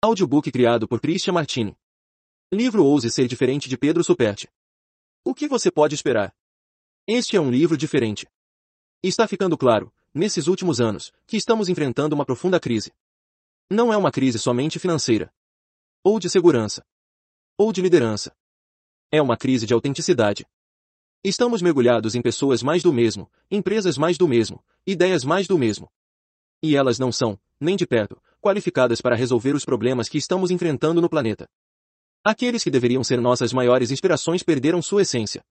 Audiobook criado por Christian Martini. Livro Ouse Ser Diferente de Pedro Superti. O que você pode esperar? Este é um livro diferente. Está ficando claro, nesses últimos anos, que estamos enfrentando uma profunda crise. Não é uma crise somente financeira. Ou de segurança. Ou de liderança. É uma crise de autenticidade. Estamos mergulhados em pessoas mais do mesmo, empresas mais do mesmo, ideias mais do mesmo. E elas não são, nem de perto, qualificadas para resolver os problemas que estamos enfrentando no planeta. Aqueles que deveriam ser nossas maiores inspirações perderam sua essência.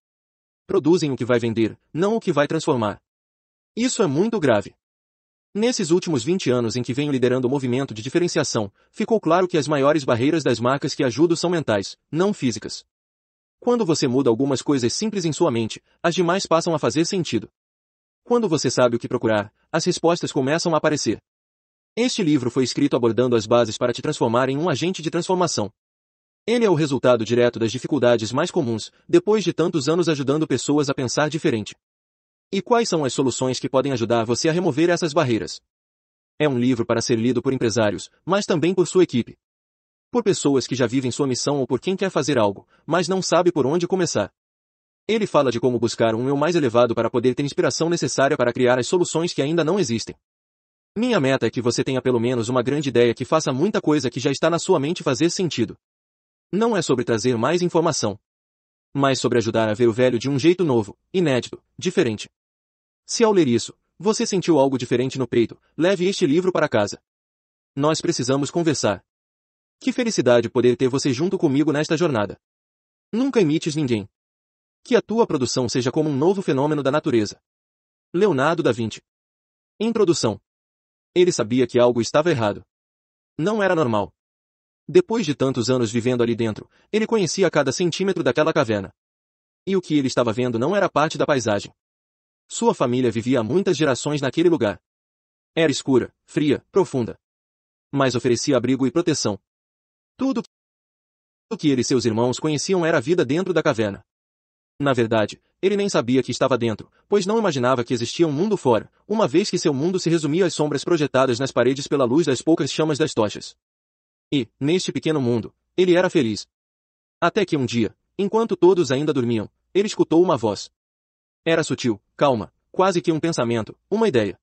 Produzem o que vai vender, não o que vai transformar. Isso é muito grave. Nesses últimos 20 anos em que venho liderando o movimento de diferenciação, ficou claro que as maiores barreiras das marcas que ajudo são mentais, não físicas. Quando você muda algumas coisas simples em sua mente, as demais passam a fazer sentido. Quando você sabe o que procurar, as respostas começam a aparecer. Este livro foi escrito abordando as bases para te transformar em um agente de transformação. Ele é o resultado direto das dificuldades mais comuns, depois de tantos anos ajudando pessoas a pensar diferente. E quais são as soluções que podem ajudar você a remover essas barreiras? É um livro para ser lido por empresários, mas também por sua equipe. Por pessoas que já vivem sua missão ou por quem quer fazer algo, mas não sabe por onde começar. Ele fala de como buscar um eu mais elevado para poder ter inspiração necessária para criar as soluções que ainda não existem. Minha meta é que você tenha pelo menos uma grande ideia que faça muita coisa que já está na sua mente fazer sentido. Não é sobre trazer mais informação, mas sobre ajudar a ver o velho de um jeito novo, inédito, diferente. Se ao ler isso, você sentiu algo diferente no peito, leve este livro para casa. Nós precisamos conversar. Que felicidade poder ter você junto comigo nesta jornada. Nunca imites ninguém. Que a tua produção seja como um novo fenômeno da natureza. Leonardo da Vinci. Introdução ele sabia que algo estava errado. Não era normal. Depois de tantos anos vivendo ali dentro, ele conhecia cada centímetro daquela caverna. E o que ele estava vendo não era parte da paisagem. Sua família vivia há muitas gerações naquele lugar. Era escura, fria, profunda. Mas oferecia abrigo e proteção. Tudo o que ele e seus irmãos conheciam era a vida dentro da caverna. Na verdade, ele nem sabia que estava dentro, pois não imaginava que existia um mundo fora, uma vez que seu mundo se resumia às sombras projetadas nas paredes pela luz das poucas chamas das tochas. E, neste pequeno mundo, ele era feliz. Até que um dia, enquanto todos ainda dormiam, ele escutou uma voz. Era sutil, calma, quase que um pensamento, uma ideia.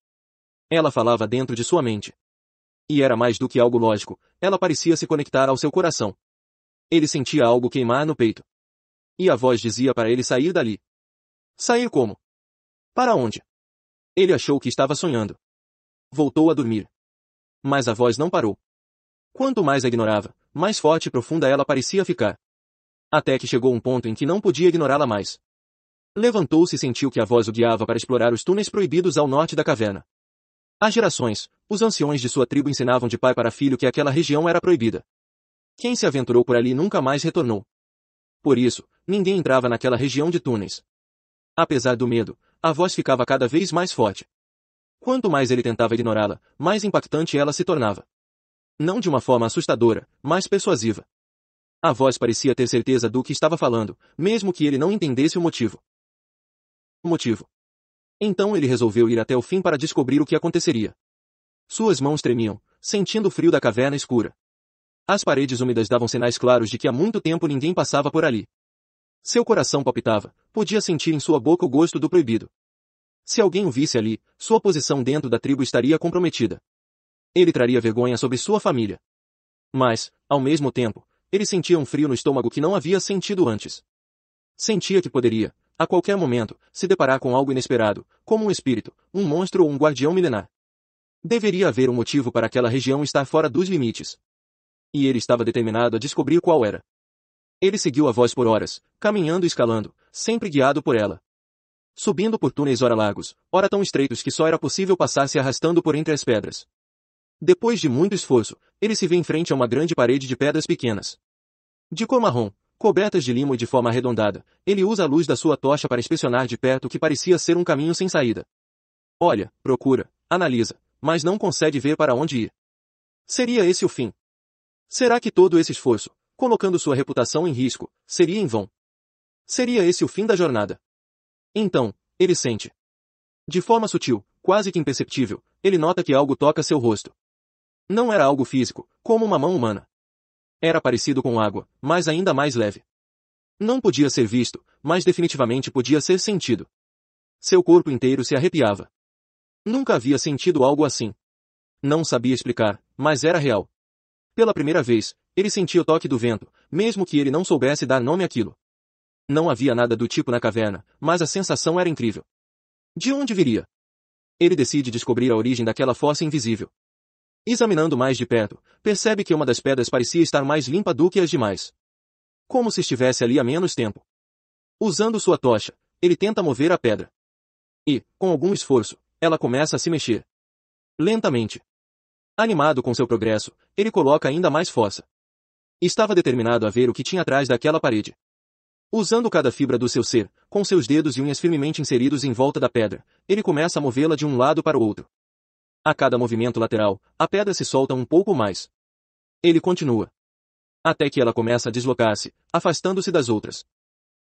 Ela falava dentro de sua mente. E era mais do que algo lógico, ela parecia se conectar ao seu coração. Ele sentia algo queimar no peito. E a voz dizia para ele sair dali. Sair como? Para onde? Ele achou que estava sonhando. Voltou a dormir. Mas a voz não parou. Quanto mais a ignorava, mais forte e profunda ela parecia ficar. Até que chegou um ponto em que não podia ignorá-la mais. Levantou-se e sentiu que a voz o guiava para explorar os túneis proibidos ao norte da caverna. Há gerações, os anciões de sua tribo ensinavam de pai para filho que aquela região era proibida. Quem se aventurou por ali nunca mais retornou. Por isso, ninguém entrava naquela região de túneis. Apesar do medo, a voz ficava cada vez mais forte. Quanto mais ele tentava ignorá-la, mais impactante ela se tornava. Não de uma forma assustadora, mas persuasiva. A voz parecia ter certeza do que estava falando, mesmo que ele não entendesse o motivo. O motivo. Então ele resolveu ir até o fim para descobrir o que aconteceria. Suas mãos tremiam, sentindo o frio da caverna escura. As paredes úmidas davam sinais claros de que há muito tempo ninguém passava por ali. Seu coração palpitava, podia sentir em sua boca o gosto do proibido. Se alguém o visse ali, sua posição dentro da tribo estaria comprometida. Ele traria vergonha sobre sua família. Mas, ao mesmo tempo, ele sentia um frio no estômago que não havia sentido antes. Sentia que poderia, a qualquer momento, se deparar com algo inesperado, como um espírito, um monstro ou um guardião milenar. Deveria haver um motivo para aquela região estar fora dos limites. E ele estava determinado a descobrir qual era. Ele seguiu a voz por horas, caminhando e escalando, sempre guiado por ela. Subindo por túneis ora largos, ora tão estreitos que só era possível passar se arrastando por entre as pedras. Depois de muito esforço, ele se vê em frente a uma grande parede de pedras pequenas. De cor marrom, cobertas de limo e de forma arredondada, ele usa a luz da sua tocha para inspecionar de perto o que parecia ser um caminho sem saída. Olha, procura, analisa, mas não consegue ver para onde ir. Seria esse o fim? Será que todo esse esforço, colocando sua reputação em risco, seria em vão. Seria esse o fim da jornada. Então, ele sente. De forma sutil, quase que imperceptível, ele nota que algo toca seu rosto. Não era algo físico, como uma mão humana. Era parecido com água, mas ainda mais leve. Não podia ser visto, mas definitivamente podia ser sentido. Seu corpo inteiro se arrepiava. Nunca havia sentido algo assim. Não sabia explicar, mas era real. Pela primeira vez, ele sentia o toque do vento, mesmo que ele não soubesse dar nome àquilo. Não havia nada do tipo na caverna, mas a sensação era incrível. De onde viria? Ele decide descobrir a origem daquela fossa invisível. Examinando mais de perto, percebe que uma das pedras parecia estar mais limpa do que as demais. Como se estivesse ali há menos tempo. Usando sua tocha, ele tenta mover a pedra. E, com algum esforço, ela começa a se mexer. Lentamente. Animado com seu progresso, ele coloca ainda mais força. Estava determinado a ver o que tinha atrás daquela parede. Usando cada fibra do seu ser, com seus dedos e unhas firmemente inseridos em volta da pedra, ele começa a movê-la de um lado para o outro. A cada movimento lateral, a pedra se solta um pouco mais. Ele continua. Até que ela começa a deslocar-se, afastando-se das outras.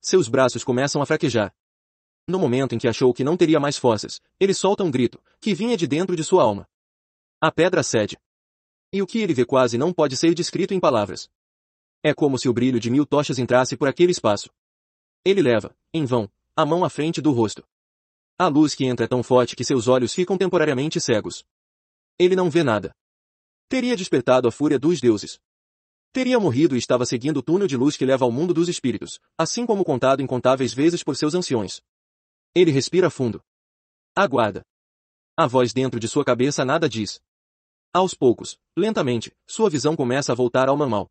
Seus braços começam a fraquejar. No momento em que achou que não teria mais forças, ele solta um grito, que vinha de dentro de sua alma. A pedra cede. E o que ele vê quase não pode ser descrito em palavras. É como se o brilho de mil tochas entrasse por aquele espaço. Ele leva, em vão, a mão à frente do rosto. A luz que entra é tão forte que seus olhos ficam temporariamente cegos. Ele não vê nada. Teria despertado a fúria dos deuses. Teria morrido e estava seguindo o túnel de luz que leva ao mundo dos espíritos, assim como contado incontáveis vezes por seus anciões. Ele respira fundo. Aguarda. A voz dentro de sua cabeça nada diz. Aos poucos, lentamente, sua visão começa a voltar ao normal.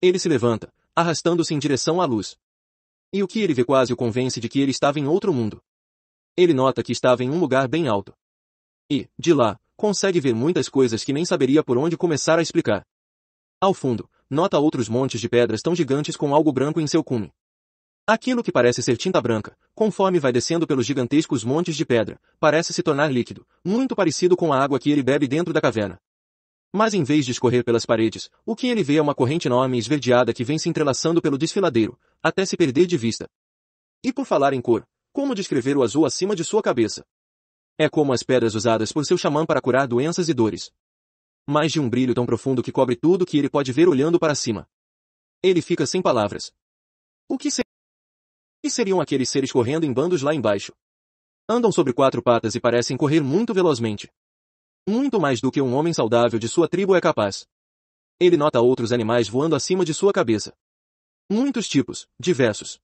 Ele se levanta, arrastando-se em direção à luz. E o que ele vê quase o convence de que ele estava em outro mundo. Ele nota que estava em um lugar bem alto. E, de lá, consegue ver muitas coisas que nem saberia por onde começar a explicar. Ao fundo, nota outros montes de pedras tão gigantes com algo branco em seu cume. Aquilo que parece ser tinta branca, conforme vai descendo pelos gigantescos montes de pedra, parece se tornar líquido, muito parecido com a água que ele bebe dentro da caverna. Mas em vez de escorrer pelas paredes, o que ele vê é uma corrente enorme e esverdeada que vem se entrelaçando pelo desfiladeiro, até se perder de vista. E por falar em cor, como descrever o azul acima de sua cabeça? É como as pedras usadas por seu xamã para curar doenças e dores. Mais de um brilho tão profundo que cobre tudo que ele pode ver olhando para cima. Ele fica sem palavras. O que, ser... o que seriam aqueles seres correndo em bandos lá embaixo? Andam sobre quatro patas e parecem correr muito velozmente. Muito mais do que um homem saudável de sua tribo é capaz. Ele nota outros animais voando acima de sua cabeça. Muitos tipos, diversos.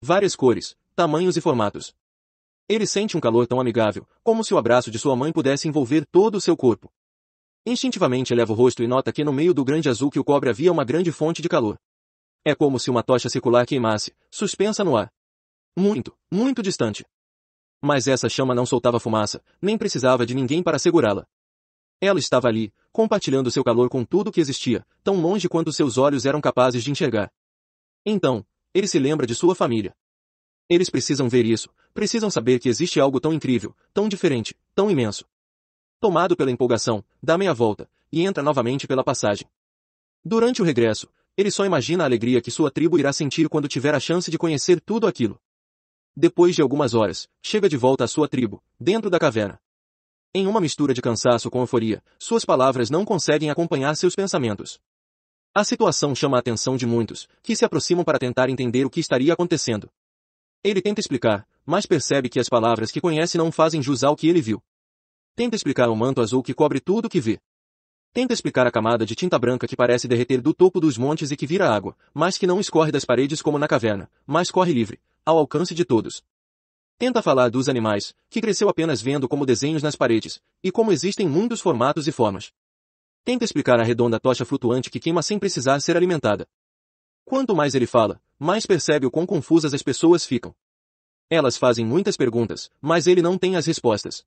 Várias cores, tamanhos e formatos. Ele sente um calor tão amigável, como se o abraço de sua mãe pudesse envolver todo o seu corpo. Instintivamente eleva o rosto e nota que no meio do grande azul que o cobre havia uma grande fonte de calor. É como se uma tocha circular queimasse, suspensa no ar. Muito, muito distante. Mas essa chama não soltava fumaça, nem precisava de ninguém para segurá-la. Ela estava ali, compartilhando seu calor com tudo que existia, tão longe quanto seus olhos eram capazes de enxergar. Então, ele se lembra de sua família. Eles precisam ver isso, precisam saber que existe algo tão incrível, tão diferente, tão imenso. Tomado pela empolgação, dá meia volta, e entra novamente pela passagem. Durante o regresso, ele só imagina a alegria que sua tribo irá sentir quando tiver a chance de conhecer tudo aquilo. Depois de algumas horas, chega de volta à sua tribo, dentro da caverna. Em uma mistura de cansaço com euforia, suas palavras não conseguem acompanhar seus pensamentos. A situação chama a atenção de muitos, que se aproximam para tentar entender o que estaria acontecendo. Ele tenta explicar, mas percebe que as palavras que conhece não fazem jus ao que ele viu. Tenta explicar o manto azul que cobre tudo o que vê. Tenta explicar a camada de tinta branca que parece derreter do topo dos montes e que vira água, mas que não escorre das paredes como na caverna, mas corre livre, ao alcance de todos. Tenta falar dos animais, que cresceu apenas vendo como desenhos nas paredes, e como existem muitos formatos e formas. Tenta explicar a redonda tocha flutuante que queima sem precisar ser alimentada. Quanto mais ele fala, mais percebe o quão confusas as pessoas ficam. Elas fazem muitas perguntas, mas ele não tem as respostas.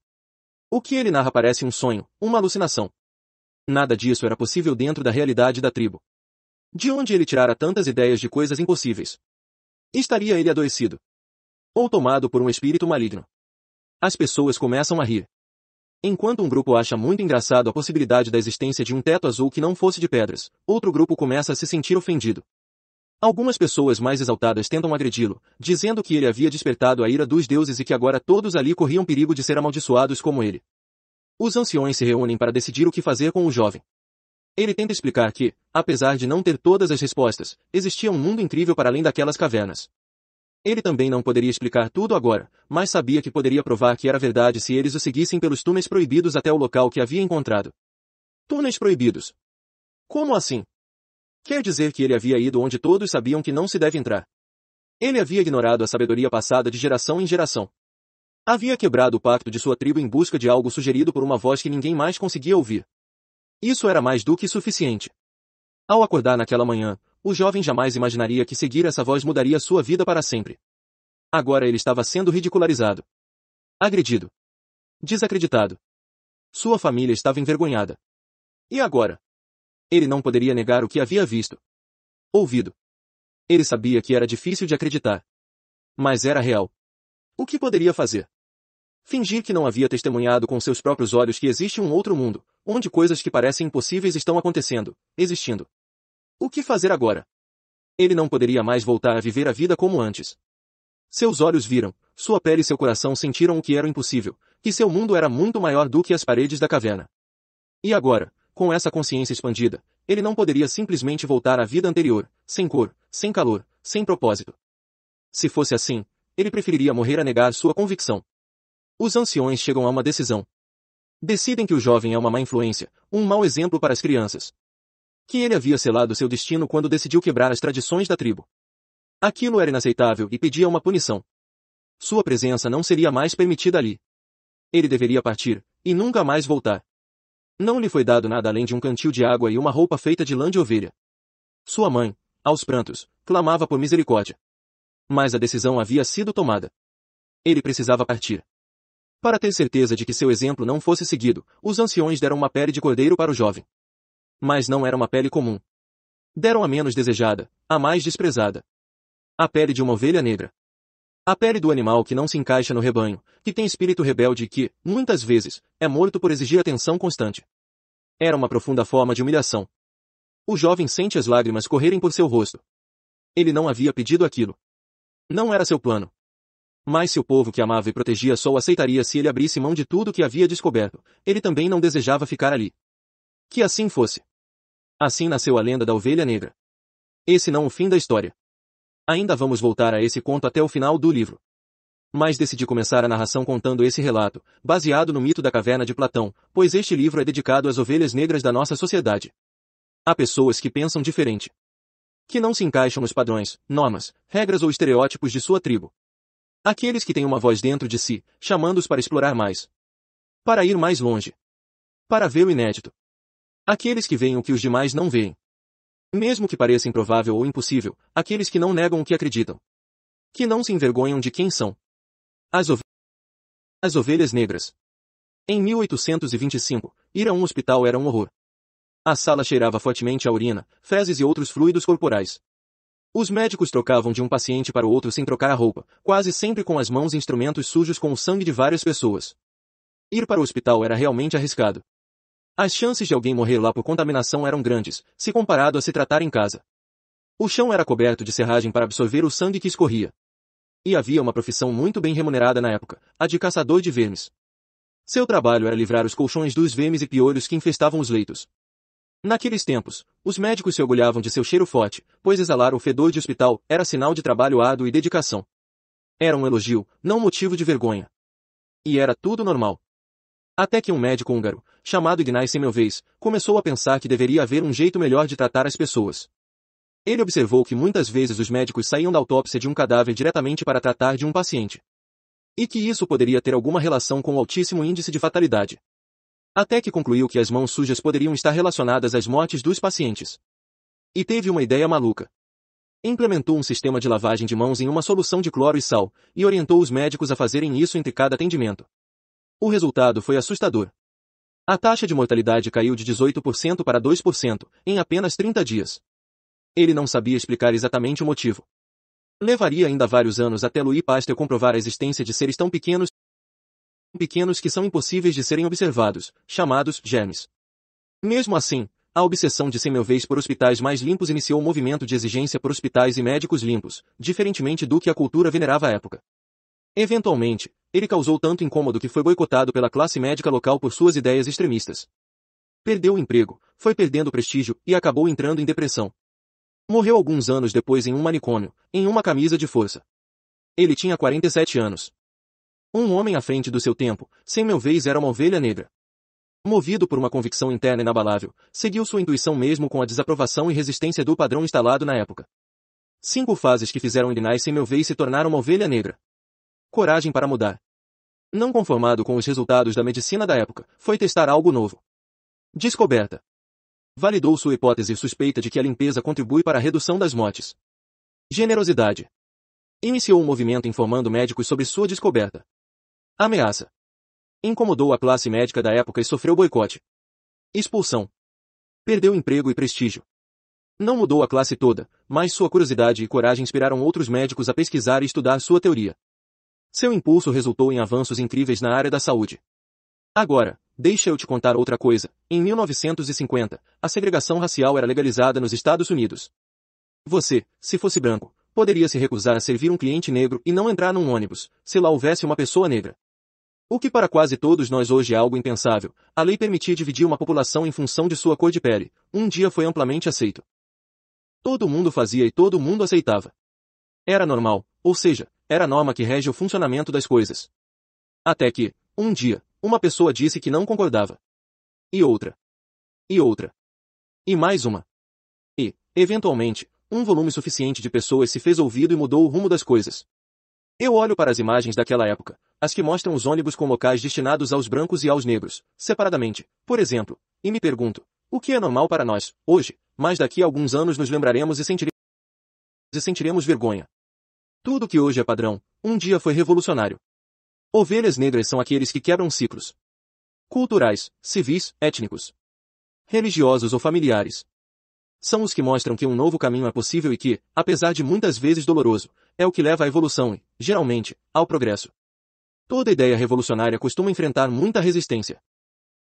O que ele narra parece um sonho, uma alucinação. Nada disso era possível dentro da realidade da tribo. De onde ele tirara tantas ideias de coisas impossíveis? Estaria ele adoecido? Ou tomado por um espírito maligno? As pessoas começam a rir. Enquanto um grupo acha muito engraçado a possibilidade da existência de um teto azul que não fosse de pedras, outro grupo começa a se sentir ofendido. Algumas pessoas mais exaltadas tentam agredi-lo, dizendo que ele havia despertado a ira dos deuses e que agora todos ali corriam perigo de ser amaldiçoados como ele. Os anciões se reúnem para decidir o que fazer com o jovem. Ele tenta explicar que, apesar de não ter todas as respostas, existia um mundo incrível para além daquelas cavernas. Ele também não poderia explicar tudo agora, mas sabia que poderia provar que era verdade se eles o seguissem pelos túneis proibidos até o local que havia encontrado. Túneis proibidos. Como assim? Quer dizer que ele havia ido onde todos sabiam que não se deve entrar. Ele havia ignorado a sabedoria passada de geração em geração. Havia quebrado o pacto de sua tribo em busca de algo sugerido por uma voz que ninguém mais conseguia ouvir. Isso era mais do que suficiente. Ao acordar naquela manhã, o jovem jamais imaginaria que seguir essa voz mudaria sua vida para sempre. Agora ele estava sendo ridicularizado. Agredido. Desacreditado. Sua família estava envergonhada. E agora? Ele não poderia negar o que havia visto. Ouvido. Ele sabia que era difícil de acreditar. Mas era real. O que poderia fazer? Fingir que não havia testemunhado com seus próprios olhos que existe um outro mundo, onde coisas que parecem impossíveis estão acontecendo, existindo. O que fazer agora? Ele não poderia mais voltar a viver a vida como antes. Seus olhos viram, sua pele e seu coração sentiram o que era impossível, que seu mundo era muito maior do que as paredes da caverna. E agora, com essa consciência expandida, ele não poderia simplesmente voltar à vida anterior, sem cor, sem calor, sem propósito. Se fosse assim, ele preferiria morrer a negar sua convicção. Os anciões chegam a uma decisão. Decidem que o jovem é uma má influência, um mau exemplo para as crianças. Que ele havia selado seu destino quando decidiu quebrar as tradições da tribo. Aquilo era inaceitável e pedia uma punição. Sua presença não seria mais permitida ali. Ele deveria partir, e nunca mais voltar. Não lhe foi dado nada além de um cantil de água e uma roupa feita de lã de ovelha. Sua mãe, aos prantos, clamava por misericórdia. Mas a decisão havia sido tomada. Ele precisava partir. Para ter certeza de que seu exemplo não fosse seguido, os anciões deram uma pele de cordeiro para o jovem. Mas não era uma pele comum. Deram a menos desejada, a mais desprezada. A pele de uma ovelha negra. A pele do animal que não se encaixa no rebanho, que tem espírito rebelde e que, muitas vezes, é morto por exigir atenção constante. Era uma profunda forma de humilhação. O jovem sente as lágrimas correrem por seu rosto. Ele não havia pedido aquilo. Não era seu plano. Mas se o povo que amava e protegia só o aceitaria se ele abrisse mão de tudo que havia descoberto, ele também não desejava ficar ali. Que assim fosse. Assim nasceu a lenda da ovelha negra. Esse não o fim da história. Ainda vamos voltar a esse conto até o final do livro. Mas decidi começar a narração contando esse relato, baseado no mito da caverna de Platão, pois este livro é dedicado às ovelhas negras da nossa sociedade. Há pessoas que pensam diferente. Que não se encaixam nos padrões, normas, regras ou estereótipos de sua tribo. Aqueles que têm uma voz dentro de si, chamando-os para explorar mais. Para ir mais longe. Para ver o inédito. Aqueles que veem o que os demais não veem. Mesmo que pareça improvável ou impossível, aqueles que não negam o que acreditam. Que não se envergonham de quem são. As, ove... As ovelhas negras. Em 1825, ir a um hospital era um horror. A sala cheirava fortemente a urina, fezes e outros fluidos corporais. Os médicos trocavam de um paciente para o outro sem trocar a roupa, quase sempre com as mãos e instrumentos sujos com o sangue de várias pessoas. Ir para o hospital era realmente arriscado. As chances de alguém morrer lá por contaminação eram grandes, se comparado a se tratar em casa. O chão era coberto de serragem para absorver o sangue que escorria. E havia uma profissão muito bem remunerada na época, a de caçador de vermes. Seu trabalho era livrar os colchões dos vermes e piolhos que infestavam os leitos. Naqueles tempos, os médicos se orgulhavam de seu cheiro forte, pois exalar o fedor de hospital era sinal de trabalho árduo e dedicação. Era um elogio, não motivo de vergonha. E era tudo normal. Até que um médico húngaro, chamado Ignaz Semmelweis, começou a pensar que deveria haver um jeito melhor de tratar as pessoas. Ele observou que muitas vezes os médicos saíam da autópsia de um cadáver diretamente para tratar de um paciente. E que isso poderia ter alguma relação com o altíssimo índice de fatalidade. Até que concluiu que as mãos sujas poderiam estar relacionadas às mortes dos pacientes. E teve uma ideia maluca. Implementou um sistema de lavagem de mãos em uma solução de cloro e sal, e orientou os médicos a fazerem isso entre cada atendimento. O resultado foi assustador. A taxa de mortalidade caiu de 18% para 2% em apenas 30 dias. Ele não sabia explicar exatamente o motivo. Levaria ainda vários anos até Louis Pasteur comprovar a existência de seres tão pequenos pequenos que são impossíveis de serem observados, chamados germes. Mesmo assim, a obsessão de 100 por hospitais mais limpos iniciou o movimento de exigência por hospitais e médicos limpos, diferentemente do que a cultura venerava à época. Eventualmente, ele causou tanto incômodo que foi boicotado pela classe médica local por suas ideias extremistas. Perdeu o emprego, foi perdendo prestígio e acabou entrando em depressão. Morreu alguns anos depois em um manicômio, em uma camisa de força. Ele tinha 47 anos. Um homem à frente do seu tempo, sem meu vez era uma ovelha negra. Movido por uma convicção interna inabalável, seguiu sua intuição mesmo com a desaprovação e resistência do padrão instalado na época. Cinco fases que fizeram Irinai sem meu vez se tornar uma ovelha negra. Coragem para mudar. Não conformado com os resultados da medicina da época, foi testar algo novo. Descoberta. Validou sua hipótese suspeita de que a limpeza contribui para a redução das mortes. Generosidade. Iniciou um movimento informando médicos sobre sua descoberta, ameaça. Incomodou a classe médica da época e sofreu boicote. Expulsão. Perdeu emprego e prestígio. Não mudou a classe toda, mas sua curiosidade e coragem inspiraram outros médicos a pesquisar e estudar sua teoria. Seu impulso resultou em avanços incríveis na área da saúde. Agora, deixa eu te contar outra coisa. Em 1950, a segregação racial era legalizada nos Estados Unidos. Você, se fosse branco, poderia se recusar a servir um cliente negro e não entrar num ônibus, se lá houvesse uma pessoa negra. O que para quase todos nós hoje é algo impensável, a lei permitia dividir uma população em função de sua cor de pele, um dia foi amplamente aceito. Todo mundo fazia e todo mundo aceitava. Era normal, ou seja, era a norma que rege o funcionamento das coisas. Até que, um dia, uma pessoa disse que não concordava. E outra. E outra. E mais uma. E, eventualmente, um volume suficiente de pessoas se fez ouvido e mudou o rumo das coisas. Eu olho para as imagens daquela época, as que mostram os ônibus com locais destinados aos brancos e aos negros, separadamente, por exemplo, e me pergunto, o que é normal para nós, hoje, mas daqui a alguns anos nos lembraremos e sentiremos, e sentiremos vergonha. Tudo que hoje é padrão, um dia foi revolucionário. Ovelhas negras são aqueles que quebram ciclos culturais, civis, étnicos, religiosos ou familiares. São os que mostram que um novo caminho é possível e que, apesar de muitas vezes doloroso, é o que leva à evolução e, geralmente, ao progresso. Toda ideia revolucionária costuma enfrentar muita resistência.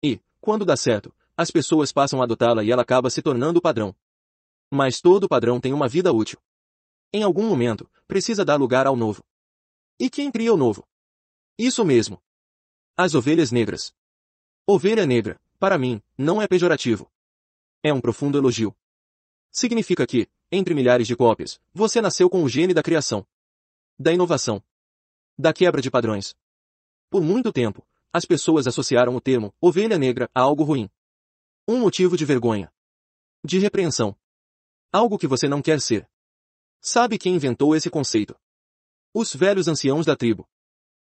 E, quando dá certo, as pessoas passam a adotá-la e ela acaba se tornando padrão. Mas todo padrão tem uma vida útil. Em algum momento, precisa dar lugar ao novo. E quem cria o novo? Isso mesmo. As ovelhas negras. Ovelha negra, para mim, não é pejorativo. É um profundo elogio. Significa que, entre milhares de cópias, você nasceu com o gene da criação, da inovação, da quebra de padrões. Por muito tempo, as pessoas associaram o termo ovelha negra a algo ruim. Um motivo de vergonha. De repreensão. Algo que você não quer ser. Sabe quem inventou esse conceito? Os velhos anciãos da tribo.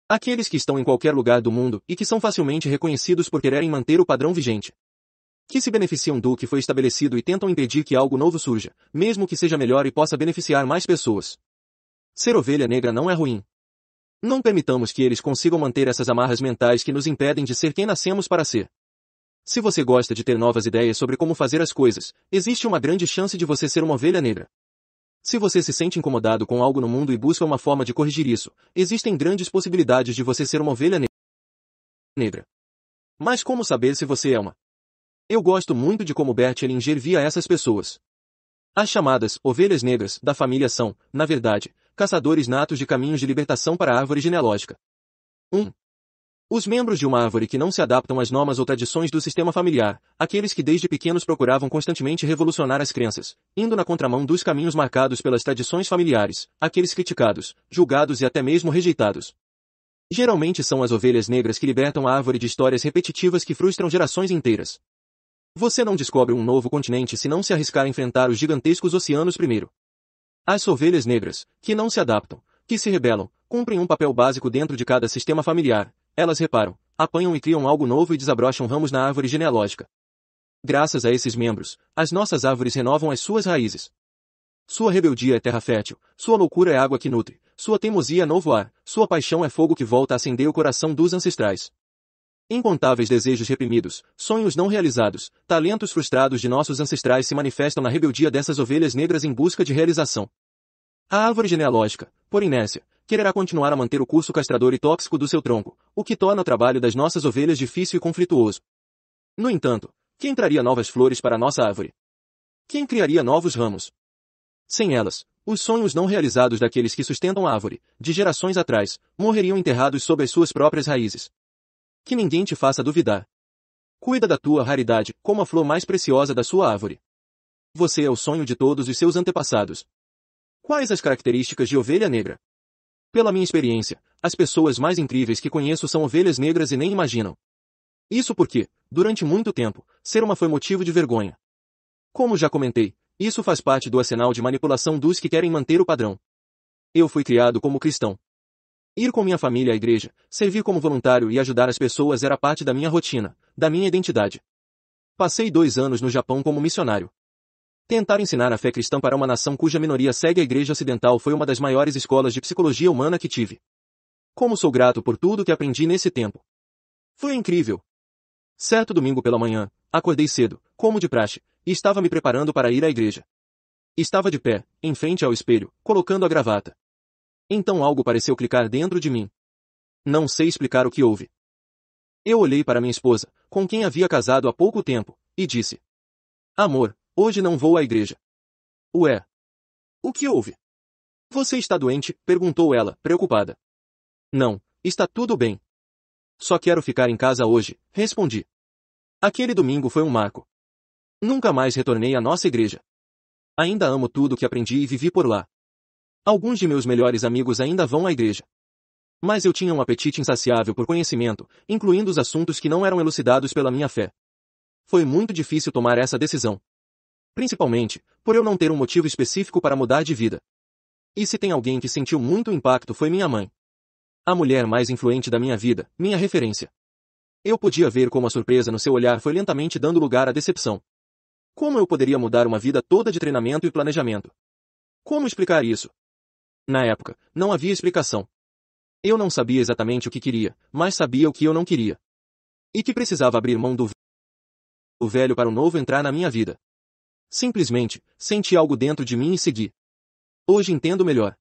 Aqueles que estão em qualquer lugar do mundo e que são facilmente reconhecidos por quererem manter o padrão vigente que se beneficiam do que foi estabelecido e tentam impedir que algo novo surja, mesmo que seja melhor e possa beneficiar mais pessoas. Ser ovelha negra não é ruim. Não permitamos que eles consigam manter essas amarras mentais que nos impedem de ser quem nascemos para ser. Se você gosta de ter novas ideias sobre como fazer as coisas, existe uma grande chance de você ser uma ovelha negra. Se você se sente incomodado com algo no mundo e busca uma forma de corrigir isso, existem grandes possibilidades de você ser uma ovelha negra. Mas como saber se você é uma? Eu gosto muito de como Bert Ellinger via essas pessoas. As chamadas ovelhas negras da família são, na verdade, caçadores natos de caminhos de libertação para a árvore genealógica. 1. Os membros de uma árvore que não se adaptam às normas ou tradições do sistema familiar, aqueles que desde pequenos procuravam constantemente revolucionar as crenças, indo na contramão dos caminhos marcados pelas tradições familiares, aqueles criticados, julgados e até mesmo rejeitados. Geralmente são as ovelhas negras que libertam a árvore de histórias repetitivas que frustram gerações inteiras. Você não descobre um novo continente se não se arriscar a enfrentar os gigantescos oceanos primeiro. As ovelhas negras, que não se adaptam, que se rebelam, cumprem um papel básico dentro de cada sistema familiar. Elas reparam, apanham e criam algo novo e desabrocham ramos na árvore genealógica. Graças a esses membros, as nossas árvores renovam as suas raízes. Sua rebeldia é terra fértil, sua loucura é água que nutre, sua teimosia é novo ar, sua paixão é fogo que volta a acender o coração dos ancestrais. Incontáveis desejos reprimidos, sonhos não realizados, talentos frustrados de nossos ancestrais se manifestam na rebeldia dessas ovelhas negras em busca de realização. A árvore genealógica, por inércia, quererá continuar a manter o curso castrador e tóxico do seu tronco, o que torna o trabalho das nossas ovelhas difícil e conflituoso. No entanto, quem traria novas flores para nossa árvore? Quem criaria novos ramos? Sem elas, os sonhos não realizados daqueles que sustentam a árvore, de gerações atrás, morreriam enterrados sob as suas próprias raízes. Que ninguém te faça duvidar. Cuida da tua raridade, como a flor mais preciosa da sua árvore. Você é o sonho de todos os seus antepassados. Quais as características de ovelha negra? Pela minha experiência, as pessoas mais incríveis que conheço são ovelhas negras e nem imaginam. Isso porque, durante muito tempo, ser uma foi motivo de vergonha. Como já comentei, isso faz parte do arsenal de manipulação dos que querem manter o padrão. Eu fui criado como cristão. Ir com minha família à igreja, servir como voluntário e ajudar as pessoas era parte da minha rotina, da minha identidade. Passei dois anos no Japão como missionário. Tentar ensinar a fé cristã para uma nação cuja minoria segue a Igreja Ocidental foi uma das maiores escolas de psicologia humana que tive. Como sou grato por tudo que aprendi nesse tempo. Foi incrível. Certo domingo pela manhã, acordei cedo, como de praxe, e estava me preparando para ir à igreja. Estava de pé, em frente ao espelho, colocando a gravata. Então algo pareceu clicar dentro de mim. Não sei explicar o que houve. Eu olhei para minha esposa, com quem havia casado há pouco tempo, e disse: Amor, hoje não vou à igreja. Ué. O que houve? Você está doente? perguntou ela, preocupada. Não, está tudo bem. Só quero ficar em casa hoje, respondi. Aquele domingo foi um marco. Nunca mais retornei à nossa igreja. Ainda amo tudo que aprendi e vivi por lá, Alguns de meus melhores amigos ainda vão à igreja. Mas eu tinha um apetite insaciável por conhecimento, incluindo os assuntos que não eram elucidados pela minha fé. Foi muito difícil tomar essa decisão. Principalmente, por eu não ter um motivo específico para mudar de vida. E se tem alguém que sentiu muito impacto foi minha mãe. A mulher mais influente da minha vida, minha referência. Eu podia ver como a surpresa no seu olhar foi lentamente dando lugar à decepção. Como eu poderia mudar uma vida toda de treinamento e planejamento? Como explicar isso? Na época, não havia explicação. Eu não sabia exatamente o que queria, mas sabia o que eu não queria. E que precisava abrir mão do velho para o novo entrar na minha vida. Simplesmente, senti algo dentro de mim e segui. Hoje entendo melhor.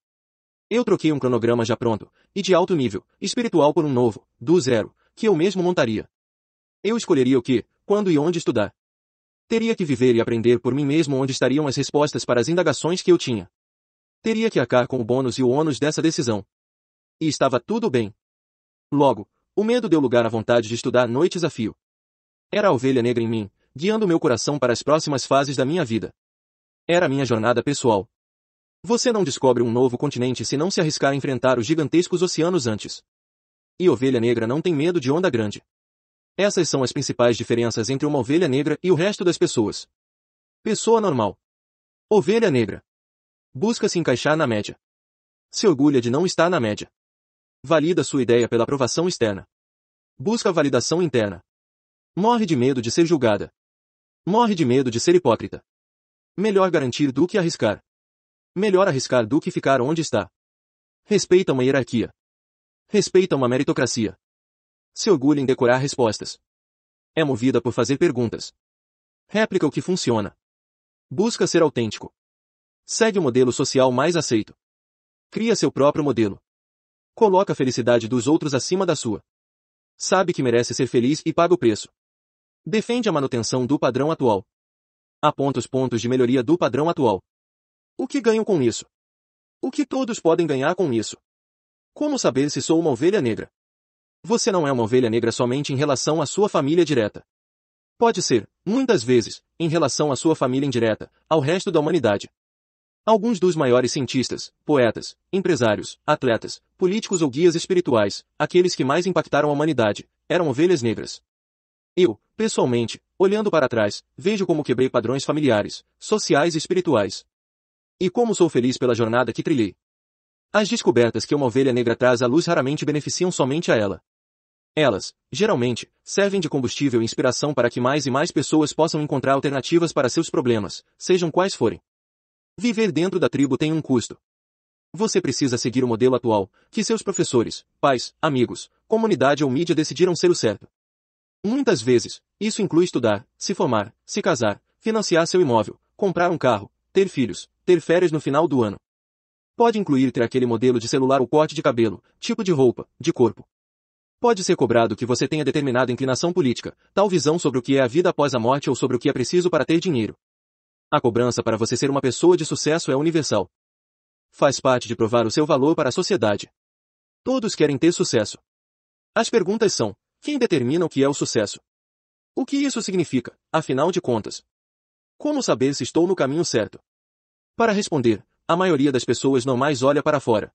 Eu troquei um cronograma já pronto, e de alto nível, espiritual por um novo, do zero, que eu mesmo montaria. Eu escolheria o que, quando e onde estudar. Teria que viver e aprender por mim mesmo onde estariam as respostas para as indagações que eu tinha teria que arcar com o bônus e o ônus dessa decisão. E estava tudo bem. Logo, o medo deu lugar à vontade de estudar noites a fio. Era a ovelha negra em mim, guiando meu coração para as próximas fases da minha vida. Era minha jornada pessoal. Você não descobre um novo continente se não se arriscar a enfrentar os gigantescos oceanos antes. E ovelha negra não tem medo de onda grande. Essas são as principais diferenças entre uma ovelha negra e o resto das pessoas. Pessoa normal. Ovelha negra. Busca se encaixar na média. Se orgulha de não estar na média. Valida sua ideia pela aprovação externa. Busca validação interna. Morre de medo de ser julgada. Morre de medo de ser hipócrita. Melhor garantir do que arriscar. Melhor arriscar do que ficar onde está. Respeita uma hierarquia. Respeita uma meritocracia. Se orgulha em decorar respostas. É movida por fazer perguntas. Réplica o que funciona. Busca ser autêntico. Segue o modelo social mais aceito. Cria seu próprio modelo. Coloca a felicidade dos outros acima da sua. Sabe que merece ser feliz e paga o preço. Defende a manutenção do padrão atual. Aponta os pontos de melhoria do padrão atual. O que ganho com isso? O que todos podem ganhar com isso? Como saber se sou uma ovelha negra? Você não é uma ovelha negra somente em relação à sua família direta. Pode ser, muitas vezes, em relação à sua família indireta, ao resto da humanidade. Alguns dos maiores cientistas, poetas, empresários, atletas, políticos ou guias espirituais, aqueles que mais impactaram a humanidade, eram ovelhas negras. Eu, pessoalmente, olhando para trás, vejo como quebrei padrões familiares, sociais e espirituais. E como sou feliz pela jornada que trilhei. As descobertas que uma ovelha negra traz à luz raramente beneficiam somente a ela. Elas, geralmente, servem de combustível e inspiração para que mais e mais pessoas possam encontrar alternativas para seus problemas, sejam quais forem. Viver dentro da tribo tem um custo. Você precisa seguir o modelo atual, que seus professores, pais, amigos, comunidade ou mídia decidiram ser o certo. Muitas vezes, isso inclui estudar, se formar, se casar, financiar seu imóvel, comprar um carro, ter filhos, ter férias no final do ano. Pode incluir ter aquele modelo de celular ou corte de cabelo, tipo de roupa, de corpo. Pode ser cobrado que você tenha determinada inclinação política, tal visão sobre o que é a vida após a morte ou sobre o que é preciso para ter dinheiro. A cobrança para você ser uma pessoa de sucesso é universal. Faz parte de provar o seu valor para a sociedade. Todos querem ter sucesso. As perguntas são: quem determina o que é o sucesso? O que isso significa, afinal de contas? Como saber se estou no caminho certo? Para responder, a maioria das pessoas não mais olha para fora.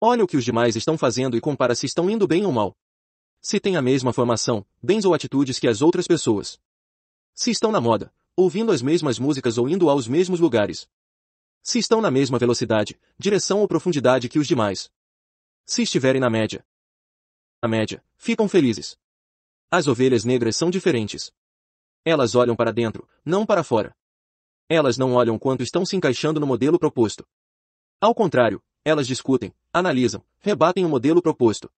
Olha o que os demais estão fazendo e compara se estão indo bem ou mal. Se tem a mesma formação, bens ou atitudes que as outras pessoas. Se estão na moda, ouvindo as mesmas músicas ou indo aos mesmos lugares. Se estão na mesma velocidade, direção ou profundidade que os demais. Se estiverem na média. Na média, ficam felizes. As ovelhas negras são diferentes. Elas olham para dentro, não para fora. Elas não olham quanto estão se encaixando no modelo proposto. Ao contrário, elas discutem, analisam, rebatem o modelo proposto.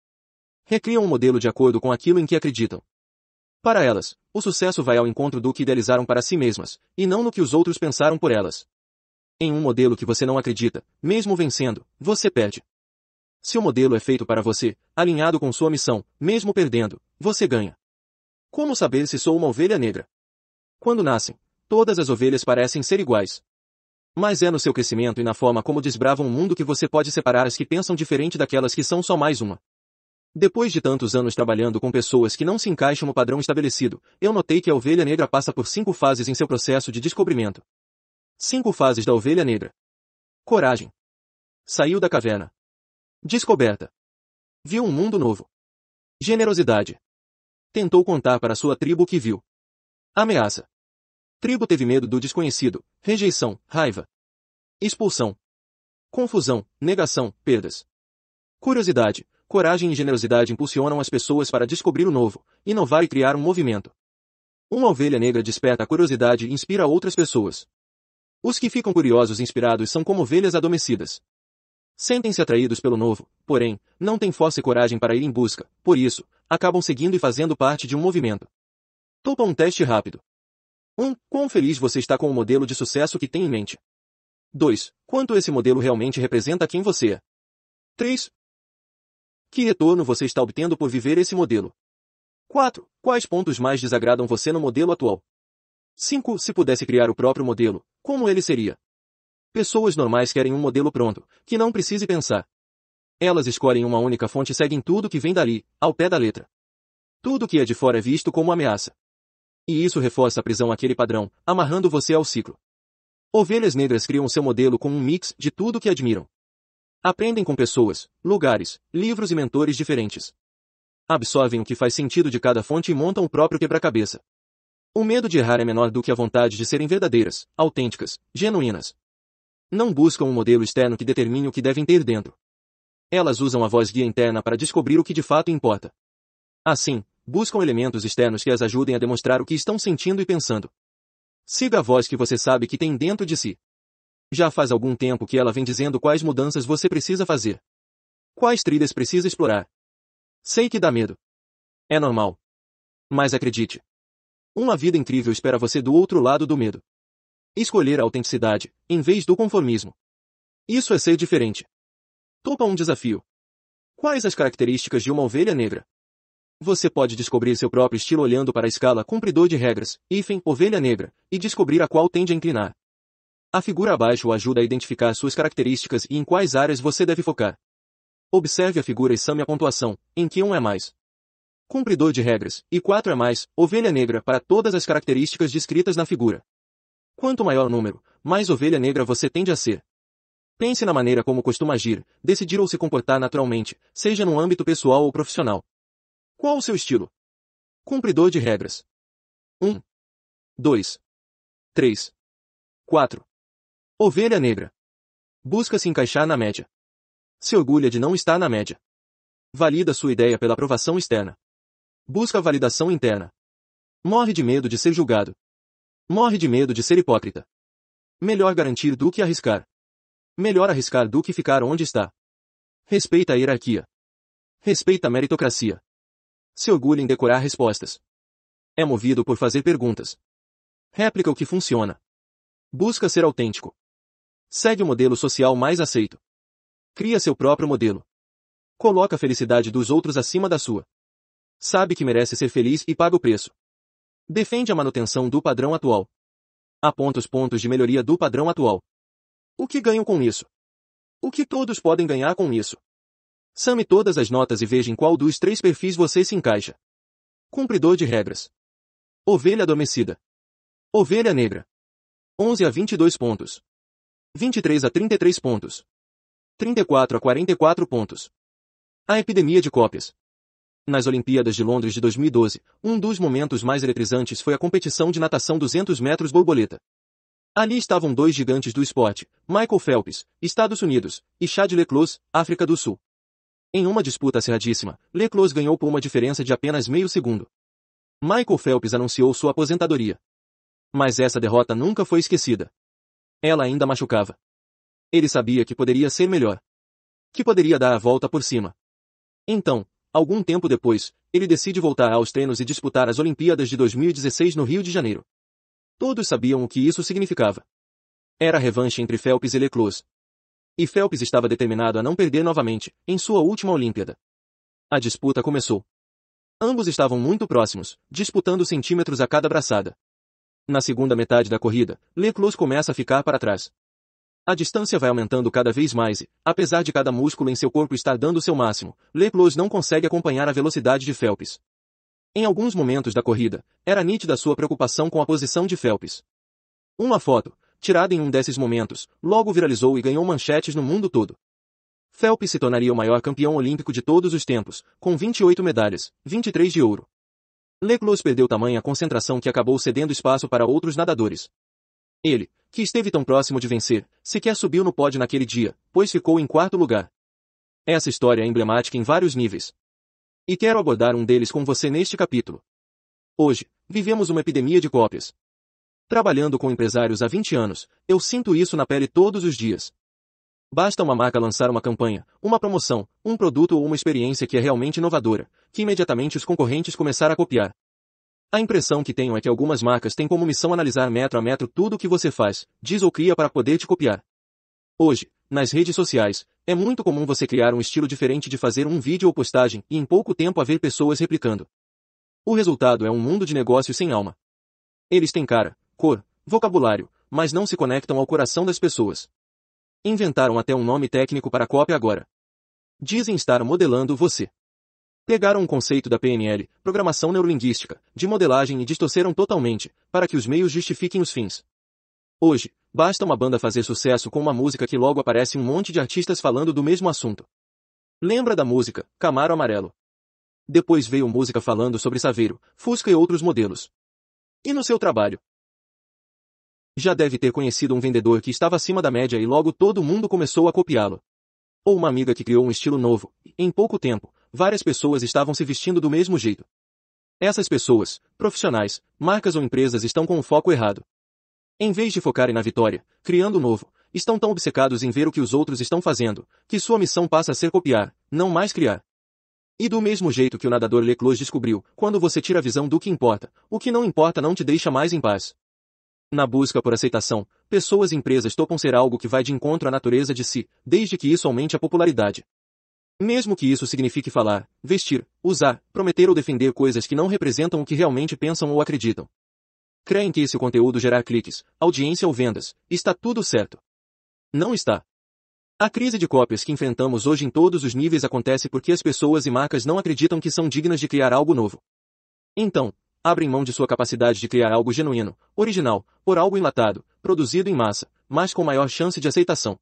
Recriam o um modelo de acordo com aquilo em que acreditam. Para elas, o sucesso vai ao encontro do que idealizaram para si mesmas, e não no que os outros pensaram por elas. Em um modelo que você não acredita, mesmo vencendo, você perde. Se o modelo é feito para você, alinhado com sua missão, mesmo perdendo, você ganha. Como saber se sou uma ovelha negra? Quando nascem, todas as ovelhas parecem ser iguais. Mas é no seu crescimento e na forma como desbravam o mundo que você pode separar as que pensam diferente daquelas que são só mais uma. Depois de tantos anos trabalhando com pessoas que não se encaixam no padrão estabelecido, eu notei que a ovelha negra passa por cinco fases em seu processo de descobrimento. Cinco fases da ovelha negra. Coragem. Saiu da caverna. Descoberta. Viu um mundo novo. Generosidade. Tentou contar para sua tribo o que viu. Ameaça. Tribo teve medo do desconhecido, rejeição, raiva. Expulsão. Confusão, negação, perdas. Curiosidade, coragem e generosidade impulsionam as pessoas para descobrir o novo, inovar e criar um movimento. Uma ovelha negra desperta a curiosidade e inspira outras pessoas. Os que ficam curiosos e inspirados são como ovelhas adormecidas. Sentem-se atraídos pelo novo, porém, não têm força e coragem para ir em busca, por isso, acabam seguindo e fazendo parte de um movimento. Topa um teste rápido. 1. Um, quão feliz você está com o modelo de sucesso que tem em mente? 2. Quanto esse modelo realmente representa quem você é? 3. Que retorno você está obtendo por viver esse modelo? 4. Quais pontos mais desagradam você no modelo atual? 5. Se pudesse criar o próprio modelo, como ele seria? Pessoas normais querem um modelo pronto, que não precise pensar. Elas escolhem uma única fonte e seguem tudo que vem dali, ao pé da letra. Tudo que é de fora é visto como ameaça. E isso reforça a prisão àquele padrão, amarrando você ao ciclo. Ovelhas negras criam seu modelo com um mix de tudo que admiram. Aprendem com pessoas, lugares, livros e mentores diferentes. Absorvem o que faz sentido de cada fonte e montam o próprio quebra-cabeça. O medo de errar é menor do que a vontade de serem verdadeiras, autênticas, genuínas. Não buscam um modelo externo que determine o que devem ter dentro. Elas usam a voz guia interna para descobrir o que de fato importa. Assim, buscam elementos externos que as ajudem a demonstrar o que estão sentindo e pensando. Siga a voz que você sabe que tem dentro de si. Já faz algum tempo que ela vem dizendo quais mudanças você precisa fazer. Quais trilhas precisa explorar. Sei que dá medo. É normal. Mas acredite. Uma vida incrível espera você do outro lado do medo. Escolher a autenticidade, em vez do conformismo. Isso é ser diferente. Topa um desafio. Quais as características de uma ovelha negra? Você pode descobrir seu próprio estilo olhando para a escala cumpridor de regras, hífen, ovelha negra, e descobrir a qual tende a inclinar. A figura abaixo ajuda a identificar suas características e em quais áreas você deve focar. Observe a figura e some a pontuação, em que 1 um é mais. Cumpridor de regras, e 4 é mais, ovelha negra para todas as características descritas na figura. Quanto maior o número, mais ovelha negra você tende a ser. Pense na maneira como costuma agir, decidir ou se comportar naturalmente, seja no âmbito pessoal ou profissional. Qual o seu estilo? Cumpridor de regras. 1. 2. 3. 4. Ovelha negra. Busca se encaixar na média. Se orgulha de não estar na média. Valida sua ideia pela aprovação externa. Busca validação interna. Morre de medo de ser julgado. Morre de medo de ser hipócrita. Melhor garantir do que arriscar. Melhor arriscar do que ficar onde está. Respeita a hierarquia. Respeita a meritocracia. Se orgulha em decorar respostas. É movido por fazer perguntas. Réplica o que funciona. Busca ser autêntico. Segue o modelo social mais aceito. Cria seu próprio modelo. Coloca a felicidade dos outros acima da sua. Sabe que merece ser feliz e paga o preço. Defende a manutenção do padrão atual. Aponta os pontos de melhoria do padrão atual. O que ganham com isso? O que todos podem ganhar com isso? Same todas as notas e veja em qual dos três perfis você se encaixa. Cumpridor de regras. Ovelha adormecida. Ovelha negra. 11 a 22 pontos. 23 a 33 pontos. 34 a 44 pontos. A epidemia de cópias. Nas Olimpíadas de Londres de 2012, um dos momentos mais eletrizantes foi a competição de natação 200 metros borboleta. Ali estavam dois gigantes do esporte, Michael Phelps, Estados Unidos, e Chad Leclos, África do Sul. Em uma disputa acirradíssima, Leclos ganhou por uma diferença de apenas meio segundo. Michael Phelps anunciou sua aposentadoria. Mas essa derrota nunca foi esquecida. Ela ainda machucava. Ele sabia que poderia ser melhor. Que poderia dar a volta por cima. Então, algum tempo depois, ele decide voltar aos treinos e disputar as Olimpíadas de 2016 no Rio de Janeiro. Todos sabiam o que isso significava. Era a revanche entre Phelps e Leclos. E Phelps estava determinado a não perder novamente, em sua última Olimpíada. A disputa começou. Ambos estavam muito próximos, disputando centímetros a cada braçada. Na segunda metade da corrida, Leclos começa a ficar para trás. A distância vai aumentando cada vez mais e, apesar de cada músculo em seu corpo estar dando seu máximo, Leclos não consegue acompanhar a velocidade de Phelps. Em alguns momentos da corrida, era nítida sua preocupação com a posição de Phelps. Uma foto, tirada em um desses momentos, logo viralizou e ganhou manchetes no mundo todo. Phelps se tornaria o maior campeão olímpico de todos os tempos, com 28 medalhas, 23 de ouro, Leclos perdeu tamanha concentração que acabou cedendo espaço para outros nadadores. Ele, que esteve tão próximo de vencer, sequer subiu no pódio naquele dia, pois ficou em quarto lugar. Essa história é emblemática em vários níveis. E quero abordar um deles com você neste capítulo. Hoje, vivemos uma epidemia de cópias. Trabalhando com empresários há 20 anos, eu sinto isso na pele todos os dias. Basta uma marca lançar uma campanha, uma promoção, um produto ou uma experiência que é realmente inovadora, que imediatamente os concorrentes começaram a copiar. A impressão que tenho é que algumas marcas têm como missão analisar metro a metro tudo o que você faz, diz ou cria para poder te copiar. Hoje, nas redes sociais, é muito comum você criar um estilo diferente de fazer um vídeo ou postagem e em pouco tempo haver pessoas replicando. O resultado é um mundo de negócios sem alma. Eles têm cara, cor, vocabulário, mas não se conectam ao coração das pessoas. Inventaram até um nome técnico para cópia agora. Dizem estar modelando você. Pegaram um conceito da PNL, Programação Neurolinguística, de modelagem e distorceram totalmente, para que os meios justifiquem os fins. Hoje, basta uma banda fazer sucesso com uma música que logo aparece um monte de artistas falando do mesmo assunto. Lembra da música Camaro Amarelo? Depois veio música falando sobre Saveiro, Fusca e outros modelos. E no seu trabalho? Já deve ter conhecido um vendedor que estava acima da média e logo todo mundo começou a copiá-lo. Ou uma amiga que criou um estilo novo, e, em pouco tempo, várias pessoas estavam se vestindo do mesmo jeito. Essas pessoas, profissionais, marcas ou empresas estão com o foco errado. Em vez de focarem na vitória, criando o novo, estão tão obcecados em ver o que os outros estão fazendo, que sua missão passa a ser copiar, não mais criar. E do mesmo jeito que o nadador Leclos descobriu, quando você tira a visão do que importa, o que não importa não te deixa mais em paz. Na busca por aceitação, pessoas e empresas topam ser algo que vai de encontro à natureza de si, desde que isso aumente a popularidade. Mesmo que isso signifique falar, vestir, usar, prometer ou defender coisas que não representam o que realmente pensam ou acreditam. Creem que esse conteúdo gerar cliques, audiência ou vendas, está tudo certo. Não está. A crise de cópias que enfrentamos hoje em todos os níveis acontece porque as pessoas e marcas não acreditam que são dignas de criar algo novo. Então, abrem mão de sua capacidade de criar algo genuíno, original, por algo enlatado, produzido em massa, mas com maior chance de aceitação.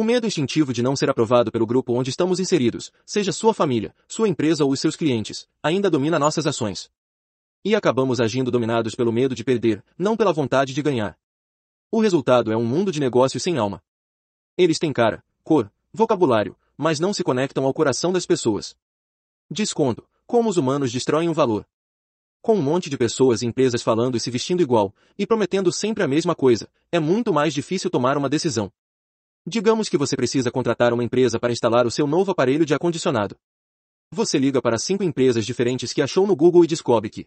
O medo instintivo de não ser aprovado pelo grupo onde estamos inseridos, seja sua família, sua empresa ou os seus clientes, ainda domina nossas ações. E acabamos agindo dominados pelo medo de perder, não pela vontade de ganhar. O resultado é um mundo de negócios sem alma. Eles têm cara, cor, vocabulário, mas não se conectam ao coração das pessoas. Desconto. Como os humanos destroem o valor. Com um monte de pessoas e empresas falando e se vestindo igual, e prometendo sempre a mesma coisa, é muito mais difícil tomar uma decisão. Digamos que você precisa contratar uma empresa para instalar o seu novo aparelho de ar-condicionado. Você liga para cinco empresas diferentes que achou no Google e descobre que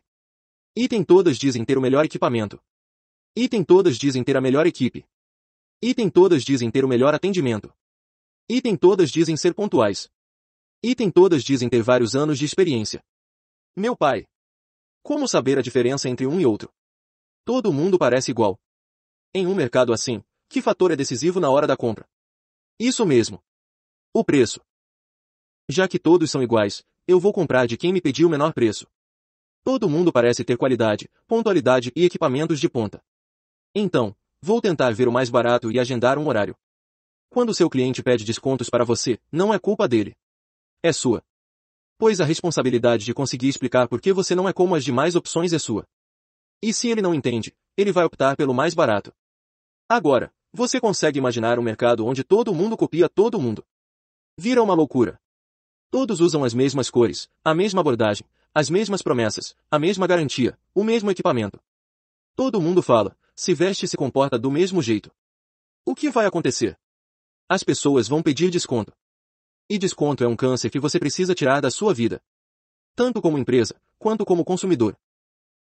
item todas dizem ter o melhor equipamento. Item todas dizem ter a melhor equipe. Item todas dizem ter o melhor atendimento. Item todas dizem ser pontuais. Item todas dizem ter vários anos de experiência. Meu pai. Como saber a diferença entre um e outro? Todo mundo parece igual. Em um mercado assim, que fator é decisivo na hora da compra? Isso mesmo. O preço. Já que todos são iguais, eu vou comprar de quem me pediu o menor preço. Todo mundo parece ter qualidade, pontualidade e equipamentos de ponta. Então, vou tentar ver o mais barato e agendar um horário. Quando seu cliente pede descontos para você, não é culpa dele. É sua. Pois a responsabilidade de conseguir explicar por que você não é como as demais opções é sua. E se ele não entende, ele vai optar pelo mais barato. Agora, você consegue imaginar um mercado onde todo mundo copia todo mundo? Vira uma loucura. Todos usam as mesmas cores, a mesma abordagem, as mesmas promessas, a mesma garantia, o mesmo equipamento. Todo mundo fala, se veste e se comporta do mesmo jeito. O que vai acontecer? As pessoas vão pedir desconto. E desconto é um câncer que você precisa tirar da sua vida. Tanto como empresa, quanto como consumidor.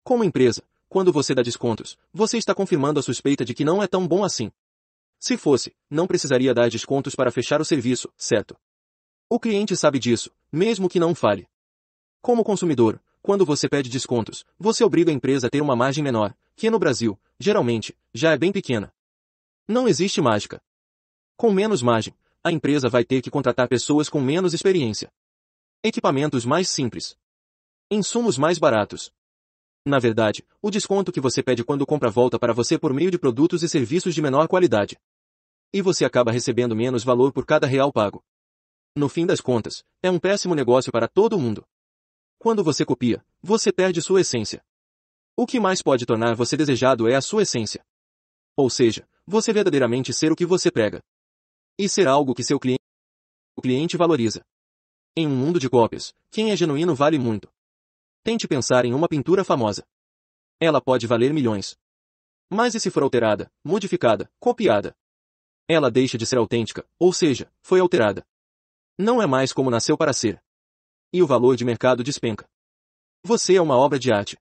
Como empresa, quando você dá descontos, você está confirmando a suspeita de que não é tão bom assim. Se fosse, não precisaria dar descontos para fechar o serviço, certo? O cliente sabe disso, mesmo que não fale. Como consumidor, quando você pede descontos, você obriga a empresa a ter uma margem menor, que no Brasil, geralmente, já é bem pequena. Não existe mágica. Com menos margem, a empresa vai ter que contratar pessoas com menos experiência. Equipamentos mais simples. Insumos mais baratos. Na verdade, o desconto que você pede quando compra volta para você por meio de produtos e serviços de menor qualidade e você acaba recebendo menos valor por cada real pago. No fim das contas, é um péssimo negócio para todo mundo. Quando você copia, você perde sua essência. O que mais pode tornar você desejado é a sua essência. Ou seja, você verdadeiramente ser o que você prega. E ser algo que seu cliente, o cliente valoriza. Em um mundo de cópias, quem é genuíno vale muito. Tente pensar em uma pintura famosa. Ela pode valer milhões. Mas e se for alterada, modificada, copiada, ela deixa de ser autêntica, ou seja, foi alterada. Não é mais como nasceu para ser. E o valor de mercado despenca. Você é uma obra de arte.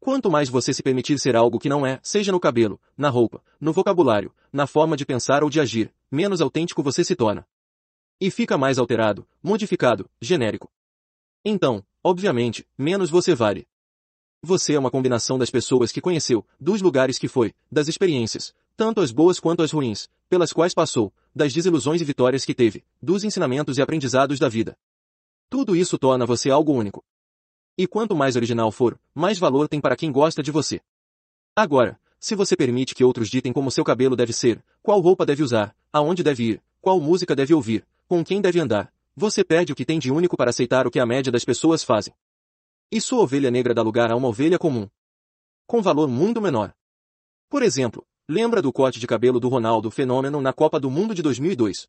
Quanto mais você se permitir ser algo que não é, seja no cabelo, na roupa, no vocabulário, na forma de pensar ou de agir, menos autêntico você se torna. E fica mais alterado, modificado, genérico. Então, obviamente, menos você vale. Você é uma combinação das pessoas que conheceu, dos lugares que foi, das experiências, tanto as boas quanto as ruins, pelas quais passou, das desilusões e vitórias que teve, dos ensinamentos e aprendizados da vida. Tudo isso torna você algo único. E quanto mais original for, mais valor tem para quem gosta de você. Agora, se você permite que outros ditem como seu cabelo deve ser, qual roupa deve usar, aonde deve ir, qual música deve ouvir, com quem deve andar, você perde o que tem de único para aceitar o que a média das pessoas fazem. E sua ovelha negra dá lugar a uma ovelha comum. Com valor muito menor. Por exemplo, Lembra do corte de cabelo do Ronaldo Fenômeno na Copa do Mundo de 2002?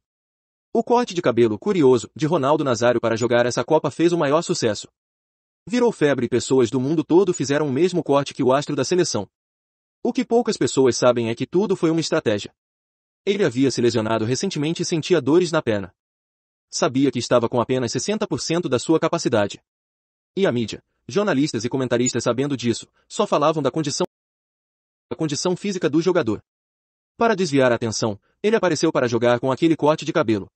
O corte de cabelo curioso de Ronaldo Nazário para jogar essa Copa fez o maior sucesso. Virou febre e pessoas do mundo todo fizeram o mesmo corte que o astro da seleção. O que poucas pessoas sabem é que tudo foi uma estratégia. Ele havia se lesionado recentemente e sentia dores na perna. Sabia que estava com apenas 60% da sua capacidade. E a mídia, jornalistas e comentaristas sabendo disso, só falavam da condição a condição física do jogador. Para desviar a atenção, ele apareceu para jogar com aquele corte de cabelo.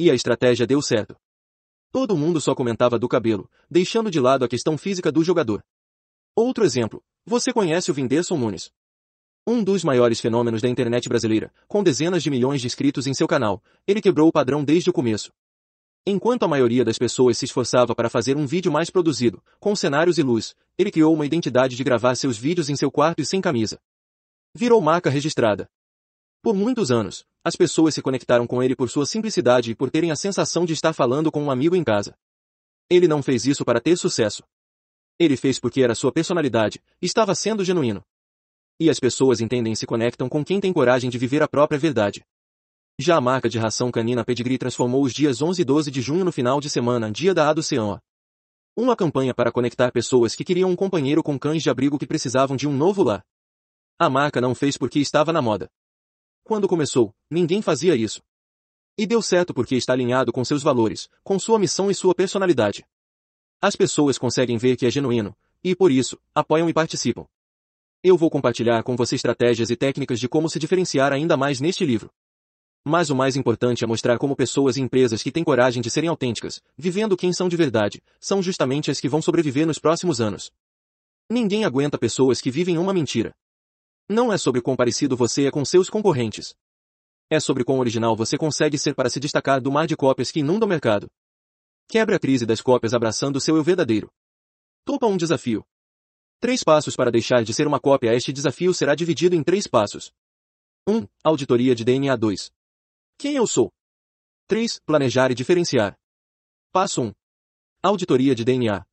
E a estratégia deu certo. Todo mundo só comentava do cabelo, deixando de lado a questão física do jogador. Outro exemplo, você conhece o Vinderson Nunes. Um dos maiores fenômenos da internet brasileira, com dezenas de milhões de inscritos em seu canal, ele quebrou o padrão desde o começo. Enquanto a maioria das pessoas se esforçava para fazer um vídeo mais produzido, com cenários e luz, ele criou uma identidade de gravar seus vídeos em seu quarto e sem camisa. Virou marca registrada. Por muitos anos, as pessoas se conectaram com ele por sua simplicidade e por terem a sensação de estar falando com um amigo em casa. Ele não fez isso para ter sucesso. Ele fez porque era sua personalidade, estava sendo genuíno. E as pessoas entendem e se conectam com quem tem coragem de viver a própria verdade. Já a marca de ração canina Pedigree transformou os dias 11 e 12 de junho no final de semana, dia da adoção. Uma campanha para conectar pessoas que queriam um companheiro com cães de abrigo que precisavam de um novo lar. A marca não fez porque estava na moda. Quando começou, ninguém fazia isso. E deu certo porque está alinhado com seus valores, com sua missão e sua personalidade. As pessoas conseguem ver que é genuíno, e por isso, apoiam e participam. Eu vou compartilhar com você estratégias e técnicas de como se diferenciar ainda mais neste livro. Mas o mais importante é mostrar como pessoas e empresas que têm coragem de serem autênticas, vivendo quem são de verdade, são justamente as que vão sobreviver nos próximos anos. Ninguém aguenta pessoas que vivem uma mentira. Não é sobre quão parecido você é com seus concorrentes. É sobre quão original você consegue ser para se destacar do mar de cópias que inunda o mercado. Quebre a crise das cópias abraçando seu eu verdadeiro. Topa um desafio. Três passos para deixar de ser uma cópia. Este desafio será dividido em três passos. 1. Um, auditoria de DNA 2. Quem eu sou? 3. Planejar e diferenciar. Passo 1. Auditoria de DNA.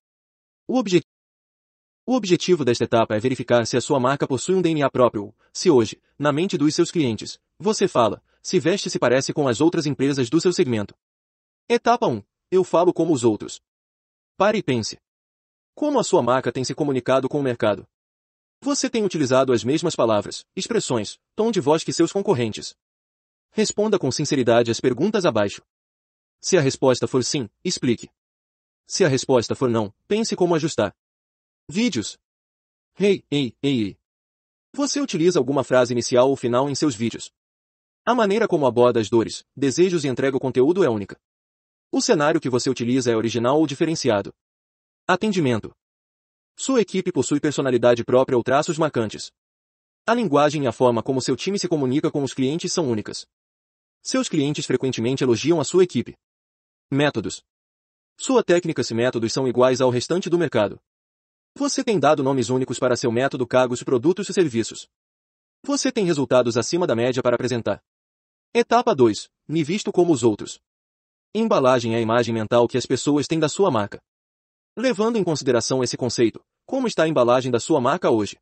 O, obje... o objetivo desta etapa é verificar se a sua marca possui um DNA próprio, se hoje, na mente dos seus clientes, você fala, se veste se parece com as outras empresas do seu segmento. Etapa 1. Eu falo como os outros. Pare e pense. Como a sua marca tem se comunicado com o mercado? Você tem utilizado as mesmas palavras, expressões, tom de voz que seus concorrentes. Responda com sinceridade as perguntas abaixo. Se a resposta for sim, explique. Se a resposta for não, pense como ajustar. Vídeos. Hey, ei, ei, ei. Você utiliza alguma frase inicial ou final em seus vídeos. A maneira como aborda as dores, desejos e entrega o conteúdo é única. O cenário que você utiliza é original ou diferenciado. Atendimento. Sua equipe possui personalidade própria ou traços marcantes. A linguagem e a forma como seu time se comunica com os clientes são únicas. Seus clientes frequentemente elogiam a sua equipe. Métodos. Sua técnica e métodos são iguais ao restante do mercado. Você tem dado nomes únicos para seu método, cargos, produtos e serviços. Você tem resultados acima da média para apresentar. Etapa 2. Me visto como os outros. Embalagem é a imagem mental que as pessoas têm da sua marca. Levando em consideração esse conceito, como está a embalagem da sua marca hoje?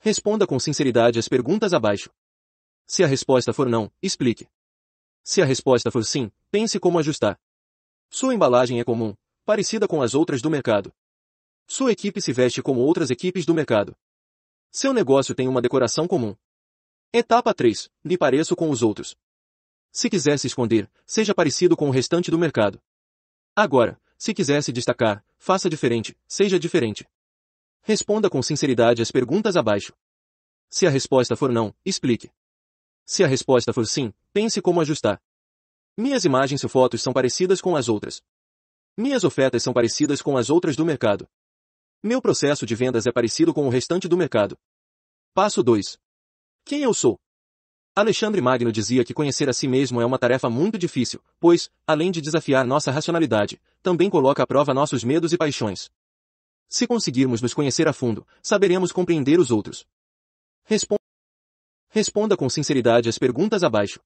Responda com sinceridade as perguntas abaixo. Se a resposta for não, explique. Se a resposta for sim, pense como ajustar. Sua embalagem é comum, parecida com as outras do mercado. Sua equipe se veste como outras equipes do mercado. Seu negócio tem uma decoração comum. Etapa 3. Me pareço com os outros. Se quiser se esconder, seja parecido com o restante do mercado. Agora, se quiser se destacar, faça diferente, seja diferente. Responda com sinceridade as perguntas abaixo. Se a resposta for não, explique. Se a resposta for sim, Pense como ajustar. Minhas imagens e fotos são parecidas com as outras. Minhas ofertas são parecidas com as outras do mercado. Meu processo de vendas é parecido com o restante do mercado. Passo 2. Quem eu sou? Alexandre Magno dizia que conhecer a si mesmo é uma tarefa muito difícil, pois, além de desafiar nossa racionalidade, também coloca à prova nossos medos e paixões. Se conseguirmos nos conhecer a fundo, saberemos compreender os outros. Responda com sinceridade as perguntas abaixo.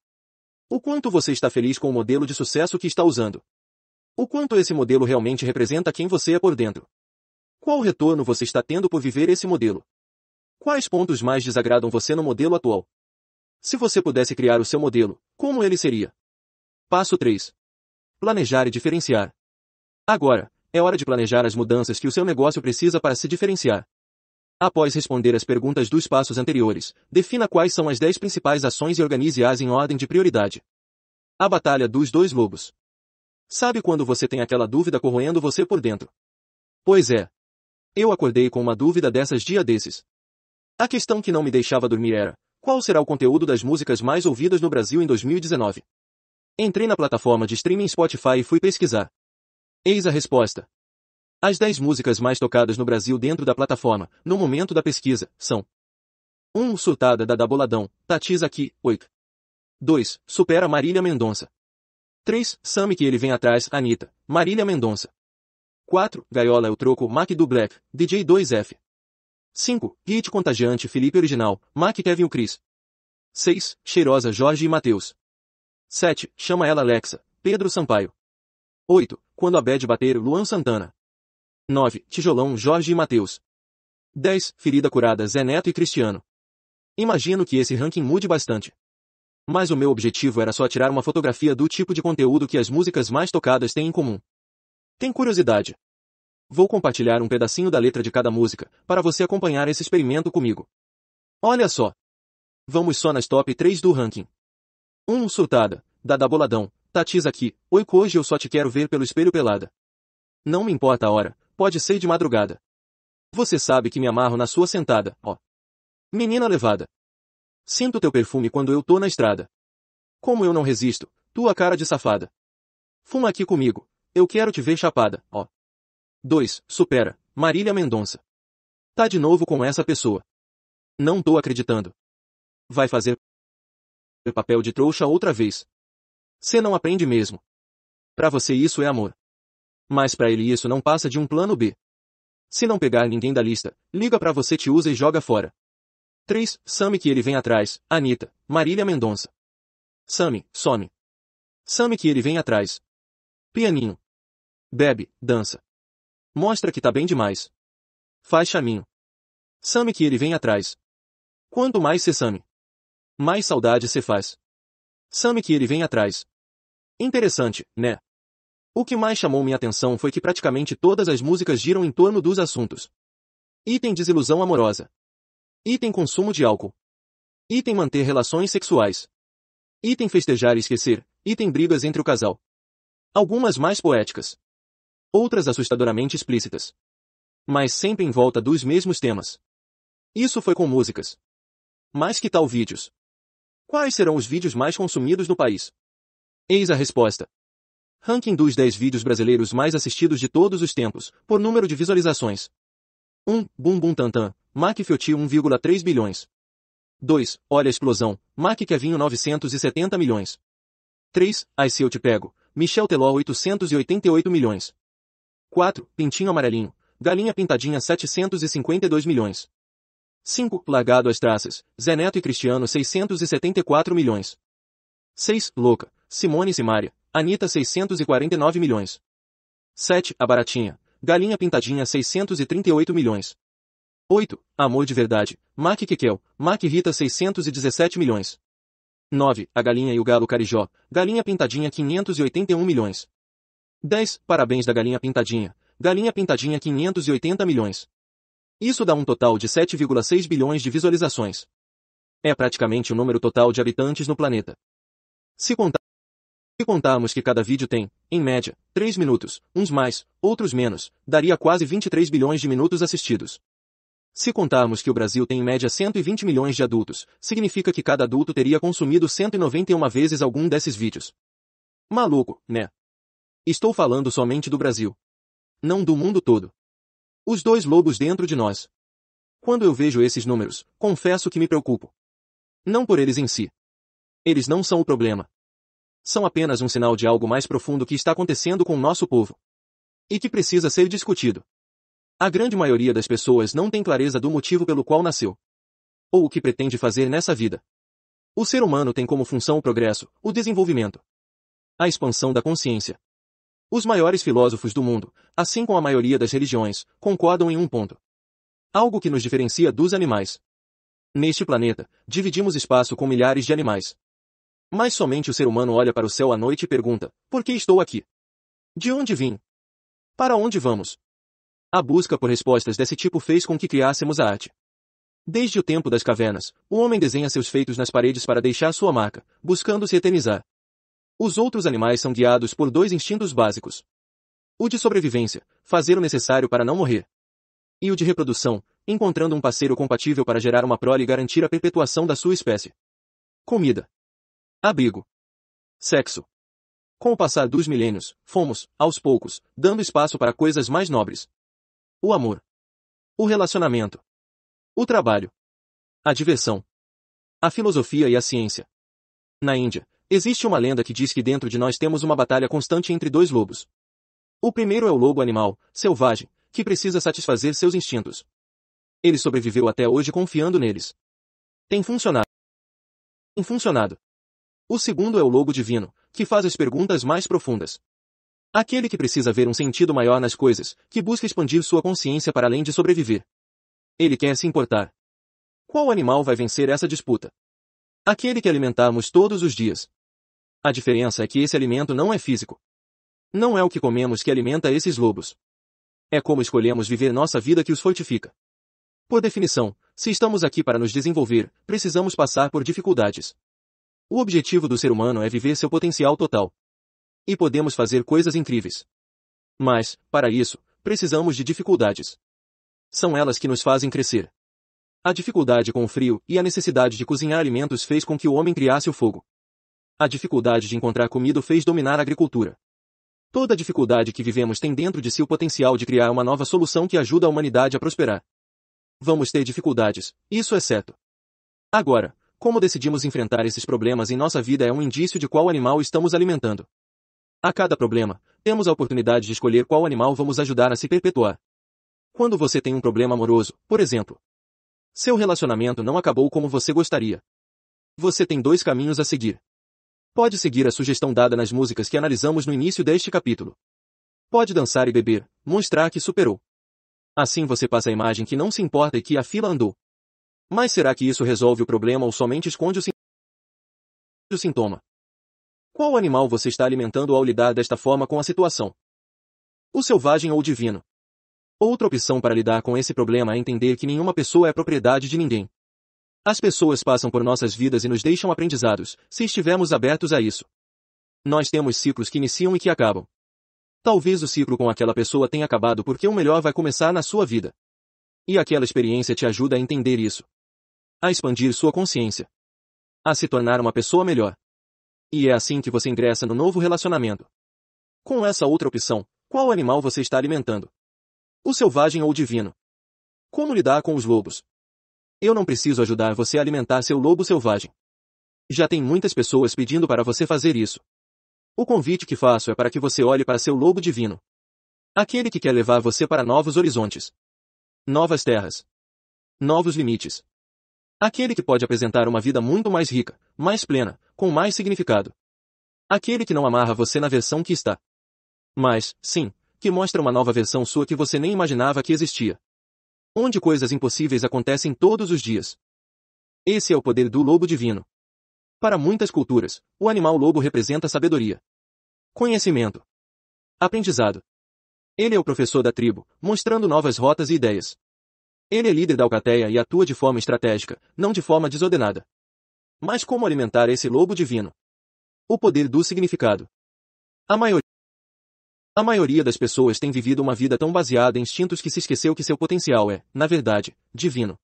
O quanto você está feliz com o modelo de sucesso que está usando? O quanto esse modelo realmente representa quem você é por dentro? Qual retorno você está tendo por viver esse modelo? Quais pontos mais desagradam você no modelo atual? Se você pudesse criar o seu modelo, como ele seria? Passo 3. Planejar e diferenciar. Agora, é hora de planejar as mudanças que o seu negócio precisa para se diferenciar. Após responder as perguntas dos passos anteriores, defina quais são as 10 principais ações e organize-as em ordem de prioridade. A Batalha dos Dois Lobos. Sabe quando você tem aquela dúvida corroendo você por dentro? Pois é. Eu acordei com uma dúvida dessas dia desses. A questão que não me deixava dormir era, qual será o conteúdo das músicas mais ouvidas no Brasil em 2019? Entrei na plataforma de streaming Spotify e fui pesquisar. Eis a resposta. As 10 músicas mais tocadas no Brasil dentro da plataforma, no momento da pesquisa, são 1. Surtada da Daboladão, Tatis aqui, 8. 2. Supera Marília Mendonça. 3. Sammy que ele vem atrás, Anitta, Marília Mendonça. 4. Gaiola é o troco, Mac do Black, DJ 2F. 5. Hit Contagiante Felipe Original, Mac Kevin o Cris. 6. Cheirosa Jorge e Matheus. 7. Chama ela Alexa, Pedro Sampaio. 8. Quando a Bad bater, Luan Santana. 9. Tijolão Jorge e Matheus. 10. Ferida curada Zé Neto e Cristiano. Imagino que esse ranking mude bastante. Mas o meu objetivo era só tirar uma fotografia do tipo de conteúdo que as músicas mais tocadas têm em comum. Tem curiosidade? Vou compartilhar um pedacinho da letra de cada música, para você acompanhar esse experimento comigo. Olha só! Vamos só nas top 3 do ranking. 1. sultada, surtada, Dada Boladão, Tatis aqui, oi hoje eu só te quero ver pelo espelho pelada. Não me importa a hora, pode ser de madrugada. Você sabe que me amarro na sua sentada, ó. Menina levada. Sinto teu perfume quando eu tô na estrada. Como eu não resisto, tua cara de safada. Fuma aqui comigo, eu quero te ver chapada, ó. 2. Supera, Marília Mendonça. Tá de novo com essa pessoa. Não tô acreditando. Vai fazer papel de trouxa outra vez. Cê não aprende mesmo. Pra você isso é amor. Mas para ele isso não passa de um plano B. Se não pegar ninguém da lista, liga para você te usa e joga fora. 3. Sami que ele vem atrás, Anitta, Marília Mendonça. Sami, some. Sami que ele vem atrás. Pianinho. Bebe, dança. Mostra que tá bem demais. Faz chaminho. Sami que ele vem atrás. Quanto mais você Sami, mais saudade você faz. Sami que ele vem atrás. Interessante, né? O que mais chamou minha atenção foi que praticamente todas as músicas giram em torno dos assuntos. Item desilusão amorosa. Item consumo de álcool. Item manter relações sexuais. Item festejar e esquecer. Item brigas entre o casal. Algumas mais poéticas. Outras assustadoramente explícitas. Mas sempre em volta dos mesmos temas. Isso foi com músicas. Mas que tal vídeos? Quais serão os vídeos mais consumidos no país? Eis a resposta. Ranking dos 10 vídeos brasileiros mais assistidos de todos os tempos, por número de visualizações. 1. Bum Bum Tantan, Mac Fioti 1,3 bilhões. 2. Olha a Explosão, Mac Kevinho 970 milhões. 3. Ai Se Eu Te Pego, Michel Teló 888 milhões. 4. Pintinho Amarelinho, Galinha Pintadinha 752 milhões. 5. Lagado as Traças, Zé Neto e Cristiano 674 milhões. 6. Louca, Simone e Simária, Anitta 649 milhões. 7. A Baratinha. Galinha Pintadinha 638 milhões. 8. Amor de Verdade. Mac Kekel. Mac Rita 617 milhões. 9. A Galinha e o Galo Carijó. Galinha Pintadinha 581 milhões. 10. Parabéns da Galinha Pintadinha. Galinha Pintadinha 580 milhões. Isso dá um total de 7,6 bilhões de visualizações. É praticamente o número total de habitantes no planeta. Se contar se contarmos que cada vídeo tem, em média, 3 minutos, uns mais, outros menos, daria quase 23 bilhões de minutos assistidos. Se contarmos que o Brasil tem em média 120 milhões de adultos, significa que cada adulto teria consumido 191 vezes algum desses vídeos. Maluco, né? Estou falando somente do Brasil. Não do mundo todo. Os dois lobos dentro de nós. Quando eu vejo esses números, confesso que me preocupo. Não por eles em si. Eles não são o problema são apenas um sinal de algo mais profundo que está acontecendo com o nosso povo. E que precisa ser discutido. A grande maioria das pessoas não tem clareza do motivo pelo qual nasceu. Ou o que pretende fazer nessa vida. O ser humano tem como função o progresso, o desenvolvimento. A expansão da consciência. Os maiores filósofos do mundo, assim como a maioria das religiões, concordam em um ponto. Algo que nos diferencia dos animais. Neste planeta, dividimos espaço com milhares de animais. Mas somente o ser humano olha para o céu à noite e pergunta, por que estou aqui? De onde vim? Para onde vamos? A busca por respostas desse tipo fez com que criássemos a arte. Desde o tempo das cavernas, o homem desenha seus feitos nas paredes para deixar sua marca, buscando se eternizar. Os outros animais são guiados por dois instintos básicos. O de sobrevivência, fazer o necessário para não morrer. E o de reprodução, encontrando um parceiro compatível para gerar uma prole e garantir a perpetuação da sua espécie. Comida abrigo, sexo. Com o passar dos milênios, fomos, aos poucos, dando espaço para coisas mais nobres. O amor. O relacionamento. O trabalho. A diversão. A filosofia e a ciência. Na Índia, existe uma lenda que diz que dentro de nós temos uma batalha constante entre dois lobos. O primeiro é o lobo animal, selvagem, que precisa satisfazer seus instintos. Ele sobreviveu até hoje confiando neles. Tem funcionado. Tem funcionado. O segundo é o logo divino, que faz as perguntas mais profundas. Aquele que precisa ver um sentido maior nas coisas, que busca expandir sua consciência para além de sobreviver. Ele quer se importar. Qual animal vai vencer essa disputa? Aquele que alimentamos todos os dias. A diferença é que esse alimento não é físico. Não é o que comemos que alimenta esses lobos. É como escolhemos viver nossa vida que os fortifica. Por definição, se estamos aqui para nos desenvolver, precisamos passar por dificuldades. O objetivo do ser humano é viver seu potencial total. E podemos fazer coisas incríveis. Mas, para isso, precisamos de dificuldades. São elas que nos fazem crescer. A dificuldade com o frio e a necessidade de cozinhar alimentos fez com que o homem criasse o fogo. A dificuldade de encontrar comida fez dominar a agricultura. Toda dificuldade que vivemos tem dentro de si o potencial de criar uma nova solução que ajuda a humanidade a prosperar. Vamos ter dificuldades, isso é certo. Agora, como decidimos enfrentar esses problemas em nossa vida é um indício de qual animal estamos alimentando. A cada problema, temos a oportunidade de escolher qual animal vamos ajudar a se perpetuar. Quando você tem um problema amoroso, por exemplo, seu relacionamento não acabou como você gostaria. Você tem dois caminhos a seguir. Pode seguir a sugestão dada nas músicas que analisamos no início deste capítulo. Pode dançar e beber, mostrar que superou. Assim você passa a imagem que não se importa e que a fila andou. Mas será que isso resolve o problema ou somente esconde o, o sintoma? Qual animal você está alimentando ao lidar desta forma com a situação? O selvagem ou o divino? Outra opção para lidar com esse problema é entender que nenhuma pessoa é propriedade de ninguém. As pessoas passam por nossas vidas e nos deixam aprendizados, se estivermos abertos a isso. Nós temos ciclos que iniciam e que acabam. Talvez o ciclo com aquela pessoa tenha acabado porque o melhor vai começar na sua vida. E aquela experiência te ajuda a entender isso a expandir sua consciência, a se tornar uma pessoa melhor. E é assim que você ingressa no novo relacionamento. Com essa outra opção, qual animal você está alimentando? O selvagem ou o divino? Como lidar com os lobos? Eu não preciso ajudar você a alimentar seu lobo selvagem. Já tem muitas pessoas pedindo para você fazer isso. O convite que faço é para que você olhe para seu lobo divino. Aquele que quer levar você para novos horizontes. Novas terras. Novos limites. Aquele que pode apresentar uma vida muito mais rica, mais plena, com mais significado. Aquele que não amarra você na versão que está. Mas, sim, que mostra uma nova versão sua que você nem imaginava que existia. Onde coisas impossíveis acontecem todos os dias. Esse é o poder do lobo divino. Para muitas culturas, o animal lobo representa sabedoria. Conhecimento. Aprendizado. Ele é o professor da tribo, mostrando novas rotas e ideias. Ele é líder da alcateia e atua de forma estratégica, não de forma desordenada. Mas como alimentar esse lobo divino? O poder do significado. A maioria a maioria das pessoas tem vivido uma vida tão baseada em instintos que se esqueceu que seu potencial é, na verdade, divino.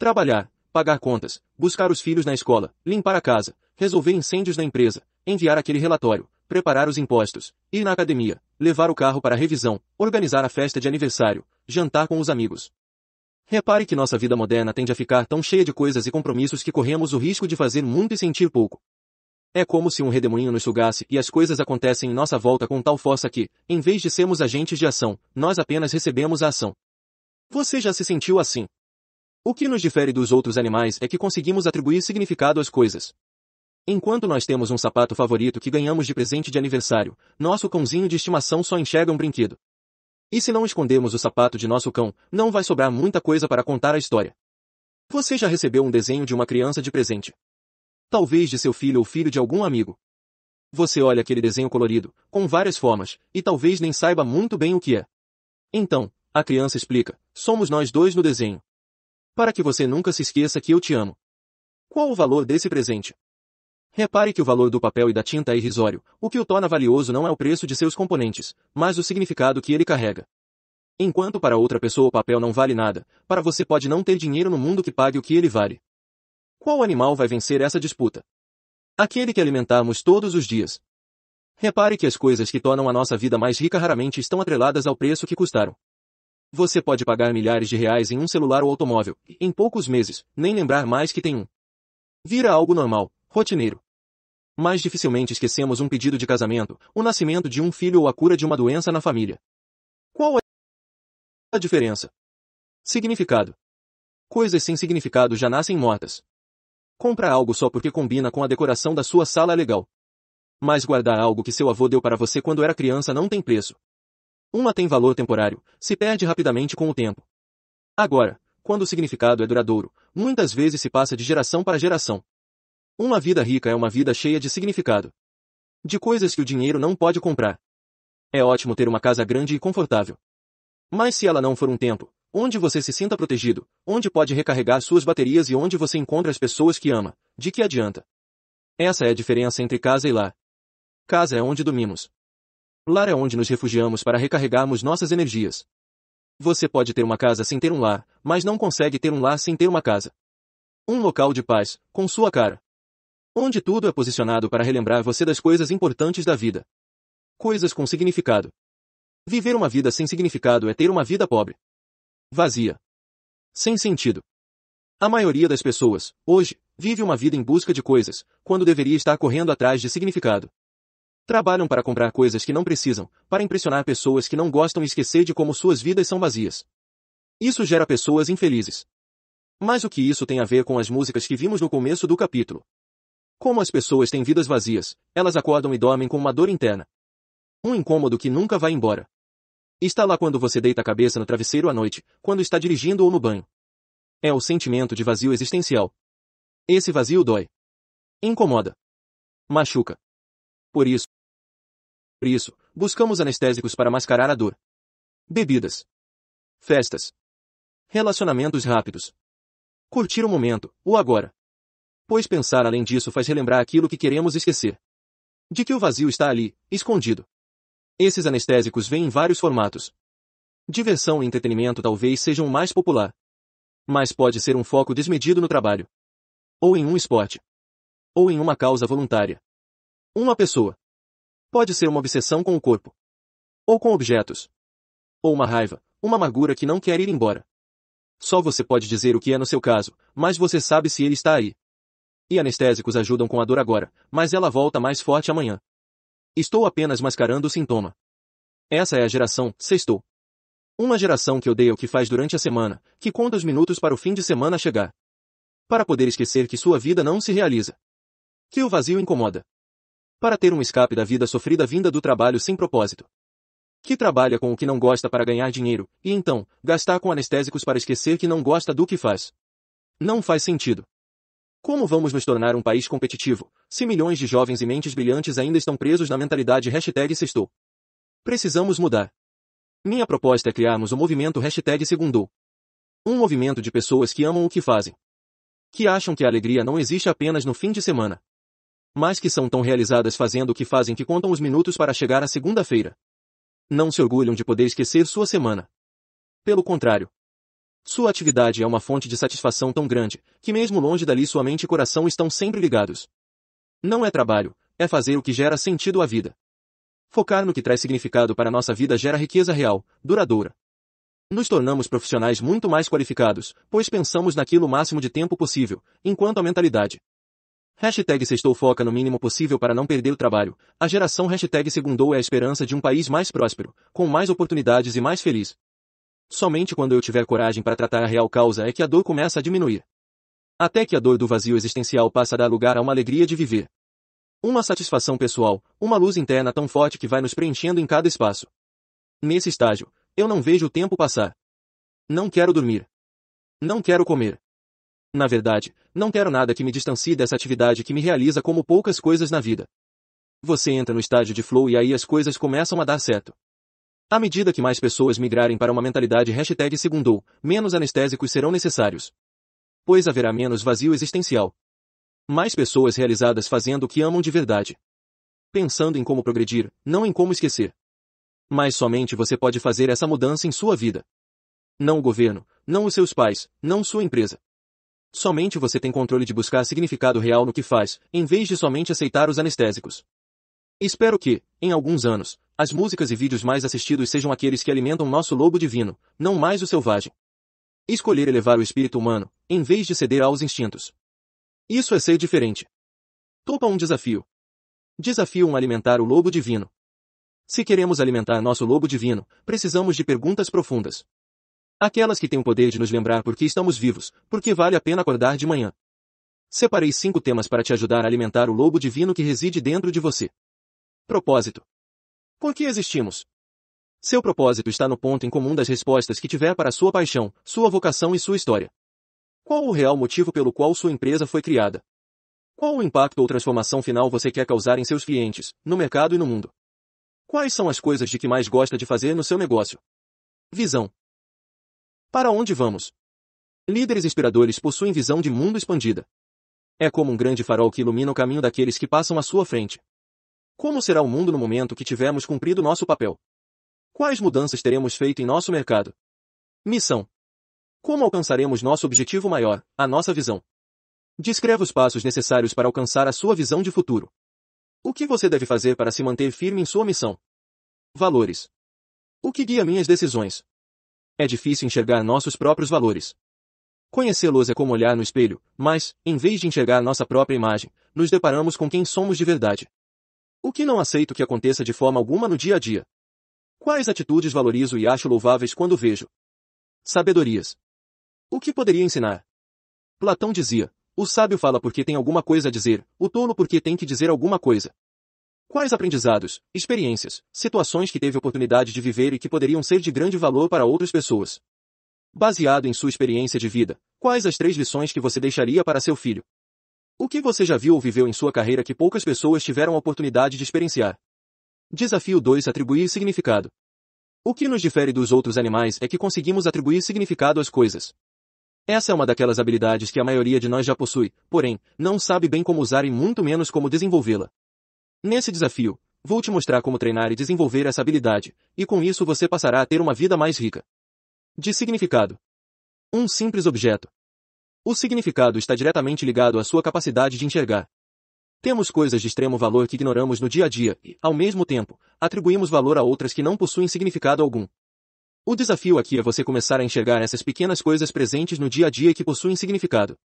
Trabalhar, pagar contas, buscar os filhos na escola, limpar a casa, resolver incêndios na empresa, enviar aquele relatório, preparar os impostos, ir na academia, levar o carro para revisão, organizar a festa de aniversário, jantar com os amigos, Repare que nossa vida moderna tende a ficar tão cheia de coisas e compromissos que corremos o risco de fazer muito e sentir pouco. É como se um redemoinho nos sugasse e as coisas acontecem em nossa volta com tal força que, em vez de sermos agentes de ação, nós apenas recebemos a ação. Você já se sentiu assim? O que nos difere dos outros animais é que conseguimos atribuir significado às coisas. Enquanto nós temos um sapato favorito que ganhamos de presente de aniversário, nosso cãozinho de estimação só enxerga um brinquedo. E se não escondermos o sapato de nosso cão, não vai sobrar muita coisa para contar a história. Você já recebeu um desenho de uma criança de presente? Talvez de seu filho ou filho de algum amigo. Você olha aquele desenho colorido, com várias formas, e talvez nem saiba muito bem o que é. Então, a criança explica, somos nós dois no desenho. Para que você nunca se esqueça que eu te amo. Qual o valor desse presente? Repare que o valor do papel e da tinta é irrisório, o que o torna valioso não é o preço de seus componentes, mas o significado que ele carrega. Enquanto para outra pessoa o papel não vale nada, para você pode não ter dinheiro no mundo que pague o que ele vale. Qual animal vai vencer essa disputa? Aquele que alimentamos todos os dias. Repare que as coisas que tornam a nossa vida mais rica raramente estão atreladas ao preço que custaram. Você pode pagar milhares de reais em um celular ou automóvel, e, em poucos meses, nem lembrar mais que tem um. Vira algo normal, rotineiro. Mas dificilmente esquecemos um pedido de casamento, o nascimento de um filho ou a cura de uma doença na família. Qual é a diferença? Significado. Coisas sem significado já nascem mortas. Compra algo só porque combina com a decoração da sua sala é legal. Mas guardar algo que seu avô deu para você quando era criança não tem preço. Uma tem valor temporário, se perde rapidamente com o tempo. Agora, quando o significado é duradouro, muitas vezes se passa de geração para geração. Uma vida rica é uma vida cheia de significado. De coisas que o dinheiro não pode comprar. É ótimo ter uma casa grande e confortável. Mas se ela não for um tempo, onde você se sinta protegido, onde pode recarregar suas baterias e onde você encontra as pessoas que ama, de que adianta? Essa é a diferença entre casa e lar. Casa é onde dormimos. Lar é onde nos refugiamos para recarregarmos nossas energias. Você pode ter uma casa sem ter um lar, mas não consegue ter um lar sem ter uma casa. Um local de paz, com sua cara. Onde tudo é posicionado para relembrar você das coisas importantes da vida. Coisas com significado. Viver uma vida sem significado é ter uma vida pobre. Vazia. Sem sentido. A maioria das pessoas, hoje, vive uma vida em busca de coisas, quando deveria estar correndo atrás de significado. Trabalham para comprar coisas que não precisam, para impressionar pessoas que não gostam e esquecer de como suas vidas são vazias. Isso gera pessoas infelizes. Mas o que isso tem a ver com as músicas que vimos no começo do capítulo? Como as pessoas têm vidas vazias, elas acordam e dormem com uma dor interna. Um incômodo que nunca vai embora. Está lá quando você deita a cabeça no travesseiro à noite, quando está dirigindo ou no banho. É o sentimento de vazio existencial. Esse vazio dói. Incomoda. Machuca. Por isso. Por isso, buscamos anestésicos para mascarar a dor. Bebidas. Festas. Relacionamentos rápidos. Curtir o momento, o agora pois pensar além disso faz relembrar aquilo que queremos esquecer. De que o vazio está ali, escondido. Esses anestésicos vêm em vários formatos. Diversão e entretenimento talvez sejam o mais popular. Mas pode ser um foco desmedido no trabalho. Ou em um esporte. Ou em uma causa voluntária. Uma pessoa. Pode ser uma obsessão com o corpo. Ou com objetos. Ou uma raiva, uma amargura que não quer ir embora. Só você pode dizer o que é no seu caso, mas você sabe se ele está aí. E anestésicos ajudam com a dor agora, mas ela volta mais forte amanhã. Estou apenas mascarando o sintoma. Essa é a geração, sextou. Uma geração que odeia o que faz durante a semana, que conta os minutos para o fim de semana chegar. Para poder esquecer que sua vida não se realiza. Que o vazio incomoda. Para ter um escape da vida sofrida vinda do trabalho sem propósito. Que trabalha com o que não gosta para ganhar dinheiro, e então, gastar com anestésicos para esquecer que não gosta do que faz. Não faz sentido. Como vamos nos tornar um país competitivo, se milhões de jovens e mentes brilhantes ainda estão presos na mentalidade hashtag sextou? Precisamos mudar. Minha proposta é criarmos o movimento hashtag segundou. Um movimento de pessoas que amam o que fazem. Que acham que a alegria não existe apenas no fim de semana. Mas que são tão realizadas fazendo o que fazem que contam os minutos para chegar à segunda-feira. Não se orgulham de poder esquecer sua semana. Pelo contrário, sua atividade é uma fonte de satisfação tão grande, que mesmo longe dali sua mente e coração estão sempre ligados. Não é trabalho, é fazer o que gera sentido à vida. Focar no que traz significado para nossa vida gera riqueza real, duradoura. Nos tornamos profissionais muito mais qualificados, pois pensamos naquilo o máximo de tempo possível, enquanto a mentalidade. Hashtag Sextou foca no mínimo possível para não perder o trabalho. A geração hashtag Segundou é a esperança de um país mais próspero, com mais oportunidades e mais feliz. Somente quando eu tiver coragem para tratar a real causa é que a dor começa a diminuir. Até que a dor do vazio existencial passa a dar lugar a uma alegria de viver. Uma satisfação pessoal, uma luz interna tão forte que vai nos preenchendo em cada espaço. Nesse estágio, eu não vejo o tempo passar. Não quero dormir. Não quero comer. Na verdade, não quero nada que me distancie dessa atividade que me realiza como poucas coisas na vida. Você entra no estágio de flow e aí as coisas começam a dar certo. À medida que mais pessoas migrarem para uma mentalidade hashtag segundou, menos anestésicos serão necessários. Pois haverá menos vazio existencial. Mais pessoas realizadas fazendo o que amam de verdade. Pensando em como progredir, não em como esquecer. Mas somente você pode fazer essa mudança em sua vida. Não o governo, não os seus pais, não sua empresa. Somente você tem controle de buscar significado real no que faz, em vez de somente aceitar os anestésicos. Espero que, em alguns anos, as músicas e vídeos mais assistidos sejam aqueles que alimentam nosso lobo divino, não mais o selvagem. Escolher elevar o espírito humano, em vez de ceder aos instintos. Isso é ser diferente. Topa um desafio. Desafio um alimentar o lobo divino. Se queremos alimentar nosso lobo divino, precisamos de perguntas profundas. Aquelas que têm o poder de nos lembrar por que estamos vivos, por que vale a pena acordar de manhã. Separei cinco temas para te ajudar a alimentar o lobo divino que reside dentro de você. Propósito. Por que existimos? Seu propósito está no ponto em comum das respostas que tiver para sua paixão, sua vocação e sua história. Qual o real motivo pelo qual sua empresa foi criada? Qual o impacto ou transformação final você quer causar em seus clientes, no mercado e no mundo? Quais são as coisas de que mais gosta de fazer no seu negócio? Visão. Para onde vamos? Líderes inspiradores possuem visão de mundo expandida. É como um grande farol que ilumina o caminho daqueles que passam à sua frente. Como será o mundo no momento que tivermos cumprido nosso papel? Quais mudanças teremos feito em nosso mercado? Missão. Como alcançaremos nosso objetivo maior, a nossa visão? Descreva os passos necessários para alcançar a sua visão de futuro. O que você deve fazer para se manter firme em sua missão? Valores. O que guia minhas decisões? É difícil enxergar nossos próprios valores. Conhecê-los é como olhar no espelho, mas, em vez de enxergar nossa própria imagem, nos deparamos com quem somos de verdade. O que não aceito que aconteça de forma alguma no dia a dia. Quais atitudes valorizo e acho louváveis quando vejo? Sabedorias. O que poderia ensinar? Platão dizia, o sábio fala porque tem alguma coisa a dizer, o tolo porque tem que dizer alguma coisa. Quais aprendizados, experiências, situações que teve oportunidade de viver e que poderiam ser de grande valor para outras pessoas? Baseado em sua experiência de vida, quais as três lições que você deixaria para seu filho? O que você já viu ou viveu em sua carreira que poucas pessoas tiveram a oportunidade de experienciar? Desafio 2 Atribuir significado. O que nos difere dos outros animais é que conseguimos atribuir significado às coisas. Essa é uma daquelas habilidades que a maioria de nós já possui, porém, não sabe bem como usar e muito menos como desenvolvê-la. Nesse desafio, vou te mostrar como treinar e desenvolver essa habilidade, e com isso você passará a ter uma vida mais rica. De significado. Um simples objeto, o significado está diretamente ligado à sua capacidade de enxergar. Temos coisas de extremo valor que ignoramos no dia a dia e, ao mesmo tempo, atribuímos valor a outras que não possuem significado algum. O desafio aqui é você começar a enxergar essas pequenas coisas presentes no dia a dia que possuem significado.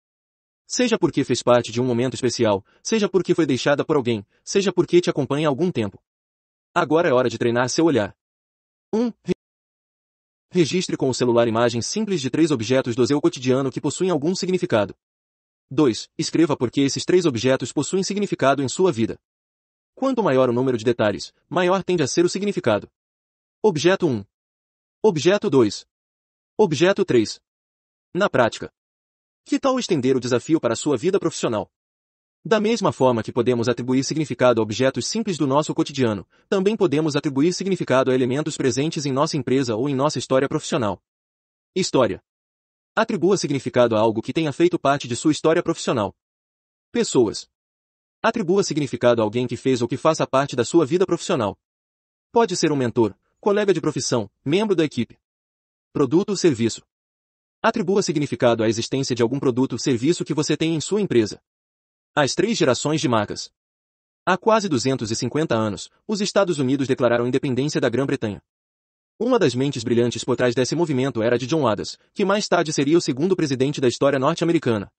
Seja porque fez parte de um momento especial, seja porque foi deixada por alguém, seja porque te acompanha há algum tempo. Agora é hora de treinar seu olhar. 1. Um, Registre com o celular imagens simples de três objetos do seu cotidiano que possuem algum significado. 2. Escreva porque esses três objetos possuem significado em sua vida. Quanto maior o número de detalhes, maior tende a ser o significado. Objeto 1. Objeto 2. Objeto 3. Na prática. Que tal estender o desafio para a sua vida profissional? Da mesma forma que podemos atribuir significado a objetos simples do nosso cotidiano, também podemos atribuir significado a elementos presentes em nossa empresa ou em nossa história profissional. História. Atribua significado a algo que tenha feito parte de sua história profissional. Pessoas. Atribua significado a alguém que fez ou que faça parte da sua vida profissional. Pode ser um mentor, colega de profissão, membro da equipe. Produto ou serviço. Atribua significado à existência de algum produto ou serviço que você tem em sua empresa. As três gerações de marcas. Há quase 250 anos, os Estados Unidos declararam independência da Grã-Bretanha. Uma das mentes brilhantes por trás desse movimento era de John Adams, que mais tarde seria o segundo presidente da história norte-americana.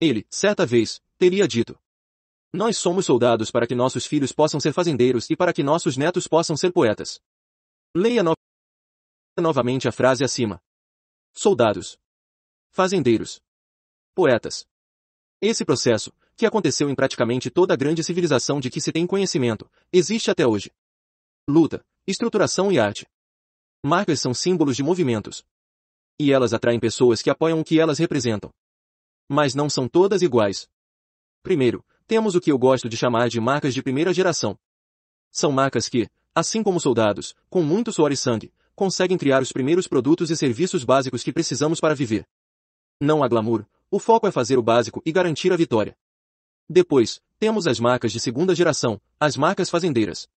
Ele, certa vez, teria dito: Nós somos soldados para que nossos filhos possam ser fazendeiros e para que nossos netos possam ser poetas. Leia no... novamente a frase acima. Soldados. Fazendeiros. Poetas. Esse processo, que aconteceu em praticamente toda a grande civilização de que se tem conhecimento, existe até hoje. Luta, estruturação e arte. Marcas são símbolos de movimentos. E elas atraem pessoas que apoiam o que elas representam. Mas não são todas iguais. Primeiro, temos o que eu gosto de chamar de marcas de primeira geração. São marcas que, assim como soldados, com muito suor e sangue, conseguem criar os primeiros produtos e serviços básicos que precisamos para viver. Não há glamour, o foco é fazer o básico e garantir a vitória. Depois, temos as marcas de segunda geração, as marcas fazendeiras.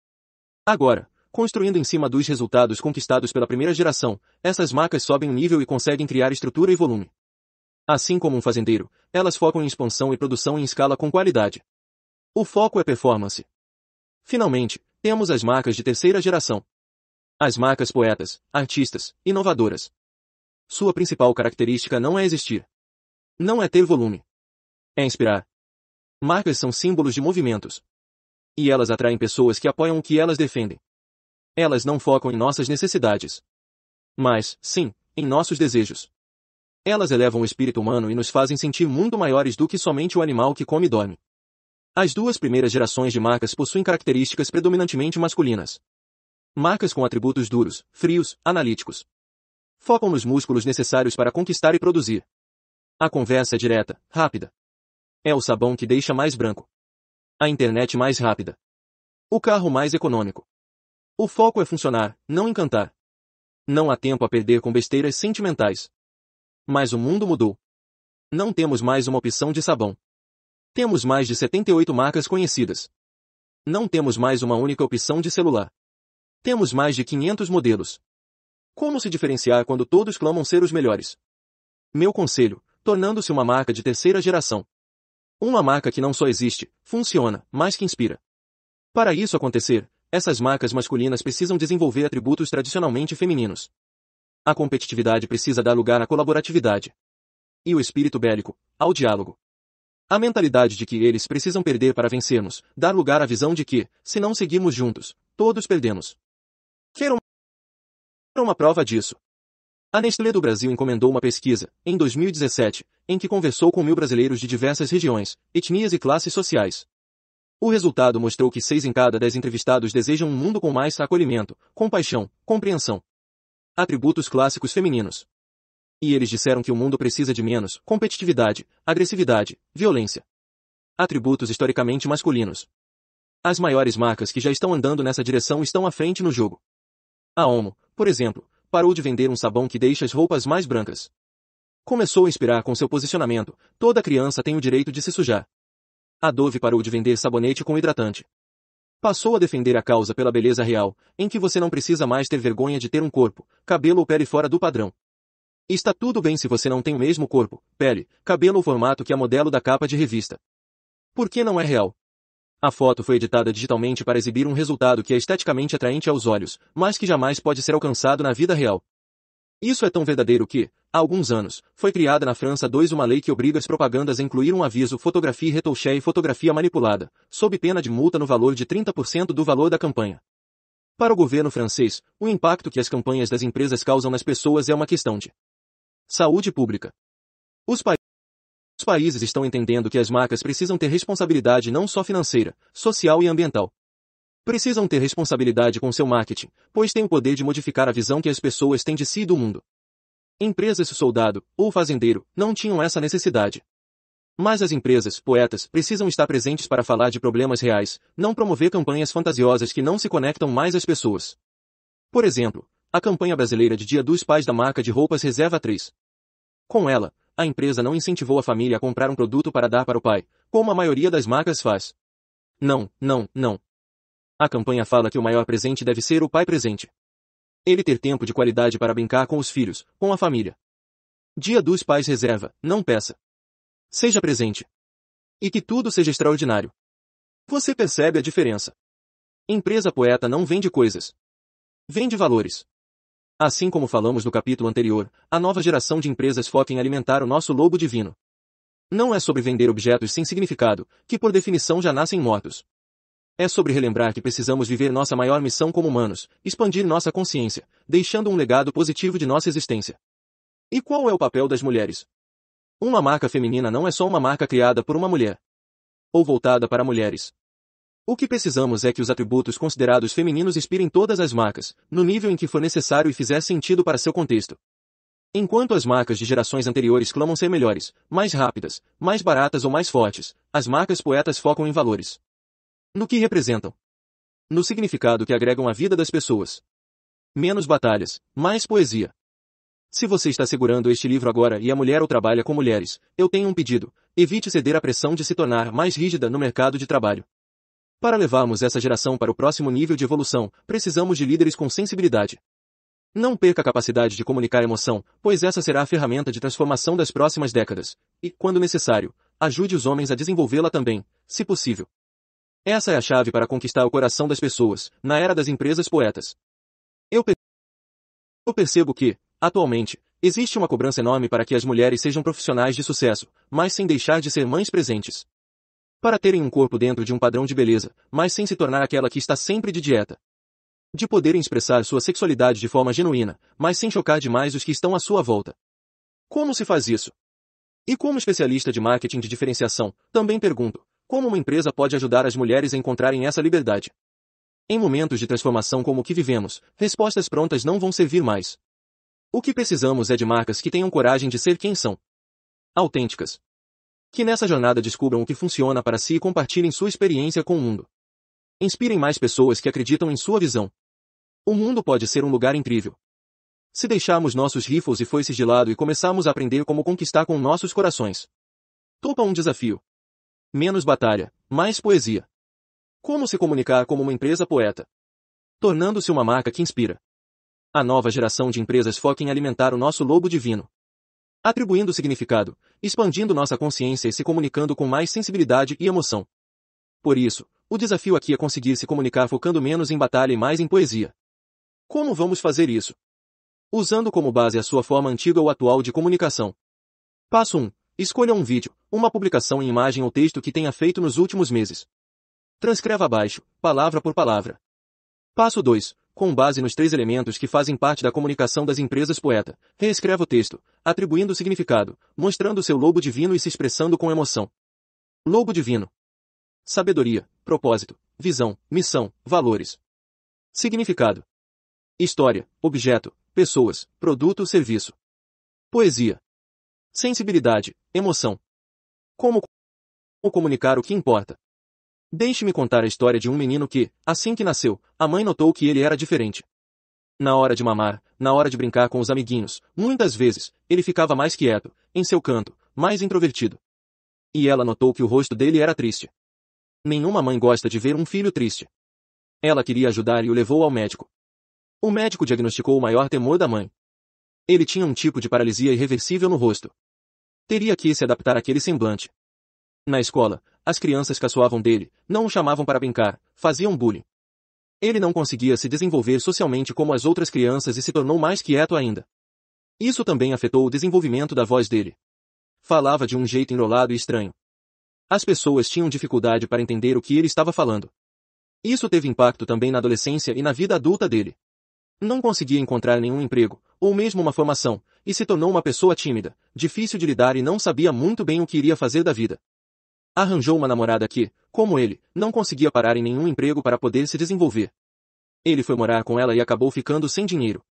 Agora, construindo em cima dos resultados conquistados pela primeira geração, essas marcas sobem o um nível e conseguem criar estrutura e volume. Assim como um fazendeiro, elas focam em expansão e produção em escala com qualidade. O foco é performance. Finalmente, temos as marcas de terceira geração. As marcas poetas, artistas, inovadoras. Sua principal característica não é existir. Não é ter volume. É inspirar, Marcas são símbolos de movimentos. E elas atraem pessoas que apoiam o que elas defendem. Elas não focam em nossas necessidades. Mas, sim, em nossos desejos. Elas elevam o espírito humano e nos fazem sentir muito maiores do que somente o animal que come e dorme. As duas primeiras gerações de marcas possuem características predominantemente masculinas. Marcas com atributos duros, frios, analíticos. Focam nos músculos necessários para conquistar e produzir. A conversa é direta, rápida, é o sabão que deixa mais branco. A internet mais rápida. O carro mais econômico. O foco é funcionar, não encantar. Não há tempo a perder com besteiras sentimentais. Mas o mundo mudou. Não temos mais uma opção de sabão. Temos mais de 78 marcas conhecidas. Não temos mais uma única opção de celular. Temos mais de 500 modelos. Como se diferenciar quando todos clamam ser os melhores? Meu conselho, tornando-se uma marca de terceira geração. Uma marca que não só existe, funciona, mas que inspira. Para isso acontecer, essas marcas masculinas precisam desenvolver atributos tradicionalmente femininos. A competitividade precisa dar lugar à colaboratividade. E o espírito bélico, ao diálogo. A mentalidade de que eles precisam perder para vencermos, dar lugar à visão de que, se não seguirmos juntos, todos perdemos. Quero uma prova disso. A Nestlé do Brasil encomendou uma pesquisa, em 2017, em que conversou com mil brasileiros de diversas regiões, etnias e classes sociais. O resultado mostrou que seis em cada dez entrevistados desejam um mundo com mais acolhimento, compaixão, compreensão. Atributos clássicos femininos. E eles disseram que o mundo precisa de menos competitividade, agressividade, violência. Atributos historicamente masculinos. As maiores marcas que já estão andando nessa direção estão à frente no jogo. A OMO, por exemplo, parou de vender um sabão que deixa as roupas mais brancas. Começou a inspirar com seu posicionamento, toda criança tem o direito de se sujar. A Dove parou de vender sabonete com hidratante. Passou a defender a causa pela beleza real, em que você não precisa mais ter vergonha de ter um corpo, cabelo ou pele fora do padrão. Está tudo bem se você não tem o mesmo corpo, pele, cabelo ou formato que a modelo da capa de revista. Por que não é real? A foto foi editada digitalmente para exibir um resultado que é esteticamente atraente aos olhos, mas que jamais pode ser alcançado na vida real. Isso é tão verdadeiro que, há alguns anos, foi criada na França 2 uma lei que obriga as propagandas a incluir um aviso fotografia retouché e fotografia manipulada, sob pena de multa no valor de 30% do valor da campanha. Para o governo francês, o impacto que as campanhas das empresas causam nas pessoas é uma questão de saúde pública. Os os países estão entendendo que as marcas precisam ter responsabilidade não só financeira, social e ambiental. Precisam ter responsabilidade com seu marketing, pois têm o poder de modificar a visão que as pessoas têm de si e do mundo. Empresas soldado, ou fazendeiro, não tinham essa necessidade. Mas as empresas, poetas, precisam estar presentes para falar de problemas reais, não promover campanhas fantasiosas que não se conectam mais às pessoas. Por exemplo, a campanha brasileira de Dia dos Pais da marca de roupas Reserva 3. Com ela, a empresa não incentivou a família a comprar um produto para dar para o pai, como a maioria das marcas faz. Não, não, não. A campanha fala que o maior presente deve ser o pai presente. Ele ter tempo de qualidade para brincar com os filhos, com a família. Dia dos pais reserva, não peça. Seja presente. E que tudo seja extraordinário. Você percebe a diferença. Empresa Poeta não vende coisas. Vende valores. Assim como falamos no capítulo anterior, a nova geração de empresas foca em alimentar o nosso lobo divino. Não é sobre vender objetos sem significado, que por definição já nascem mortos. É sobre relembrar que precisamos viver nossa maior missão como humanos, expandir nossa consciência, deixando um legado positivo de nossa existência. E qual é o papel das mulheres? Uma marca feminina não é só uma marca criada por uma mulher. Ou voltada para mulheres. O que precisamos é que os atributos considerados femininos inspirem todas as marcas, no nível em que for necessário e fizer sentido para seu contexto. Enquanto as marcas de gerações anteriores clamam ser melhores, mais rápidas, mais baratas ou mais fortes, as marcas poetas focam em valores. No que representam. No significado que agregam à vida das pessoas. Menos batalhas, mais poesia. Se você está segurando este livro agora e é mulher ou trabalha com mulheres, eu tenho um pedido. Evite ceder à pressão de se tornar mais rígida no mercado de trabalho. Para levarmos essa geração para o próximo nível de evolução, precisamos de líderes com sensibilidade. Não perca a capacidade de comunicar emoção, pois essa será a ferramenta de transformação das próximas décadas, e, quando necessário, ajude os homens a desenvolvê-la também, se possível. Essa é a chave para conquistar o coração das pessoas, na era das empresas poetas. Eu, per... Eu percebo que, atualmente, existe uma cobrança enorme para que as mulheres sejam profissionais de sucesso, mas sem deixar de ser mães presentes para terem um corpo dentro de um padrão de beleza, mas sem se tornar aquela que está sempre de dieta. De poderem expressar sua sexualidade de forma genuína, mas sem chocar demais os que estão à sua volta. Como se faz isso? E como especialista de marketing de diferenciação, também pergunto, como uma empresa pode ajudar as mulheres a encontrarem essa liberdade? Em momentos de transformação como o que vivemos, respostas prontas não vão servir mais. O que precisamos é de marcas que tenham coragem de ser quem são. Autênticas. Que nessa jornada descubram o que funciona para si e compartilhem sua experiência com o mundo. Inspirem mais pessoas que acreditam em sua visão. O mundo pode ser um lugar incrível. Se deixarmos nossos rifles e foices de lado e começarmos a aprender como conquistar com nossos corações. Topa um desafio. Menos batalha, mais poesia. Como se comunicar como uma empresa poeta? Tornando-se uma marca que inspira. A nova geração de empresas foca em alimentar o nosso lobo divino atribuindo significado, expandindo nossa consciência e se comunicando com mais sensibilidade e emoção. Por isso, o desafio aqui é conseguir se comunicar focando menos em batalha e mais em poesia. Como vamos fazer isso? Usando como base a sua forma antiga ou atual de comunicação. Passo 1. Escolha um vídeo, uma publicação em imagem ou texto que tenha feito nos últimos meses. Transcreva abaixo, palavra por palavra. Passo 2 com base nos três elementos que fazem parte da comunicação das empresas poeta, reescreva o texto, atribuindo significado, mostrando seu lobo divino e se expressando com emoção. Lobo divino. Sabedoria, propósito, visão, missão, valores. Significado. História, objeto, pessoas, produto, serviço. Poesia. Sensibilidade, emoção. Como comunicar o que importa. Deixe-me contar a história de um menino que, assim que nasceu, a mãe notou que ele era diferente. Na hora de mamar, na hora de brincar com os amiguinhos, muitas vezes, ele ficava mais quieto, em seu canto, mais introvertido. E ela notou que o rosto dele era triste. Nenhuma mãe gosta de ver um filho triste. Ela queria ajudar e o levou ao médico. O médico diagnosticou o maior temor da mãe. Ele tinha um tipo de paralisia irreversível no rosto. Teria que se adaptar àquele semblante. Na escola, as crianças caçoavam dele, não o chamavam para brincar, faziam bullying. Ele não conseguia se desenvolver socialmente como as outras crianças e se tornou mais quieto ainda. Isso também afetou o desenvolvimento da voz dele. Falava de um jeito enrolado e estranho. As pessoas tinham dificuldade para entender o que ele estava falando. Isso teve impacto também na adolescência e na vida adulta dele. Não conseguia encontrar nenhum emprego, ou mesmo uma formação, e se tornou uma pessoa tímida, difícil de lidar e não sabia muito bem o que iria fazer da vida. Arranjou uma namorada que, como ele, não conseguia parar em nenhum emprego para poder se desenvolver. Ele foi morar com ela e acabou ficando sem dinheiro.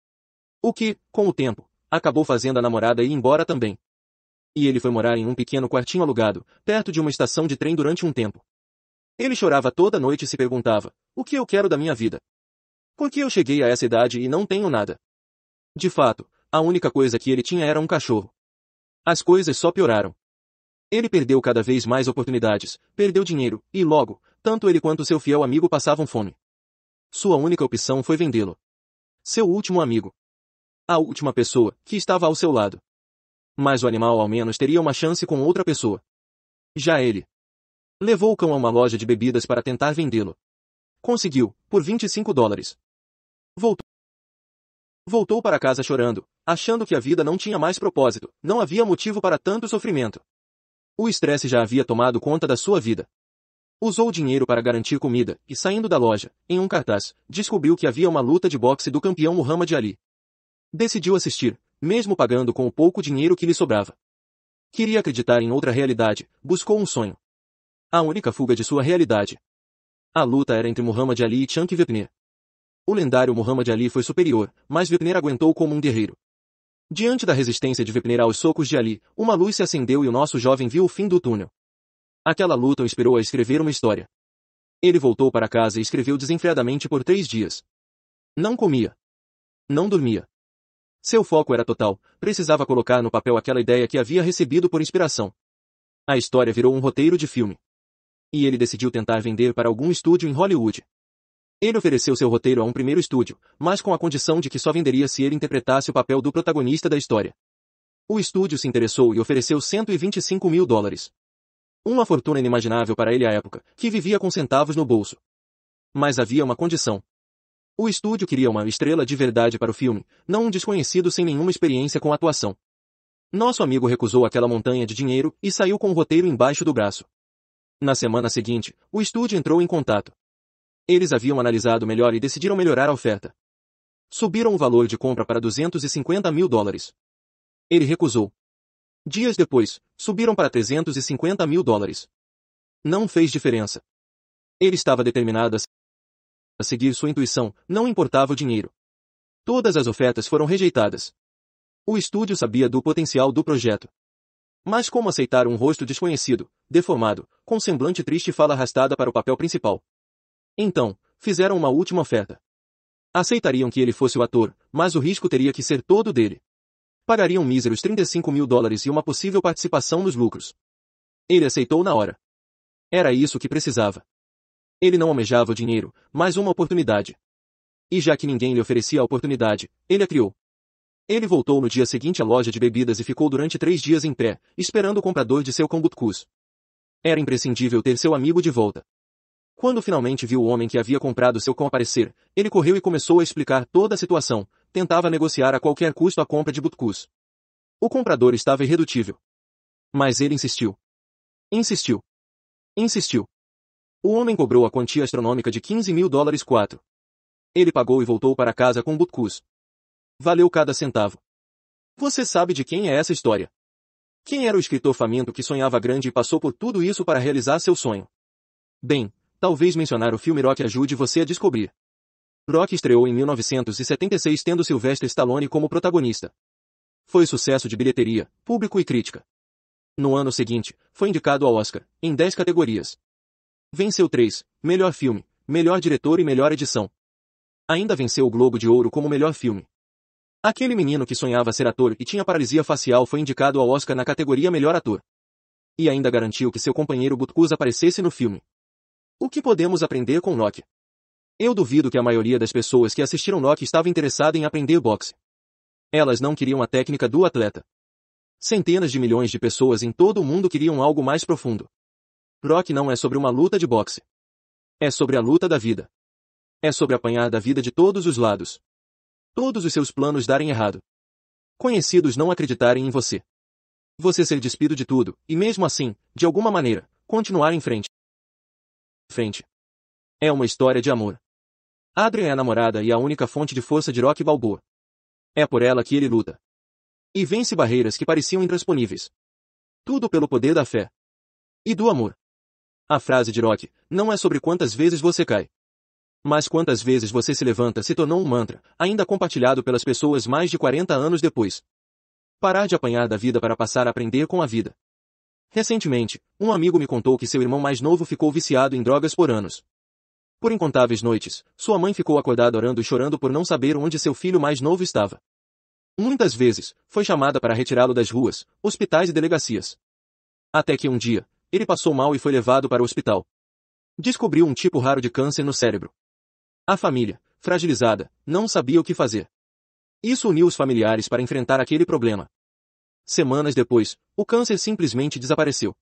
O que, com o tempo, acabou fazendo a namorada ir embora também. E ele foi morar em um pequeno quartinho alugado, perto de uma estação de trem durante um tempo. Ele chorava toda noite e se perguntava, o que eu quero da minha vida? Por que eu cheguei a essa idade e não tenho nada? De fato, a única coisa que ele tinha era um cachorro. As coisas só pioraram. Ele perdeu cada vez mais oportunidades, perdeu dinheiro, e logo, tanto ele quanto seu fiel amigo passavam fome. Sua única opção foi vendê-lo. Seu último amigo. A última pessoa, que estava ao seu lado. Mas o animal ao menos teria uma chance com outra pessoa. Já ele. Levou o cão a uma loja de bebidas para tentar vendê-lo. Conseguiu, por 25 dólares. Voltou. Voltou para casa chorando, achando que a vida não tinha mais propósito, não havia motivo para tanto sofrimento. O estresse já havia tomado conta da sua vida. Usou o dinheiro para garantir comida, e saindo da loja, em um cartaz, descobriu que havia uma luta de boxe do campeão Muhammad Ali. Decidiu assistir, mesmo pagando com o pouco dinheiro que lhe sobrava. Queria acreditar em outra realidade, buscou um sonho. A única fuga de sua realidade. A luta era entre Muhammad Ali e Chank Vipner. O lendário Muhammad Ali foi superior, mas Vipner aguentou como um guerreiro. Diante da resistência de Vepner aos socos de Ali, uma luz se acendeu e o nosso jovem viu o fim do túnel. Aquela luta o inspirou a escrever uma história. Ele voltou para casa e escreveu desenfreadamente por três dias. Não comia. Não dormia. Seu foco era total, precisava colocar no papel aquela ideia que havia recebido por inspiração. A história virou um roteiro de filme. E ele decidiu tentar vender para algum estúdio em Hollywood. Ele ofereceu seu roteiro a um primeiro estúdio, mas com a condição de que só venderia se ele interpretasse o papel do protagonista da história. O estúdio se interessou e ofereceu 125 mil dólares. Uma fortuna inimaginável para ele à época, que vivia com centavos no bolso. Mas havia uma condição. O estúdio queria uma estrela de verdade para o filme, não um desconhecido sem nenhuma experiência com atuação. Nosso amigo recusou aquela montanha de dinheiro e saiu com o roteiro embaixo do braço. Na semana seguinte, o estúdio entrou em contato. Eles haviam analisado melhor e decidiram melhorar a oferta. Subiram o valor de compra para 250 mil dólares. Ele recusou. Dias depois, subiram para 350 mil dólares. Não fez diferença. Ele estava determinado a seguir sua intuição, não importava o dinheiro. Todas as ofertas foram rejeitadas. O estúdio sabia do potencial do projeto. Mas como aceitar um rosto desconhecido, deformado, com semblante triste e fala arrastada para o papel principal? Então, fizeram uma última oferta. Aceitariam que ele fosse o ator, mas o risco teria que ser todo dele. Pagariam míseros 35 mil dólares e uma possível participação nos lucros. Ele aceitou na hora. Era isso que precisava. Ele não almejava o dinheiro, mas uma oportunidade. E já que ninguém lhe oferecia a oportunidade, ele a criou. Ele voltou no dia seguinte à loja de bebidas e ficou durante três dias em pé, esperando o comprador de seu kombukus. Era imprescindível ter seu amigo de volta. Quando finalmente viu o homem que havia comprado seu cão aparecer, ele correu e começou a explicar toda a situação, tentava negociar a qualquer custo a compra de Butkus. O comprador estava irredutível. Mas ele insistiu. Insistiu. Insistiu. O homem cobrou a quantia astronômica de 15 mil dólares quatro. Ele pagou e voltou para casa com Butkus. Valeu cada centavo. Você sabe de quem é essa história? Quem era o escritor faminto que sonhava grande e passou por tudo isso para realizar seu sonho? Bem, Talvez mencionar o filme Rock ajude você a descobrir. Rock estreou em 1976 tendo Sylvester Stallone como protagonista. Foi sucesso de bilheteria, público e crítica. No ano seguinte, foi indicado ao Oscar, em 10 categorias. Venceu 3, melhor filme, melhor diretor e melhor edição. Ainda venceu o Globo de Ouro como melhor filme. Aquele menino que sonhava ser ator e tinha paralisia facial foi indicado ao Oscar na categoria melhor ator. E ainda garantiu que seu companheiro Butkus aparecesse no filme. O que podemos aprender com Nock? Eu duvido que a maioria das pessoas que assistiram Nock estava interessada em aprender boxe. Elas não queriam a técnica do atleta. Centenas de milhões de pessoas em todo o mundo queriam algo mais profundo. Rock não é sobre uma luta de boxe. É sobre a luta da vida. É sobre apanhar da vida de todos os lados. Todos os seus planos darem errado. Conhecidos não acreditarem em você. Você ser despido de tudo, e mesmo assim, de alguma maneira, continuar em frente frente. É uma história de amor. Adrian é a namorada e a única fonte de força de Rock Balboa. É por ela que ele luta. E vence barreiras que pareciam intransponíveis. Tudo pelo poder da fé. E do amor. A frase de Rock não é sobre quantas vezes você cai. Mas quantas vezes você se levanta se tornou um mantra, ainda compartilhado pelas pessoas mais de 40 anos depois. Parar de apanhar da vida para passar a aprender com a vida. Recentemente, um amigo me contou que seu irmão mais novo ficou viciado em drogas por anos. Por incontáveis noites, sua mãe ficou acordada orando e chorando por não saber onde seu filho mais novo estava. Muitas vezes, foi chamada para retirá-lo das ruas, hospitais e delegacias. Até que um dia, ele passou mal e foi levado para o hospital. Descobriu um tipo raro de câncer no cérebro. A família, fragilizada, não sabia o que fazer. Isso uniu os familiares para enfrentar aquele problema. Semanas depois, o câncer simplesmente desapareceu.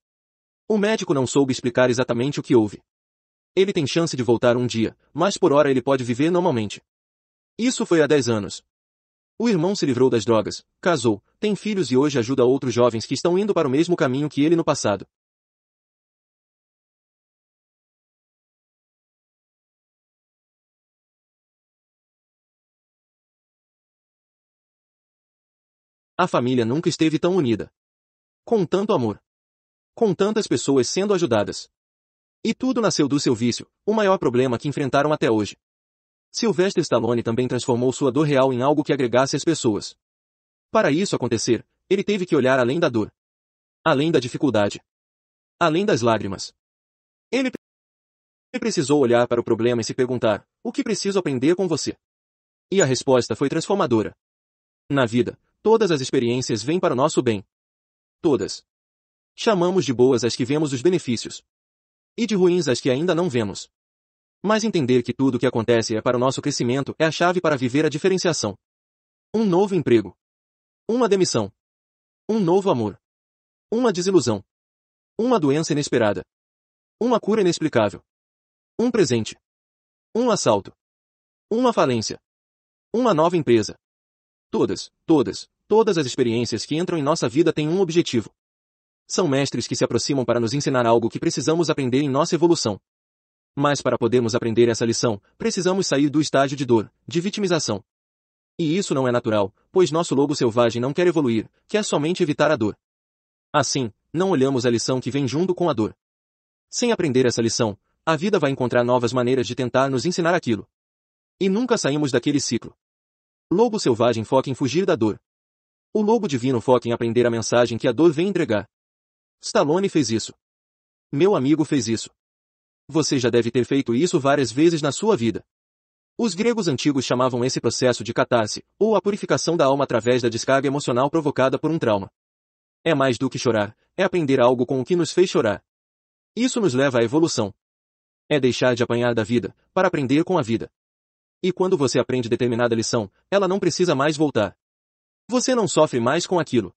O médico não soube explicar exatamente o que houve. Ele tem chance de voltar um dia, mas por hora ele pode viver normalmente. Isso foi há 10 anos. O irmão se livrou das drogas, casou, tem filhos e hoje ajuda outros jovens que estão indo para o mesmo caminho que ele no passado. A família nunca esteve tão unida. Com tanto amor. Com tantas pessoas sendo ajudadas. E tudo nasceu do seu vício, o maior problema que enfrentaram até hoje. Sylvester Stallone também transformou sua dor real em algo que agregasse as pessoas. Para isso acontecer, ele teve que olhar além da dor. Além da dificuldade. Além das lágrimas. Ele precisou olhar para o problema e se perguntar, o que preciso aprender com você? E a resposta foi transformadora. Na vida, Todas as experiências vêm para o nosso bem. Todas. Chamamos de boas as que vemos os benefícios. E de ruins as que ainda não vemos. Mas entender que tudo o que acontece é para o nosso crescimento é a chave para viver a diferenciação. Um novo emprego. Uma demissão. Um novo amor. Uma desilusão. Uma doença inesperada. Uma cura inexplicável. Um presente. Um assalto. Uma falência. Uma nova empresa. Todas, todas, Todas as experiências que entram em nossa vida têm um objetivo. São mestres que se aproximam para nos ensinar algo que precisamos aprender em nossa evolução. Mas para podermos aprender essa lição, precisamos sair do estágio de dor, de vitimização. E isso não é natural, pois nosso lobo selvagem não quer evoluir, quer somente evitar a dor. Assim, não olhamos a lição que vem junto com a dor. Sem aprender essa lição, a vida vai encontrar novas maneiras de tentar nos ensinar aquilo. E nunca saímos daquele ciclo. Lobo selvagem foca em fugir da dor, o lobo divino foca em aprender a mensagem que a dor vem entregar. Stallone fez isso. Meu amigo fez isso. Você já deve ter feito isso várias vezes na sua vida. Os gregos antigos chamavam esse processo de catarse, ou a purificação da alma através da descarga emocional provocada por um trauma. É mais do que chorar, é aprender algo com o que nos fez chorar. Isso nos leva à evolução. É deixar de apanhar da vida, para aprender com a vida. E quando você aprende determinada lição, ela não precisa mais voltar. Você não sofre mais com aquilo.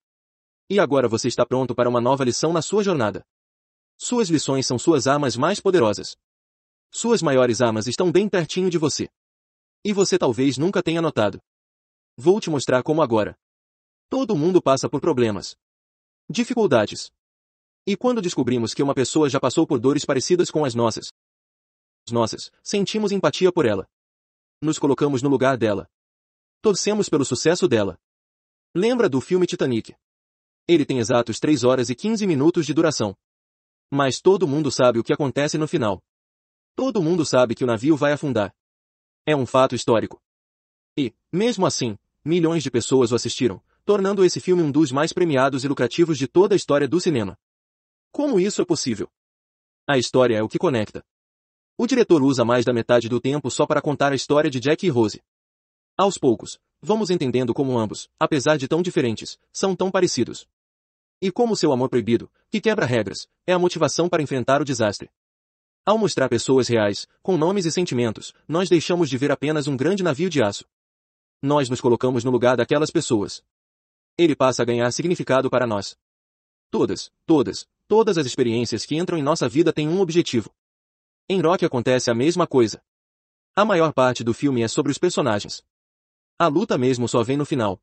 E agora você está pronto para uma nova lição na sua jornada. Suas lições são suas armas mais poderosas. Suas maiores armas estão bem pertinho de você. E você talvez nunca tenha notado. Vou te mostrar como agora. Todo mundo passa por problemas. Dificuldades. E quando descobrimos que uma pessoa já passou por dores parecidas com as nossas, nossas, sentimos empatia por ela. Nos colocamos no lugar dela. Torcemos pelo sucesso dela lembra do filme Titanic. Ele tem exatos 3 horas e 15 minutos de duração. Mas todo mundo sabe o que acontece no final. Todo mundo sabe que o navio vai afundar. É um fato histórico. E, mesmo assim, milhões de pessoas o assistiram, tornando esse filme um dos mais premiados e lucrativos de toda a história do cinema. Como isso é possível? A história é o que conecta. O diretor usa mais da metade do tempo só para contar a história de Jack e Rose. Aos poucos, vamos entendendo como ambos, apesar de tão diferentes, são tão parecidos. E como seu amor proibido, que quebra regras, é a motivação para enfrentar o desastre. Ao mostrar pessoas reais, com nomes e sentimentos, nós deixamos de ver apenas um grande navio de aço. Nós nos colocamos no lugar daquelas pessoas. Ele passa a ganhar significado para nós. Todas, todas, todas as experiências que entram em nossa vida têm um objetivo. Em Rock acontece a mesma coisa. A maior parte do filme é sobre os personagens. A luta mesmo só vem no final.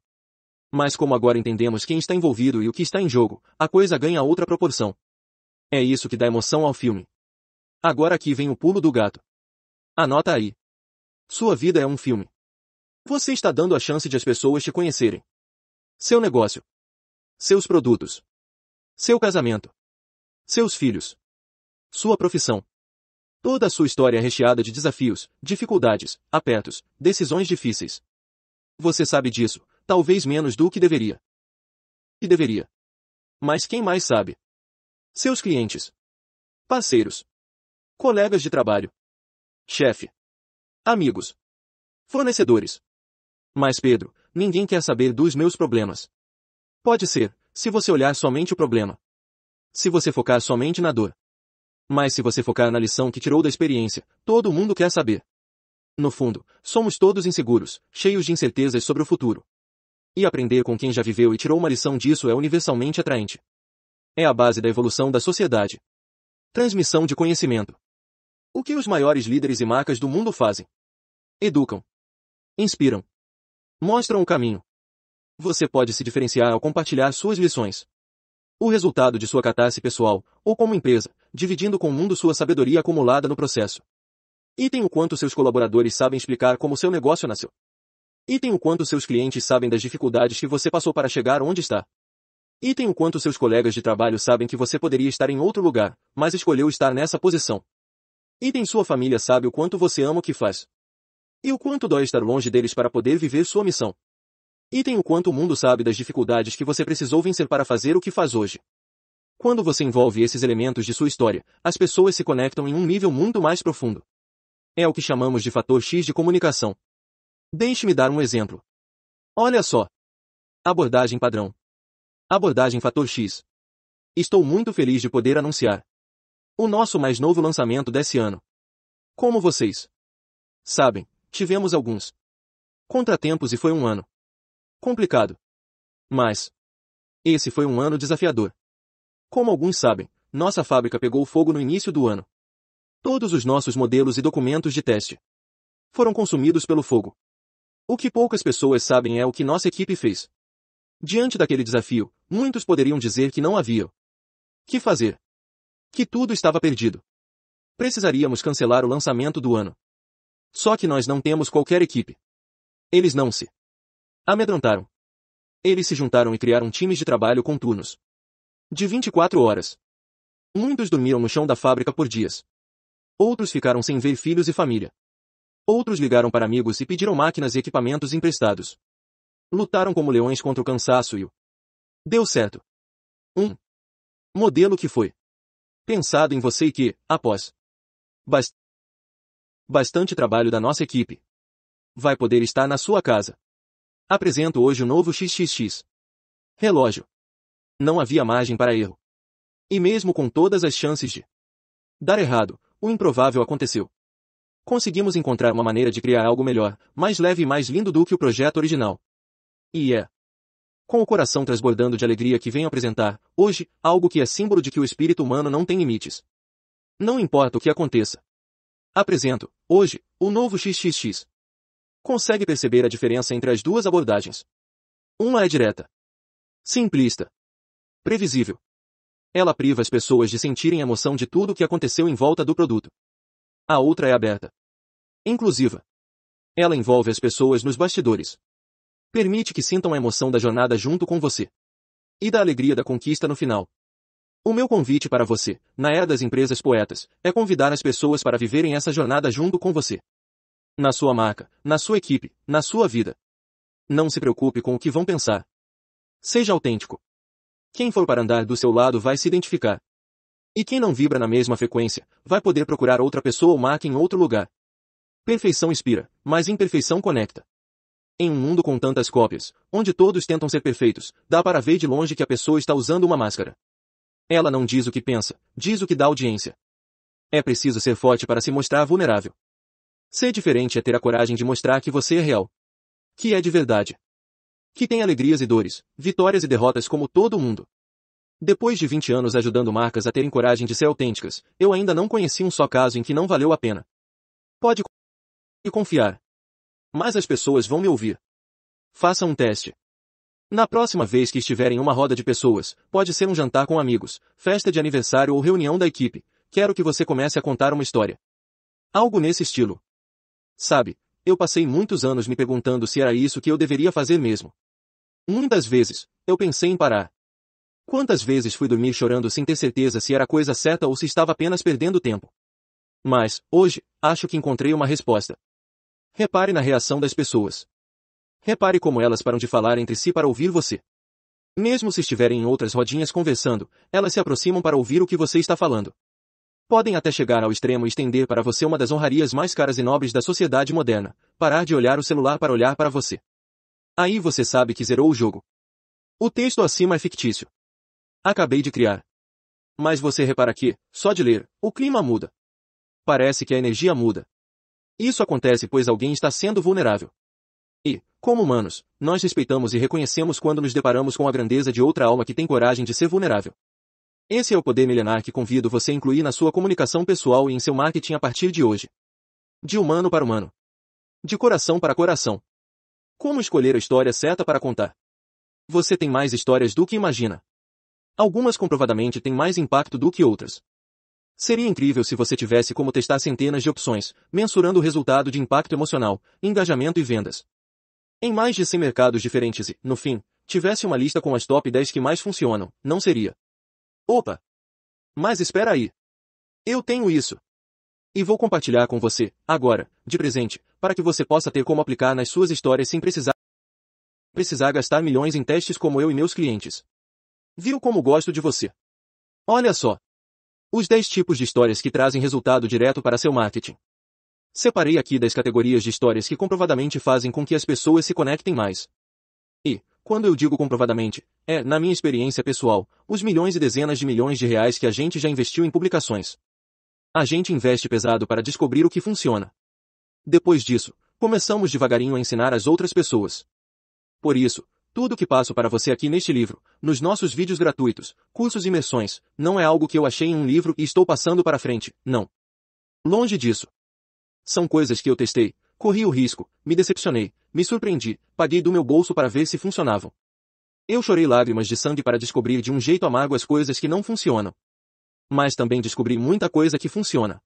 Mas como agora entendemos quem está envolvido e o que está em jogo, a coisa ganha outra proporção. É isso que dá emoção ao filme. Agora aqui vem o pulo do gato. Anota aí. Sua vida é um filme. Você está dando a chance de as pessoas te conhecerem. Seu negócio. Seus produtos. Seu casamento. Seus filhos. Sua profissão. Toda a sua história é recheada de desafios, dificuldades, apertos, decisões difíceis, você sabe disso, talvez menos do que deveria. E deveria. Mas quem mais sabe? Seus clientes. Parceiros. Colegas de trabalho. Chefe. Amigos. Fornecedores. Mas Pedro, ninguém quer saber dos meus problemas. Pode ser, se você olhar somente o problema. Se você focar somente na dor. Mas se você focar na lição que tirou da experiência, todo mundo quer saber. No fundo, somos todos inseguros, cheios de incertezas sobre o futuro. E aprender com quem já viveu e tirou uma lição disso é universalmente atraente. É a base da evolução da sociedade. Transmissão de conhecimento. O que os maiores líderes e marcas do mundo fazem? Educam. Inspiram. Mostram o caminho. Você pode se diferenciar ao compartilhar suas lições. O resultado de sua catarse pessoal, ou como empresa, dividindo com o mundo sua sabedoria acumulada no processo. Item o quanto seus colaboradores sabem explicar como seu negócio nasceu. Item o quanto seus clientes sabem das dificuldades que você passou para chegar onde está. Item o quanto seus colegas de trabalho sabem que você poderia estar em outro lugar, mas escolheu estar nessa posição. Item sua família sabe o quanto você ama o que faz. E o quanto dói estar longe deles para poder viver sua missão. Item o quanto o mundo sabe das dificuldades que você precisou vencer para fazer o que faz hoje. Quando você envolve esses elementos de sua história, as pessoas se conectam em um nível muito mais profundo. É o que chamamos de fator X de comunicação. Deixe-me dar um exemplo. Olha só. Abordagem padrão. Abordagem fator X. Estou muito feliz de poder anunciar o nosso mais novo lançamento desse ano. Como vocês sabem, tivemos alguns contratempos e foi um ano complicado. Mas esse foi um ano desafiador. Como alguns sabem, nossa fábrica pegou fogo no início do ano. Todos os nossos modelos e documentos de teste foram consumidos pelo fogo. O que poucas pessoas sabem é o que nossa equipe fez. Diante daquele desafio, muitos poderiam dizer que não havia que fazer. Que tudo estava perdido. Precisaríamos cancelar o lançamento do ano. Só que nós não temos qualquer equipe. Eles não se amedrontaram. Eles se juntaram e criaram times de trabalho com turnos de 24 horas. Muitos dormiam no chão da fábrica por dias. Outros ficaram sem ver filhos e família. Outros ligaram para amigos e pediram máquinas e equipamentos emprestados. Lutaram como leões contra o cansaço e o... Deu certo. Um modelo que foi pensado em você e que, após bast bastante trabalho da nossa equipe, vai poder estar na sua casa. Apresento hoje o novo XXX relógio. Não havia margem para erro. E mesmo com todas as chances de dar errado, o improvável aconteceu. Conseguimos encontrar uma maneira de criar algo melhor, mais leve e mais lindo do que o projeto original. E é. Com o coração transbordando de alegria que venho apresentar, hoje, algo que é símbolo de que o espírito humano não tem limites. Não importa o que aconteça. Apresento, hoje, o novo XXX. Consegue perceber a diferença entre as duas abordagens? Uma é direta. Simplista. Previsível. Ela priva as pessoas de sentirem emoção de tudo o que aconteceu em volta do produto. A outra é aberta. Inclusiva. Ela envolve as pessoas nos bastidores. Permite que sintam a emoção da jornada junto com você. E da alegria da conquista no final. O meu convite para você, na era das empresas poetas, é convidar as pessoas para viverem essa jornada junto com você. Na sua marca, na sua equipe, na sua vida. Não se preocupe com o que vão pensar. Seja autêntico. Quem for para andar do seu lado vai se identificar. E quem não vibra na mesma frequência, vai poder procurar outra pessoa ou marca em outro lugar. Perfeição inspira, mas imperfeição conecta. Em um mundo com tantas cópias, onde todos tentam ser perfeitos, dá para ver de longe que a pessoa está usando uma máscara. Ela não diz o que pensa, diz o que dá audiência. É preciso ser forte para se mostrar vulnerável. Ser diferente é ter a coragem de mostrar que você é real. Que é de verdade que tem alegrias e dores, vitórias e derrotas como todo mundo. Depois de 20 anos ajudando marcas a terem coragem de ser autênticas, eu ainda não conheci um só caso em que não valeu a pena. Pode e confiar. Mas as pessoas vão me ouvir. Faça um teste. Na próxima vez que estiver em uma roda de pessoas, pode ser um jantar com amigos, festa de aniversário ou reunião da equipe, quero que você comece a contar uma história. Algo nesse estilo. Sabe, eu passei muitos anos me perguntando se era isso que eu deveria fazer mesmo. Muitas vezes, eu pensei em parar. Quantas vezes fui dormir chorando sem ter certeza se era coisa certa ou se estava apenas perdendo tempo. Mas, hoje, acho que encontrei uma resposta. Repare na reação das pessoas. Repare como elas param de falar entre si para ouvir você. Mesmo se estiverem em outras rodinhas conversando, elas se aproximam para ouvir o que você está falando. Podem até chegar ao extremo e estender para você uma das honrarias mais caras e nobres da sociedade moderna, parar de olhar o celular para olhar para você. Aí você sabe que zerou o jogo. O texto acima é fictício. Acabei de criar. Mas você repara que, só de ler, o clima muda. Parece que a energia muda. Isso acontece pois alguém está sendo vulnerável. E, como humanos, nós respeitamos e reconhecemos quando nos deparamos com a grandeza de outra alma que tem coragem de ser vulnerável. Esse é o poder milenar que convido você a incluir na sua comunicação pessoal e em seu marketing a partir de hoje. De humano para humano. De coração para coração. Como escolher a história certa para contar? Você tem mais histórias do que imagina. Algumas comprovadamente têm mais impacto do que outras. Seria incrível se você tivesse como testar centenas de opções, mensurando o resultado de impacto emocional, engajamento e vendas. Em mais de 100 mercados diferentes e, no fim, tivesse uma lista com as top 10 que mais funcionam, não seria. Opa! Mas espera aí. Eu tenho isso. E vou compartilhar com você, agora, de presente, para que você possa ter como aplicar nas suas histórias sem precisar precisar gastar milhões em testes como eu e meus clientes. Viu como gosto de você? Olha só. Os 10 tipos de histórias que trazem resultado direto para seu marketing. Separei aqui 10 categorias de histórias que comprovadamente fazem com que as pessoas se conectem mais. E, quando eu digo comprovadamente, é, na minha experiência pessoal, os milhões e dezenas de milhões de reais que a gente já investiu em publicações. A gente investe pesado para descobrir o que funciona. Depois disso, começamos devagarinho a ensinar as outras pessoas. Por isso, tudo o que passo para você aqui neste livro, nos nossos vídeos gratuitos, cursos e imersões, não é algo que eu achei em um livro e estou passando para frente, não. Longe disso. São coisas que eu testei, corri o risco, me decepcionei, me surpreendi, paguei do meu bolso para ver se funcionavam. Eu chorei lágrimas de sangue para descobrir de um jeito amargo as coisas que não funcionam. Mas também descobri muita coisa que funciona.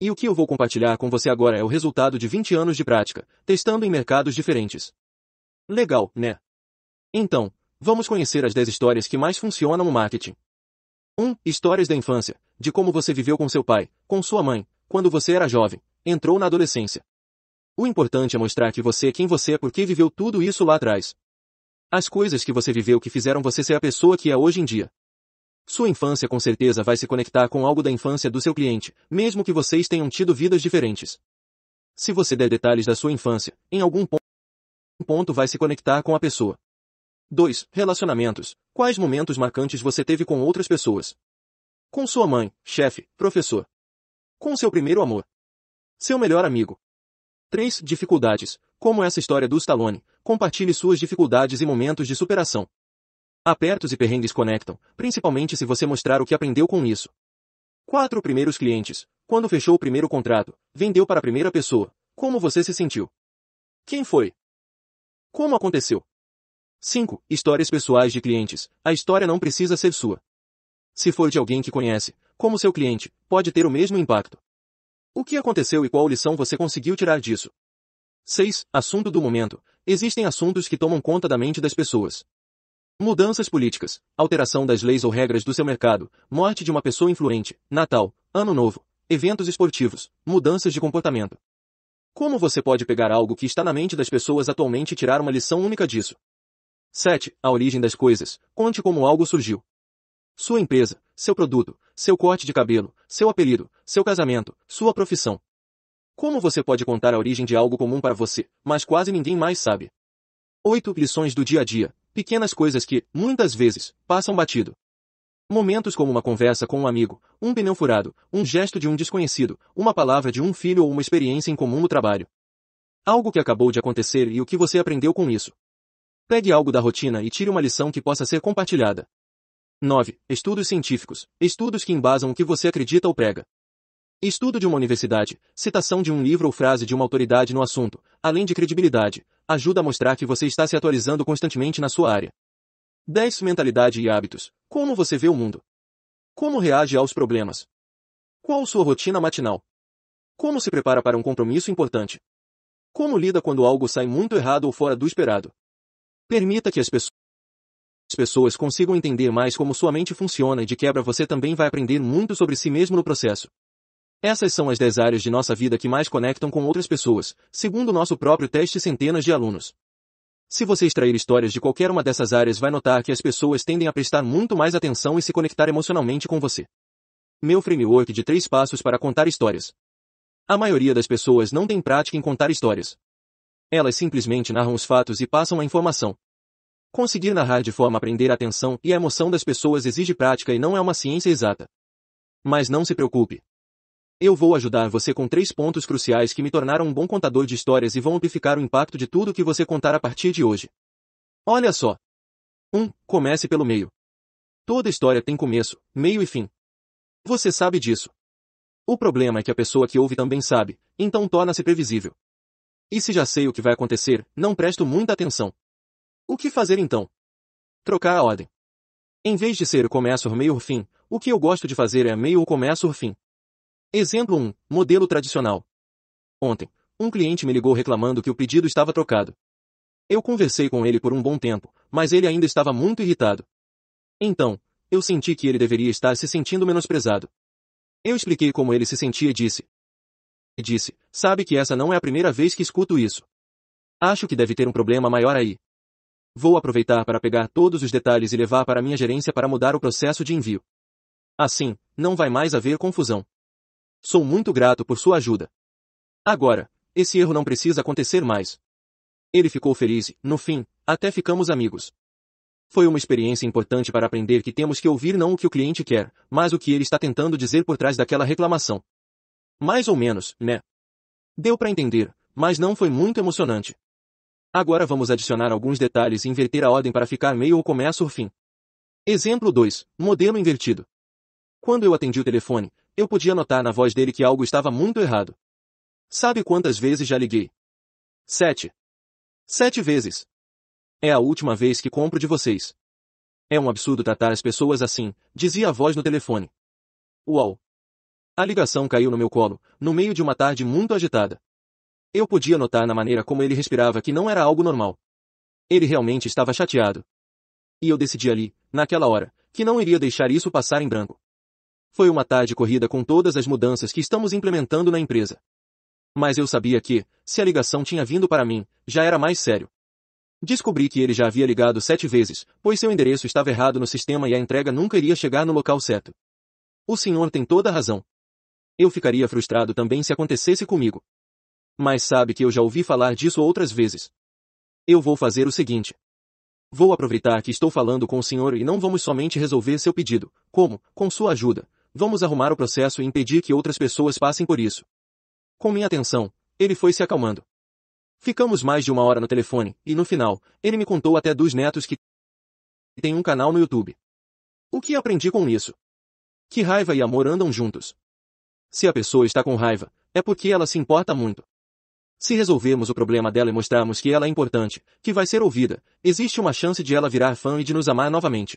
E o que eu vou compartilhar com você agora é o resultado de 20 anos de prática, testando em mercados diferentes. Legal, né? Então, vamos conhecer as 10 histórias que mais funcionam no marketing. 1. Histórias da infância, de como você viveu com seu pai, com sua mãe, quando você era jovem, entrou na adolescência. O importante é mostrar que você é quem você é porque viveu tudo isso lá atrás. As coisas que você viveu que fizeram você ser a pessoa que é hoje em dia. Sua infância com certeza vai se conectar com algo da infância do seu cliente, mesmo que vocês tenham tido vidas diferentes. Se você der detalhes da sua infância, em algum ponto vai se conectar com a pessoa. 2. Relacionamentos. Quais momentos marcantes você teve com outras pessoas? Com sua mãe, chefe, professor. Com seu primeiro amor. Seu melhor amigo. 3. Dificuldades. Como essa história do Stallone, compartilhe suas dificuldades e momentos de superação. Apertos e perrengues conectam, principalmente se você mostrar o que aprendeu com isso. Quatro primeiros clientes. Quando fechou o primeiro contrato, vendeu para a primeira pessoa. Como você se sentiu? Quem foi? Como aconteceu? 5. Histórias pessoais de clientes. A história não precisa ser sua. Se for de alguém que conhece, como seu cliente, pode ter o mesmo impacto. O que aconteceu e qual lição você conseguiu tirar disso? 6. Assunto do momento. Existem assuntos que tomam conta da mente das pessoas. Mudanças políticas, alteração das leis ou regras do seu mercado, morte de uma pessoa influente, Natal, Ano Novo, eventos esportivos, mudanças de comportamento. Como você pode pegar algo que está na mente das pessoas atualmente e tirar uma lição única disso? 7. A origem das coisas. Conte como algo surgiu. Sua empresa, seu produto, seu corte de cabelo, seu apelido, seu casamento, sua profissão. Como você pode contar a origem de algo comum para você, mas quase ninguém mais sabe? 8. Lições do dia a dia. Pequenas coisas que, muitas vezes, passam batido. Momentos como uma conversa com um amigo, um pneu furado, um gesto de um desconhecido, uma palavra de um filho ou uma experiência em comum no trabalho. Algo que acabou de acontecer e o que você aprendeu com isso. Pegue algo da rotina e tire uma lição que possa ser compartilhada. 9. Estudos científicos. Estudos que embasam o que você acredita ou prega. Estudo de uma universidade, citação de um livro ou frase de uma autoridade no assunto, além de credibilidade, ajuda a mostrar que você está se atualizando constantemente na sua área. 10. Mentalidade e hábitos. Como você vê o mundo? Como reage aos problemas? Qual sua rotina matinal? Como se prepara para um compromisso importante? Como lida quando algo sai muito errado ou fora do esperado? Permita que as pessoas as pessoas consigam entender mais como sua mente funciona e de quebra você também vai aprender muito sobre si mesmo no processo. Essas são as 10 áreas de nossa vida que mais conectam com outras pessoas, segundo nosso próprio teste centenas de alunos. Se você extrair histórias de qualquer uma dessas áreas vai notar que as pessoas tendem a prestar muito mais atenção e se conectar emocionalmente com você. Meu framework de três passos para contar histórias. A maioria das pessoas não tem prática em contar histórias. Elas simplesmente narram os fatos e passam a informação. Conseguir narrar de forma a prender a atenção e a emoção das pessoas exige prática e não é uma ciência exata. Mas não se preocupe. Eu vou ajudar você com três pontos cruciais que me tornaram um bom contador de histórias e vão amplificar o impacto de tudo que você contar a partir de hoje. Olha só. 1. Um, comece pelo meio. Toda história tem começo, meio e fim. Você sabe disso. O problema é que a pessoa que ouve também sabe, então torna-se previsível. E se já sei o que vai acontecer, não presto muita atenção. O que fazer então? Trocar a ordem. Em vez de ser começo meio ou fim, o que eu gosto de fazer é meio começo ou fim. Exemplo 1. Modelo tradicional. Ontem, um cliente me ligou reclamando que o pedido estava trocado. Eu conversei com ele por um bom tempo, mas ele ainda estava muito irritado. Então, eu senti que ele deveria estar se sentindo menosprezado. Eu expliquei como ele se sentia e disse. Disse, sabe que essa não é a primeira vez que escuto isso. Acho que deve ter um problema maior aí. Vou aproveitar para pegar todos os detalhes e levar para minha gerência para mudar o processo de envio. Assim, não vai mais haver confusão. Sou muito grato por sua ajuda. Agora, esse erro não precisa acontecer mais. Ele ficou feliz, no fim, até ficamos amigos. Foi uma experiência importante para aprender que temos que ouvir não o que o cliente quer, mas o que ele está tentando dizer por trás daquela reclamação. Mais ou menos, né? Deu para entender, mas não foi muito emocionante. Agora vamos adicionar alguns detalhes e inverter a ordem para ficar meio ou começo ou fim. Exemplo 2. Modelo invertido. Quando eu atendi o telefone, eu podia notar na voz dele que algo estava muito errado. Sabe quantas vezes já liguei? Sete. Sete vezes. É a última vez que compro de vocês. É um absurdo tratar as pessoas assim, dizia a voz no telefone. Uau! A ligação caiu no meu colo, no meio de uma tarde muito agitada. Eu podia notar na maneira como ele respirava que não era algo normal. Ele realmente estava chateado. E eu decidi ali, naquela hora, que não iria deixar isso passar em branco. Foi uma tarde corrida com todas as mudanças que estamos implementando na empresa. Mas eu sabia que, se a ligação tinha vindo para mim, já era mais sério. Descobri que ele já havia ligado sete vezes, pois seu endereço estava errado no sistema e a entrega nunca iria chegar no local certo. O senhor tem toda a razão. Eu ficaria frustrado também se acontecesse comigo. Mas sabe que eu já ouvi falar disso outras vezes. Eu vou fazer o seguinte. Vou aproveitar que estou falando com o senhor e não vamos somente resolver seu pedido, como, com sua ajuda, Vamos arrumar o processo e impedir que outras pessoas passem por isso. Com minha atenção, ele foi se acalmando. Ficamos mais de uma hora no telefone, e no final, ele me contou até dos netos que tem um canal no YouTube. O que aprendi com isso? Que raiva e amor andam juntos. Se a pessoa está com raiva, é porque ela se importa muito. Se resolvermos o problema dela e mostrarmos que ela é importante, que vai ser ouvida, existe uma chance de ela virar fã e de nos amar novamente.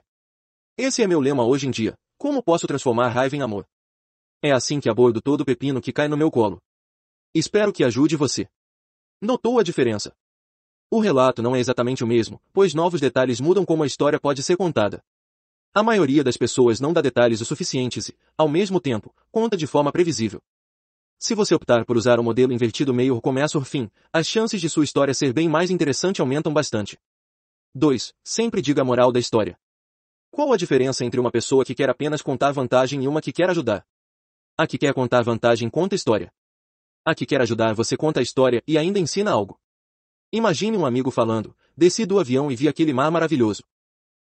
Esse é meu lema hoje em dia, como posso transformar raiva em amor? É assim que abordo todo pepino que cai no meu colo. Espero que ajude você. Notou a diferença? O relato não é exatamente o mesmo, pois novos detalhes mudam como a história pode ser contada. A maioria das pessoas não dá detalhes o suficientes e, ao mesmo tempo, conta de forma previsível. Se você optar por usar o modelo invertido meio começo ou fim, as chances de sua história ser bem mais interessante aumentam bastante. 2. Sempre diga a moral da história. Qual a diferença entre uma pessoa que quer apenas contar vantagem e uma que quer ajudar? A que quer contar vantagem conta história. A que quer ajudar você conta a história e ainda ensina algo. Imagine um amigo falando, desci do avião e vi aquele mar maravilhoso.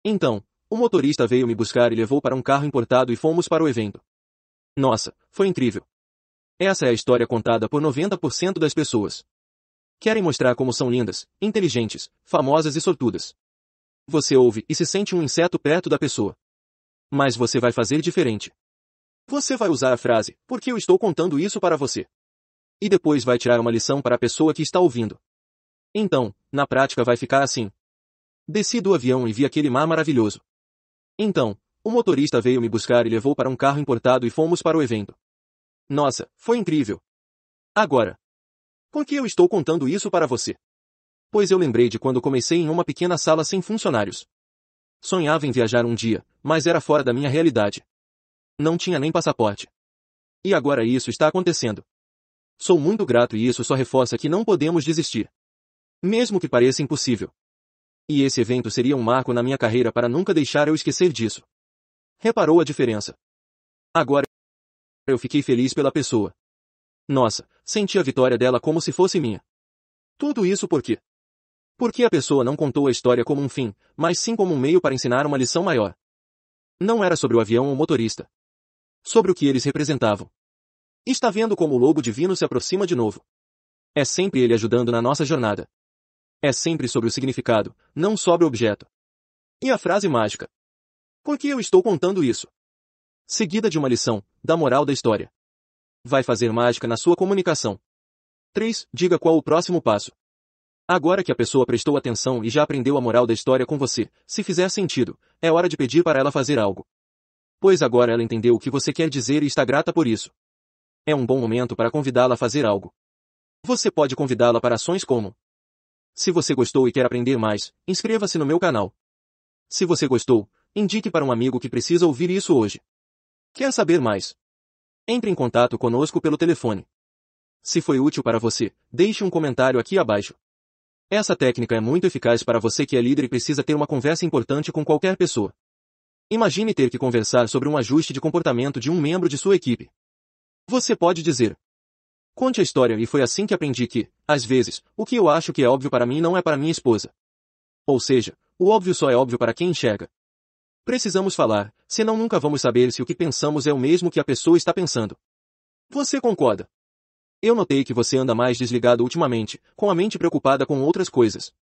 Então, o motorista veio me buscar e levou para um carro importado e fomos para o evento. Nossa, foi incrível. Essa é a história contada por 90% das pessoas. Querem mostrar como são lindas, inteligentes, famosas e sortudas. Você ouve e se sente um inseto perto da pessoa. Mas você vai fazer diferente. Você vai usar a frase, porque eu estou contando isso para você. E depois vai tirar uma lição para a pessoa que está ouvindo. Então, na prática vai ficar assim. Desci do avião e vi aquele mar maravilhoso. Então, o motorista veio me buscar e levou para um carro importado e fomos para o evento. Nossa, foi incrível. Agora. Por que eu estou contando isso para você? pois eu lembrei de quando comecei em uma pequena sala sem funcionários. Sonhava em viajar um dia, mas era fora da minha realidade. Não tinha nem passaporte. E agora isso está acontecendo. Sou muito grato e isso só reforça que não podemos desistir. Mesmo que pareça impossível. E esse evento seria um marco na minha carreira para nunca deixar eu esquecer disso. Reparou a diferença? Agora eu fiquei feliz pela pessoa. Nossa, senti a vitória dela como se fosse minha. Tudo isso porque porque a pessoa não contou a história como um fim, mas sim como um meio para ensinar uma lição maior. Não era sobre o avião ou o motorista. Sobre o que eles representavam. Está vendo como o lobo divino se aproxima de novo. É sempre ele ajudando na nossa jornada. É sempre sobre o significado, não sobre o objeto. E a frase mágica. Por que eu estou contando isso? Seguida de uma lição, da moral da história. Vai fazer mágica na sua comunicação. 3. Diga qual o próximo passo. Agora que a pessoa prestou atenção e já aprendeu a moral da história com você, se fizer sentido, é hora de pedir para ela fazer algo. Pois agora ela entendeu o que você quer dizer e está grata por isso. É um bom momento para convidá-la a fazer algo. Você pode convidá-la para ações como Se você gostou e quer aprender mais, inscreva-se no meu canal. Se você gostou, indique para um amigo que precisa ouvir isso hoje. Quer saber mais? Entre em contato conosco pelo telefone. Se foi útil para você, deixe um comentário aqui abaixo. Essa técnica é muito eficaz para você que é líder e precisa ter uma conversa importante com qualquer pessoa. Imagine ter que conversar sobre um ajuste de comportamento de um membro de sua equipe. Você pode dizer: Conte a história e foi assim que aprendi que, às vezes, o que eu acho que é óbvio para mim não é para minha esposa. Ou seja, o óbvio só é óbvio para quem enxerga. Precisamos falar, senão nunca vamos saber se o que pensamos é o mesmo que a pessoa está pensando. Você concorda? Eu notei que você anda mais desligado ultimamente, com a mente preocupada com outras coisas.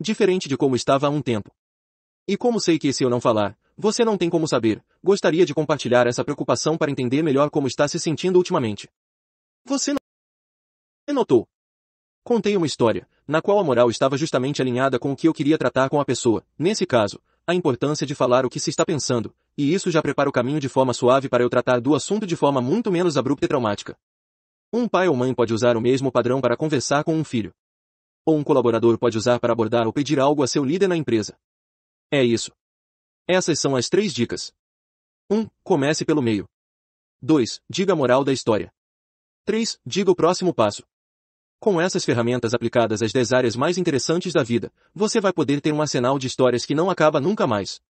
Diferente de como estava há um tempo. E como sei que se eu não falar, você não tem como saber, gostaria de compartilhar essa preocupação para entender melhor como está se sentindo ultimamente. Você não notou. Contei uma história, na qual a moral estava justamente alinhada com o que eu queria tratar com a pessoa, nesse caso, a importância de falar o que se está pensando, e isso já prepara o caminho de forma suave para eu tratar do assunto de forma muito menos abrupta e traumática. Um pai ou mãe pode usar o mesmo padrão para conversar com um filho. Ou um colaborador pode usar para abordar ou pedir algo a seu líder na empresa. É isso. Essas são as três dicas. 1. Um, comece pelo meio. 2. Diga a moral da história. 3. Diga o próximo passo. Com essas ferramentas aplicadas às 10 áreas mais interessantes da vida, você vai poder ter um arsenal de histórias que não acaba nunca mais.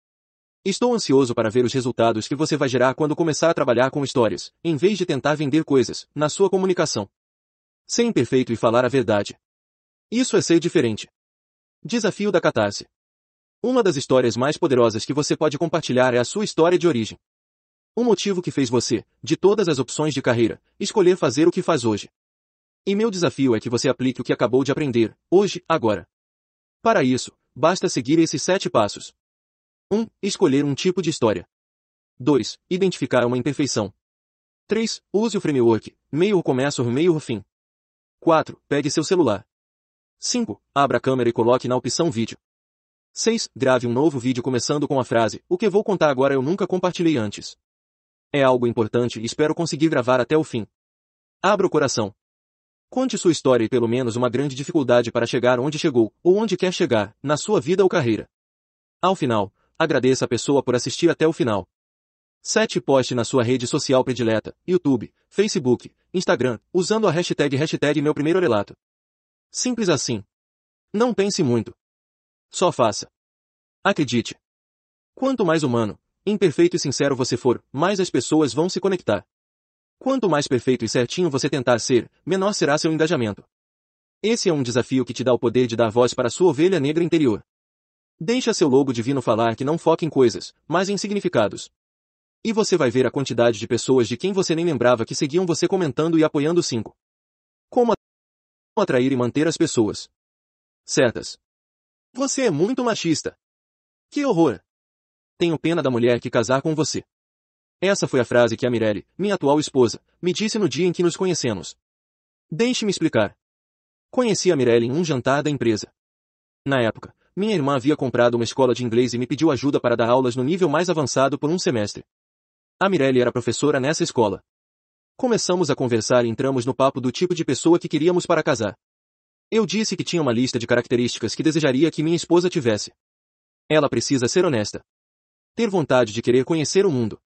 Estou ansioso para ver os resultados que você vai gerar quando começar a trabalhar com histórias, em vez de tentar vender coisas, na sua comunicação. Ser imperfeito e falar a verdade. Isso é ser diferente. Desafio da catarse. Uma das histórias mais poderosas que você pode compartilhar é a sua história de origem. O motivo que fez você, de todas as opções de carreira, escolher fazer o que faz hoje. E meu desafio é que você aplique o que acabou de aprender, hoje, agora. Para isso, basta seguir esses sete passos. 1. Escolher um tipo de história. 2. Identificar uma imperfeição. 3. Use o framework, meio o começo, meio o fim. 4. Pegue seu celular. 5. Abra a câmera e coloque na opção vídeo. 6. Grave um novo vídeo começando com a frase, o que vou contar agora eu nunca compartilhei antes. É algo importante e espero conseguir gravar até o fim. Abra o coração. Conte sua história e pelo menos uma grande dificuldade para chegar onde chegou, ou onde quer chegar, na sua vida ou carreira. Ao final, agradeça a pessoa por assistir até o final. 7. Poste na sua rede social predileta, YouTube, Facebook, Instagram, usando a hashtag hashtag meu primeiro relato. Simples assim. Não pense muito. Só faça. Acredite. Quanto mais humano, imperfeito e sincero você for, mais as pessoas vão se conectar. Quanto mais perfeito e certinho você tentar ser, menor será seu engajamento. Esse é um desafio que te dá o poder de dar voz para sua ovelha negra interior. Deixa seu logo divino falar que não foca em coisas, mas em significados. E você vai ver a quantidade de pessoas de quem você nem lembrava que seguiam você comentando e apoiando 5. Como atrair e manter as pessoas certas. Você é muito machista. Que horror! Tenho pena da mulher que casar com você. Essa foi a frase que a Mirelle, minha atual esposa, me disse no dia em que nos conhecemos. Deixe-me explicar. Conheci a Mirelle em um jantar da empresa. Na época, minha irmã havia comprado uma escola de inglês e me pediu ajuda para dar aulas no nível mais avançado por um semestre. A Mirelle era professora nessa escola. Começamos a conversar e entramos no papo do tipo de pessoa que queríamos para casar. Eu disse que tinha uma lista de características que desejaria que minha esposa tivesse. Ela precisa ser honesta. Ter vontade de querer conhecer o mundo.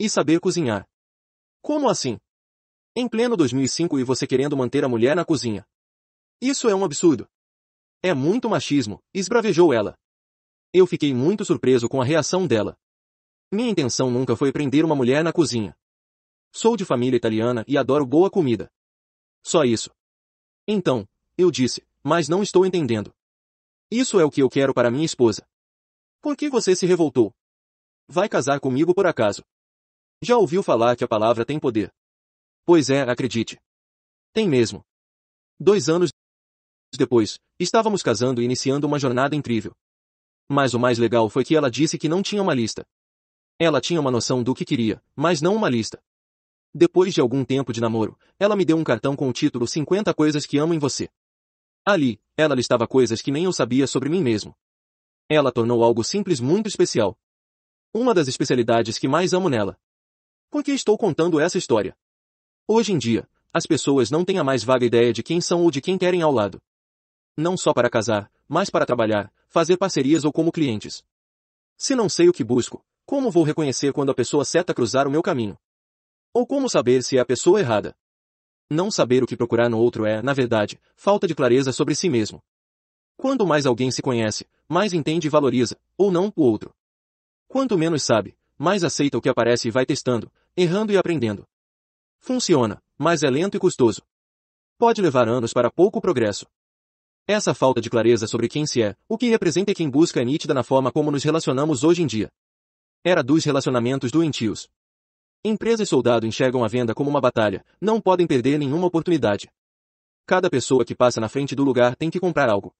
E saber cozinhar. Como assim? Em pleno 2005 e você querendo manter a mulher na cozinha. Isso é um absurdo. É muito machismo, esbravejou ela. Eu fiquei muito surpreso com a reação dela. Minha intenção nunca foi prender uma mulher na cozinha. Sou de família italiana e adoro boa comida. Só isso. Então, eu disse, mas não estou entendendo. Isso é o que eu quero para minha esposa. Por que você se revoltou? Vai casar comigo por acaso? Já ouviu falar que a palavra tem poder? Pois é, acredite. Tem mesmo. Dois anos depois, estávamos casando e iniciando uma jornada incrível. Mas o mais legal foi que ela disse que não tinha uma lista. Ela tinha uma noção do que queria, mas não uma lista. Depois de algum tempo de namoro, ela me deu um cartão com o título 50 Coisas que Amo em Você. Ali, ela listava coisas que nem eu sabia sobre mim mesmo. Ela tornou algo simples muito especial. Uma das especialidades que mais amo nela. Por que estou contando essa história? Hoje em dia, as pessoas não têm a mais vaga ideia de quem são ou de quem querem ao lado. Não só para casar, mas para trabalhar, fazer parcerias ou como clientes. Se não sei o que busco, como vou reconhecer quando a pessoa certa cruzar o meu caminho? Ou como saber se é a pessoa errada? Não saber o que procurar no outro é, na verdade, falta de clareza sobre si mesmo. Quanto mais alguém se conhece, mais entende e valoriza, ou não, o outro. Quanto menos sabe, mais aceita o que aparece e vai testando, errando e aprendendo. Funciona, mas é lento e custoso. Pode levar anos para pouco progresso. Essa falta de clareza sobre quem se é, o que representa e quem busca é nítida na forma como nos relacionamos hoje em dia. Era dos relacionamentos doentios. Empresa e soldado enxergam a venda como uma batalha, não podem perder nenhuma oportunidade. Cada pessoa que passa na frente do lugar tem que comprar algo.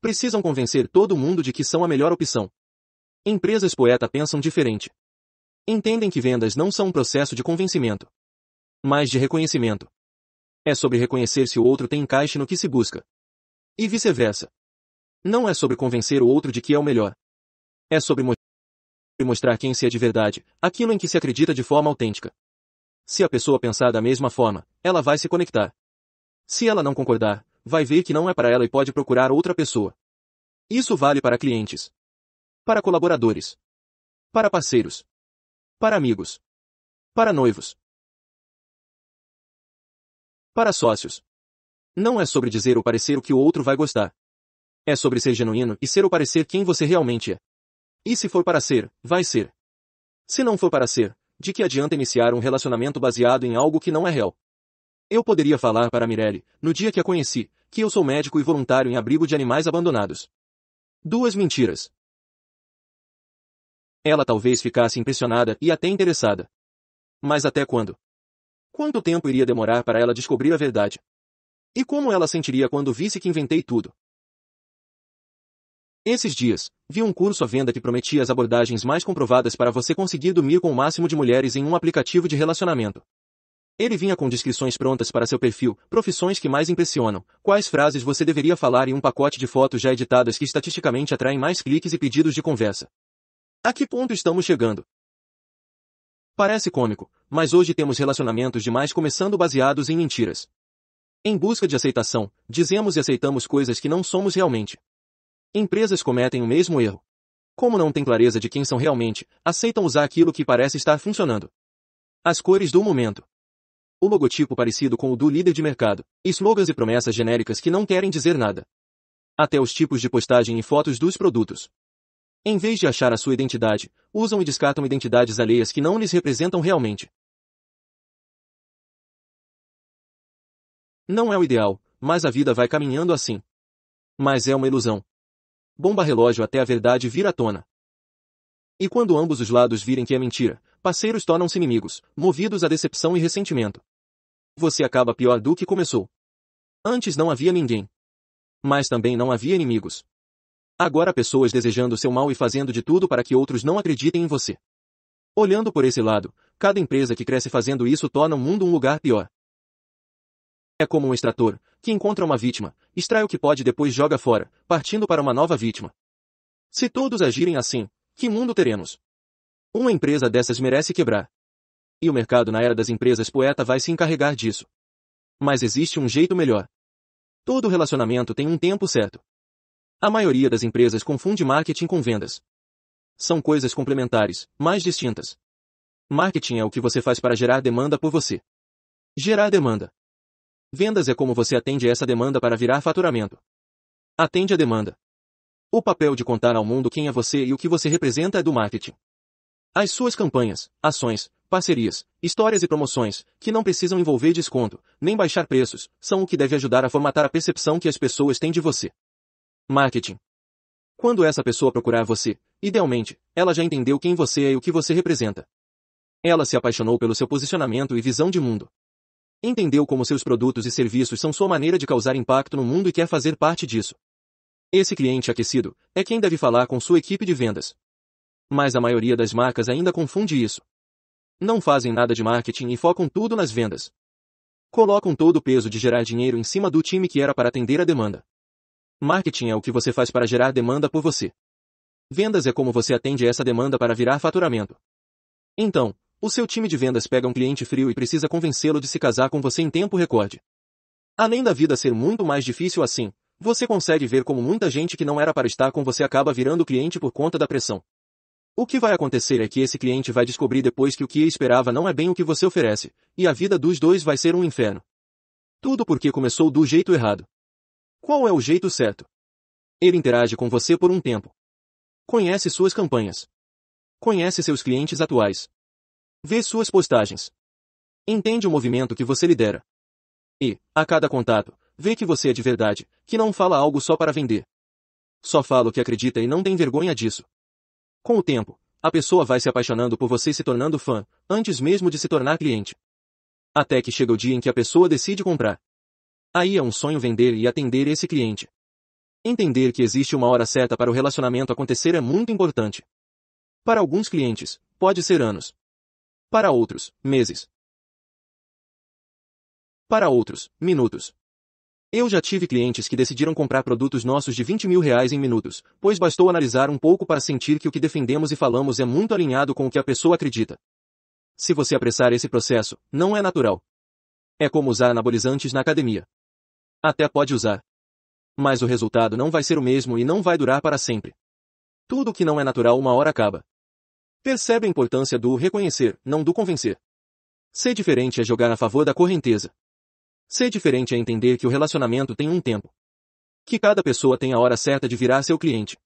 Precisam convencer todo mundo de que são a melhor opção. Empresas poeta pensam diferente. Entendem que vendas não são um processo de convencimento, mas de reconhecimento. É sobre reconhecer se o outro tem encaixe no que se busca. E vice-versa. Não é sobre convencer o outro de que é o melhor. É sobre mostrar quem se é de verdade, aquilo em que se acredita de forma autêntica. Se a pessoa pensar da mesma forma, ela vai se conectar. Se ela não concordar, vai ver que não é para ela e pode procurar outra pessoa. Isso vale para clientes, para colaboradores, para parceiros, para amigos, para noivos, para sócios, não é sobre dizer ou parecer o que o outro vai gostar. É sobre ser genuíno e ser ou parecer quem você realmente é. E se for para ser, vai ser. Se não for para ser, de que adianta iniciar um relacionamento baseado em algo que não é real? Eu poderia falar para Mirelle, no dia que a conheci, que eu sou médico e voluntário em abrigo de animais abandonados. Duas mentiras. Ela talvez ficasse impressionada e até interessada. Mas até quando? Quanto tempo iria demorar para ela descobrir a verdade? E como ela sentiria quando visse que inventei tudo? Esses dias, vi um curso à venda que prometia as abordagens mais comprovadas para você conseguir dormir com o máximo de mulheres em um aplicativo de relacionamento. Ele vinha com descrições prontas para seu perfil, profissões que mais impressionam, quais frases você deveria falar e um pacote de fotos já editadas que estatisticamente atraem mais cliques e pedidos de conversa. A que ponto estamos chegando? Parece cômico, mas hoje temos relacionamentos demais começando baseados em mentiras. Em busca de aceitação, dizemos e aceitamos coisas que não somos realmente. Empresas cometem o mesmo erro. Como não têm clareza de quem são realmente, aceitam usar aquilo que parece estar funcionando. As cores do momento. O logotipo parecido com o do líder de mercado, slogans e promessas genéricas que não querem dizer nada. Até os tipos de postagem e fotos dos produtos. Em vez de achar a sua identidade, usam e descartam identidades alheias que não lhes representam realmente. Não é o ideal, mas a vida vai caminhando assim. Mas é uma ilusão. Bomba relógio até a verdade vir à tona. E quando ambos os lados virem que é mentira, parceiros tornam-se inimigos, movidos a decepção e ressentimento. Você acaba pior do que começou. Antes não havia ninguém. Mas também não havia inimigos. Agora pessoas desejando seu mal e fazendo de tudo para que outros não acreditem em você. Olhando por esse lado, cada empresa que cresce fazendo isso torna o mundo um lugar pior. É como um extrator, que encontra uma vítima, extrai o que pode e depois joga fora, partindo para uma nova vítima. Se todos agirem assim, que mundo teremos? Uma empresa dessas merece quebrar. E o mercado na era das empresas poeta vai se encarregar disso. Mas existe um jeito melhor. Todo relacionamento tem um tempo certo. A maioria das empresas confunde marketing com vendas. São coisas complementares, mas distintas. Marketing é o que você faz para gerar demanda por você. Gerar demanda. Vendas é como você atende essa demanda para virar faturamento. Atende a demanda. O papel de contar ao mundo quem é você e o que você representa é do marketing. As suas campanhas, ações, parcerias, histórias e promoções, que não precisam envolver desconto, nem baixar preços, são o que deve ajudar a formatar a percepção que as pessoas têm de você. Marketing. Quando essa pessoa procurar você, idealmente, ela já entendeu quem você é e o que você representa. Ela se apaixonou pelo seu posicionamento e visão de mundo. Entendeu como seus produtos e serviços são sua maneira de causar impacto no mundo e quer fazer parte disso. Esse cliente aquecido é quem deve falar com sua equipe de vendas. Mas a maioria das marcas ainda confunde isso. Não fazem nada de marketing e focam tudo nas vendas. Colocam todo o peso de gerar dinheiro em cima do time que era para atender a demanda. Marketing é o que você faz para gerar demanda por você. Vendas é como você atende essa demanda para virar faturamento. Então, o seu time de vendas pega um cliente frio e precisa convencê-lo de se casar com você em tempo recorde. Além da vida ser muito mais difícil assim, você consegue ver como muita gente que não era para estar com você acaba virando cliente por conta da pressão. O que vai acontecer é que esse cliente vai descobrir depois que o que esperava não é bem o que você oferece, e a vida dos dois vai ser um inferno. Tudo porque começou do jeito errado. Qual é o jeito certo? Ele interage com você por um tempo. Conhece suas campanhas. Conhece seus clientes atuais, Vê suas postagens. Entende o movimento que você lidera. E, a cada contato, vê que você é de verdade, que não fala algo só para vender. Só fala o que acredita e não tem vergonha disso. Com o tempo, a pessoa vai se apaixonando por você e se tornando fã, antes mesmo de se tornar cliente. Até que chega o dia em que a pessoa decide comprar. Aí é um sonho vender e atender esse cliente. Entender que existe uma hora certa para o relacionamento acontecer é muito importante. Para alguns clientes, pode ser anos. Para outros, meses. Para outros, minutos. Eu já tive clientes que decidiram comprar produtos nossos de 20 mil reais em minutos, pois bastou analisar um pouco para sentir que o que defendemos e falamos é muito alinhado com o que a pessoa acredita. Se você apressar esse processo, não é natural. É como usar anabolizantes na academia. Até pode usar. Mas o resultado não vai ser o mesmo e não vai durar para sempre. Tudo que não é natural uma hora acaba. Percebe a importância do reconhecer, não do convencer. Ser diferente é jogar a favor da correnteza. Ser diferente é entender que o relacionamento tem um tempo. Que cada pessoa tem a hora certa de virar seu cliente.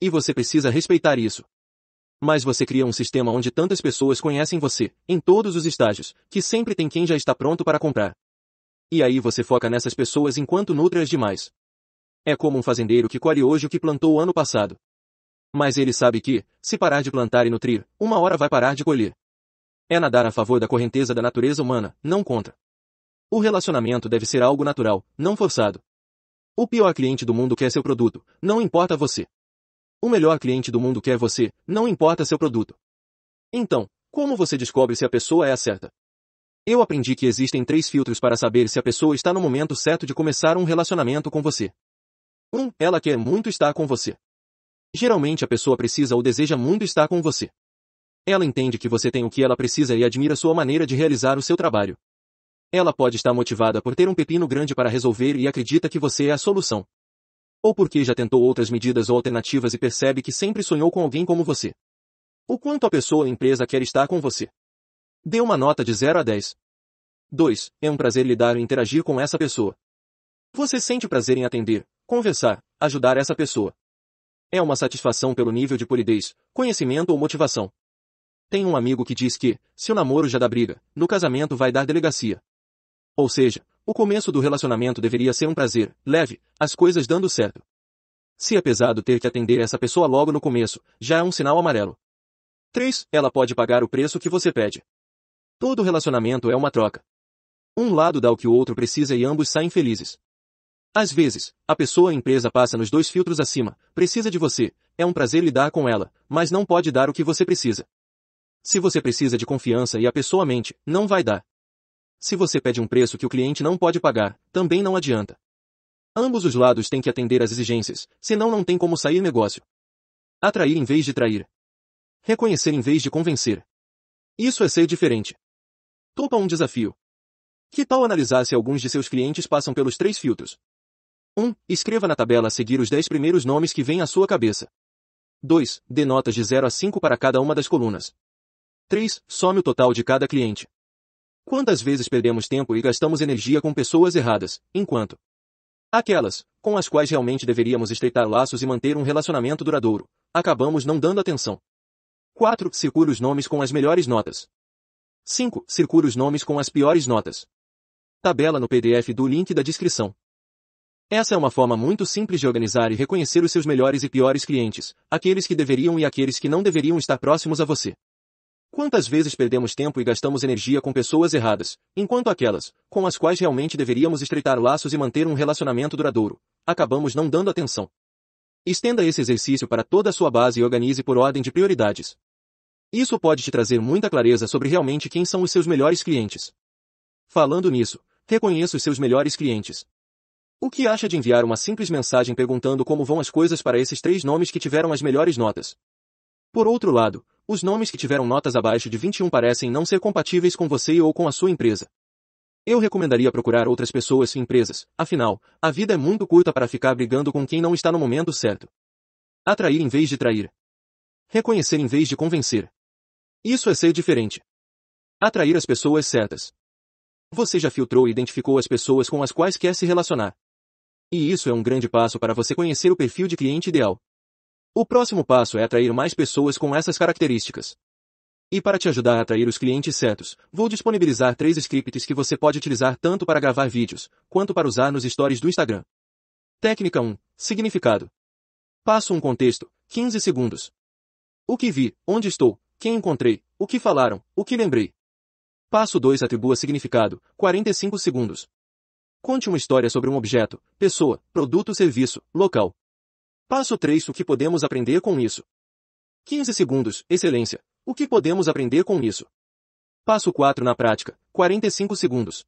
E você precisa respeitar isso. Mas você cria um sistema onde tantas pessoas conhecem você, em todos os estágios, que sempre tem quem já está pronto para comprar. E aí você foca nessas pessoas enquanto nutre as demais. É como um fazendeiro que colhe hoje o que plantou ano passado. Mas ele sabe que, se parar de plantar e nutrir, uma hora vai parar de colher. É nadar a favor da correnteza da natureza humana, não contra. O relacionamento deve ser algo natural, não forçado. O pior cliente do mundo quer seu produto, não importa você. O melhor cliente do mundo quer você, não importa seu produto. Então, como você descobre se a pessoa é a certa? Eu aprendi que existem três filtros para saber se a pessoa está no momento certo de começar um relacionamento com você. 1. Um, ela quer muito estar com você. Geralmente a pessoa precisa ou deseja muito estar com você. Ela entende que você tem o que ela precisa e admira sua maneira de realizar o seu trabalho. Ela pode estar motivada por ter um pepino grande para resolver e acredita que você é a solução. Ou porque já tentou outras medidas ou alternativas e percebe que sempre sonhou com alguém como você. O quanto a pessoa ou empresa quer estar com você. Dê uma nota de 0 a 10. 2. É um prazer lidar e interagir com essa pessoa. Você sente prazer em atender, conversar, ajudar essa pessoa. É uma satisfação pelo nível de polidez, conhecimento ou motivação. Tem um amigo que diz que, se o namoro já dá briga, no casamento vai dar delegacia. Ou seja, o começo do relacionamento deveria ser um prazer, leve, as coisas dando certo. Se é pesado ter que atender essa pessoa logo no começo, já é um sinal amarelo. 3. Ela pode pagar o preço que você pede. Todo relacionamento é uma troca. Um lado dá o que o outro precisa e ambos saem felizes. Às vezes, a pessoa empresa passa nos dois filtros acima, precisa de você, é um prazer lidar com ela, mas não pode dar o que você precisa. Se você precisa de confiança e a pessoa mente, não vai dar. Se você pede um preço que o cliente não pode pagar, também não adianta. Ambos os lados têm que atender às exigências, senão não tem como sair negócio. Atrair em vez de trair. Reconhecer em vez de convencer. Isso é ser diferente. Topa um desafio. Que tal analisar se alguns de seus clientes passam pelos três filtros? 1. Escreva na tabela a seguir os 10 primeiros nomes que vêm à sua cabeça. 2. Dê notas de 0 a 5 para cada uma das colunas. 3. Some o total de cada cliente. Quantas vezes perdemos tempo e gastamos energia com pessoas erradas, enquanto aquelas com as quais realmente deveríamos estreitar laços e manter um relacionamento duradouro, acabamos não dando atenção. 4. Circule os nomes com as melhores notas. 5. Circule os nomes com as piores notas. Tabela no PDF do link da descrição. Essa é uma forma muito simples de organizar e reconhecer os seus melhores e piores clientes, aqueles que deveriam e aqueles que não deveriam estar próximos a você. Quantas vezes perdemos tempo e gastamos energia com pessoas erradas, enquanto aquelas, com as quais realmente deveríamos estreitar laços e manter um relacionamento duradouro, acabamos não dando atenção. Estenda esse exercício para toda a sua base e organize por ordem de prioridades. Isso pode te trazer muita clareza sobre realmente quem são os seus melhores clientes. Falando nisso, reconheça os seus melhores clientes. O que acha de enviar uma simples mensagem perguntando como vão as coisas para esses três nomes que tiveram as melhores notas? Por outro lado, os nomes que tiveram notas abaixo de 21 parecem não ser compatíveis com você ou com a sua empresa. Eu recomendaria procurar outras pessoas e empresas, afinal, a vida é muito curta para ficar brigando com quem não está no momento certo. Atrair em vez de trair. Reconhecer em vez de convencer. Isso é ser diferente. Atrair as pessoas certas. Você já filtrou e identificou as pessoas com as quais quer se relacionar. E isso é um grande passo para você conhecer o perfil de cliente ideal. O próximo passo é atrair mais pessoas com essas características. E para te ajudar a atrair os clientes certos, vou disponibilizar três scripts que você pode utilizar tanto para gravar vídeos, quanto para usar nos stories do Instagram. Técnica 1. Significado. Passo 1 contexto, 15 segundos. O que vi, onde estou, quem encontrei, o que falaram, o que lembrei. Passo 2 atribua significado, 45 segundos. Conte uma história sobre um objeto, pessoa, produto, serviço, local. Passo 3 O que podemos aprender com isso? 15 segundos, excelência. O que podemos aprender com isso? Passo 4 Na prática, 45 segundos.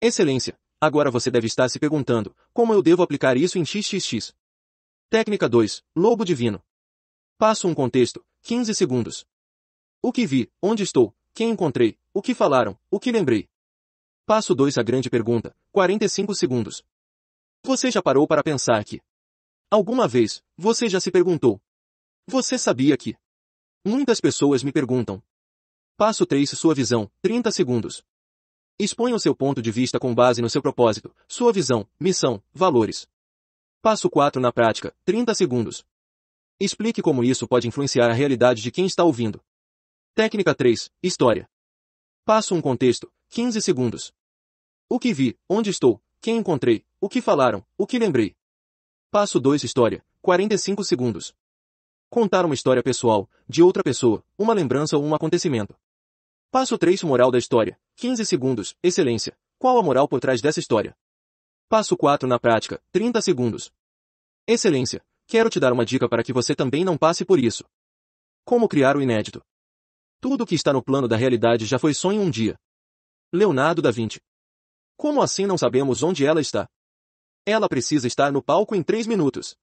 Excelência. Agora você deve estar se perguntando, como eu devo aplicar isso em XXX? Técnica 2, Lobo Divino. Passo 1 Contexto, 15 segundos. O que vi, onde estou, quem encontrei, o que falaram, o que lembrei. Passo 2 A grande pergunta. 45 segundos. Você já parou para pensar que? Alguma vez, você já se perguntou. Você sabia que? Muitas pessoas me perguntam. Passo 3 Sua visão. 30 segundos. Exponha o seu ponto de vista com base no seu propósito, sua visão, missão, valores. Passo 4 Na prática. 30 segundos. Explique como isso pode influenciar a realidade de quem está ouvindo. Técnica 3. História. Passo um contexto. 15 segundos. O que vi, onde estou, quem encontrei, o que falaram, o que lembrei. Passo 2 História, 45 segundos. Contar uma história pessoal, de outra pessoa, uma lembrança ou um acontecimento. Passo 3 Moral da história, 15 segundos, excelência. Qual a moral por trás dessa história? Passo 4 Na prática, 30 segundos. Excelência, quero te dar uma dica para que você também não passe por isso. Como criar o inédito? Tudo o que está no plano da realidade já foi sonho um dia. Leonardo da Vinci como assim não sabemos onde ela está? Ela precisa estar no palco em três minutos.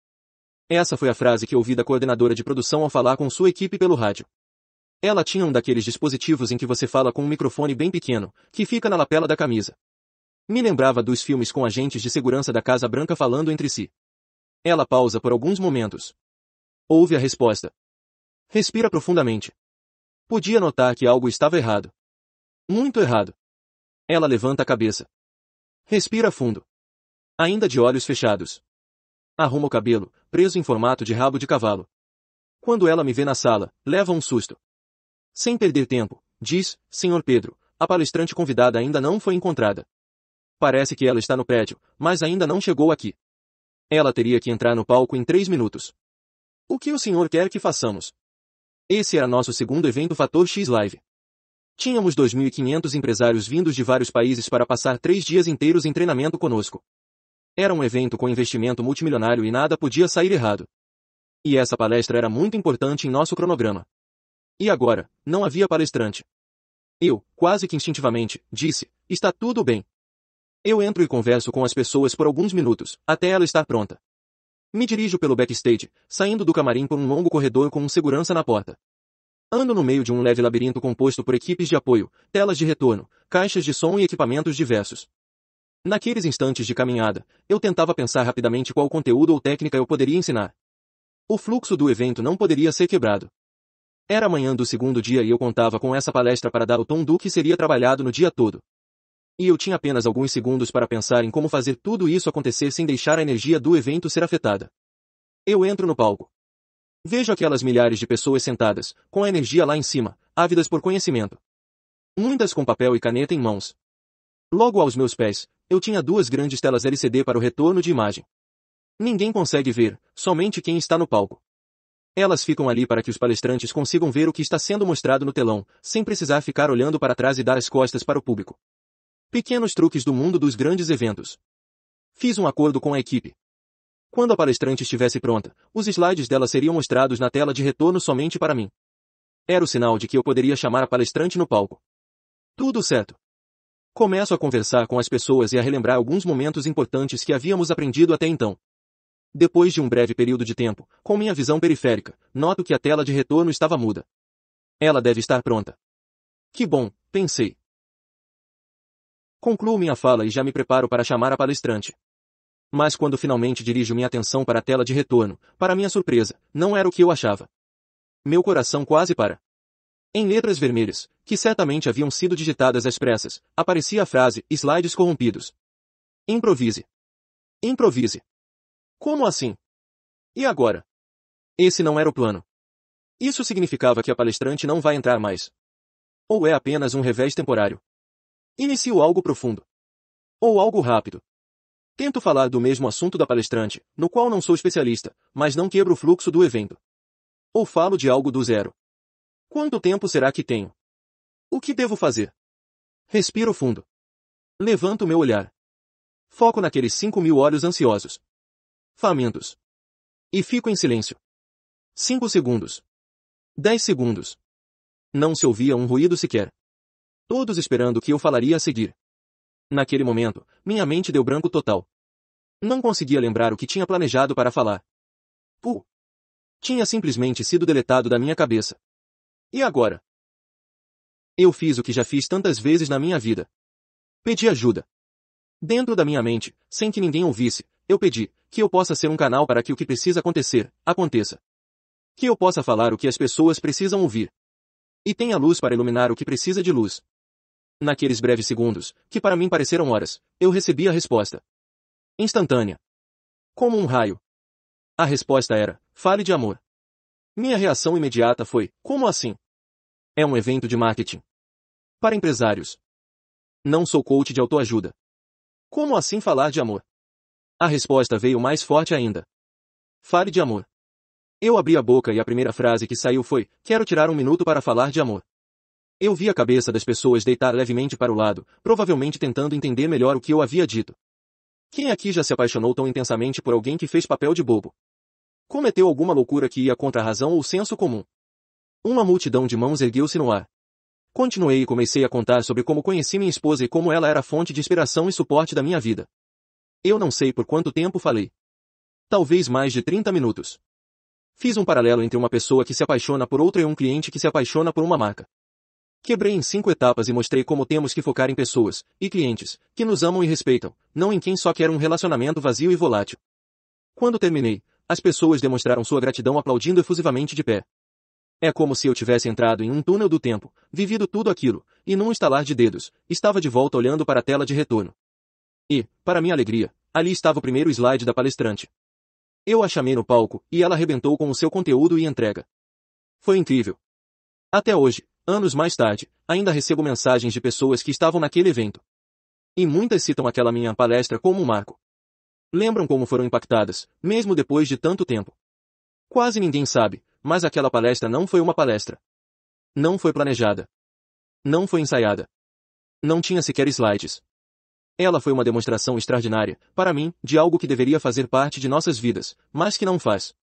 Essa foi a frase que ouvi da coordenadora de produção ao falar com sua equipe pelo rádio. Ela tinha um daqueles dispositivos em que você fala com um microfone bem pequeno, que fica na lapela da camisa. Me lembrava dos filmes com agentes de segurança da Casa Branca falando entre si. Ela pausa por alguns momentos. Ouve a resposta. Respira profundamente. Podia notar que algo estava errado. Muito errado. Ela levanta a cabeça. Respira fundo. Ainda de olhos fechados. Arruma o cabelo, preso em formato de rabo de cavalo. Quando ela me vê na sala, leva um susto. Sem perder tempo, diz, Senhor Pedro, a palestrante convidada ainda não foi encontrada. Parece que ela está no prédio, mas ainda não chegou aqui. Ela teria que entrar no palco em três minutos. O que o senhor quer que façamos? Esse era nosso segundo evento Fator X Live. Tínhamos 2.500 empresários vindos de vários países para passar três dias inteiros em treinamento conosco. Era um evento com investimento multimilionário e nada podia sair errado. E essa palestra era muito importante em nosso cronograma. E agora, não havia palestrante. Eu, quase que instintivamente, disse, está tudo bem. Eu entro e converso com as pessoas por alguns minutos, até ela estar pronta. Me dirijo pelo backstage, saindo do camarim por um longo corredor com um segurança na porta. Ando no meio de um leve labirinto composto por equipes de apoio, telas de retorno, caixas de som e equipamentos diversos. Naqueles instantes de caminhada, eu tentava pensar rapidamente qual conteúdo ou técnica eu poderia ensinar. O fluxo do evento não poderia ser quebrado. Era manhã do segundo dia e eu contava com essa palestra para dar o tom do que seria trabalhado no dia todo. E eu tinha apenas alguns segundos para pensar em como fazer tudo isso acontecer sem deixar a energia do evento ser afetada. Eu entro no palco, Vejo aquelas milhares de pessoas sentadas, com a energia lá em cima, ávidas por conhecimento. Muitas com papel e caneta em mãos. Logo aos meus pés, eu tinha duas grandes telas LCD para o retorno de imagem. Ninguém consegue ver, somente quem está no palco. Elas ficam ali para que os palestrantes consigam ver o que está sendo mostrado no telão, sem precisar ficar olhando para trás e dar as costas para o público. Pequenos truques do mundo dos grandes eventos. Fiz um acordo com a equipe. Quando a palestrante estivesse pronta, os slides dela seriam mostrados na tela de retorno somente para mim. Era o sinal de que eu poderia chamar a palestrante no palco. Tudo certo. Começo a conversar com as pessoas e a relembrar alguns momentos importantes que havíamos aprendido até então. Depois de um breve período de tempo, com minha visão periférica, noto que a tela de retorno estava muda. Ela deve estar pronta. Que bom, pensei. Concluo minha fala e já me preparo para chamar a palestrante. Mas quando finalmente dirijo minha atenção para a tela de retorno, para minha surpresa, não era o que eu achava. Meu coração quase para. Em letras vermelhas, que certamente haviam sido digitadas às pressas, aparecia a frase slides corrompidos. Improvise. Improvise. Como assim? E agora? Esse não era o plano. Isso significava que a palestrante não vai entrar mais. Ou é apenas um revés temporário. Inicio algo profundo. Ou algo rápido, Tento falar do mesmo assunto da palestrante, no qual não sou especialista, mas não quebro o fluxo do evento. Ou falo de algo do zero. Quanto tempo será que tenho? O que devo fazer? Respiro fundo. Levanto meu olhar. Foco naqueles cinco mil olhos ansiosos. Famintos. E fico em silêncio. Cinco segundos. Dez segundos. Não se ouvia um ruído sequer. Todos esperando que eu falaria a seguir. Naquele momento, minha mente deu branco total. Não conseguia lembrar o que tinha planejado para falar. Puh, Tinha simplesmente sido deletado da minha cabeça. E agora? Eu fiz o que já fiz tantas vezes na minha vida. Pedi ajuda. Dentro da minha mente, sem que ninguém ouvisse, eu pedi que eu possa ser um canal para que o que precisa acontecer, aconteça. Que eu possa falar o que as pessoas precisam ouvir. E tenha luz para iluminar o que precisa de luz. Naqueles breves segundos, que para mim pareceram horas, eu recebi a resposta. Instantânea. Como um raio. A resposta era, fale de amor. Minha reação imediata foi, como assim? É um evento de marketing. Para empresários. Não sou coach de autoajuda. Como assim falar de amor? A resposta veio mais forte ainda. Fale de amor. Eu abri a boca e a primeira frase que saiu foi, quero tirar um minuto para falar de amor. Eu vi a cabeça das pessoas deitar levemente para o lado, provavelmente tentando entender melhor o que eu havia dito. Quem aqui já se apaixonou tão intensamente por alguém que fez papel de bobo? Cometeu alguma loucura que ia contra a razão ou senso comum? Uma multidão de mãos ergueu-se no ar. Continuei e comecei a contar sobre como conheci minha esposa e como ela era fonte de inspiração e suporte da minha vida. Eu não sei por quanto tempo falei. Talvez mais de 30 minutos. Fiz um paralelo entre uma pessoa que se apaixona por outra e um cliente que se apaixona por uma marca. Quebrei em cinco etapas e mostrei como temos que focar em pessoas e clientes que nos amam e respeitam, não em quem só quer um relacionamento vazio e volátil. Quando terminei, as pessoas demonstraram sua gratidão aplaudindo efusivamente de pé. É como se eu tivesse entrado em um túnel do tempo, vivido tudo aquilo, e num estalar de dedos, estava de volta olhando para a tela de retorno. E, para minha alegria, ali estava o primeiro slide da palestrante. Eu a chamei no palco, e ela arrebentou com o seu conteúdo e entrega. Foi incrível. Até hoje, Anos mais tarde, ainda recebo mensagens de pessoas que estavam naquele evento. E muitas citam aquela minha palestra como um marco. Lembram como foram impactadas, mesmo depois de tanto tempo. Quase ninguém sabe, mas aquela palestra não foi uma palestra. Não foi planejada. Não foi ensaiada. Não tinha sequer slides. Ela foi uma demonstração extraordinária, para mim, de algo que deveria fazer parte de nossas vidas, mas que não faz.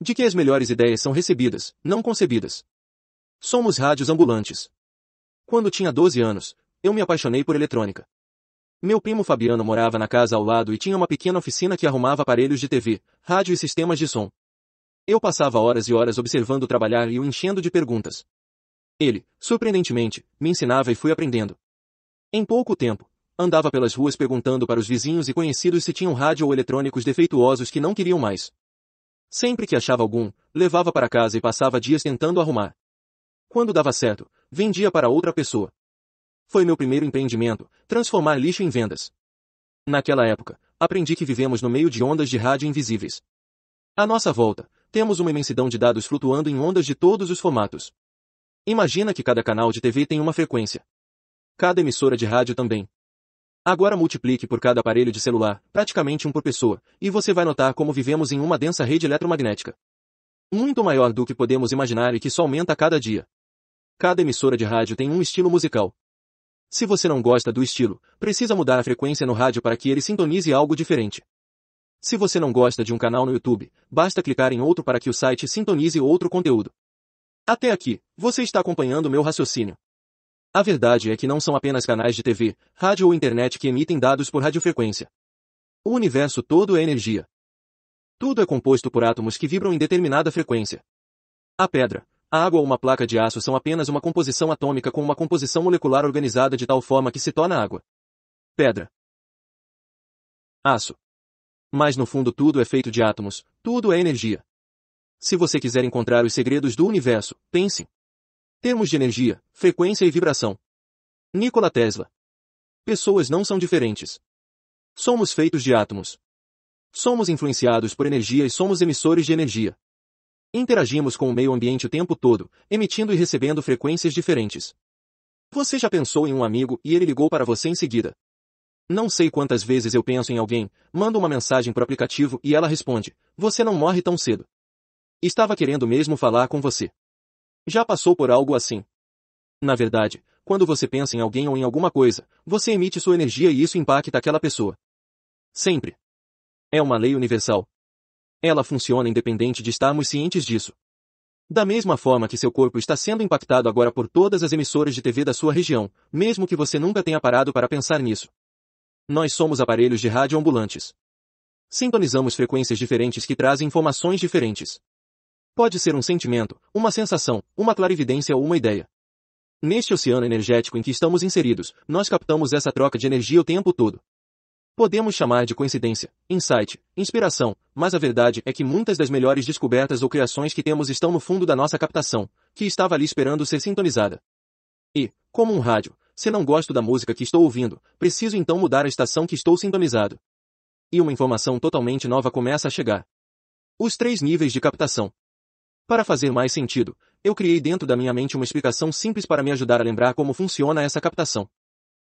De que as melhores ideias são recebidas, não concebidas. Somos rádios ambulantes. Quando tinha 12 anos, eu me apaixonei por eletrônica. Meu primo Fabiano morava na casa ao lado e tinha uma pequena oficina que arrumava aparelhos de TV, rádio e sistemas de som. Eu passava horas e horas observando trabalhar e o enchendo de perguntas. Ele, surpreendentemente, me ensinava e fui aprendendo. Em pouco tempo, andava pelas ruas perguntando para os vizinhos e conhecidos se tinham rádio ou eletrônicos defeituosos que não queriam mais. Sempre que achava algum, levava para casa e passava dias tentando arrumar. Quando dava certo, vendia para outra pessoa. Foi meu primeiro empreendimento, transformar lixo em vendas. Naquela época, aprendi que vivemos no meio de ondas de rádio invisíveis. À nossa volta, temos uma imensidão de dados flutuando em ondas de todos os formatos. Imagina que cada canal de TV tem uma frequência. Cada emissora de rádio também. Agora multiplique por cada aparelho de celular, praticamente um por pessoa, e você vai notar como vivemos em uma densa rede eletromagnética. Muito maior do que podemos imaginar e que só aumenta a cada dia. Cada emissora de rádio tem um estilo musical. Se você não gosta do estilo, precisa mudar a frequência no rádio para que ele sintonize algo diferente. Se você não gosta de um canal no YouTube, basta clicar em outro para que o site sintonize outro conteúdo. Até aqui, você está acompanhando meu raciocínio. A verdade é que não são apenas canais de TV, rádio ou internet que emitem dados por radiofrequência. O universo todo é energia. Tudo é composto por átomos que vibram em determinada frequência. A pedra, a água ou uma placa de aço são apenas uma composição atômica com uma composição molecular organizada de tal forma que se torna água. Pedra. Aço. Mas no fundo tudo é feito de átomos, tudo é energia. Se você quiser encontrar os segredos do universo, pense. Termos de energia, frequência e vibração. Nikola Tesla. Pessoas não são diferentes. Somos feitos de átomos. Somos influenciados por energia e somos emissores de energia. Interagimos com o meio ambiente o tempo todo, emitindo e recebendo frequências diferentes. Você já pensou em um amigo e ele ligou para você em seguida. Não sei quantas vezes eu penso em alguém, mando uma mensagem para o aplicativo e ela responde, você não morre tão cedo. Estava querendo mesmo falar com você. Já passou por algo assim? Na verdade, quando você pensa em alguém ou em alguma coisa, você emite sua energia e isso impacta aquela pessoa. Sempre. É uma lei universal. Ela funciona independente de estarmos cientes disso. Da mesma forma que seu corpo está sendo impactado agora por todas as emissoras de TV da sua região, mesmo que você nunca tenha parado para pensar nisso. Nós somos aparelhos de rádio ambulantes. Sintonizamos frequências diferentes que trazem informações diferentes. Pode ser um sentimento, uma sensação, uma clarividência ou uma ideia. Neste oceano energético em que estamos inseridos, nós captamos essa troca de energia o tempo todo. Podemos chamar de coincidência, insight, inspiração, mas a verdade é que muitas das melhores descobertas ou criações que temos estão no fundo da nossa captação, que estava ali esperando ser sintonizada. E, como um rádio, se não gosto da música que estou ouvindo, preciso então mudar a estação que estou sintonizado. E uma informação totalmente nova começa a chegar. Os três níveis de captação. Para fazer mais sentido, eu criei dentro da minha mente uma explicação simples para me ajudar a lembrar como funciona essa captação.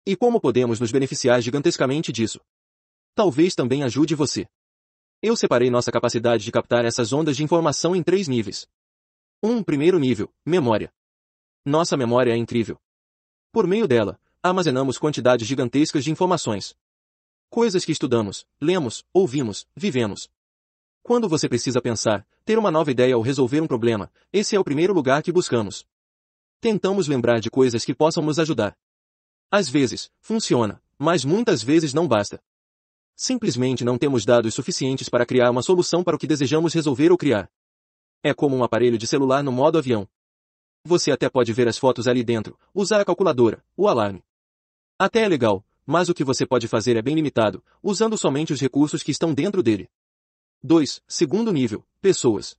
E como podemos nos beneficiar gigantescamente disso? Talvez também ajude você. Eu separei nossa capacidade de captar essas ondas de informação em três níveis. Um primeiro nível, memória. Nossa memória é incrível. Por meio dela, armazenamos quantidades gigantescas de informações. Coisas que estudamos, lemos, ouvimos, vivemos. Quando você precisa pensar, ter uma nova ideia ou resolver um problema, esse é o primeiro lugar que buscamos. Tentamos lembrar de coisas que possam nos ajudar. Às vezes, funciona, mas muitas vezes não basta. Simplesmente não temos dados suficientes para criar uma solução para o que desejamos resolver ou criar. É como um aparelho de celular no modo avião. Você até pode ver as fotos ali dentro, usar a calculadora, o alarme. Até é legal, mas o que você pode fazer é bem limitado, usando somente os recursos que estão dentro dele. 2. Segundo nível, pessoas.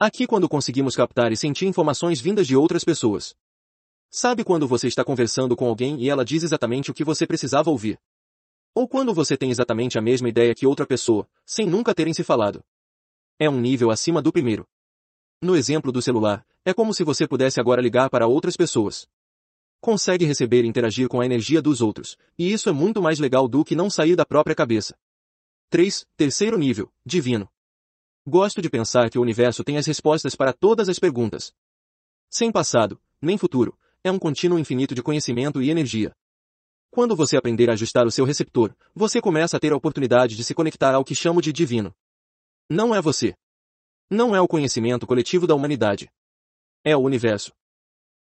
Aqui quando conseguimos captar e sentir informações vindas de outras pessoas. Sabe quando você está conversando com alguém e ela diz exatamente o que você precisava ouvir? Ou quando você tem exatamente a mesma ideia que outra pessoa, sem nunca terem se falado? É um nível acima do primeiro. No exemplo do celular, é como se você pudesse agora ligar para outras pessoas. Consegue receber e interagir com a energia dos outros, e isso é muito mais legal do que não sair da própria cabeça. 3. Terceiro nível, divino. Gosto de pensar que o universo tem as respostas para todas as perguntas. Sem passado, nem futuro, é um contínuo infinito de conhecimento e energia. Quando você aprender a ajustar o seu receptor, você começa a ter a oportunidade de se conectar ao que chamo de divino. Não é você. Não é o conhecimento coletivo da humanidade. É o universo.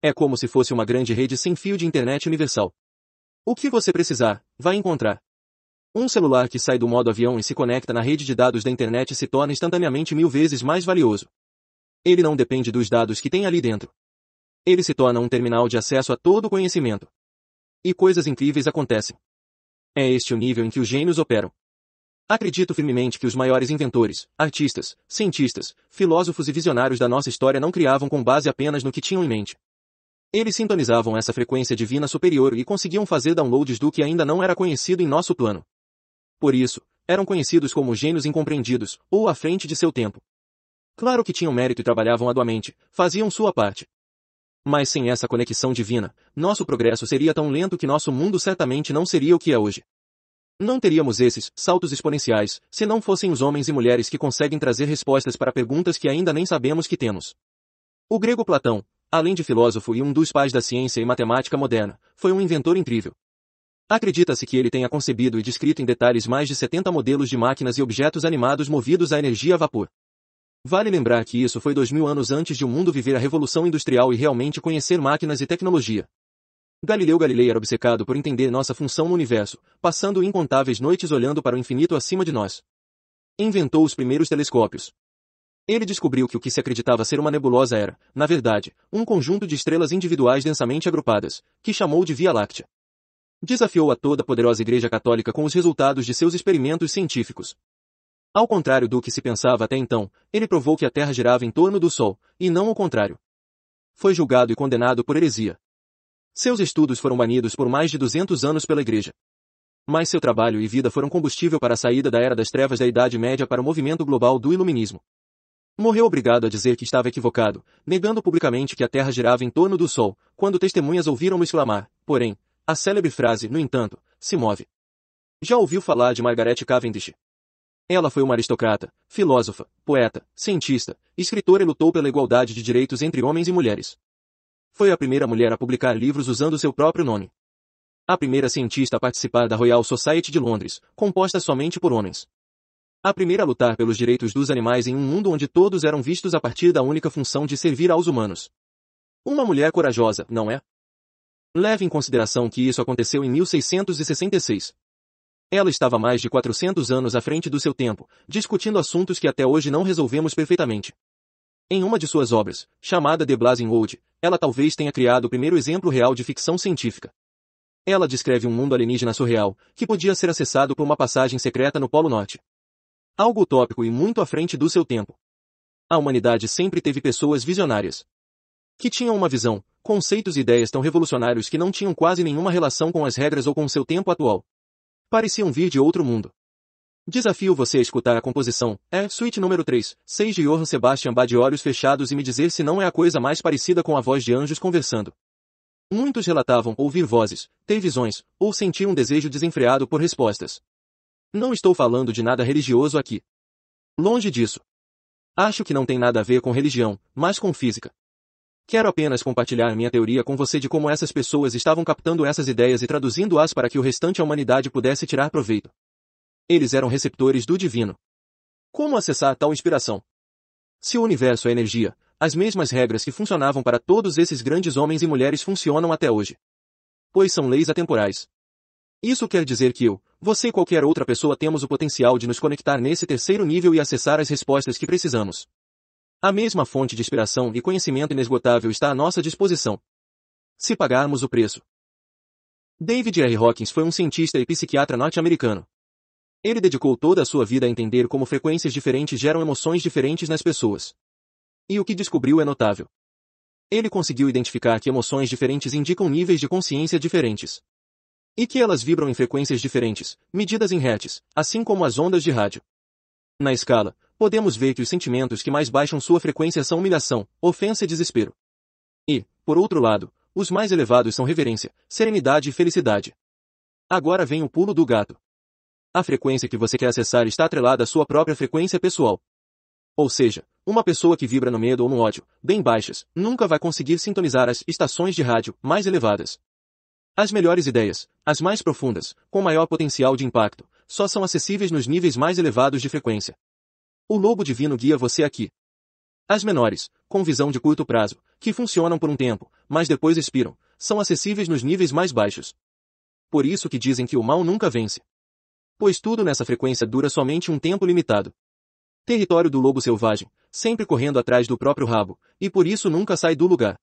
É como se fosse uma grande rede sem fio de internet universal. O que você precisar, vai encontrar. Um celular que sai do modo avião e se conecta na rede de dados da internet se torna instantaneamente mil vezes mais valioso. Ele não depende dos dados que tem ali dentro. Ele se torna um terminal de acesso a todo o conhecimento. E coisas incríveis acontecem. É este o nível em que os gênios operam. Acredito firmemente que os maiores inventores, artistas, cientistas, filósofos e visionários da nossa história não criavam com base apenas no que tinham em mente. Eles sintonizavam essa frequência divina superior e conseguiam fazer downloads do que ainda não era conhecido em nosso plano. Por isso, eram conhecidos como gênios incompreendidos, ou à frente de seu tempo. Claro que tinham mérito e trabalhavam aduamente, faziam sua parte, mas sem essa conexão divina, nosso progresso seria tão lento que nosso mundo certamente não seria o que é hoje. Não teríamos esses saltos exponenciais se não fossem os homens e mulheres que conseguem trazer respostas para perguntas que ainda nem sabemos que temos. O grego Platão, além de filósofo e um dos pais da ciência e matemática moderna, foi um inventor incrível. Acredita-se que ele tenha concebido e descrito em detalhes mais de 70 modelos de máquinas e objetos animados movidos à energia a vapor. Vale lembrar que isso foi dois mil anos antes de o mundo viver a revolução industrial e realmente conhecer máquinas e tecnologia. Galileu Galilei era obcecado por entender nossa função no universo, passando incontáveis noites olhando para o infinito acima de nós. Inventou os primeiros telescópios. Ele descobriu que o que se acreditava ser uma nebulosa era, na verdade, um conjunto de estrelas individuais densamente agrupadas, que chamou de Via Láctea. Desafiou a toda poderosa Igreja Católica com os resultados de seus experimentos científicos. Ao contrário do que se pensava até então, ele provou que a Terra girava em torno do Sol, e não o contrário. Foi julgado e condenado por heresia. Seus estudos foram banidos por mais de 200 anos pela Igreja. Mas seu trabalho e vida foram combustível para a saída da Era das Trevas da Idade Média para o movimento global do Iluminismo. Morreu obrigado a dizer que estava equivocado, negando publicamente que a Terra girava em torno do Sol, quando testemunhas ouviram-no exclamar, porém, a célebre frase, no entanto, se move. Já ouviu falar de Margaret Cavendish? Ela foi uma aristocrata, filósofa, poeta, cientista, escritora e lutou pela igualdade de direitos entre homens e mulheres. Foi a primeira mulher a publicar livros usando seu próprio nome. A primeira cientista a participar da Royal Society de Londres, composta somente por homens. A primeira a lutar pelos direitos dos animais em um mundo onde todos eram vistos a partir da única função de servir aos humanos. Uma mulher corajosa, não é? Leve em consideração que isso aconteceu em 1666, ela estava mais de 400 anos à frente do seu tempo, discutindo assuntos que até hoje não resolvemos perfeitamente. Em uma de suas obras, chamada The Blazing World, ela talvez tenha criado o primeiro exemplo real de ficção científica. Ela descreve um mundo alienígena surreal, que podia ser acessado por uma passagem secreta no Polo Norte. Algo utópico e muito à frente do seu tempo. A humanidade sempre teve pessoas visionárias. Que tinham uma visão, conceitos e ideias tão revolucionários que não tinham quase nenhuma relação com as regras ou com seu tempo atual. Pareciam vir de outro mundo. Desafio você a escutar a composição, é, suíte número 3, 6 de Johann Sebastian Bach de olhos fechados e me dizer se não é a coisa mais parecida com a voz de anjos conversando. Muitos relatavam ouvir vozes, ter visões, ou sentir um desejo desenfreado por respostas. Não estou falando de nada religioso aqui. Longe disso. Acho que não tem nada a ver com religião, mas com física. Quero apenas compartilhar minha teoria com você de como essas pessoas estavam captando essas ideias e traduzindo-as para que o restante da humanidade pudesse tirar proveito. Eles eram receptores do divino. Como acessar tal inspiração? Se o universo é energia, as mesmas regras que funcionavam para todos esses grandes homens e mulheres funcionam até hoje. Pois são leis atemporais. Isso quer dizer que eu, você e qualquer outra pessoa temos o potencial de nos conectar nesse terceiro nível e acessar as respostas que precisamos. A mesma fonte de inspiração e conhecimento inesgotável está à nossa disposição. Se pagarmos o preço. David R. Hawkins foi um cientista e psiquiatra norte-americano. Ele dedicou toda a sua vida a entender como frequências diferentes geram emoções diferentes nas pessoas. E o que descobriu é notável. Ele conseguiu identificar que emoções diferentes indicam níveis de consciência diferentes. E que elas vibram em frequências diferentes, medidas em hertz, assim como as ondas de rádio. Na escala, podemos ver que os sentimentos que mais baixam sua frequência são humilhação, ofensa e desespero. E, por outro lado, os mais elevados são reverência, serenidade e felicidade. Agora vem o pulo do gato. A frequência que você quer acessar está atrelada à sua própria frequência pessoal. Ou seja, uma pessoa que vibra no medo ou no ódio, bem baixas, nunca vai conseguir sintonizar as estações de rádio mais elevadas. As melhores ideias, as mais profundas, com maior potencial de impacto, só são acessíveis nos níveis mais elevados de frequência. O lobo divino guia você aqui. As menores, com visão de curto prazo, que funcionam por um tempo, mas depois expiram, são acessíveis nos níveis mais baixos. Por isso que dizem que o mal nunca vence. Pois tudo nessa frequência dura somente um tempo limitado. Território do lobo selvagem, sempre correndo atrás do próprio rabo, e por isso nunca sai do lugar.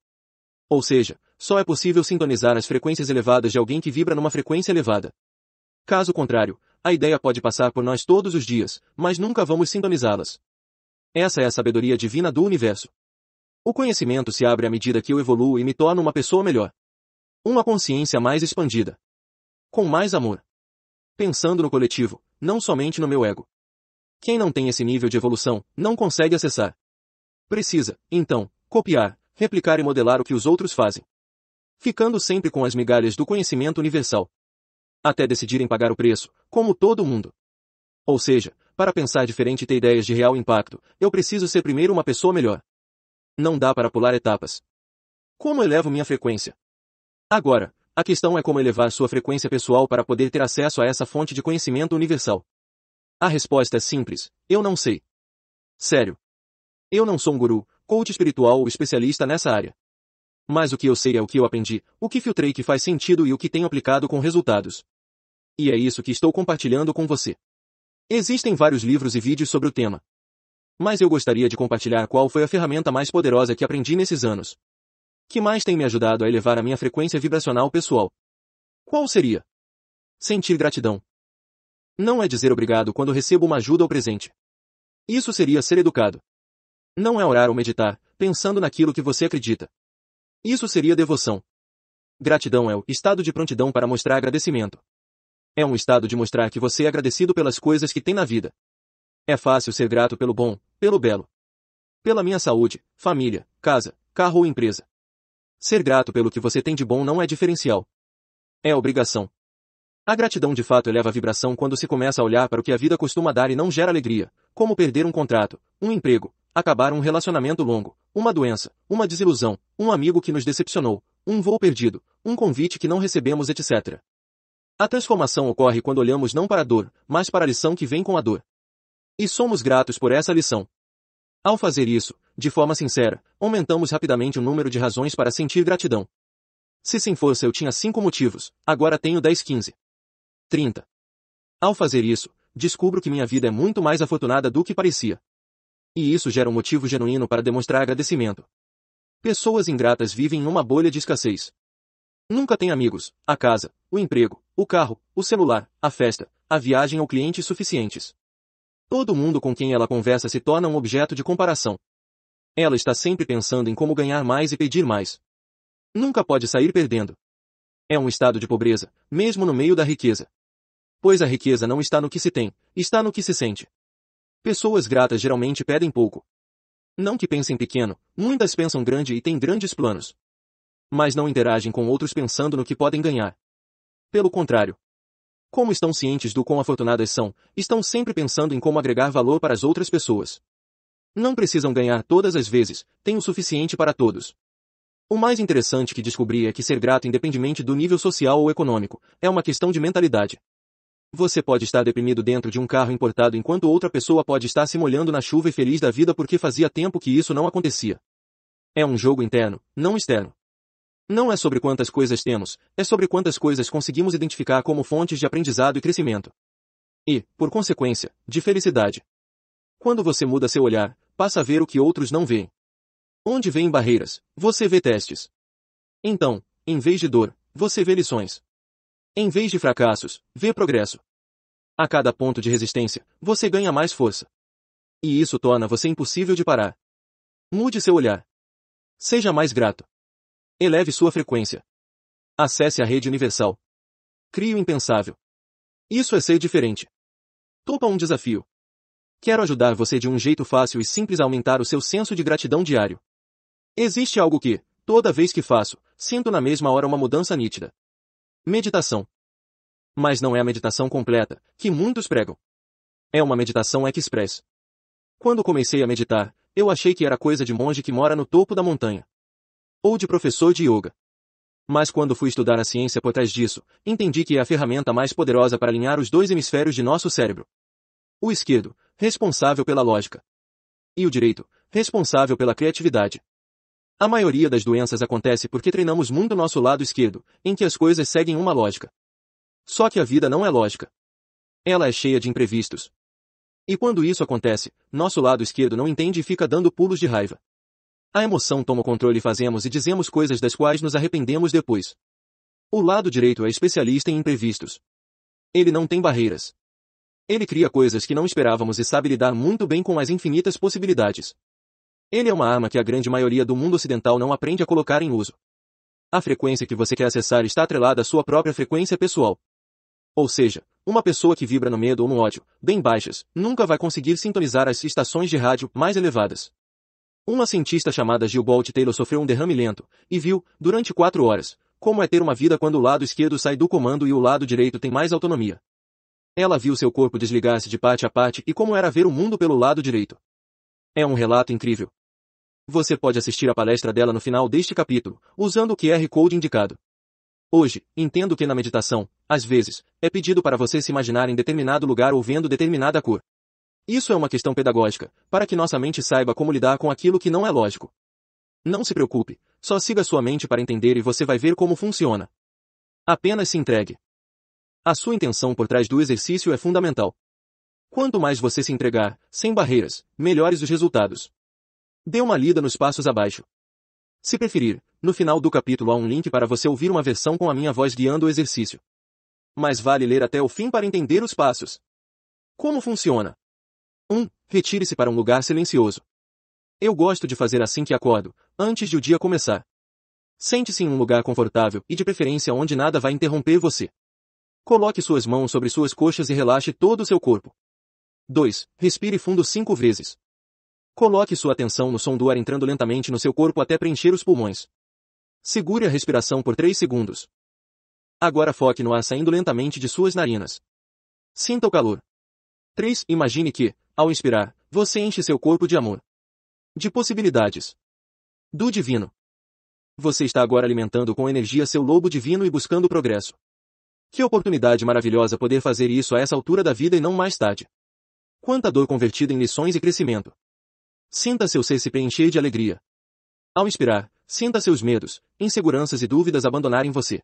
Ou seja, só é possível sintonizar as frequências elevadas de alguém que vibra numa frequência elevada. Caso contrário, a ideia pode passar por nós todos os dias, mas nunca vamos sintonizá-las. Essa é a sabedoria divina do universo. O conhecimento se abre à medida que eu evoluo e me torno uma pessoa melhor. Uma consciência mais expandida. Com mais amor. Pensando no coletivo, não somente no meu ego. Quem não tem esse nível de evolução, não consegue acessar. Precisa, então, copiar, replicar e modelar o que os outros fazem. Ficando sempre com as migalhas do conhecimento universal até decidirem pagar o preço, como todo mundo. Ou seja, para pensar diferente e ter ideias de real impacto, eu preciso ser primeiro uma pessoa melhor. Não dá para pular etapas. Como elevo minha frequência? Agora, a questão é como elevar sua frequência pessoal para poder ter acesso a essa fonte de conhecimento universal. A resposta é simples, eu não sei. Sério. Eu não sou um guru, coach espiritual ou especialista nessa área mas o que eu sei é o que eu aprendi, o que filtrei que faz sentido e o que tenho aplicado com resultados. E é isso que estou compartilhando com você. Existem vários livros e vídeos sobre o tema. Mas eu gostaria de compartilhar qual foi a ferramenta mais poderosa que aprendi nesses anos. Que mais tem me ajudado a elevar a minha frequência vibracional pessoal? Qual seria? Sentir gratidão. Não é dizer obrigado quando recebo uma ajuda ou presente. Isso seria ser educado. Não é orar ou meditar, pensando naquilo que você acredita. Isso seria devoção. Gratidão é o estado de prontidão para mostrar agradecimento. É um estado de mostrar que você é agradecido pelas coisas que tem na vida. É fácil ser grato pelo bom, pelo belo. Pela minha saúde, família, casa, carro ou empresa. Ser grato pelo que você tem de bom não é diferencial. É obrigação. A gratidão de fato eleva a vibração quando se começa a olhar para o que a vida costuma dar e não gera alegria, como perder um contrato, um emprego, acabar um relacionamento longo, uma doença, uma desilusão, um amigo que nos decepcionou, um voo perdido, um convite que não recebemos, etc. A transformação ocorre quando olhamos não para a dor, mas para a lição que vem com a dor. E somos gratos por essa lição. Ao fazer isso, de forma sincera, aumentamos rapidamente o número de razões para sentir gratidão. Se sem força eu tinha cinco motivos, agora tenho 10, 15, 30. Ao fazer isso, descubro que minha vida é muito mais afortunada do que parecia. E isso gera um motivo genuíno para demonstrar agradecimento. Pessoas ingratas vivem em uma bolha de escassez. Nunca têm amigos, a casa, o emprego, o carro, o celular, a festa, a viagem ou clientes suficientes. Todo mundo com quem ela conversa se torna um objeto de comparação. Ela está sempre pensando em como ganhar mais e pedir mais. Nunca pode sair perdendo. É um estado de pobreza, mesmo no meio da riqueza pois a riqueza não está no que se tem, está no que se sente. Pessoas gratas geralmente pedem pouco. Não que pensem pequeno, muitas pensam grande e têm grandes planos. Mas não interagem com outros pensando no que podem ganhar. Pelo contrário. Como estão cientes do quão afortunadas são, estão sempre pensando em como agregar valor para as outras pessoas. Não precisam ganhar todas as vezes, têm o suficiente para todos. O mais interessante que descobri é que ser grato independentemente do nível social ou econômico, é uma questão de mentalidade. Você pode estar deprimido dentro de um carro importado enquanto outra pessoa pode estar se molhando na chuva e feliz da vida porque fazia tempo que isso não acontecia. É um jogo interno, não externo. Não é sobre quantas coisas temos, é sobre quantas coisas conseguimos identificar como fontes de aprendizado e crescimento. E, por consequência, de felicidade. Quando você muda seu olhar, passa a ver o que outros não veem. Onde veem barreiras, você vê testes. Então, em vez de dor, você vê lições. Em vez de fracassos, vê progresso. A cada ponto de resistência, você ganha mais força. E isso torna você impossível de parar. Mude seu olhar. Seja mais grato. Eleve sua frequência. Acesse a rede universal. Crie o impensável. Isso é ser diferente. Topa um desafio. Quero ajudar você de um jeito fácil e simples a aumentar o seu senso de gratidão diário. Existe algo que, toda vez que faço, sinto na mesma hora uma mudança nítida. Meditação. Mas não é a meditação completa, que muitos pregam. É uma meditação express. Quando comecei a meditar, eu achei que era coisa de monge que mora no topo da montanha. Ou de professor de yoga. Mas quando fui estudar a ciência por trás disso, entendi que é a ferramenta mais poderosa para alinhar os dois hemisférios de nosso cérebro. O esquerdo, responsável pela lógica. E o direito, responsável pela criatividade. A maioria das doenças acontece porque treinamos muito nosso lado esquerdo, em que as coisas seguem uma lógica. Só que a vida não é lógica. Ela é cheia de imprevistos. E quando isso acontece, nosso lado esquerdo não entende e fica dando pulos de raiva. A emoção toma o controle e fazemos e dizemos coisas das quais nos arrependemos depois. O lado direito é especialista em imprevistos. Ele não tem barreiras. Ele cria coisas que não esperávamos e sabe lidar muito bem com as infinitas possibilidades. Ele é uma arma que a grande maioria do mundo ocidental não aprende a colocar em uso. A frequência que você quer acessar está atrelada à sua própria frequência pessoal. Ou seja, uma pessoa que vibra no medo ou no ódio, bem baixas, nunca vai conseguir sintonizar as estações de rádio mais elevadas. Uma cientista chamada Jill Bolt Taylor sofreu um derrame lento, e viu, durante quatro horas, como é ter uma vida quando o lado esquerdo sai do comando e o lado direito tem mais autonomia. Ela viu seu corpo desligar-se de parte a parte e como era ver o mundo pelo lado direito. É um relato incrível. Você pode assistir a palestra dela no final deste capítulo, usando o QR Code indicado. Hoje, entendo que na meditação, às vezes, é pedido para você se imaginar em determinado lugar ou vendo determinada cor. Isso é uma questão pedagógica, para que nossa mente saiba como lidar com aquilo que não é lógico. Não se preocupe, só siga sua mente para entender e você vai ver como funciona. Apenas se entregue. A sua intenção por trás do exercício é fundamental. Quanto mais você se entregar, sem barreiras, melhores os resultados. Dê uma lida nos passos abaixo. Se preferir, no final do capítulo há um link para você ouvir uma versão com a minha voz guiando o exercício mas vale ler até o fim para entender os passos. Como funciona? 1. Um, Retire-se para um lugar silencioso. Eu gosto de fazer assim que acordo, antes de o dia começar. Sente-se em um lugar confortável e de preferência onde nada vai interromper você. Coloque suas mãos sobre suas coxas e relaxe todo o seu corpo. 2. Respire fundo cinco vezes. Coloque sua atenção no som do ar entrando lentamente no seu corpo até preencher os pulmões. Segure a respiração por 3 segundos. Agora foque no ar saindo lentamente de suas narinas. Sinta o calor. 3. Imagine que, ao inspirar, você enche seu corpo de amor. De possibilidades. Do divino. Você está agora alimentando com energia seu lobo divino e buscando progresso. Que oportunidade maravilhosa poder fazer isso a essa altura da vida e não mais tarde. Quanta dor convertida em lições e crescimento. Sinta seu ser se preencher de alegria. Ao inspirar, sinta seus medos, inseguranças e dúvidas abandonarem você.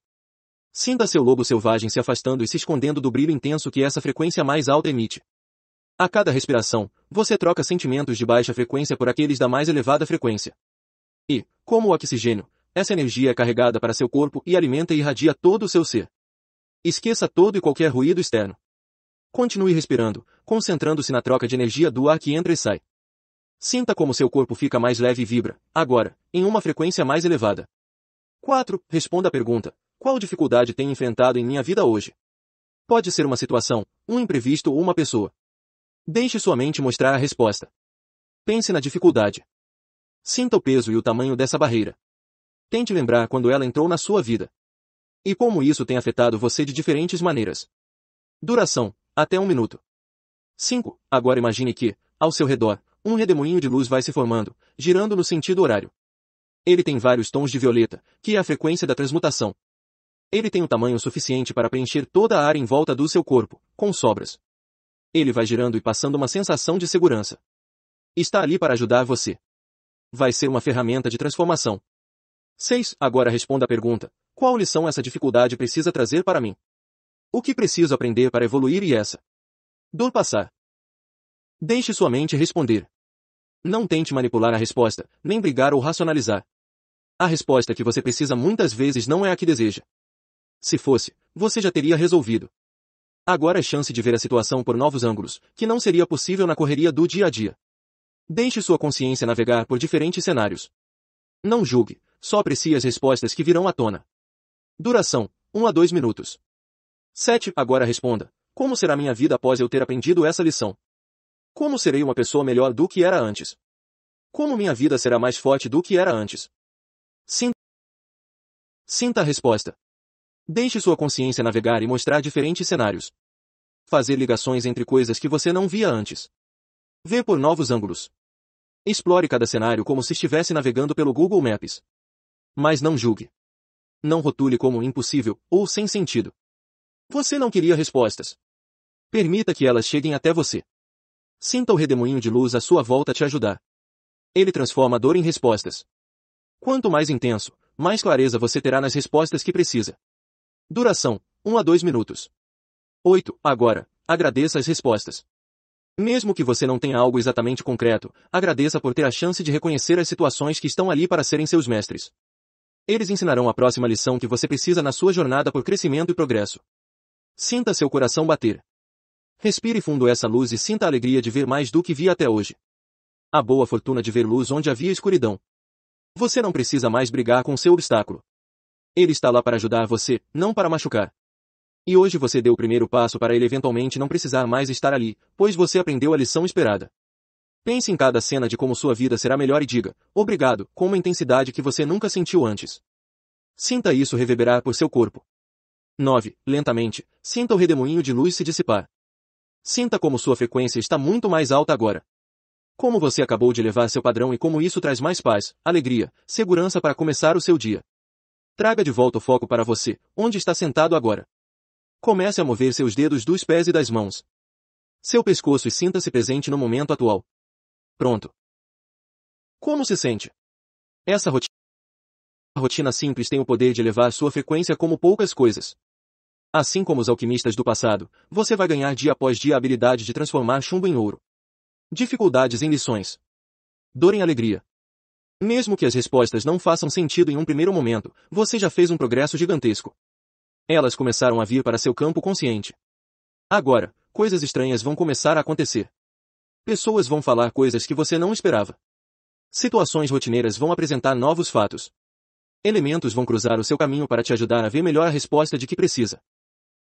Sinta seu lobo selvagem se afastando e se escondendo do brilho intenso que essa frequência mais alta emite. A cada respiração, você troca sentimentos de baixa frequência por aqueles da mais elevada frequência. E, como o oxigênio, essa energia é carregada para seu corpo e alimenta e irradia todo o seu ser. Esqueça todo e qualquer ruído externo. Continue respirando, concentrando-se na troca de energia do ar que entra e sai. Sinta como seu corpo fica mais leve e vibra, agora, em uma frequência mais elevada. 4. Responda a pergunta: qual dificuldade tenho enfrentado em minha vida hoje? Pode ser uma situação, um imprevisto ou uma pessoa. Deixe sua mente mostrar a resposta. Pense na dificuldade. Sinta o peso e o tamanho dessa barreira. Tente lembrar quando ela entrou na sua vida. E como isso tem afetado você de diferentes maneiras. Duração, até um minuto. 5. Agora imagine que, ao seu redor, um redemoinho de luz vai se formando, girando no sentido horário. Ele tem vários tons de violeta, que é a frequência da transmutação, ele tem o tamanho suficiente para preencher toda a área em volta do seu corpo, com sobras. Ele vai girando e passando uma sensação de segurança. Está ali para ajudar você. Vai ser uma ferramenta de transformação. 6. Agora responda a pergunta: qual lição essa dificuldade precisa trazer para mim? O que preciso aprender para evoluir e essa? Dor passar. Deixe sua mente responder. Não tente manipular a resposta, nem brigar ou racionalizar. A resposta que você precisa muitas vezes não é a que deseja. Se fosse, você já teria resolvido. Agora é chance de ver a situação por novos ângulos, que não seria possível na correria do dia a dia. Deixe sua consciência navegar por diferentes cenários. Não julgue, só aprecie as respostas que virão à tona. Duração, 1 a 2 minutos. 7. Agora responda, como será minha vida após eu ter aprendido essa lição? Como serei uma pessoa melhor do que era antes? Como minha vida será mais forte do que era antes? Sinta a resposta. Deixe sua consciência navegar e mostrar diferentes cenários. Fazer ligações entre coisas que você não via antes. Ver por novos ângulos. Explore cada cenário como se estivesse navegando pelo Google Maps. Mas não julgue. Não rotule como impossível ou sem sentido. Você não queria respostas. Permita que elas cheguem até você. Sinta o redemoinho de luz à sua volta te ajudar. Ele transforma a dor em respostas. Quanto mais intenso, mais clareza você terá nas respostas que precisa. Duração: 1 a 2 minutos. 8. Agora, agradeça as respostas. Mesmo que você não tenha algo exatamente concreto, agradeça por ter a chance de reconhecer as situações que estão ali para serem seus mestres. Eles ensinarão a próxima lição que você precisa na sua jornada por crescimento e progresso. Sinta seu coração bater. Respire fundo essa luz e sinta a alegria de ver mais do que vi até hoje. A boa fortuna de ver luz onde havia escuridão. Você não precisa mais brigar com seu obstáculo. Ele está lá para ajudar você, não para machucar. E hoje você deu o primeiro passo para ele eventualmente não precisar mais estar ali, pois você aprendeu a lição esperada. Pense em cada cena de como sua vida será melhor e diga, obrigado, com uma intensidade que você nunca sentiu antes. Sinta isso reverberar por seu corpo. 9. Lentamente, sinta o redemoinho de luz se dissipar. Sinta como sua frequência está muito mais alta agora. Como você acabou de elevar seu padrão e como isso traz mais paz, alegria, segurança para começar o seu dia. Traga de volta o foco para você, onde está sentado agora. Comece a mover seus dedos dos pés e das mãos. Seu pescoço e sinta-se presente no momento atual. Pronto. Como se sente? Essa rotina rotina simples tem o poder de elevar sua frequência como poucas coisas. Assim como os alquimistas do passado, você vai ganhar dia após dia a habilidade de transformar chumbo em ouro. Dificuldades em lições. Dor em alegria. Mesmo que as respostas não façam sentido em um primeiro momento, você já fez um progresso gigantesco. Elas começaram a vir para seu campo consciente. Agora, coisas estranhas vão começar a acontecer. Pessoas vão falar coisas que você não esperava. Situações rotineiras vão apresentar novos fatos. Elementos vão cruzar o seu caminho para te ajudar a ver melhor a resposta de que precisa.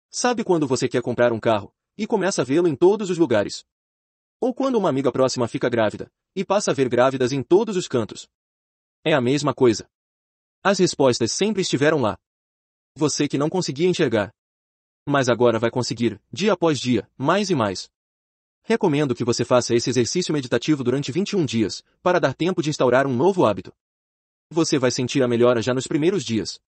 Sabe quando você quer comprar um carro e começa a vê-lo em todos os lugares? Ou quando uma amiga próxima fica grávida e passa a ver grávidas em todos os cantos? É a mesma coisa. As respostas sempre estiveram lá. Você que não conseguia enxergar. Mas agora vai conseguir, dia após dia, mais e mais. Recomendo que você faça esse exercício meditativo durante 21 dias, para dar tempo de instaurar um novo hábito. Você vai sentir a melhora já nos primeiros dias.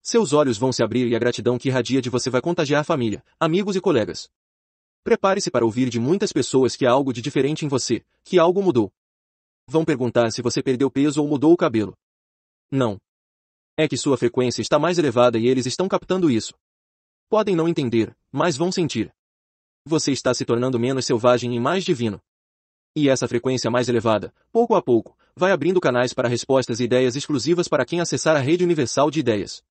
Seus olhos vão se abrir e a gratidão que irradia de você vai contagiar a família, amigos e colegas. Prepare-se para ouvir de muitas pessoas que há algo de diferente em você, que algo mudou. Vão perguntar se você perdeu peso ou mudou o cabelo. Não. É que sua frequência está mais elevada e eles estão captando isso. Podem não entender, mas vão sentir. Você está se tornando menos selvagem e mais divino. E essa frequência mais elevada, pouco a pouco, vai abrindo canais para respostas e ideias exclusivas para quem acessar a rede universal de ideias.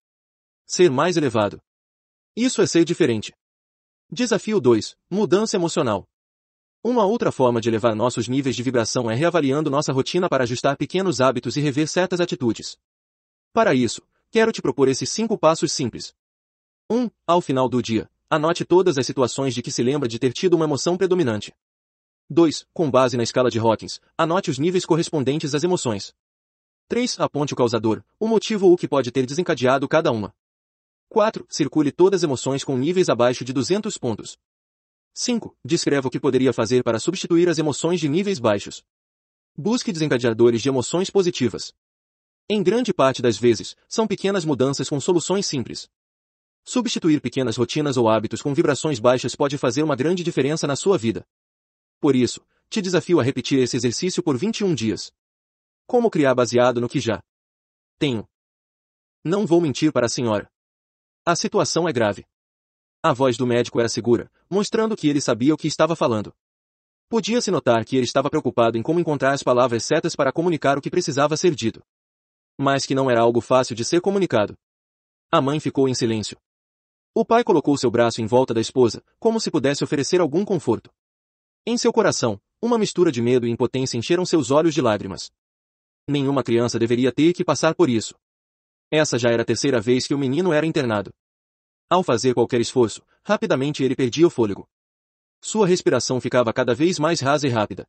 Ser mais elevado. Isso é ser diferente. Desafio 2. Mudança emocional. Uma outra forma de elevar nossos níveis de vibração é reavaliando nossa rotina para ajustar pequenos hábitos e rever certas atitudes. Para isso, quero te propor esses cinco passos simples. 1. Um, ao final do dia, anote todas as situações de que se lembra de ter tido uma emoção predominante. 2. Com base na escala de Hawkins, anote os níveis correspondentes às emoções. 3. Aponte o causador, o motivo ou o que pode ter desencadeado cada uma. 4. Circule todas as emoções com níveis abaixo de 200 pontos. 5. Descreva o que poderia fazer para substituir as emoções de níveis baixos. Busque desencadeadores de emoções positivas. Em grande parte das vezes, são pequenas mudanças com soluções simples. Substituir pequenas rotinas ou hábitos com vibrações baixas pode fazer uma grande diferença na sua vida. Por isso, te desafio a repetir esse exercício por 21 dias. Como criar baseado no que já tenho? Não vou mentir para a senhora. A situação é grave. A voz do médico era segura, mostrando que ele sabia o que estava falando. Podia-se notar que ele estava preocupado em como encontrar as palavras certas para comunicar o que precisava ser dito. Mas que não era algo fácil de ser comunicado. A mãe ficou em silêncio. O pai colocou seu braço em volta da esposa, como se pudesse oferecer algum conforto. Em seu coração, uma mistura de medo e impotência encheram seus olhos de lágrimas. Nenhuma criança deveria ter que passar por isso. Essa já era a terceira vez que o menino era internado. Ao fazer qualquer esforço, rapidamente ele perdia o fôlego. Sua respiração ficava cada vez mais rasa e rápida.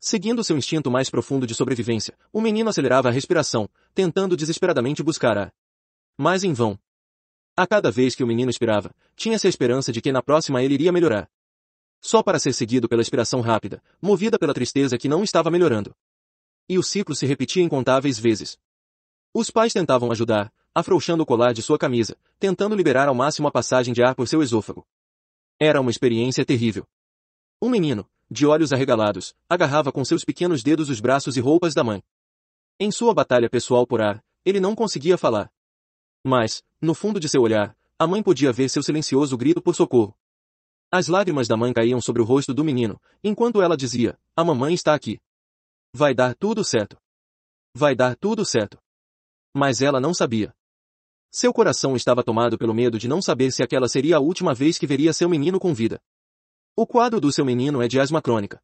Seguindo seu instinto mais profundo de sobrevivência, o menino acelerava a respiração, tentando desesperadamente buscar ar. Mas em vão. A cada vez que o menino expirava, tinha-se a esperança de que na próxima ele iria melhorar. Só para ser seguido pela expiração rápida, movida pela tristeza que não estava melhorando. E o ciclo se repetia incontáveis vezes. Os pais tentavam ajudar, afrouxando o colar de sua camisa, tentando liberar ao máximo a passagem de ar por seu esôfago. Era uma experiência terrível. Um menino, de olhos arregalados, agarrava com seus pequenos dedos os braços e roupas da mãe. Em sua batalha pessoal por ar, ele não conseguia falar. Mas, no fundo de seu olhar, a mãe podia ver seu silencioso grito por socorro. As lágrimas da mãe caíam sobre o rosto do menino, enquanto ela dizia, a mamãe está aqui. Vai dar tudo certo. Vai dar tudo certo. Mas ela não sabia. Seu coração estava tomado pelo medo de não saber se aquela seria a última vez que veria seu menino com vida. O quadro do seu menino é de asma crônica.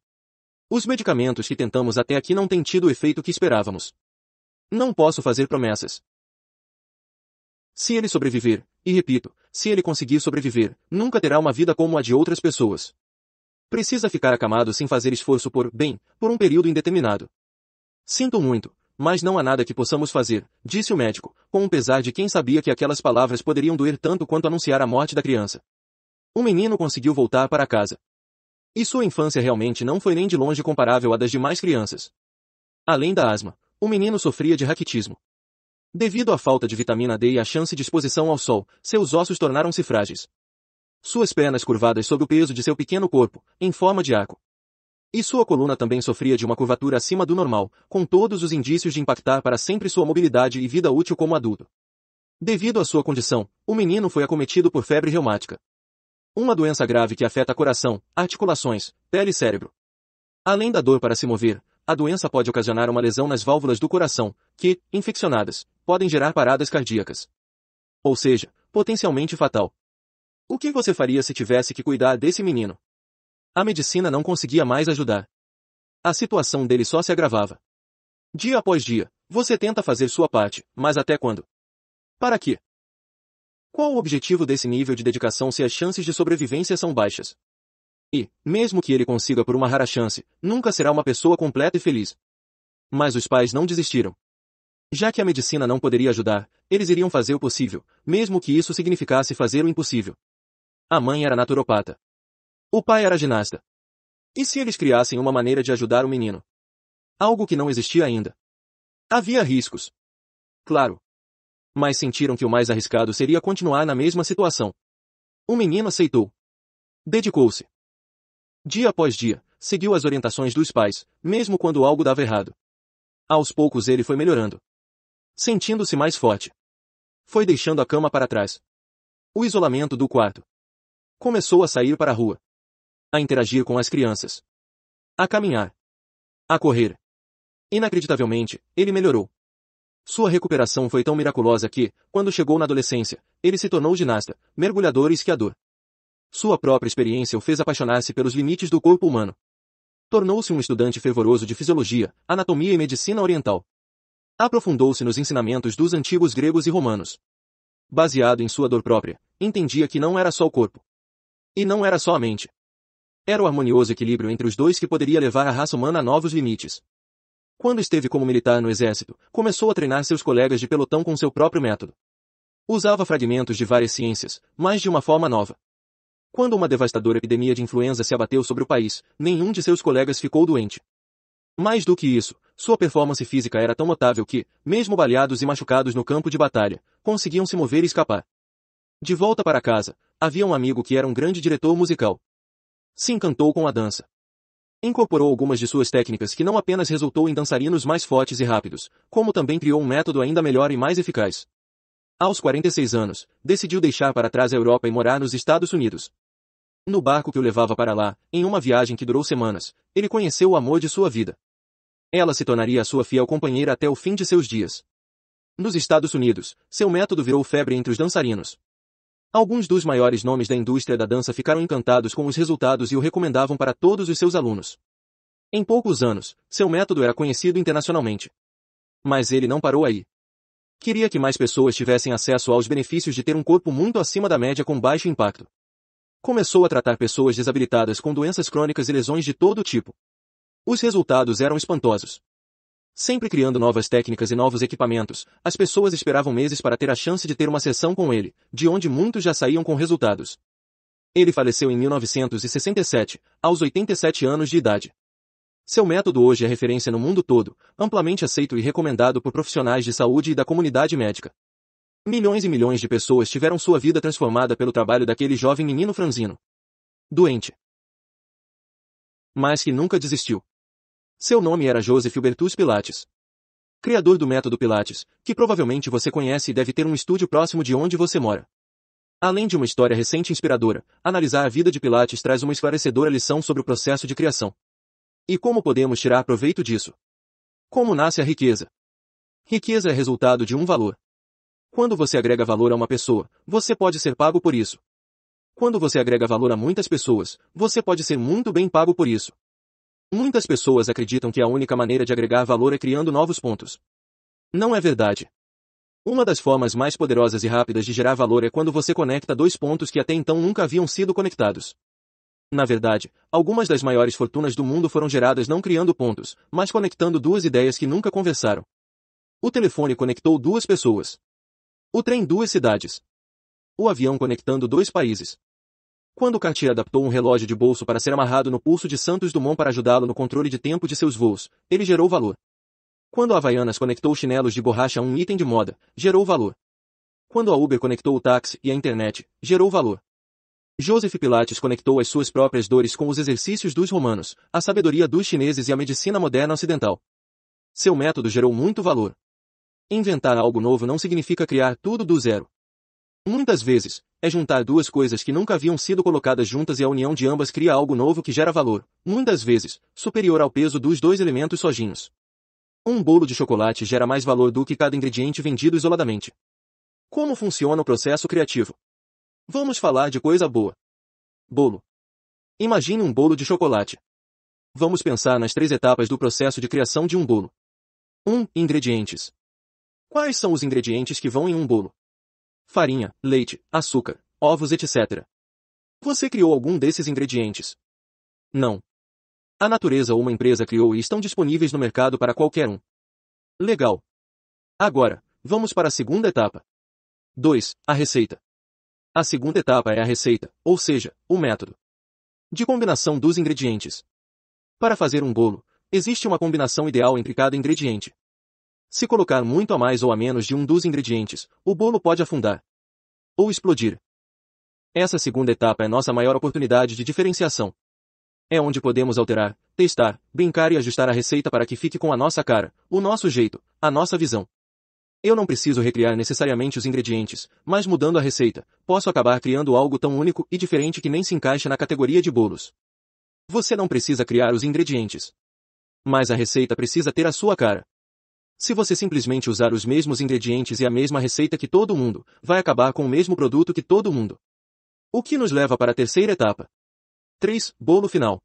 Os medicamentos que tentamos até aqui não têm tido o efeito que esperávamos. Não posso fazer promessas. Se ele sobreviver, e repito, se ele conseguir sobreviver, nunca terá uma vida como a de outras pessoas. Precisa ficar acamado sem fazer esforço por, bem, por um período indeterminado. Sinto muito, mas não há nada que possamos fazer, disse o médico, com um pesar de quem sabia que aquelas palavras poderiam doer tanto quanto anunciar a morte da criança. O menino conseguiu voltar para casa. E sua infância realmente não foi nem de longe comparável à das demais crianças. Além da asma, o menino sofria de raquitismo. Devido à falta de vitamina D e à chance de exposição ao sol, seus ossos tornaram-se frágeis. Suas pernas curvadas sob o peso de seu pequeno corpo, em forma de arco, e sua coluna também sofria de uma curvatura acima do normal, com todos os indícios de impactar para sempre sua mobilidade e vida útil como adulto. Devido à sua condição, o menino foi acometido por febre reumática. Uma doença grave que afeta coração, articulações, pele e cérebro. Além da dor para se mover, a doença pode ocasionar uma lesão nas válvulas do coração, que, infeccionadas, podem gerar paradas cardíacas. Ou seja, potencialmente fatal. O que você faria se tivesse que cuidar desse menino? A medicina não conseguia mais ajudar. A situação dele só se agravava. Dia após dia, você tenta fazer sua parte, mas até quando? Para quê? Qual o objetivo desse nível de dedicação se as chances de sobrevivência são baixas? E, mesmo que ele consiga por uma rara chance, nunca será uma pessoa completa e feliz. Mas os pais não desistiram. Já que a medicina não poderia ajudar, eles iriam fazer o possível, mesmo que isso significasse fazer o impossível. A mãe era naturopata. O pai era ginasta. E se eles criassem uma maneira de ajudar o menino? Algo que não existia ainda. Havia riscos. Claro. Mas sentiram que o mais arriscado seria continuar na mesma situação. O menino aceitou. Dedicou-se. Dia após dia, seguiu as orientações dos pais, mesmo quando algo dava errado. Aos poucos ele foi melhorando. Sentindo-se mais forte. Foi deixando a cama para trás. O isolamento do quarto. Começou a sair para a rua a interagir com as crianças, a caminhar, a correr. Inacreditavelmente, ele melhorou. Sua recuperação foi tão miraculosa que, quando chegou na adolescência, ele se tornou ginasta, mergulhador e esquiador. Sua própria experiência o fez apaixonar-se pelos limites do corpo humano. Tornou-se um estudante fervoroso de fisiologia, anatomia e medicina oriental. Aprofundou-se nos ensinamentos dos antigos gregos e romanos. Baseado em sua dor própria, entendia que não era só o corpo. E não era só a mente. Era o harmonioso equilíbrio entre os dois que poderia levar a raça humana a novos limites. Quando esteve como militar no exército, começou a treinar seus colegas de pelotão com seu próprio método. Usava fragmentos de várias ciências, mas de uma forma nova. Quando uma devastadora epidemia de influenza se abateu sobre o país, nenhum de seus colegas ficou doente. Mais do que isso, sua performance física era tão notável que, mesmo baleados e machucados no campo de batalha, conseguiam se mover e escapar. De volta para casa, havia um amigo que era um grande diretor musical, se encantou com a dança. Incorporou algumas de suas técnicas que não apenas resultou em dançarinos mais fortes e rápidos, como também criou um método ainda melhor e mais eficaz. Aos 46 anos, decidiu deixar para trás a Europa e morar nos Estados Unidos. No barco que o levava para lá, em uma viagem que durou semanas, ele conheceu o amor de sua vida. Ela se tornaria a sua fiel companheira até o fim de seus dias. Nos Estados Unidos, seu método virou febre entre os dançarinos. Alguns dos maiores nomes da indústria da dança ficaram encantados com os resultados e o recomendavam para todos os seus alunos. Em poucos anos, seu método era conhecido internacionalmente. Mas ele não parou aí. Queria que mais pessoas tivessem acesso aos benefícios de ter um corpo muito acima da média com baixo impacto. Começou a tratar pessoas desabilitadas com doenças crônicas e lesões de todo tipo. Os resultados eram espantosos. Sempre criando novas técnicas e novos equipamentos, as pessoas esperavam meses para ter a chance de ter uma sessão com ele, de onde muitos já saíam com resultados. Ele faleceu em 1967, aos 87 anos de idade. Seu método hoje é referência no mundo todo, amplamente aceito e recomendado por profissionais de saúde e da comunidade médica. Milhões e milhões de pessoas tiveram sua vida transformada pelo trabalho daquele jovem menino franzino. Doente. Mas que nunca desistiu. Seu nome era Joseph Hubertus Pilates. Criador do método Pilates, que provavelmente você conhece e deve ter um estúdio próximo de onde você mora. Além de uma história recente inspiradora, analisar a vida de Pilates traz uma esclarecedora lição sobre o processo de criação. E como podemos tirar proveito disso? Como nasce a riqueza? Riqueza é resultado de um valor. Quando você agrega valor a uma pessoa, você pode ser pago por isso. Quando você agrega valor a muitas pessoas, você pode ser muito bem pago por isso. Muitas pessoas acreditam que a única maneira de agregar valor é criando novos pontos. Não é verdade. Uma das formas mais poderosas e rápidas de gerar valor é quando você conecta dois pontos que até então nunca haviam sido conectados. Na verdade, algumas das maiores fortunas do mundo foram geradas não criando pontos, mas conectando duas ideias que nunca conversaram. O telefone conectou duas pessoas. O trem duas cidades. O avião conectando dois países. Quando Cartier adaptou um relógio de bolso para ser amarrado no pulso de Santos Dumont para ajudá-lo no controle de tempo de seus voos, ele gerou valor. Quando a Havaianas conectou chinelos de borracha a um item de moda, gerou valor. Quando a Uber conectou o táxi e a internet, gerou valor. Joseph Pilates conectou as suas próprias dores com os exercícios dos romanos, a sabedoria dos chineses e a medicina moderna ocidental. Seu método gerou muito valor. Inventar algo novo não significa criar tudo do zero. Muitas vezes, é juntar duas coisas que nunca haviam sido colocadas juntas e a união de ambas cria algo novo que gera valor, muitas vezes, superior ao peso dos dois elementos sozinhos. Um bolo de chocolate gera mais valor do que cada ingrediente vendido isoladamente. Como funciona o processo criativo? Vamos falar de coisa boa. Bolo. Imagine um bolo de chocolate. Vamos pensar nas três etapas do processo de criação de um bolo. 1. Um, ingredientes. Quais são os ingredientes que vão em um bolo? farinha, leite, açúcar, ovos, etc. Você criou algum desses ingredientes? Não. A natureza ou uma empresa criou e estão disponíveis no mercado para qualquer um. Legal. Agora, vamos para a segunda etapa. 2. A receita. A segunda etapa é a receita, ou seja, o método de combinação dos ingredientes. Para fazer um bolo, existe uma combinação ideal entre cada ingrediente. Se colocar muito a mais ou a menos de um dos ingredientes, o bolo pode afundar ou explodir. Essa segunda etapa é nossa maior oportunidade de diferenciação. É onde podemos alterar, testar, brincar e ajustar a receita para que fique com a nossa cara, o nosso jeito, a nossa visão. Eu não preciso recriar necessariamente os ingredientes, mas mudando a receita, posso acabar criando algo tão único e diferente que nem se encaixa na categoria de bolos. Você não precisa criar os ingredientes. Mas a receita precisa ter a sua cara. Se você simplesmente usar os mesmos ingredientes e a mesma receita que todo mundo, vai acabar com o mesmo produto que todo mundo. O que nos leva para a terceira etapa. 3. Bolo final.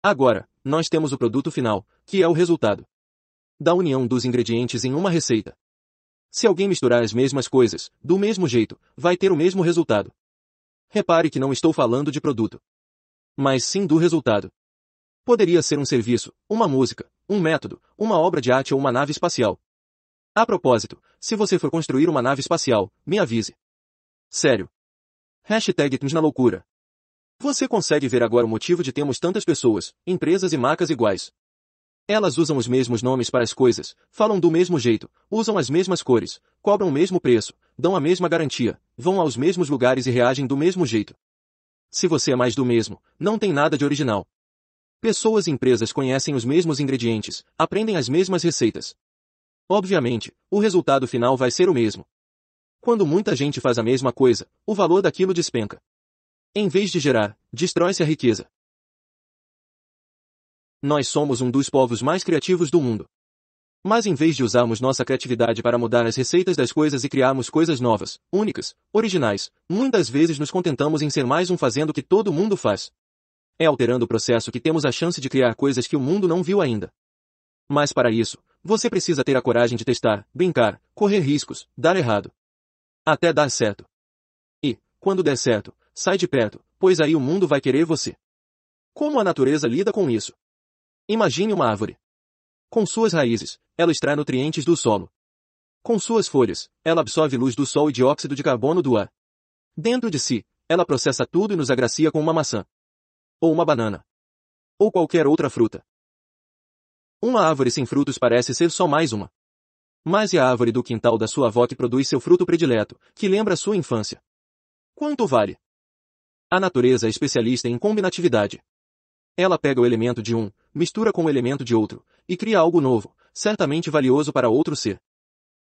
Agora, nós temos o produto final, que é o resultado da união dos ingredientes em uma receita. Se alguém misturar as mesmas coisas, do mesmo jeito, vai ter o mesmo resultado. Repare que não estou falando de produto, mas sim do resultado. Poderia ser um serviço, uma música, um método, uma obra de arte ou uma nave espacial. A propósito, se você for construir uma nave espacial, me avise. Sério. Hashtag na loucura. Você consegue ver agora o motivo de termos tantas pessoas, empresas e marcas iguais. Elas usam os mesmos nomes para as coisas, falam do mesmo jeito, usam as mesmas cores, cobram o mesmo preço, dão a mesma garantia, vão aos mesmos lugares e reagem do mesmo jeito. Se você é mais do mesmo, não tem nada de original. Pessoas e empresas conhecem os mesmos ingredientes, aprendem as mesmas receitas. Obviamente, o resultado final vai ser o mesmo. Quando muita gente faz a mesma coisa, o valor daquilo despenca. Em vez de gerar, destrói-se a riqueza. Nós somos um dos povos mais criativos do mundo. Mas em vez de usarmos nossa criatividade para mudar as receitas das coisas e criarmos coisas novas, únicas, originais, muitas vezes nos contentamos em ser mais um fazendo o que todo mundo faz. É alterando o processo que temos a chance de criar coisas que o mundo não viu ainda. Mas para isso, você precisa ter a coragem de testar, brincar, correr riscos, dar errado. Até dar certo. E, quando der certo, sai de perto, pois aí o mundo vai querer você. Como a natureza lida com isso? Imagine uma árvore. Com suas raízes, ela extrai nutrientes do solo. Com suas folhas, ela absorve luz do sol e dióxido de carbono do ar. Dentro de si, ela processa tudo e nos agracia com uma maçã. Ou uma banana. Ou qualquer outra fruta. Uma árvore sem frutos parece ser só mais uma. Mas e a árvore do quintal da sua avó que produz seu fruto predileto, que lembra sua infância? Quanto vale? A natureza é especialista em combinatividade. Ela pega o elemento de um, mistura com o elemento de outro, e cria algo novo, certamente valioso para outro ser.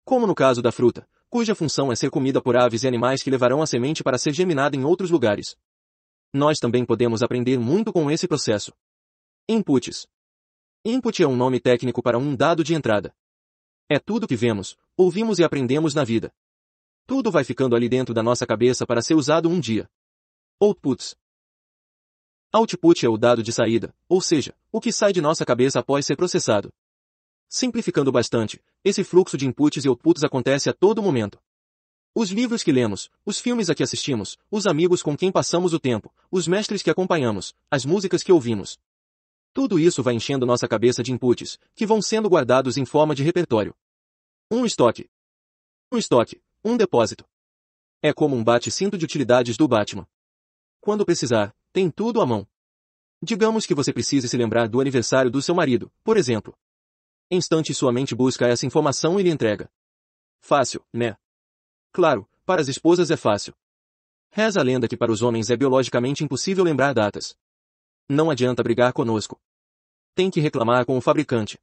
Como no caso da fruta, cuja função é ser comida por aves e animais que levarão a semente para ser germinada em outros lugares. Nós também podemos aprender muito com esse processo. Inputs. Input é um nome técnico para um dado de entrada. É tudo que vemos, ouvimos e aprendemos na vida. Tudo vai ficando ali dentro da nossa cabeça para ser usado um dia. Outputs. Output é o dado de saída, ou seja, o que sai de nossa cabeça após ser processado. Simplificando bastante, esse fluxo de inputs e outputs acontece a todo momento. Os livros que lemos, os filmes a que assistimos, os amigos com quem passamos o tempo, os mestres que acompanhamos, as músicas que ouvimos. Tudo isso vai enchendo nossa cabeça de inputs, que vão sendo guardados em forma de repertório. Um estoque. Um estoque, um depósito. É como um bate-cinto de utilidades do Batman. Quando precisar, tem tudo à mão. Digamos que você precise se lembrar do aniversário do seu marido, por exemplo. instante sua mente busca essa informação e lhe entrega. Fácil, né? Claro, para as esposas é fácil. Reza a lenda que para os homens é biologicamente impossível lembrar datas. Não adianta brigar conosco. Tem que reclamar com o fabricante.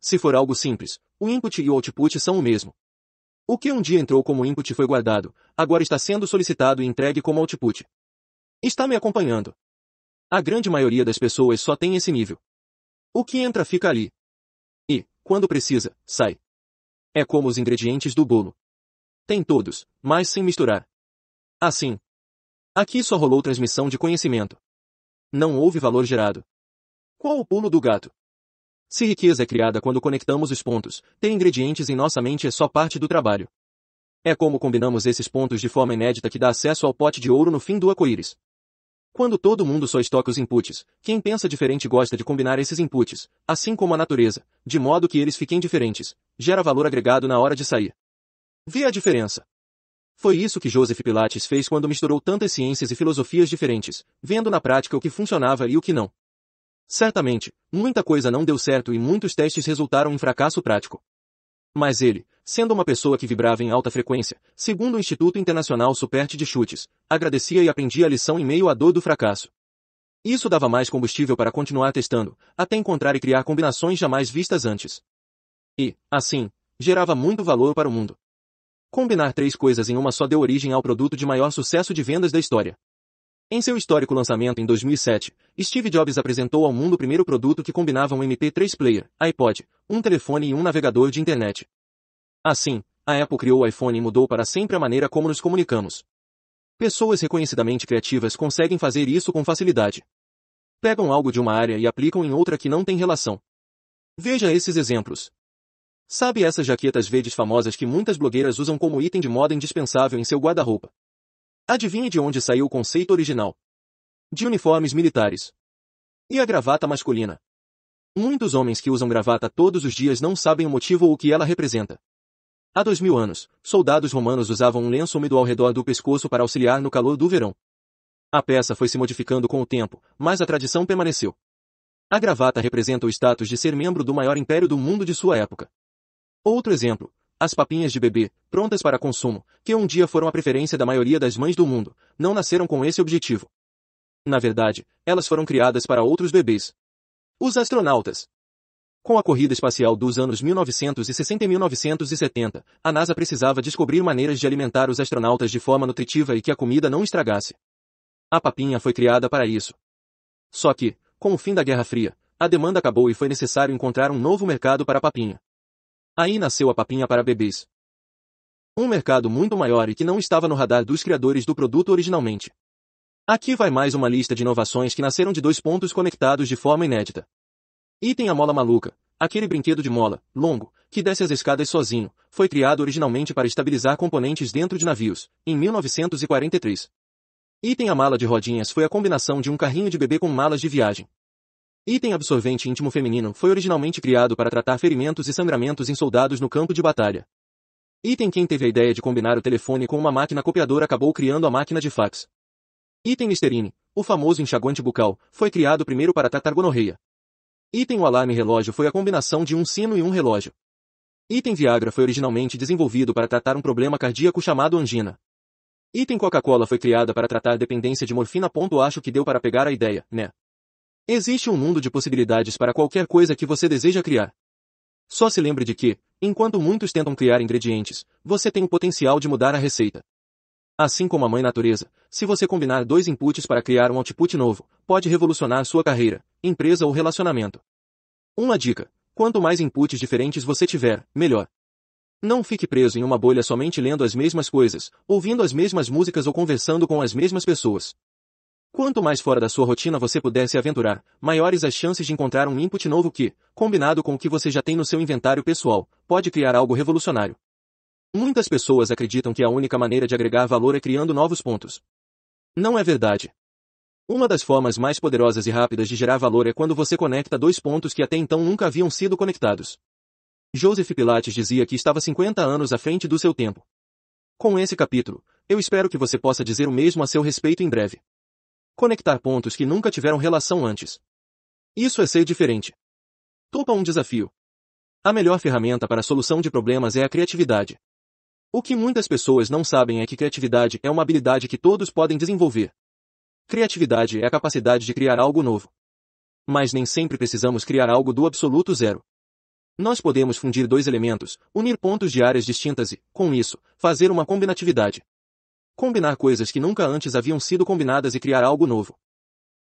Se for algo simples, o input e o output são o mesmo. O que um dia entrou como input foi guardado, agora está sendo solicitado e entregue como output. Está me acompanhando. A grande maioria das pessoas só tem esse nível. O que entra fica ali. E, quando precisa, sai. É como os ingredientes do bolo. Tem todos, mas sem misturar. Assim. Aqui só rolou transmissão de conhecimento. Não houve valor gerado. Qual o pulo do gato? Se riqueza é criada quando conectamos os pontos, ter ingredientes em nossa mente é só parte do trabalho. É como combinamos esses pontos de forma inédita que dá acesso ao pote de ouro no fim do arco-íris. Quando todo mundo só estoca os inputs, quem pensa diferente gosta de combinar esses inputs, assim como a natureza, de modo que eles fiquem diferentes, gera valor agregado na hora de sair. Vê a diferença. Foi isso que Joseph Pilates fez quando misturou tantas ciências e filosofias diferentes, vendo na prática o que funcionava e o que não. Certamente, muita coisa não deu certo e muitos testes resultaram em fracasso prático. Mas ele, sendo uma pessoa que vibrava em alta frequência, segundo o Instituto Internacional Superte de Chutes, agradecia e aprendia a lição em meio à dor do fracasso. Isso dava mais combustível para continuar testando, até encontrar e criar combinações jamais vistas antes. E, assim, gerava muito valor para o mundo. Combinar três coisas em uma só deu origem ao produto de maior sucesso de vendas da história. Em seu histórico lançamento em 2007, Steve Jobs apresentou ao mundo o primeiro produto que combinava um MP3 player, iPod, um telefone e um navegador de internet. Assim, a Apple criou o iPhone e mudou para sempre a maneira como nos comunicamos. Pessoas reconhecidamente criativas conseguem fazer isso com facilidade. Pegam algo de uma área e aplicam em outra que não tem relação. Veja esses exemplos. Sabe essas jaquetas verdes famosas que muitas blogueiras usam como item de moda indispensável em seu guarda-roupa? Adivinhe de onde saiu o conceito original? De uniformes militares. E a gravata masculina? Muitos homens que usam gravata todos os dias não sabem o motivo ou o que ela representa. Há dois mil anos, soldados romanos usavam um lenço úmido ao redor do pescoço para auxiliar no calor do verão. A peça foi se modificando com o tempo, mas a tradição permaneceu. A gravata representa o status de ser membro do maior império do mundo de sua época. Outro exemplo, as papinhas de bebê, prontas para consumo, que um dia foram a preferência da maioria das mães do mundo, não nasceram com esse objetivo. Na verdade, elas foram criadas para outros bebês. Os astronautas. Com a corrida espacial dos anos 1960 e 1970, a NASA precisava descobrir maneiras de alimentar os astronautas de forma nutritiva e que a comida não estragasse. A papinha foi criada para isso. Só que, com o fim da Guerra Fria, a demanda acabou e foi necessário encontrar um novo mercado para a papinha. Aí nasceu a papinha para bebês. Um mercado muito maior e que não estava no radar dos criadores do produto originalmente. Aqui vai mais uma lista de inovações que nasceram de dois pontos conectados de forma inédita. Item a mola maluca, aquele brinquedo de mola, longo, que desce as escadas sozinho, foi criado originalmente para estabilizar componentes dentro de navios, em 1943. Item a mala de rodinhas foi a combinação de um carrinho de bebê com malas de viagem, Item absorvente íntimo feminino foi originalmente criado para tratar ferimentos e sangramentos em soldados no campo de batalha. Item quem teve a ideia de combinar o telefone com uma máquina copiadora acabou criando a máquina de fax. Item Listerine, o famoso enxaguante bucal, foi criado primeiro para tratar gonorreia. Item o alarme relógio foi a combinação de um sino e um relógio. Item Viagra foi originalmente desenvolvido para tratar um problema cardíaco chamado angina. Item Coca-Cola foi criada para tratar dependência de morfina. Acho que deu para pegar a ideia, né? Existe um mundo de possibilidades para qualquer coisa que você deseja criar. Só se lembre de que, enquanto muitos tentam criar ingredientes, você tem o potencial de mudar a receita. Assim como a mãe natureza, se você combinar dois inputs para criar um output novo, pode revolucionar sua carreira, empresa ou relacionamento. Uma dica: quanto mais inputs diferentes você tiver, melhor. Não fique preso em uma bolha somente lendo as mesmas coisas, ouvindo as mesmas músicas ou conversando com as mesmas pessoas. Quanto mais fora da sua rotina você puder se aventurar, maiores as chances de encontrar um input novo que, combinado com o que você já tem no seu inventário pessoal, pode criar algo revolucionário. Muitas pessoas acreditam que a única maneira de agregar valor é criando novos pontos. Não é verdade. Uma das formas mais poderosas e rápidas de gerar valor é quando você conecta dois pontos que até então nunca haviam sido conectados. Joseph Pilates dizia que estava 50 anos à frente do seu tempo. Com esse capítulo, eu espero que você possa dizer o mesmo a seu respeito em breve. Conectar pontos que nunca tiveram relação antes. Isso é ser diferente. Topa um desafio. A melhor ferramenta para a solução de problemas é a criatividade. O que muitas pessoas não sabem é que criatividade é uma habilidade que todos podem desenvolver. Criatividade é a capacidade de criar algo novo. Mas nem sempre precisamos criar algo do absoluto zero. Nós podemos fundir dois elementos, unir pontos de áreas distintas e, com isso, fazer uma combinatividade combinar coisas que nunca antes haviam sido combinadas e criar algo novo.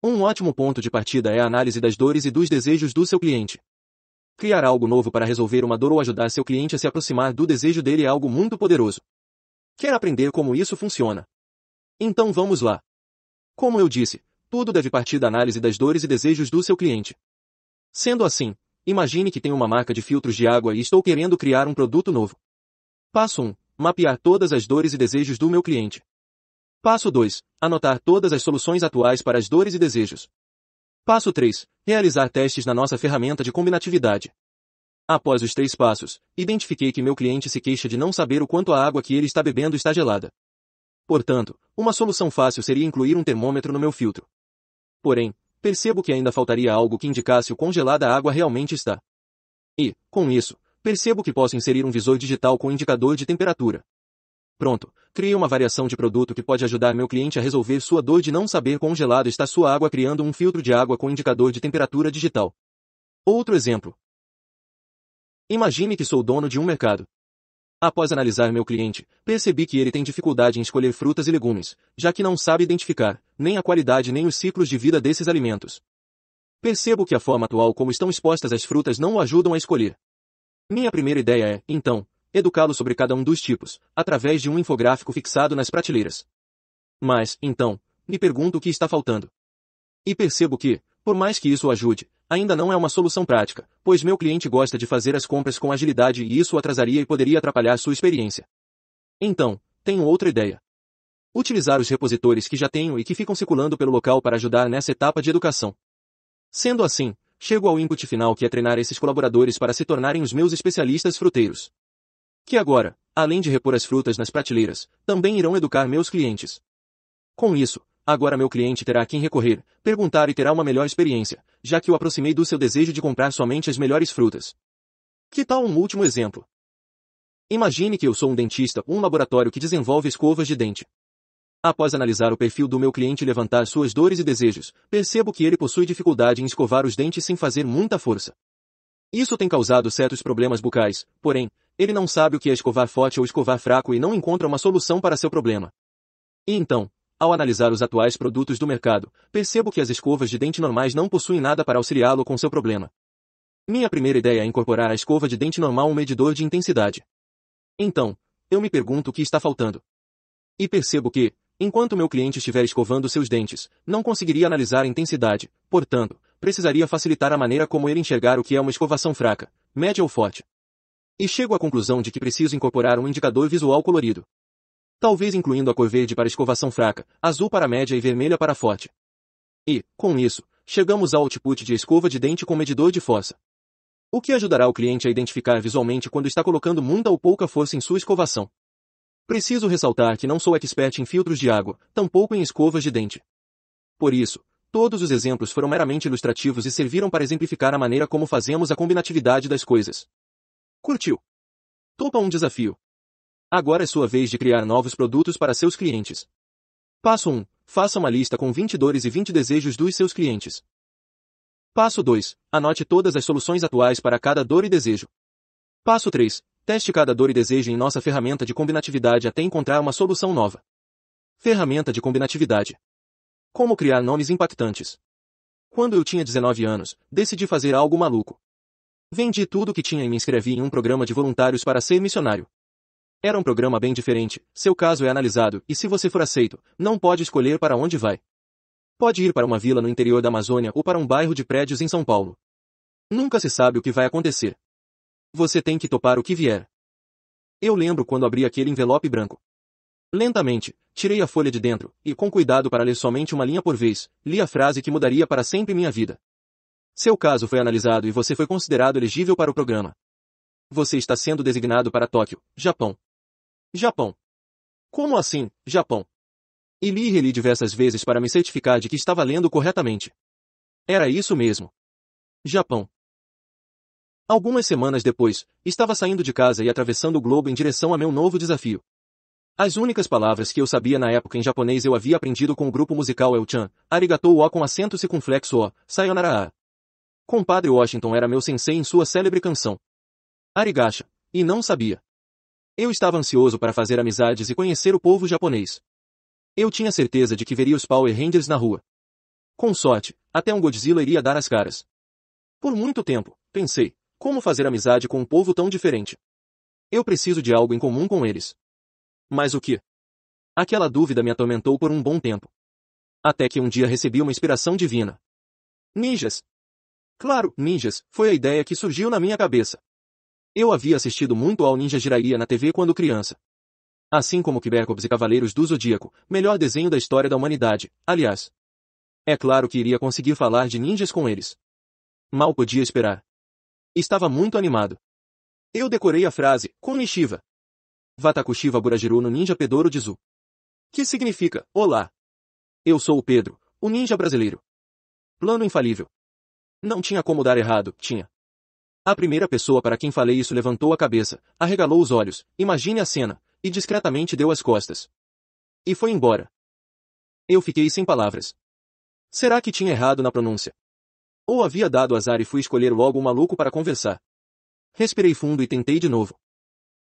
Um ótimo ponto de partida é a análise das dores e dos desejos do seu cliente. Criar algo novo para resolver uma dor ou ajudar seu cliente a se aproximar do desejo dele é algo muito poderoso. Quer aprender como isso funciona? Então vamos lá. Como eu disse, tudo deve partir da análise das dores e desejos do seu cliente. Sendo assim, imagine que tem uma marca de filtros de água e estou querendo criar um produto novo. Passo 1. Mapear todas as dores e desejos do meu cliente. Passo 2. Anotar todas as soluções atuais para as dores e desejos. Passo 3. Realizar testes na nossa ferramenta de combinatividade. Após os três passos, identifiquei que meu cliente se queixa de não saber o quanto a água que ele está bebendo está gelada. Portanto, uma solução fácil seria incluir um termômetro no meu filtro. Porém, percebo que ainda faltaria algo que indicasse o congelada a água realmente está. E, com isso, Percebo que posso inserir um visor digital com indicador de temperatura. Pronto, criei uma variação de produto que pode ajudar meu cliente a resolver sua dor de não saber gelado está sua água criando um filtro de água com indicador de temperatura digital. Outro exemplo. Imagine que sou dono de um mercado. Após analisar meu cliente, percebi que ele tem dificuldade em escolher frutas e legumes, já que não sabe identificar nem a qualidade nem os ciclos de vida desses alimentos. Percebo que a forma atual como estão expostas as frutas não o ajudam a escolher. Minha primeira ideia é, então, educá-lo sobre cada um dos tipos, através de um infográfico fixado nas prateleiras. Mas, então, me pergunto o que está faltando. E percebo que, por mais que isso ajude, ainda não é uma solução prática, pois meu cliente gosta de fazer as compras com agilidade e isso atrasaria e poderia atrapalhar sua experiência. Então, tenho outra ideia. Utilizar os repositores que já tenho e que ficam circulando pelo local para ajudar nessa etapa de educação. Sendo assim, chego ao input final que é treinar esses colaboradores para se tornarem os meus especialistas fruteiros. Que agora, além de repor as frutas nas prateleiras, também irão educar meus clientes. Com isso, agora meu cliente terá a quem recorrer, perguntar e terá uma melhor experiência, já que o aproximei do seu desejo de comprar somente as melhores frutas. Que tal um último exemplo? Imagine que eu sou um dentista ou um laboratório que desenvolve escovas de dente. Após analisar o perfil do meu cliente e levantar suas dores e desejos, percebo que ele possui dificuldade em escovar os dentes sem fazer muita força. Isso tem causado certos problemas bucais, porém, ele não sabe o que é escovar forte ou escovar fraco e não encontra uma solução para seu problema. E então, ao analisar os atuais produtos do mercado, percebo que as escovas de dente normais não possuem nada para auxiliá-lo com seu problema. Minha primeira ideia é incorporar à escova de dente normal um medidor de intensidade. Então, eu me pergunto o que está faltando. E percebo que, Enquanto meu cliente estiver escovando seus dentes, não conseguiria analisar a intensidade, portanto, precisaria facilitar a maneira como ele enxergar o que é uma escovação fraca, média ou forte. E chego à conclusão de que preciso incorporar um indicador visual colorido. Talvez incluindo a cor verde para escovação fraca, azul para média e vermelha para forte. E, com isso, chegamos ao output de escova de dente com medidor de força, O que ajudará o cliente a identificar visualmente quando está colocando muita ou pouca força em sua escovação. Preciso ressaltar que não sou expert em filtros de água, tampouco em escovas de dente. Por isso, todos os exemplos foram meramente ilustrativos e serviram para exemplificar a maneira como fazemos a combinatividade das coisas. Curtiu? Topa um desafio. Agora é sua vez de criar novos produtos para seus clientes. Passo 1. Faça uma lista com 20 dores e 20 desejos dos seus clientes. Passo 2. Anote todas as soluções atuais para cada dor e desejo. Passo 3. Teste cada dor e desejo em nossa ferramenta de combinatividade até encontrar uma solução nova. Ferramenta de combinatividade. Como criar nomes impactantes? Quando eu tinha 19 anos, decidi fazer algo maluco. Vendi tudo que tinha e me inscrevi em um programa de voluntários para ser missionário. Era um programa bem diferente, seu caso é analisado, e se você for aceito, não pode escolher para onde vai. Pode ir para uma vila no interior da Amazônia ou para um bairro de prédios em São Paulo. Nunca se sabe o que vai acontecer. Você tem que topar o que vier. Eu lembro quando abri aquele envelope branco. Lentamente, tirei a folha de dentro, e com cuidado para ler somente uma linha por vez, li a frase que mudaria para sempre minha vida. Seu caso foi analisado e você foi considerado elegível para o programa. Você está sendo designado para Tóquio, Japão. Japão. Como assim, Japão? E li e reli diversas vezes para me certificar de que estava lendo corretamente. Era isso mesmo. Japão. Algumas semanas depois, estava saindo de casa e atravessando o globo em direção a meu novo desafio. As únicas palavras que eu sabia na época em japonês eu havia aprendido com o grupo musical El-chan, arigatou o com acento circunflexo o, sayonara a. Compadre Washington era meu sensei em sua célebre canção. Arigasha. E não sabia. Eu estava ansioso para fazer amizades e conhecer o povo japonês. Eu tinha certeza de que veria os Power Rangers na rua. Com sorte, até um Godzilla iria dar as caras. Por muito tempo, pensei. Como fazer amizade com um povo tão diferente? Eu preciso de algo em comum com eles. Mas o que? Aquela dúvida me atormentou por um bom tempo. Até que um dia recebi uma inspiração divina. Ninjas. Claro, ninjas, foi a ideia que surgiu na minha cabeça. Eu havia assistido muito ao Ninja Jiraiya na TV quando criança. Assim como Kibercops e Cavaleiros do Zodíaco, melhor desenho da história da humanidade, aliás. É claro que iria conseguir falar de ninjas com eles. Mal podia esperar. Estava muito animado. Eu decorei a frase, com Nishiva. Vatakushiva Burajiru no Ninja Pedoro Dizu. Que significa, olá. Eu sou o Pedro, o ninja brasileiro. Plano infalível. Não tinha como dar errado, tinha. A primeira pessoa para quem falei isso levantou a cabeça, arregalou os olhos, imagine a cena, e discretamente deu as costas. E foi embora. Eu fiquei sem palavras. Será que tinha errado na pronúncia? Ou havia dado azar e fui escolher logo um maluco para conversar. Respirei fundo e tentei de novo.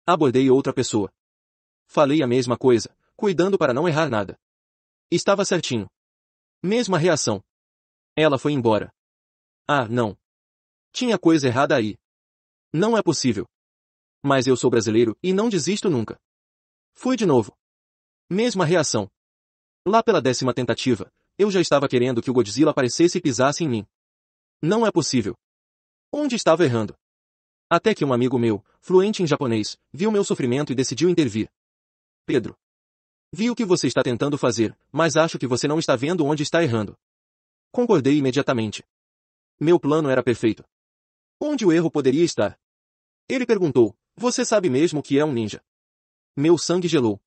Abordei outra pessoa. Falei a mesma coisa, cuidando para não errar nada. Estava certinho. Mesma reação. Ela foi embora. Ah, não. Tinha coisa errada aí. Não é possível. Mas eu sou brasileiro e não desisto nunca. Fui de novo. Mesma reação. Lá pela décima tentativa, eu já estava querendo que o Godzilla aparecesse e pisasse em mim. Não é possível. Onde estava errando? Até que um amigo meu, fluente em japonês, viu meu sofrimento e decidiu intervir. Pedro. Vi o que você está tentando fazer, mas acho que você não está vendo onde está errando. Concordei imediatamente. Meu plano era perfeito. Onde o erro poderia estar? Ele perguntou, você sabe mesmo que é um ninja? Meu sangue gelou.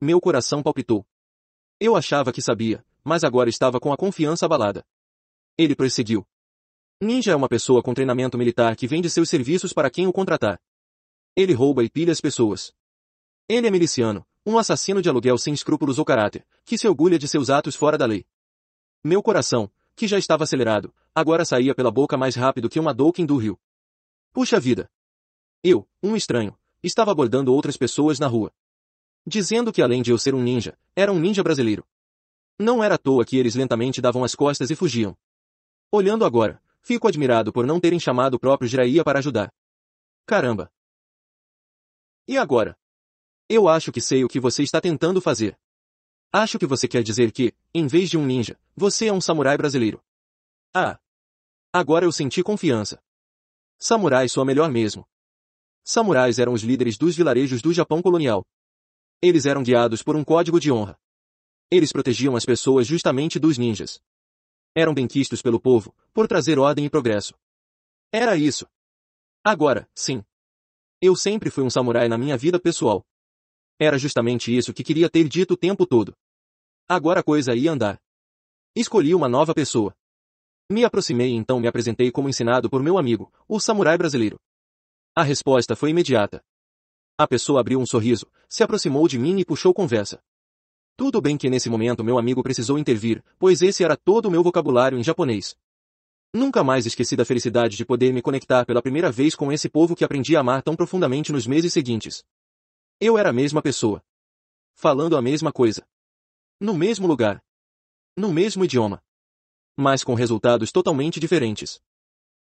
Meu coração palpitou. Eu achava que sabia, mas agora estava com a confiança abalada. Ele prosseguiu. Ninja é uma pessoa com treinamento militar que vende seus serviços para quem o contratar. Ele rouba e pilha as pessoas. Ele é miliciano, um assassino de aluguel sem escrúpulos ou caráter, que se orgulha de seus atos fora da lei. Meu coração, que já estava acelerado, agora saía pela boca mais rápido que uma Dolkin do rio. Puxa vida! Eu, um estranho, estava abordando outras pessoas na rua. Dizendo que além de eu ser um ninja, era um ninja brasileiro. Não era à toa que eles lentamente davam as costas e fugiam. Olhando agora, Fico admirado por não terem chamado o próprio Jiraiya para ajudar. Caramba! E agora? Eu acho que sei o que você está tentando fazer. Acho que você quer dizer que, em vez de um ninja, você é um samurai brasileiro. Ah! Agora eu senti confiança. Samurai a melhor mesmo. Samurais eram os líderes dos vilarejos do Japão colonial. Eles eram guiados por um código de honra. Eles protegiam as pessoas justamente dos ninjas eram benquistos pelo povo, por trazer ordem e progresso. Era isso. Agora, sim. Eu sempre fui um samurai na minha vida pessoal. Era justamente isso que queria ter dito o tempo todo. Agora a coisa ia andar. Escolhi uma nova pessoa. Me aproximei e então me apresentei como ensinado por meu amigo, o samurai brasileiro. A resposta foi imediata. A pessoa abriu um sorriso, se aproximou de mim e puxou conversa. Tudo bem que nesse momento meu amigo precisou intervir, pois esse era todo o meu vocabulário em japonês. Nunca mais esqueci da felicidade de poder me conectar pela primeira vez com esse povo que aprendi a amar tão profundamente nos meses seguintes. Eu era a mesma pessoa. Falando a mesma coisa. No mesmo lugar. No mesmo idioma. Mas com resultados totalmente diferentes.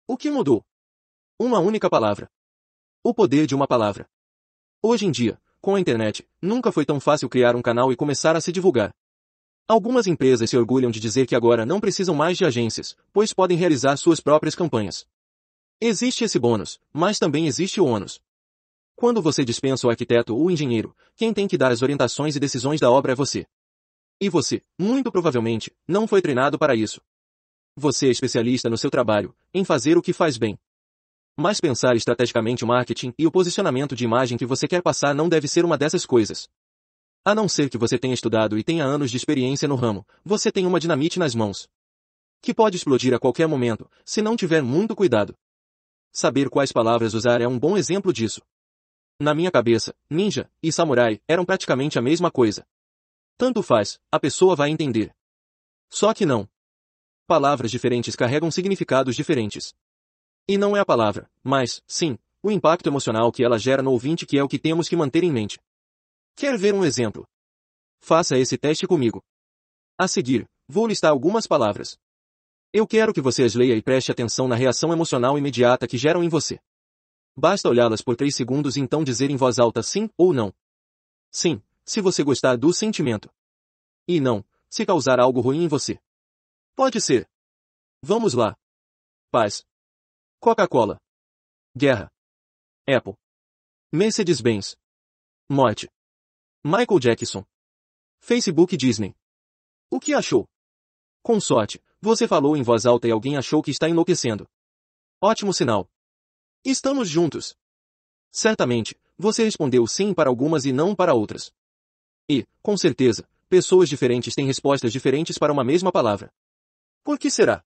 O que mudou? Uma única palavra. O poder de uma palavra. Hoje em dia, com a internet, nunca foi tão fácil criar um canal e começar a se divulgar. Algumas empresas se orgulham de dizer que agora não precisam mais de agências, pois podem realizar suas próprias campanhas. Existe esse bônus, mas também existe o ônus. Quando você dispensa o arquiteto ou o engenheiro, quem tem que dar as orientações e decisões da obra é você. E você, muito provavelmente, não foi treinado para isso. Você é especialista no seu trabalho, em fazer o que faz bem. Mas pensar estrategicamente o marketing e o posicionamento de imagem que você quer passar não deve ser uma dessas coisas. A não ser que você tenha estudado e tenha anos de experiência no ramo, você tem uma dinamite nas mãos. Que pode explodir a qualquer momento, se não tiver muito cuidado. Saber quais palavras usar é um bom exemplo disso. Na minha cabeça, ninja e samurai eram praticamente a mesma coisa. Tanto faz, a pessoa vai entender. Só que não. Palavras diferentes carregam significados diferentes. E não é a palavra, mas, sim, o impacto emocional que ela gera no ouvinte que é o que temos que manter em mente. Quer ver um exemplo? Faça esse teste comigo. A seguir, vou listar algumas palavras. Eu quero que você as leia e preste atenção na reação emocional imediata que geram em você. Basta olhá-las por três segundos e então dizer em voz alta sim ou não. Sim, se você gostar do sentimento. E não, se causar algo ruim em você. Pode ser. Vamos lá. Paz, Coca-Cola. Guerra. Apple. Mercedes-Benz. Morte. Michael Jackson. Facebook Disney. O que achou? Com sorte, você falou em voz alta e alguém achou que está enlouquecendo. Ótimo sinal. Estamos juntos. Certamente, você respondeu sim para algumas e não para outras. E, com certeza, pessoas diferentes têm respostas diferentes para uma mesma palavra. Por que será?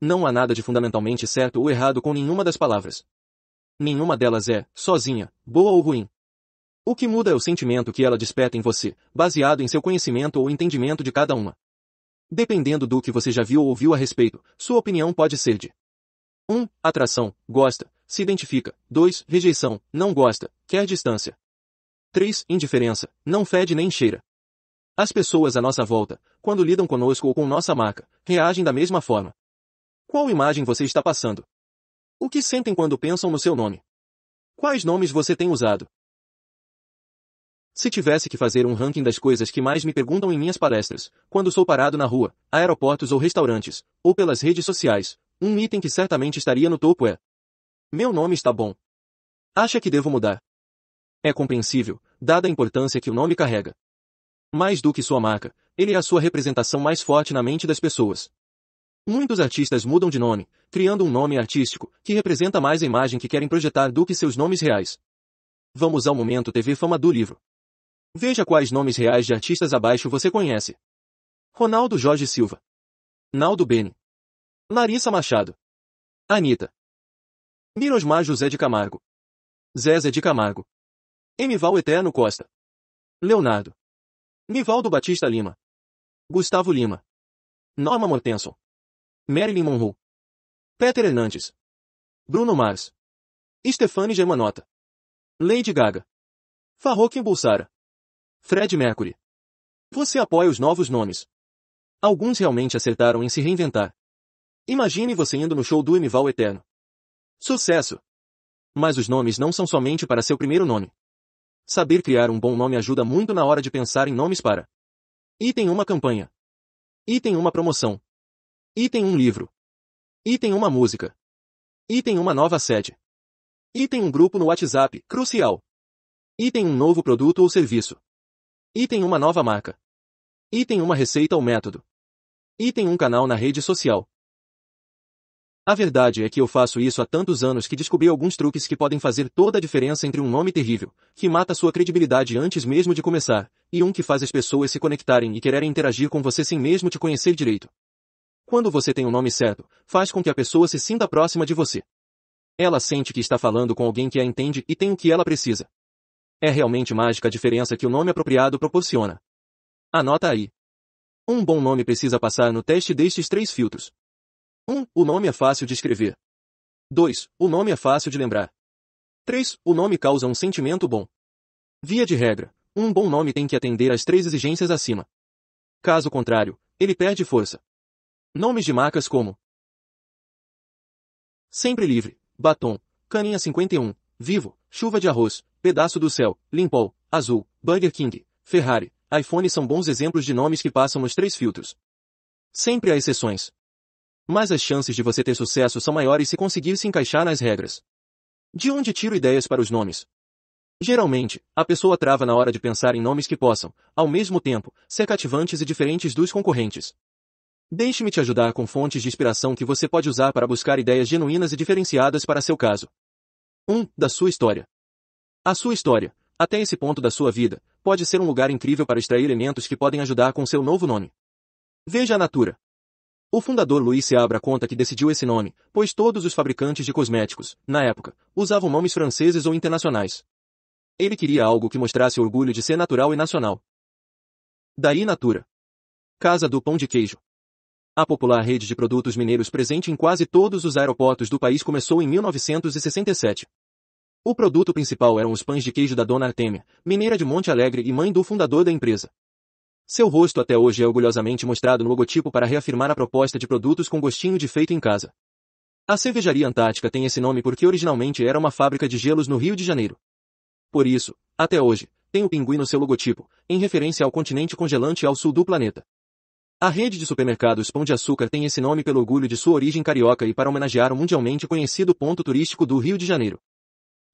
Não há nada de fundamentalmente certo ou errado com nenhuma das palavras. Nenhuma delas é, sozinha, boa ou ruim. O que muda é o sentimento que ela desperta em você, baseado em seu conhecimento ou entendimento de cada uma. Dependendo do que você já viu ou ouviu a respeito, sua opinião pode ser de 1. Atração, gosta, se identifica. 2. Rejeição, não gosta, quer distância. 3. Indiferença, não fede nem cheira. As pessoas à nossa volta, quando lidam conosco ou com nossa marca, reagem da mesma forma. Qual imagem você está passando? O que sentem quando pensam no seu nome? Quais nomes você tem usado? Se tivesse que fazer um ranking das coisas que mais me perguntam em minhas palestras, quando sou parado na rua, aeroportos ou restaurantes, ou pelas redes sociais, um item que certamente estaria no topo é: Meu nome está bom. Acha que devo mudar? É compreensível, dada a importância que o nome carrega. Mais do que sua marca, ele é a sua representação mais forte na mente das pessoas. Muitos artistas mudam de nome, criando um nome artístico, que representa mais a imagem que querem projetar do que seus nomes reais. Vamos ao momento TV Fama do livro. Veja quais nomes reais de artistas abaixo você conhece. Ronaldo Jorge Silva. Naldo Bene. Larissa Machado. Anitta. Mirosmar José de Camargo. Zezé de Camargo. Emival Eterno Costa. Leonardo. Nivaldo Batista Lima. Gustavo Lima. Norma Mortenson. Marilyn Monroe. Peter Hernandes. Bruno Mars. Stefani Germanotta. Lady Gaga. Farroquim Bulsara. Fred Mercury. Você apoia os novos nomes. Alguns realmente acertaram em se reinventar. Imagine você indo no show do Imival Eterno. Sucesso! Mas os nomes não são somente para seu primeiro nome. Saber criar um bom nome ajuda muito na hora de pensar em nomes para. Item uma campanha. Item uma promoção. Item um livro. Item uma música. Item uma nova sede. Item um grupo no WhatsApp, crucial. Item um novo produto ou serviço. Item uma nova marca. Item uma receita ou método. Item um canal na rede social. A verdade é que eu faço isso há tantos anos que descobri alguns truques que podem fazer toda a diferença entre um nome terrível, que mata sua credibilidade antes mesmo de começar, e um que faz as pessoas se conectarem e quererem interagir com você sem mesmo te conhecer direito. Quando você tem o nome certo, faz com que a pessoa se sinta próxima de você. Ela sente que está falando com alguém que a entende e tem o que ela precisa. É realmente mágica a diferença que o nome apropriado proporciona. Anota aí. Um bom nome precisa passar no teste destes três filtros. 1. Um, o nome é fácil de escrever. 2. O nome é fácil de lembrar. 3. O nome causa um sentimento bom. Via de regra, um bom nome tem que atender às três exigências acima. Caso contrário, ele perde força. Nomes de marcas como Sempre Livre, Batom, Caninha 51, Vivo, Chuva de Arroz, Pedaço do Céu, Limpol, Azul, Burger King, Ferrari, iPhone são bons exemplos de nomes que passam nos três filtros. Sempre há exceções. Mas as chances de você ter sucesso são maiores se conseguir se encaixar nas regras. De onde tiro ideias para os nomes? Geralmente, a pessoa trava na hora de pensar em nomes que possam, ao mesmo tempo, ser cativantes e diferentes dos concorrentes. Deixe-me te ajudar com fontes de inspiração que você pode usar para buscar ideias genuínas e diferenciadas para seu caso. 1. Um, da sua história. A sua história, até esse ponto da sua vida, pode ser um lugar incrível para extrair elementos que podem ajudar com seu novo nome. Veja a Natura. O fundador Luiz Seabra conta que decidiu esse nome, pois todos os fabricantes de cosméticos, na época, usavam nomes franceses ou internacionais. Ele queria algo que mostrasse orgulho de ser natural e nacional. Daí Natura. Casa do Pão de Queijo. A popular rede de produtos mineiros presente em quase todos os aeroportos do país começou em 1967. O produto principal eram os pães de queijo da dona Artemia, mineira de Monte Alegre e mãe do fundador da empresa. Seu rosto até hoje é orgulhosamente mostrado no logotipo para reafirmar a proposta de produtos com gostinho de feito em casa. A cervejaria Antártica tem esse nome porque originalmente era uma fábrica de gelos no Rio de Janeiro. Por isso, até hoje, tem o pinguim no seu logotipo, em referência ao continente congelante ao sul do planeta. A rede de supermercados Pão de Açúcar tem esse nome pelo orgulho de sua origem carioca e para homenagear o mundialmente conhecido ponto turístico do Rio de Janeiro.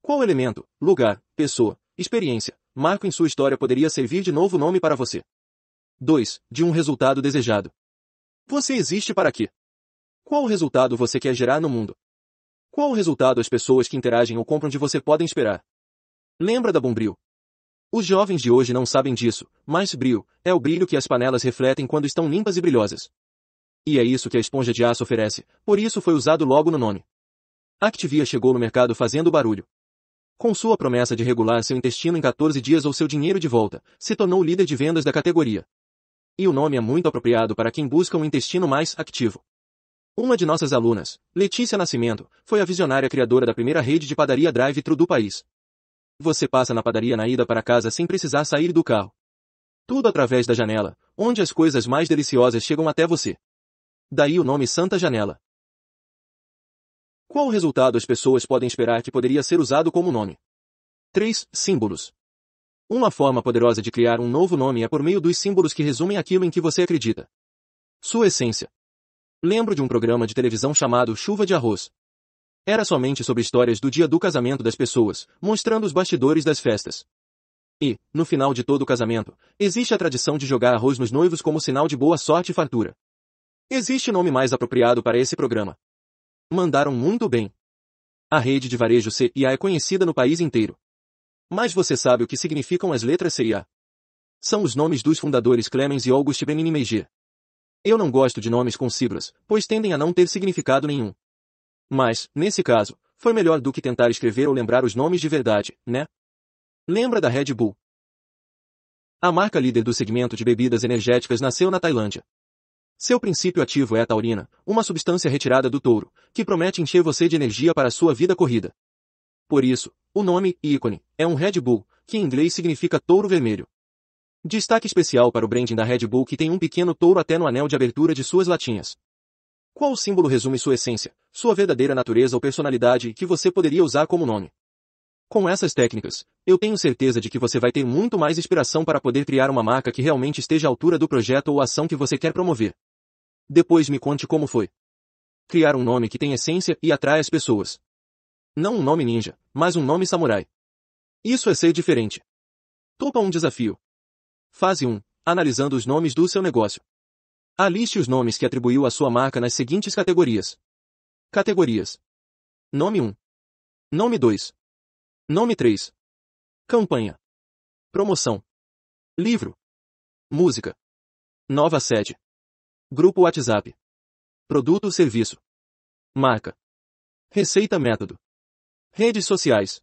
Qual elemento, lugar, pessoa, experiência, marco em sua história poderia servir de novo nome para você? 2. De um resultado desejado. Você existe para quê? Qual resultado você quer gerar no mundo? Qual resultado as pessoas que interagem ou compram de você podem esperar? Lembra da Bombril, os jovens de hoje não sabem disso, mas brilho é o brilho que as panelas refletem quando estão limpas e brilhosas. E é isso que a esponja de aço oferece, por isso foi usado logo no nome. Activia chegou no mercado fazendo barulho. Com sua promessa de regular seu intestino em 14 dias ou seu dinheiro de volta, se tornou líder de vendas da categoria. E o nome é muito apropriado para quem busca um intestino mais ativo. Uma de nossas alunas, Letícia Nascimento, foi a visionária criadora da primeira rede de padaria drive-thru do país. Você passa na padaria na ida para casa sem precisar sair do carro. Tudo através da janela, onde as coisas mais deliciosas chegam até você. Daí o nome Santa Janela. Qual resultado as pessoas podem esperar que poderia ser usado como nome? 3. Símbolos. Uma forma poderosa de criar um novo nome é por meio dos símbolos que resumem aquilo em que você acredita. Sua essência. Lembro de um programa de televisão chamado Chuva de Arroz. Era somente sobre histórias do dia do casamento das pessoas, mostrando os bastidores das festas. E, no final de todo casamento, existe a tradição de jogar arroz nos noivos como sinal de boa sorte e fartura. Existe nome mais apropriado para esse programa. Mandaram muito bem. A rede de varejo C&A é conhecida no país inteiro. Mas você sabe o que significam as letras A? São os nomes dos fundadores Clemens e August Benini Meijer. Eu não gosto de nomes com siglas, pois tendem a não ter significado nenhum. Mas, nesse caso, foi melhor do que tentar escrever ou lembrar os nomes de verdade, né? Lembra da Red Bull? A marca líder do segmento de bebidas energéticas nasceu na Tailândia. Seu princípio ativo é a taurina, uma substância retirada do touro, que promete encher você de energia para sua vida corrida. Por isso, o nome, ícone, é um Red Bull, que em inglês significa touro vermelho. Destaque especial para o branding da Red Bull que tem um pequeno touro até no anel de abertura de suas latinhas. Qual símbolo resume sua essência, sua verdadeira natureza ou personalidade que você poderia usar como nome. Com essas técnicas, eu tenho certeza de que você vai ter muito mais inspiração para poder criar uma marca que realmente esteja à altura do projeto ou ação que você quer promover. Depois me conte como foi. Criar um nome que tem essência e atrai as pessoas. Não um nome ninja, mas um nome samurai. Isso é ser diferente. Topa um desafio. Fase 1. Analisando os nomes do seu negócio. Aliste os nomes que atribuiu à sua marca nas seguintes categorias. Categorias. Nome 1. Nome 2. Nome 3. Campanha. Promoção. Livro. Música. Nova sede. Grupo WhatsApp. Produto ou serviço. Marca. Receita método. Redes sociais.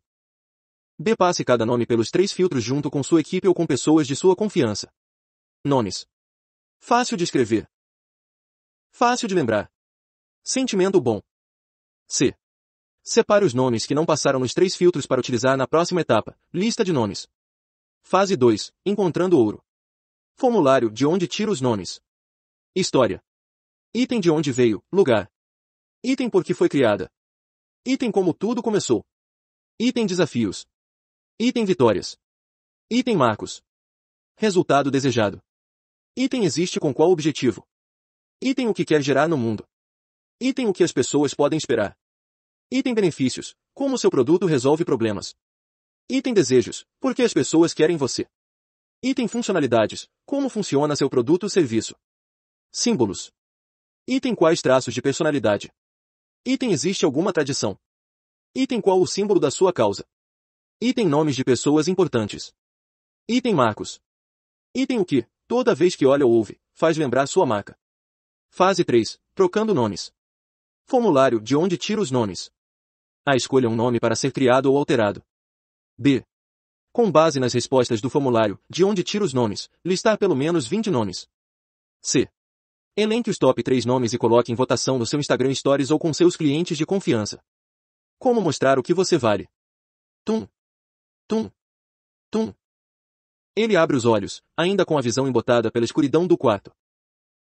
Depasse cada nome pelos três filtros junto com sua equipe ou com pessoas de sua confiança. Nomes. Fácil de escrever. Fácil de lembrar. Sentimento bom. C. Separe os nomes que não passaram nos três filtros para utilizar na próxima etapa, lista de nomes. Fase 2, encontrando ouro. Formulário de onde tira os nomes. História. Item de onde veio, lugar. Item por que foi criada. Item como tudo começou. Item desafios. Item vitórias. Item marcos. Resultado desejado. Item existe com qual objetivo. Item o que quer gerar no mundo. Item o que as pessoas podem esperar. Item benefícios, como seu produto resolve problemas. Item desejos, por que as pessoas querem você. Item funcionalidades, como funciona seu produto ou serviço. Símbolos. Item quais traços de personalidade. Item existe alguma tradição. Item qual o símbolo da sua causa. Item nomes de pessoas importantes. Item marcos. Item o que, toda vez que olha ou ouve, faz lembrar sua marca. Fase 3. Trocando nomes. Formulário de onde tira os nomes. A escolha é um nome para ser criado ou alterado. B. Com base nas respostas do formulário, de onde tira os nomes, listar pelo menos 20 nomes. C. Elenque os top 3 nomes e coloque em votação no seu Instagram Stories ou com seus clientes de confiança. Como mostrar o que você vale? Tum. Tum. Tum. Ele abre os olhos, ainda com a visão embotada pela escuridão do quarto.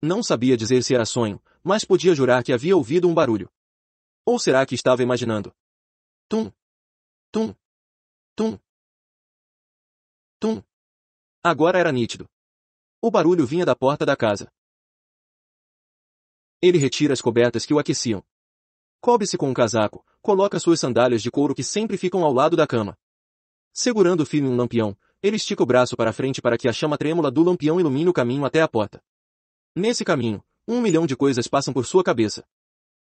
Não sabia dizer se era sonho, mas podia jurar que havia ouvido um barulho. Ou será que estava imaginando? Tum! Tum! Tum! Tum! Agora era nítido. O barulho vinha da porta da casa. Ele retira as cobertas que o aqueciam. Cobre-se com um casaco, coloca suas sandálias de couro que sempre ficam ao lado da cama. Segurando firme um lampião, ele estica o braço para frente para que a chama trêmula do lampião ilumine o caminho até a porta. Nesse caminho, um milhão de coisas passam por sua cabeça.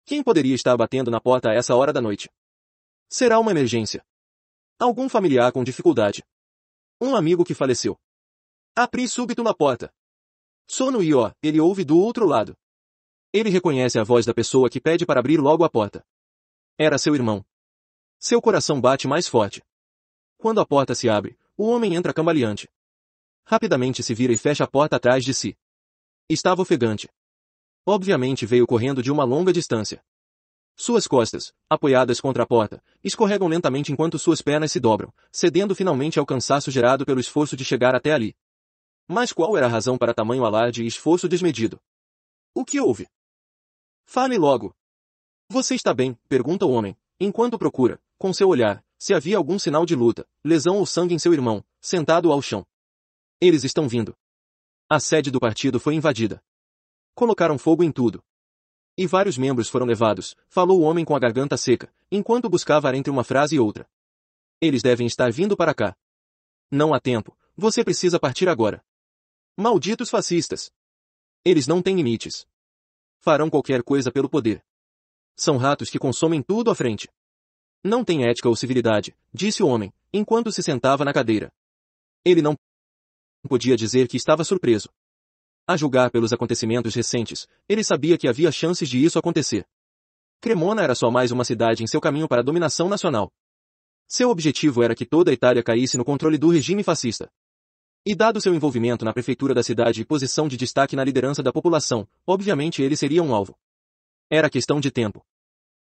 Quem poderia estar batendo na porta a essa hora da noite? Será uma emergência. Algum familiar com dificuldade. Um amigo que faleceu. Apri súbito na porta. Sono e ó, ele ouve do outro lado. Ele reconhece a voz da pessoa que pede para abrir logo a porta. Era seu irmão. Seu coração bate mais forte. Quando a porta se abre, o homem entra cambaleante. Rapidamente se vira e fecha a porta atrás de si. Estava ofegante. Obviamente veio correndo de uma longa distância. Suas costas, apoiadas contra a porta, escorregam lentamente enquanto suas pernas se dobram, cedendo finalmente ao cansaço gerado pelo esforço de chegar até ali. Mas qual era a razão para tamanho alarde e esforço desmedido? O que houve? Fale logo. Você está bem? pergunta o homem, enquanto procura, com seu olhar, se havia algum sinal de luta, lesão ou sangue em seu irmão, sentado ao chão. Eles estão vindo. A sede do partido foi invadida. Colocaram fogo em tudo. E vários membros foram levados, falou o homem com a garganta seca, enquanto buscava ar entre uma frase e outra. Eles devem estar vindo para cá. Não há tempo, você precisa partir agora. Malditos fascistas! Eles não têm limites. Farão qualquer coisa pelo poder. São ratos que consomem tudo à frente. Não tem ética ou civilidade, disse o homem, enquanto se sentava na cadeira. Ele não podia dizer que estava surpreso. A julgar pelos acontecimentos recentes, ele sabia que havia chances de isso acontecer. Cremona era só mais uma cidade em seu caminho para a dominação nacional. Seu objetivo era que toda a Itália caísse no controle do regime fascista. E dado seu envolvimento na prefeitura da cidade e posição de destaque na liderança da população, obviamente ele seria um alvo. Era questão de tempo.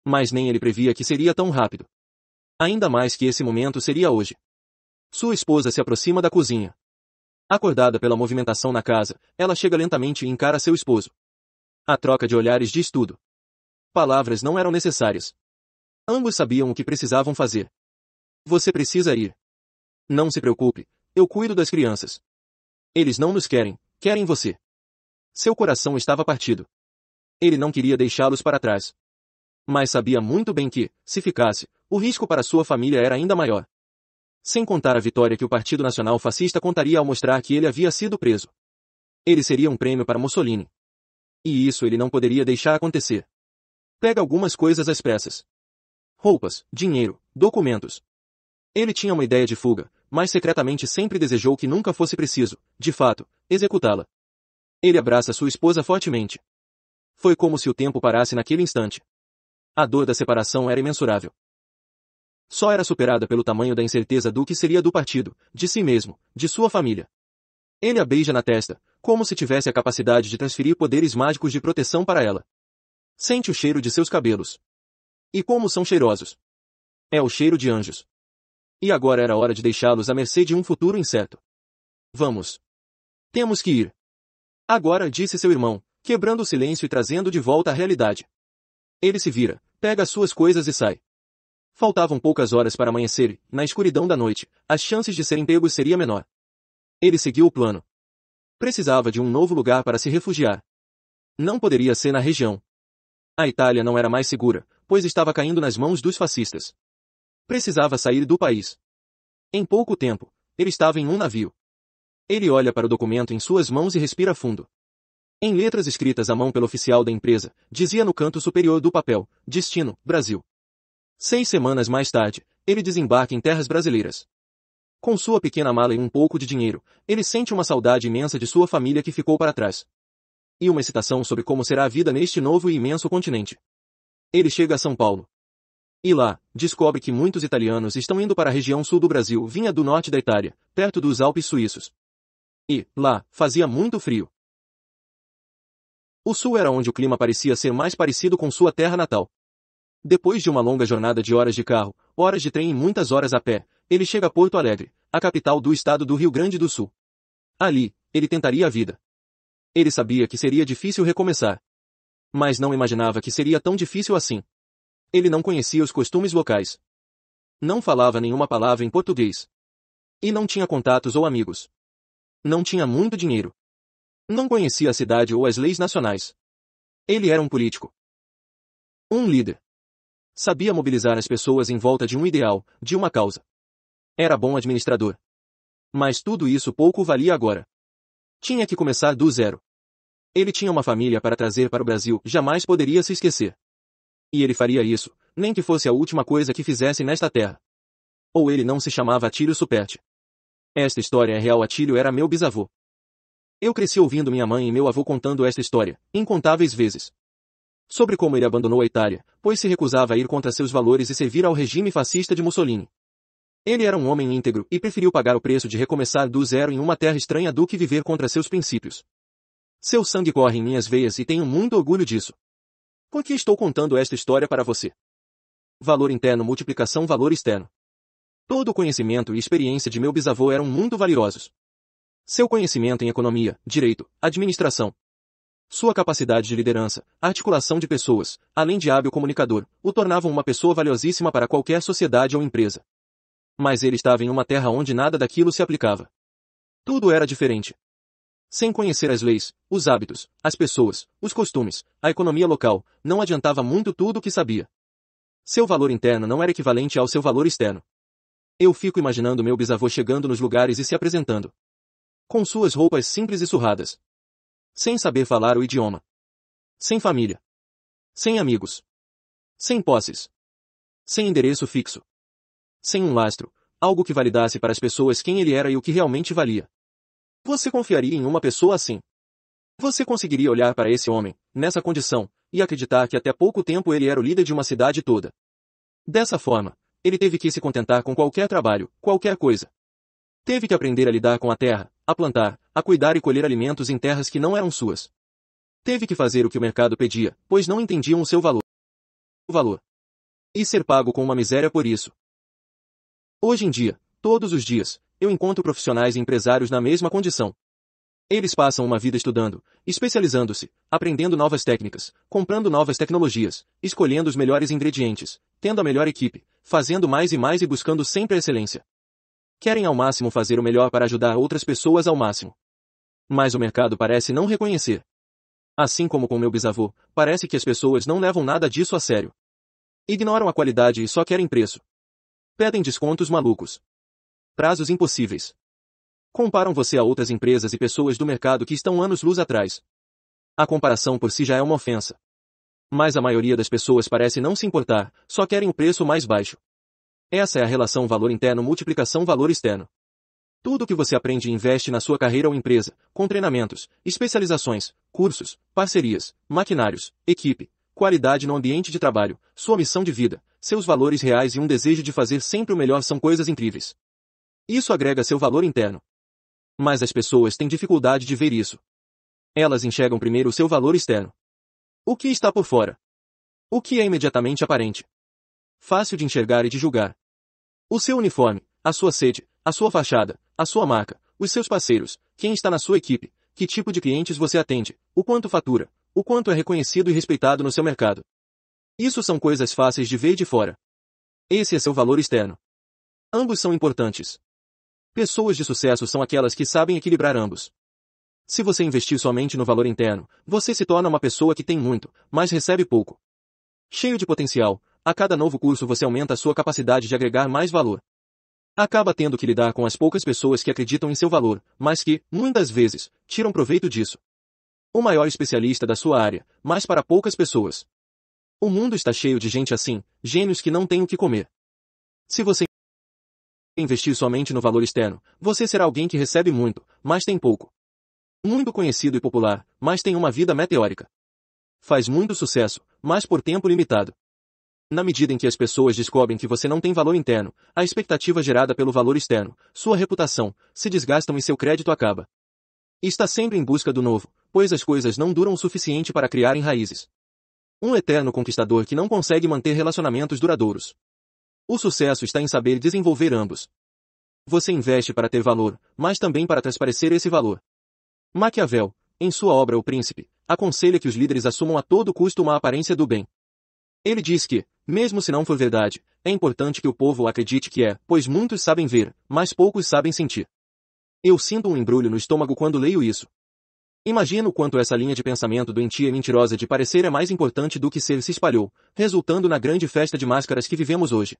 Mas nem ele previa que seria tão rápido. Ainda mais que esse momento seria hoje. Sua esposa se aproxima da cozinha. Acordada pela movimentação na casa, ela chega lentamente e encara seu esposo. A troca de olhares diz tudo. Palavras não eram necessárias. Ambos sabiam o que precisavam fazer. Você precisa ir. Não se preocupe, eu cuido das crianças. Eles não nos querem, querem você. Seu coração estava partido. Ele não queria deixá-los para trás. Mas sabia muito bem que, se ficasse, o risco para sua família era ainda maior sem contar a vitória que o Partido Nacional Fascista contaria ao mostrar que ele havia sido preso. Ele seria um prêmio para Mussolini. E isso ele não poderia deixar acontecer. Pega algumas coisas às pressas. Roupas, dinheiro, documentos. Ele tinha uma ideia de fuga, mas secretamente sempre desejou que nunca fosse preciso, de fato, executá-la. Ele abraça sua esposa fortemente. Foi como se o tempo parasse naquele instante. A dor da separação era imensurável. Só era superada pelo tamanho da incerteza do que seria do partido, de si mesmo, de sua família. Ele a beija na testa, como se tivesse a capacidade de transferir poderes mágicos de proteção para ela. Sente o cheiro de seus cabelos. E como são cheirosos. É o cheiro de anjos. E agora era hora de deixá-los à mercê de um futuro incerto. Vamos. Temos que ir. Agora, disse seu irmão, quebrando o silêncio e trazendo de volta a realidade. Ele se vira, pega suas coisas e sai. Faltavam poucas horas para amanhecer na escuridão da noite, as chances de serem pegos seria menor. Ele seguiu o plano. Precisava de um novo lugar para se refugiar. Não poderia ser na região. A Itália não era mais segura, pois estava caindo nas mãos dos fascistas. Precisava sair do país. Em pouco tempo, ele estava em um navio. Ele olha para o documento em suas mãos e respira fundo. Em letras escritas à mão pelo oficial da empresa, dizia no canto superior do papel, Destino, Brasil. Seis semanas mais tarde, ele desembarca em terras brasileiras. Com sua pequena mala e um pouco de dinheiro, ele sente uma saudade imensa de sua família que ficou para trás. E uma excitação sobre como será a vida neste novo e imenso continente. Ele chega a São Paulo. E lá, descobre que muitos italianos estão indo para a região sul do Brasil, vinha do norte da Itália, perto dos Alpes suíços. E, lá, fazia muito frio. O sul era onde o clima parecia ser mais parecido com sua terra natal. Depois de uma longa jornada de horas de carro, horas de trem e muitas horas a pé, ele chega a Porto Alegre, a capital do estado do Rio Grande do Sul. Ali, ele tentaria a vida. Ele sabia que seria difícil recomeçar. Mas não imaginava que seria tão difícil assim. Ele não conhecia os costumes locais. Não falava nenhuma palavra em português. E não tinha contatos ou amigos. Não tinha muito dinheiro. Não conhecia a cidade ou as leis nacionais. Ele era um político. Um líder. Sabia mobilizar as pessoas em volta de um ideal, de uma causa. Era bom administrador. Mas tudo isso pouco valia agora. Tinha que começar do zero. Ele tinha uma família para trazer para o Brasil, jamais poderia se esquecer. E ele faria isso, nem que fosse a última coisa que fizesse nesta terra. Ou ele não se chamava Atílio Superti. Esta história é real Atílio era meu bisavô. Eu cresci ouvindo minha mãe e meu avô contando esta história, incontáveis vezes sobre como ele abandonou a Itália, pois se recusava a ir contra seus valores e servir ao regime fascista de Mussolini. Ele era um homem íntegro e preferiu pagar o preço de recomeçar do zero em uma terra estranha do que viver contra seus princípios. Seu sangue corre em minhas veias e tenho muito orgulho disso. Por que estou contando esta história para você? Valor interno multiplicação valor externo. Todo o conhecimento e experiência de meu bisavô eram muito valiosos. Seu conhecimento em economia, direito, administração, sua capacidade de liderança, articulação de pessoas, além de hábil comunicador, o tornavam uma pessoa valiosíssima para qualquer sociedade ou empresa. Mas ele estava em uma terra onde nada daquilo se aplicava. Tudo era diferente. Sem conhecer as leis, os hábitos, as pessoas, os costumes, a economia local, não adiantava muito tudo o que sabia. Seu valor interno não era equivalente ao seu valor externo. Eu fico imaginando meu bisavô chegando nos lugares e se apresentando. Com suas roupas simples e surradas, sem saber falar o idioma. Sem família. Sem amigos. Sem posses. Sem endereço fixo. Sem um lastro, algo que validasse para as pessoas quem ele era e o que realmente valia. Você confiaria em uma pessoa assim? Você conseguiria olhar para esse homem, nessa condição, e acreditar que até pouco tempo ele era o líder de uma cidade toda. Dessa forma, ele teve que se contentar com qualquer trabalho, qualquer coisa. Teve que aprender a lidar com a terra, a plantar, a cuidar e colher alimentos em terras que não eram suas. Teve que fazer o que o mercado pedia, pois não entendiam o seu valor. O valor. E ser pago com uma miséria por isso. Hoje em dia, todos os dias, eu encontro profissionais e empresários na mesma condição. Eles passam uma vida estudando, especializando-se, aprendendo novas técnicas, comprando novas tecnologias, escolhendo os melhores ingredientes, tendo a melhor equipe, fazendo mais e mais e buscando sempre a excelência. Querem ao máximo fazer o melhor para ajudar outras pessoas ao máximo. Mas o mercado parece não reconhecer. Assim como com meu bisavô, parece que as pessoas não levam nada disso a sério. Ignoram a qualidade e só querem preço. Pedem descontos malucos. Prazos impossíveis. Comparam você a outras empresas e pessoas do mercado que estão anos-luz atrás. A comparação por si já é uma ofensa. Mas a maioria das pessoas parece não se importar, só querem o preço mais baixo. Essa é a relação valor interno multiplicação valor externo. Tudo o que você aprende e investe na sua carreira ou empresa, com treinamentos, especializações, cursos, parcerias, maquinários, equipe, qualidade no ambiente de trabalho, sua missão de vida, seus valores reais e um desejo de fazer sempre o melhor são coisas incríveis. Isso agrega seu valor interno. Mas as pessoas têm dificuldade de ver isso. Elas enxergam primeiro o seu valor externo. O que está por fora? O que é imediatamente aparente? Fácil de enxergar e de julgar. O seu uniforme, a sua sede, a sua fachada, a sua marca, os seus parceiros, quem está na sua equipe, que tipo de clientes você atende, o quanto fatura, o quanto é reconhecido e respeitado no seu mercado. Isso são coisas fáceis de ver de fora. Esse é seu valor externo. Ambos são importantes. Pessoas de sucesso são aquelas que sabem equilibrar ambos. Se você investir somente no valor interno, você se torna uma pessoa que tem muito, mas recebe pouco. Cheio de potencial, a cada novo curso você aumenta a sua capacidade de agregar mais valor. Acaba tendo que lidar com as poucas pessoas que acreditam em seu valor, mas que, muitas vezes, tiram proveito disso. O maior especialista da sua área, mas para poucas pessoas. O mundo está cheio de gente assim, gênios que não têm o que comer. Se você investir somente no valor externo, você será alguém que recebe muito, mas tem pouco. Muito conhecido e popular, mas tem uma vida meteórica. Faz muito sucesso, mas por tempo limitado. Na medida em que as pessoas descobrem que você não tem valor interno, a expectativa gerada pelo valor externo, sua reputação, se desgastam e seu crédito acaba. está sempre em busca do novo, pois as coisas não duram o suficiente para criarem raízes. Um eterno conquistador que não consegue manter relacionamentos duradouros. O sucesso está em saber desenvolver ambos. Você investe para ter valor, mas também para transparecer esse valor. Maquiavel, em sua obra O Príncipe, aconselha que os líderes assumam a todo custo uma aparência do bem. Ele diz que, mesmo se não for verdade, é importante que o povo acredite que é, pois muitos sabem ver, mas poucos sabem sentir. Eu sinto um embrulho no estômago quando leio isso. Imagino quanto essa linha de pensamento doentia e mentirosa de parecer é mais importante do que ser se espalhou, resultando na grande festa de máscaras que vivemos hoje.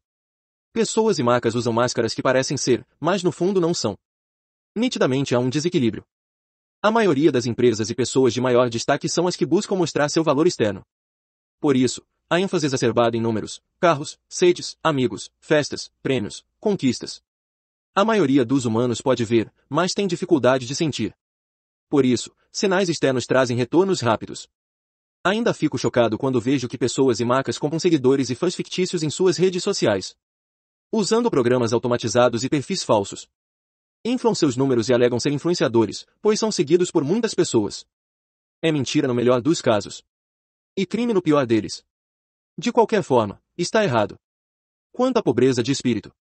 Pessoas e marcas usam máscaras que parecem ser, mas no fundo não são. Nitidamente há um desequilíbrio. A maioria das empresas e pessoas de maior destaque são as que buscam mostrar seu valor externo. Por isso, a ênfase exacerbada em números, carros, sedes, amigos, festas, prêmios, conquistas. A maioria dos humanos pode ver, mas tem dificuldade de sentir. Por isso, sinais externos trazem retornos rápidos. Ainda fico chocado quando vejo que pessoas e marcas compram seguidores e fãs fictícios em suas redes sociais. Usando programas automatizados e perfis falsos. Inflam seus números e alegam ser influenciadores, pois são seguidos por muitas pessoas. É mentira no melhor dos casos. E crime no pior deles. De qualquer forma, está errado. Quanto à pobreza de espírito.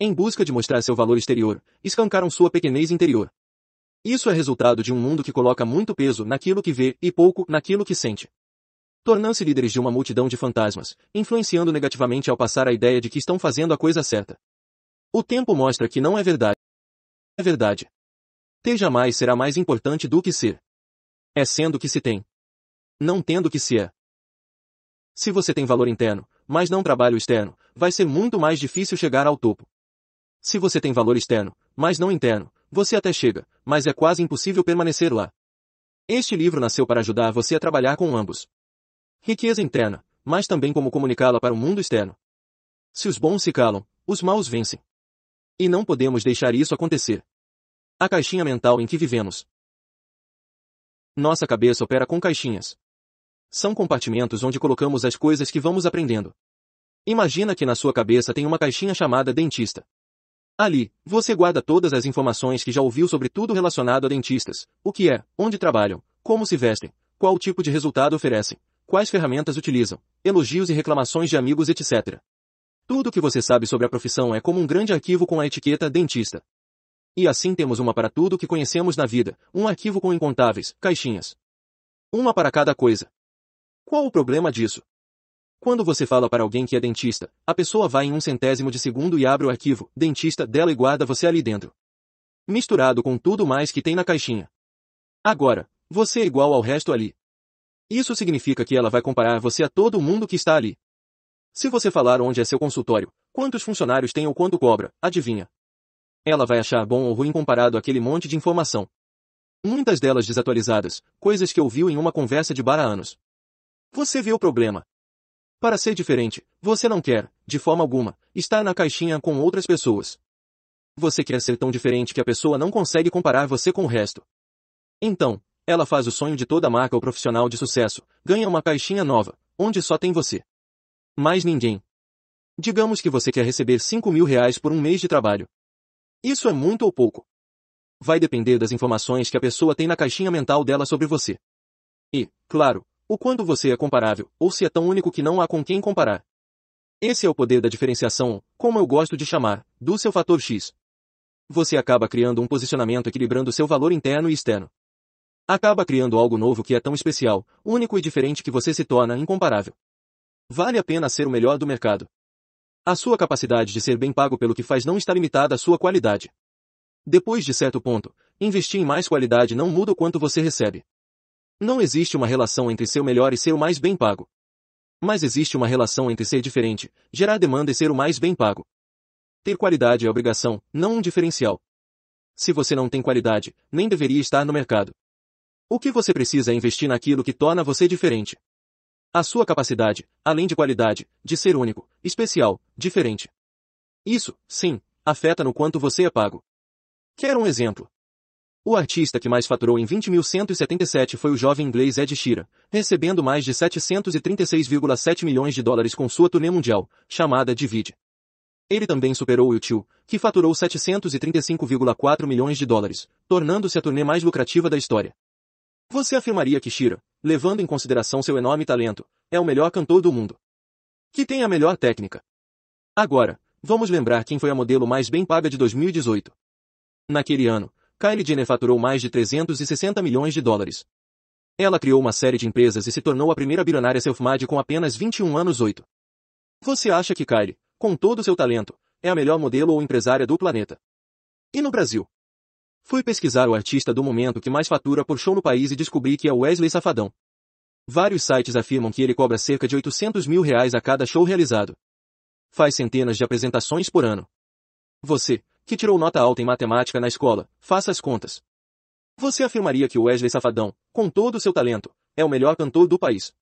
Em busca de mostrar seu valor exterior, escancaram sua pequenez interior. Isso é resultado de um mundo que coloca muito peso naquilo que vê e pouco naquilo que sente. Tornam-se líderes de uma multidão de fantasmas, influenciando negativamente ao passar a ideia de que estão fazendo a coisa certa. O tempo mostra que não é verdade. É verdade. Ter jamais será mais importante do que ser. É sendo que se tem. Não tendo que se é. Se você tem valor interno, mas não trabalho externo, vai ser muito mais difícil chegar ao topo. Se você tem valor externo, mas não interno, você até chega, mas é quase impossível permanecer lá. Este livro nasceu para ajudar você a trabalhar com ambos. Riqueza interna, mas também como comunicá-la para o mundo externo. Se os bons se calam, os maus vencem. E não podemos deixar isso acontecer. A caixinha mental em que vivemos. Nossa cabeça opera com caixinhas. São compartimentos onde colocamos as coisas que vamos aprendendo. Imagina que na sua cabeça tem uma caixinha chamada dentista. Ali, você guarda todas as informações que já ouviu sobre tudo relacionado a dentistas, o que é, onde trabalham, como se vestem, qual tipo de resultado oferecem, quais ferramentas utilizam, elogios e reclamações de amigos, etc. Tudo o que você sabe sobre a profissão é como um grande arquivo com a etiqueta dentista. E assim temos uma para tudo o que conhecemos na vida, um arquivo com incontáveis caixinhas. Uma para cada coisa. Qual o problema disso? Quando você fala para alguém que é dentista, a pessoa vai em um centésimo de segundo e abre o arquivo, dentista dela e guarda você ali dentro. Misturado com tudo mais que tem na caixinha. Agora, você é igual ao resto ali. Isso significa que ela vai comparar você a todo mundo que está ali. Se você falar onde é seu consultório, quantos funcionários tem ou quanto cobra, adivinha. Ela vai achar bom ou ruim comparado àquele monte de informação. Muitas delas desatualizadas, coisas que ouviu em uma conversa de bar há anos. Você vê o problema. Para ser diferente, você não quer, de forma alguma, estar na caixinha com outras pessoas. Você quer ser tão diferente que a pessoa não consegue comparar você com o resto. Então, ela faz o sonho de toda marca ou profissional de sucesso, ganha uma caixinha nova, onde só tem você. Mais ninguém. Digamos que você quer receber 5 mil reais por um mês de trabalho. Isso é muito ou pouco. Vai depender das informações que a pessoa tem na caixinha mental dela sobre você. E, claro, o quando você é comparável, ou se é tão único que não há com quem comparar. Esse é o poder da diferenciação, como eu gosto de chamar, do seu fator X. Você acaba criando um posicionamento equilibrando seu valor interno e externo. Acaba criando algo novo que é tão especial, único e diferente que você se torna incomparável. Vale a pena ser o melhor do mercado. A sua capacidade de ser bem pago pelo que faz não está limitada à sua qualidade. Depois de certo ponto, investir em mais qualidade não muda o quanto você recebe. Não existe uma relação entre ser o melhor e ser o mais bem pago. Mas existe uma relação entre ser diferente, gerar demanda e ser o mais bem pago. Ter qualidade é obrigação, não um diferencial. Se você não tem qualidade, nem deveria estar no mercado. O que você precisa é investir naquilo que torna você diferente. A sua capacidade, além de qualidade, de ser único, especial, diferente. Isso, sim, afeta no quanto você é pago. Quer um exemplo? O artista que mais faturou em 20.177 foi o jovem inglês Ed Sheeran, recebendo mais de 736,7 milhões de dólares com sua turnê mundial, chamada Divide. Ele também superou o Tio, que faturou 735,4 milhões de dólares, tornando-se a turnê mais lucrativa da história. Você afirmaria que Shira, levando em consideração seu enorme talento, é o melhor cantor do mundo. Que tem a melhor técnica. Agora, vamos lembrar quem foi a modelo mais bem paga de 2018. Naquele ano, Kylie Jenner faturou mais de 360 milhões de dólares. Ela criou uma série de empresas e se tornou a primeira bilionária self-made com apenas 21 anos 8. Você acha que Kylie, com todo o seu talento, é a melhor modelo ou empresária do planeta? E no Brasil? Fui pesquisar o artista do momento que mais fatura por show no país e descobri que é Wesley Safadão. Vários sites afirmam que ele cobra cerca de 800 mil reais a cada show realizado. Faz centenas de apresentações por ano. Você, que tirou nota alta em matemática na escola, faça as contas. Você afirmaria que o Wesley Safadão, com todo o seu talento, é o melhor cantor do país.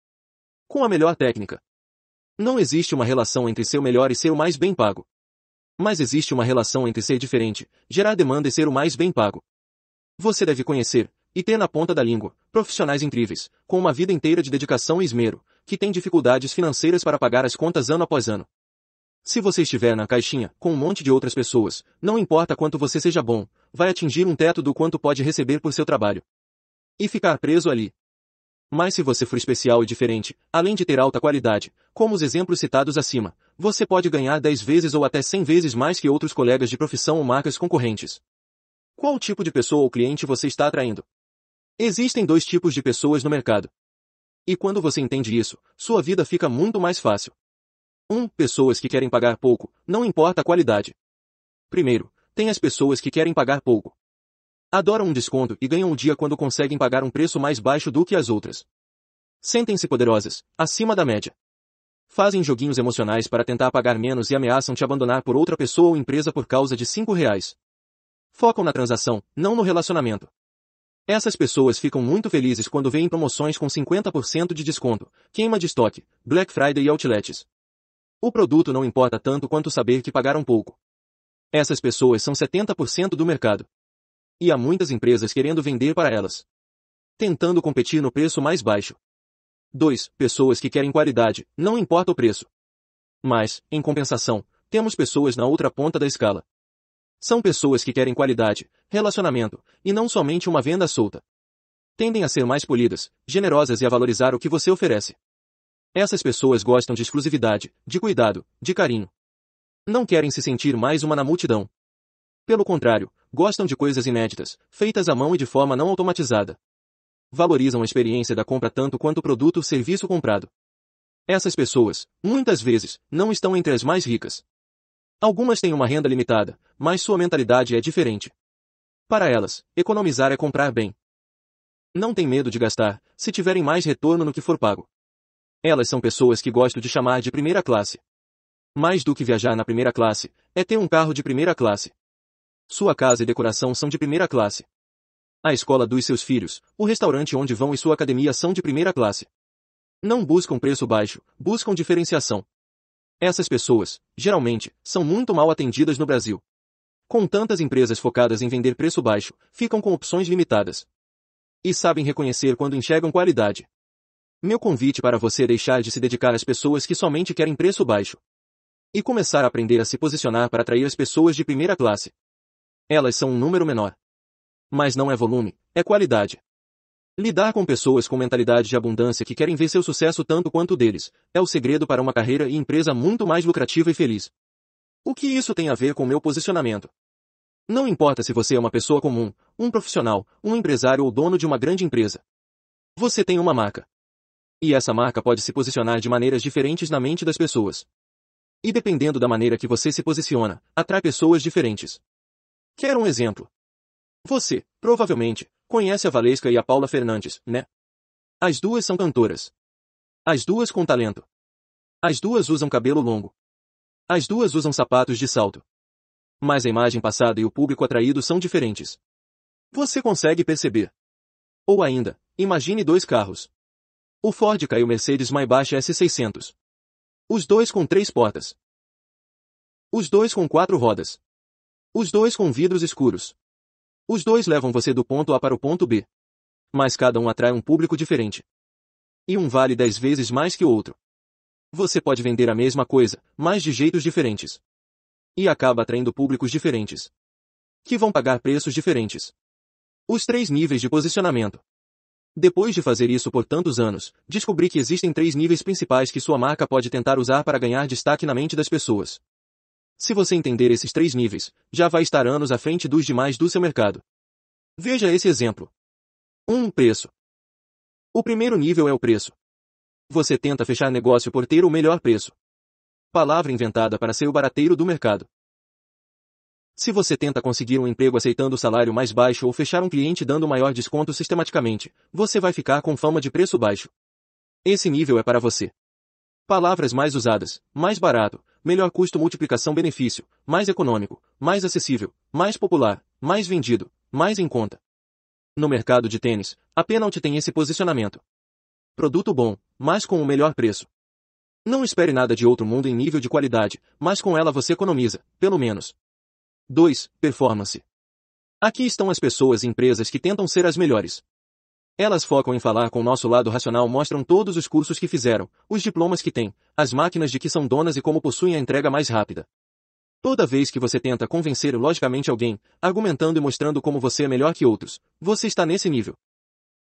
Com a melhor técnica. Não existe uma relação entre ser o melhor e ser o mais bem pago. Mas existe uma relação entre ser diferente, gerar demanda e ser o mais bem pago. Você deve conhecer, e ter na ponta da língua, profissionais incríveis, com uma vida inteira de dedicação e esmero, que têm dificuldades financeiras para pagar as contas ano após ano. Se você estiver na caixinha, com um monte de outras pessoas, não importa quanto você seja bom, vai atingir um teto do quanto pode receber por seu trabalho. E ficar preso ali. Mas se você for especial e diferente, além de ter alta qualidade, como os exemplos citados acima, você pode ganhar 10 vezes ou até 100 vezes mais que outros colegas de profissão ou marcas concorrentes. Qual tipo de pessoa ou cliente você está atraindo? Existem dois tipos de pessoas no mercado. E quando você entende isso, sua vida fica muito mais fácil. 1. Um, pessoas que querem pagar pouco, não importa a qualidade. Primeiro, tem as pessoas que querem pagar pouco. Adoram um desconto e ganham o um dia quando conseguem pagar um preço mais baixo do que as outras. Sentem-se poderosas, acima da média. Fazem joguinhos emocionais para tentar pagar menos e ameaçam te abandonar por outra pessoa ou empresa por causa de 5 reais. Focam na transação, não no relacionamento. Essas pessoas ficam muito felizes quando veem promoções com 50% de desconto, queima de estoque, Black Friday e outlets. O produto não importa tanto quanto saber que pagaram pouco. Essas pessoas são 70% do mercado. E há muitas empresas querendo vender para elas. Tentando competir no preço mais baixo. 2. Pessoas que querem qualidade, não importa o preço. Mas, em compensação, temos pessoas na outra ponta da escala. São pessoas que querem qualidade, relacionamento, e não somente uma venda solta. Tendem a ser mais polidas, generosas e a valorizar o que você oferece. Essas pessoas gostam de exclusividade, de cuidado, de carinho. Não querem se sentir mais uma na multidão. Pelo contrário, gostam de coisas inéditas, feitas à mão e de forma não automatizada. Valorizam a experiência da compra tanto quanto o produto ou serviço comprado. Essas pessoas, muitas vezes, não estão entre as mais ricas. Algumas têm uma renda limitada, mas sua mentalidade é diferente. Para elas, economizar é comprar bem. Não tem medo de gastar, se tiverem mais retorno no que for pago. Elas são pessoas que gosto de chamar de primeira classe. Mais do que viajar na primeira classe, é ter um carro de primeira classe. Sua casa e decoração são de primeira classe. A escola dos seus filhos, o restaurante onde vão e sua academia são de primeira classe. Não buscam preço baixo, buscam diferenciação. Essas pessoas, geralmente, são muito mal atendidas no Brasil. Com tantas empresas focadas em vender preço baixo, ficam com opções limitadas. E sabem reconhecer quando enxergam qualidade. Meu convite para você é deixar de se dedicar às pessoas que somente querem preço baixo. E começar a aprender a se posicionar para atrair as pessoas de primeira classe. Elas são um número menor. Mas não é volume, é qualidade. Lidar com pessoas com mentalidade de abundância que querem ver seu sucesso tanto quanto deles, é o segredo para uma carreira e empresa muito mais lucrativa e feliz. O que isso tem a ver com meu posicionamento? Não importa se você é uma pessoa comum, um profissional, um empresário ou dono de uma grande empresa. Você tem uma marca. E essa marca pode se posicionar de maneiras diferentes na mente das pessoas. E dependendo da maneira que você se posiciona, atrai pessoas diferentes. Quero um exemplo? Você, provavelmente, conhece a Valesca e a Paula Fernandes, né? As duas são cantoras. As duas com talento. As duas usam cabelo longo. As duas usam sapatos de salto. Mas a imagem passada e o público atraído são diferentes. Você consegue perceber. Ou ainda, imagine dois carros. O Ford caiu e o Mercedes Maybach S600. Os dois com três portas. Os dois com quatro rodas. Os dois com vidros escuros. Os dois levam você do ponto A para o ponto B. Mas cada um atrai um público diferente. E um vale dez vezes mais que o outro. Você pode vender a mesma coisa, mas de jeitos diferentes. E acaba atraindo públicos diferentes. Que vão pagar preços diferentes. Os três níveis de posicionamento. Depois de fazer isso por tantos anos, descobri que existem três níveis principais que sua marca pode tentar usar para ganhar destaque na mente das pessoas. Se você entender esses três níveis, já vai estar anos à frente dos demais do seu mercado. Veja esse exemplo. 1. Um, preço. O primeiro nível é o preço. Você tenta fechar negócio por ter o melhor preço. Palavra inventada para ser o barateiro do mercado. Se você tenta conseguir um emprego aceitando o salário mais baixo ou fechar um cliente dando maior desconto sistematicamente, você vai ficar com fama de preço baixo. Esse nível é para você. Palavras mais usadas, mais barato, melhor custo multiplicação benefício, mais econômico, mais acessível, mais popular, mais vendido, mais em conta. No mercado de tênis, a Penalty tem esse posicionamento. Produto bom, mas com o melhor preço. Não espere nada de outro mundo em nível de qualidade, mas com ela você economiza, pelo menos, 2. Performance. Aqui estão as pessoas e empresas que tentam ser as melhores. Elas focam em falar com o nosso lado racional, mostram todos os cursos que fizeram, os diplomas que têm, as máquinas de que são donas e como possuem a entrega mais rápida. Toda vez que você tenta convencer logicamente alguém, argumentando e mostrando como você é melhor que outros, você está nesse nível.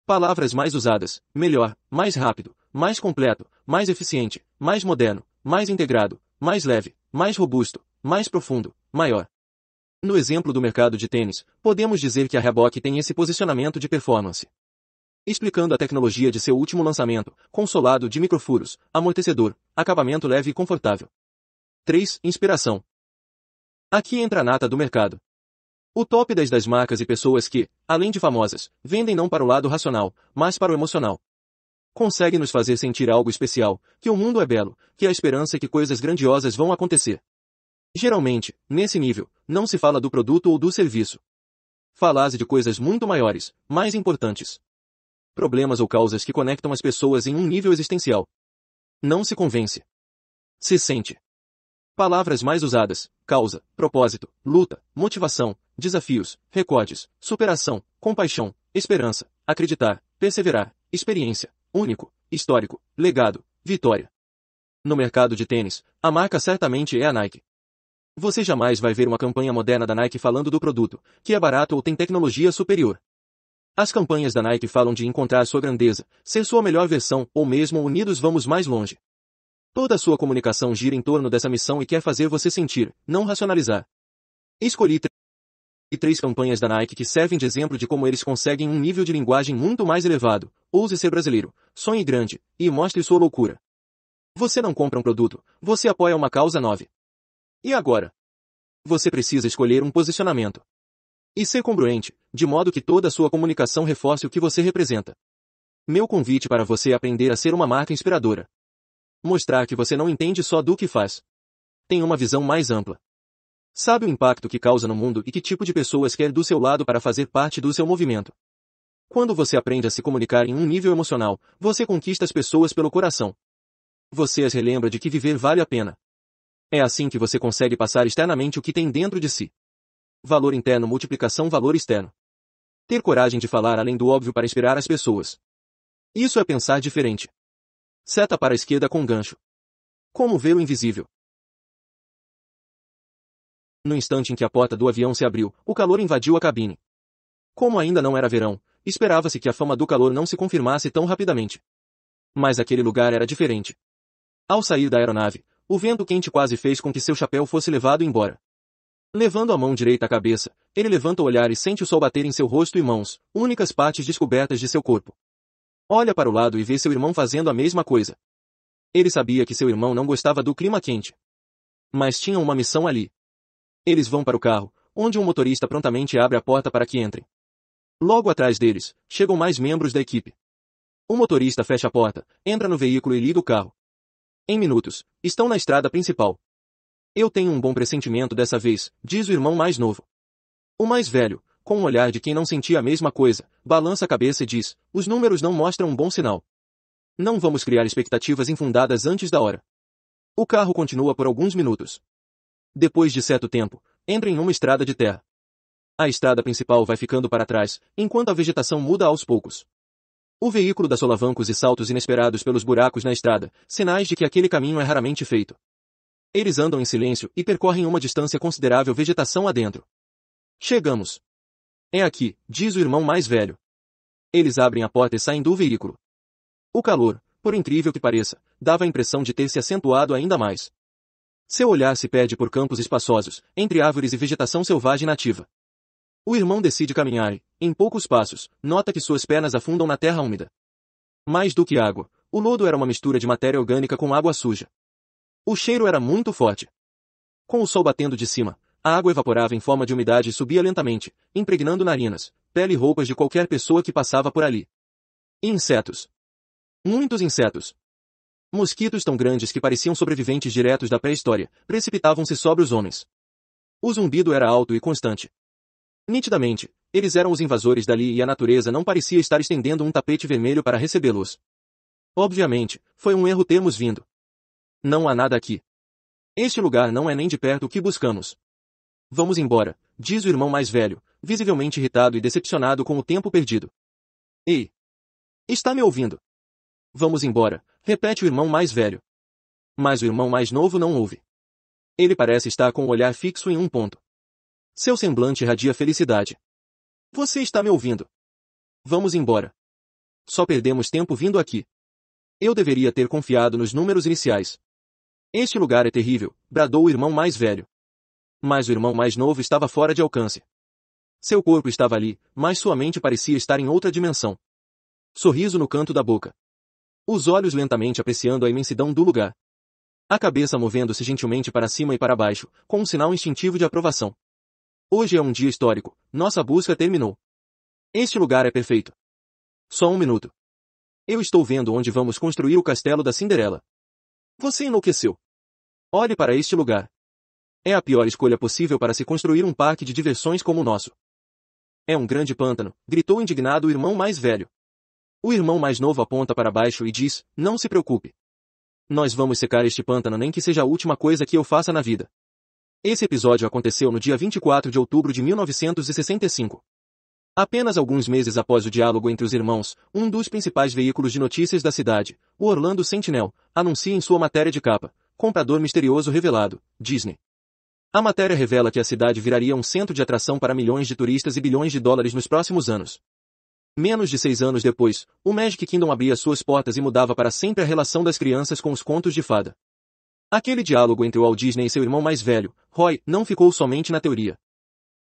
Palavras mais usadas, melhor, mais rápido, mais completo, mais eficiente, mais moderno, mais integrado, mais leve, mais robusto, mais profundo, maior. No exemplo do mercado de tênis, podemos dizer que a Reebok tem esse posicionamento de performance. Explicando a tecnologia de seu último lançamento, consolado de microfuros, amortecedor, acabamento leve e confortável. 3. Inspiração. Aqui entra a nata do mercado. O top 10 das marcas e pessoas que, além de famosas, vendem não para o lado racional, mas para o emocional. Consegue nos fazer sentir algo especial, que o mundo é belo, que há esperança e que coisas grandiosas vão acontecer. Geralmente, nesse nível, não se fala do produto ou do serviço. Fala-se de coisas muito maiores, mais importantes. Problemas ou causas que conectam as pessoas em um nível existencial. Não se convence. Se sente. Palavras mais usadas: causa, propósito, luta, motivação, desafios, recordes, superação, compaixão, esperança, acreditar, perseverar, experiência, único, histórico, legado, vitória. No mercado de tênis, a marca certamente é a Nike. Você jamais vai ver uma campanha moderna da Nike falando do produto, que é barato ou tem tecnologia superior. As campanhas da Nike falam de encontrar sua grandeza, ser sua melhor versão, ou mesmo unidos vamos mais longe. Toda a sua comunicação gira em torno dessa missão e quer fazer você sentir, não racionalizar. Escolhi e três campanhas da Nike que servem de exemplo de como eles conseguem um nível de linguagem muito mais elevado. Ouse ser brasileiro, sonhe grande, e mostre sua loucura. Você não compra um produto, você apoia uma causa 9. E agora? Você precisa escolher um posicionamento. E ser congruente, de modo que toda a sua comunicação reforce o que você representa. Meu convite para você aprender a ser uma marca inspiradora. Mostrar que você não entende só do que faz. Tem uma visão mais ampla. Sabe o impacto que causa no mundo e que tipo de pessoas quer do seu lado para fazer parte do seu movimento. Quando você aprende a se comunicar em um nível emocional, você conquista as pessoas pelo coração. Você as relembra de que viver vale a pena. É assim que você consegue passar externamente o que tem dentro de si. Valor interno multiplicação valor externo. Ter coragem de falar além do óbvio para inspirar as pessoas. Isso é pensar diferente. Seta para a esquerda com gancho. Como ver o invisível? No instante em que a porta do avião se abriu, o calor invadiu a cabine. Como ainda não era verão, esperava-se que a fama do calor não se confirmasse tão rapidamente. Mas aquele lugar era diferente. Ao sair da aeronave, o vento quente quase fez com que seu chapéu fosse levado embora. Levando a mão direita à cabeça, ele levanta o olhar e sente o sol bater em seu rosto e mãos, únicas partes descobertas de seu corpo. Olha para o lado e vê seu irmão fazendo a mesma coisa. Ele sabia que seu irmão não gostava do clima quente. Mas tinham uma missão ali. Eles vão para o carro, onde um motorista prontamente abre a porta para que entrem. Logo atrás deles, chegam mais membros da equipe. O motorista fecha a porta, entra no veículo e liga o carro. Em minutos, estão na estrada principal. Eu tenho um bom pressentimento dessa vez, diz o irmão mais novo. O mais velho, com um olhar de quem não sentia a mesma coisa, balança a cabeça e diz, os números não mostram um bom sinal. Não vamos criar expectativas infundadas antes da hora. O carro continua por alguns minutos. Depois de certo tempo, entra em uma estrada de terra. A estrada principal vai ficando para trás, enquanto a vegetação muda aos poucos. O veículo dá solavancos e saltos inesperados pelos buracos na estrada, sinais de que aquele caminho é raramente feito. Eles andam em silêncio e percorrem uma distância considerável vegetação adentro. Chegamos. É aqui, diz o irmão mais velho. Eles abrem a porta e saem do veículo. O calor, por incrível que pareça, dava a impressão de ter se acentuado ainda mais. Seu olhar se perde por campos espaçosos, entre árvores e vegetação selvagem nativa. O irmão decide caminhar e, em poucos passos, nota que suas pernas afundam na terra úmida. Mais do que água, o lodo era uma mistura de matéria orgânica com água suja. O cheiro era muito forte. Com o sol batendo de cima, a água evaporava em forma de umidade e subia lentamente, impregnando narinas, pele e roupas de qualquer pessoa que passava por ali. insetos. Muitos insetos. Mosquitos tão grandes que pareciam sobreviventes diretos da pré-história, precipitavam-se sobre os homens. O zumbido era alto e constante, Nitidamente, eles eram os invasores dali e a natureza não parecia estar estendendo um tapete vermelho para recebê-los. Obviamente, foi um erro termos vindo. Não há nada aqui. Este lugar não é nem de perto o que buscamos. Vamos embora, diz o irmão mais velho, visivelmente irritado e decepcionado com o tempo perdido. Ei! Está me ouvindo? Vamos embora, repete o irmão mais velho. Mas o irmão mais novo não ouve. Ele parece estar com o olhar fixo em um ponto. Seu semblante radia felicidade. Você está me ouvindo? Vamos embora. Só perdemos tempo vindo aqui. Eu deveria ter confiado nos números iniciais. Este lugar é terrível, bradou o irmão mais velho. Mas o irmão mais novo estava fora de alcance. Seu corpo estava ali, mas sua mente parecia estar em outra dimensão. Sorriso no canto da boca. Os olhos lentamente apreciando a imensidão do lugar. A cabeça movendo-se gentilmente para cima e para baixo, com um sinal instintivo de aprovação. Hoje é um dia histórico, nossa busca terminou. Este lugar é perfeito. Só um minuto. Eu estou vendo onde vamos construir o castelo da Cinderela. Você enlouqueceu. Olhe para este lugar. É a pior escolha possível para se construir um parque de diversões como o nosso. É um grande pântano, gritou indignado o irmão mais velho. O irmão mais novo aponta para baixo e diz, não se preocupe. Nós vamos secar este pântano nem que seja a última coisa que eu faça na vida. Esse episódio aconteceu no dia 24 de outubro de 1965. Apenas alguns meses após o diálogo entre os irmãos, um dos principais veículos de notícias da cidade, o Orlando Sentinel, anuncia em sua matéria de capa, Comprador Misterioso Revelado, Disney. A matéria revela que a cidade viraria um centro de atração para milhões de turistas e bilhões de dólares nos próximos anos. Menos de seis anos depois, o Magic Kingdom abria suas portas e mudava para sempre a relação das crianças com os contos de fada. Aquele diálogo entre Walt Disney e seu irmão mais velho, Roy, não ficou somente na teoria.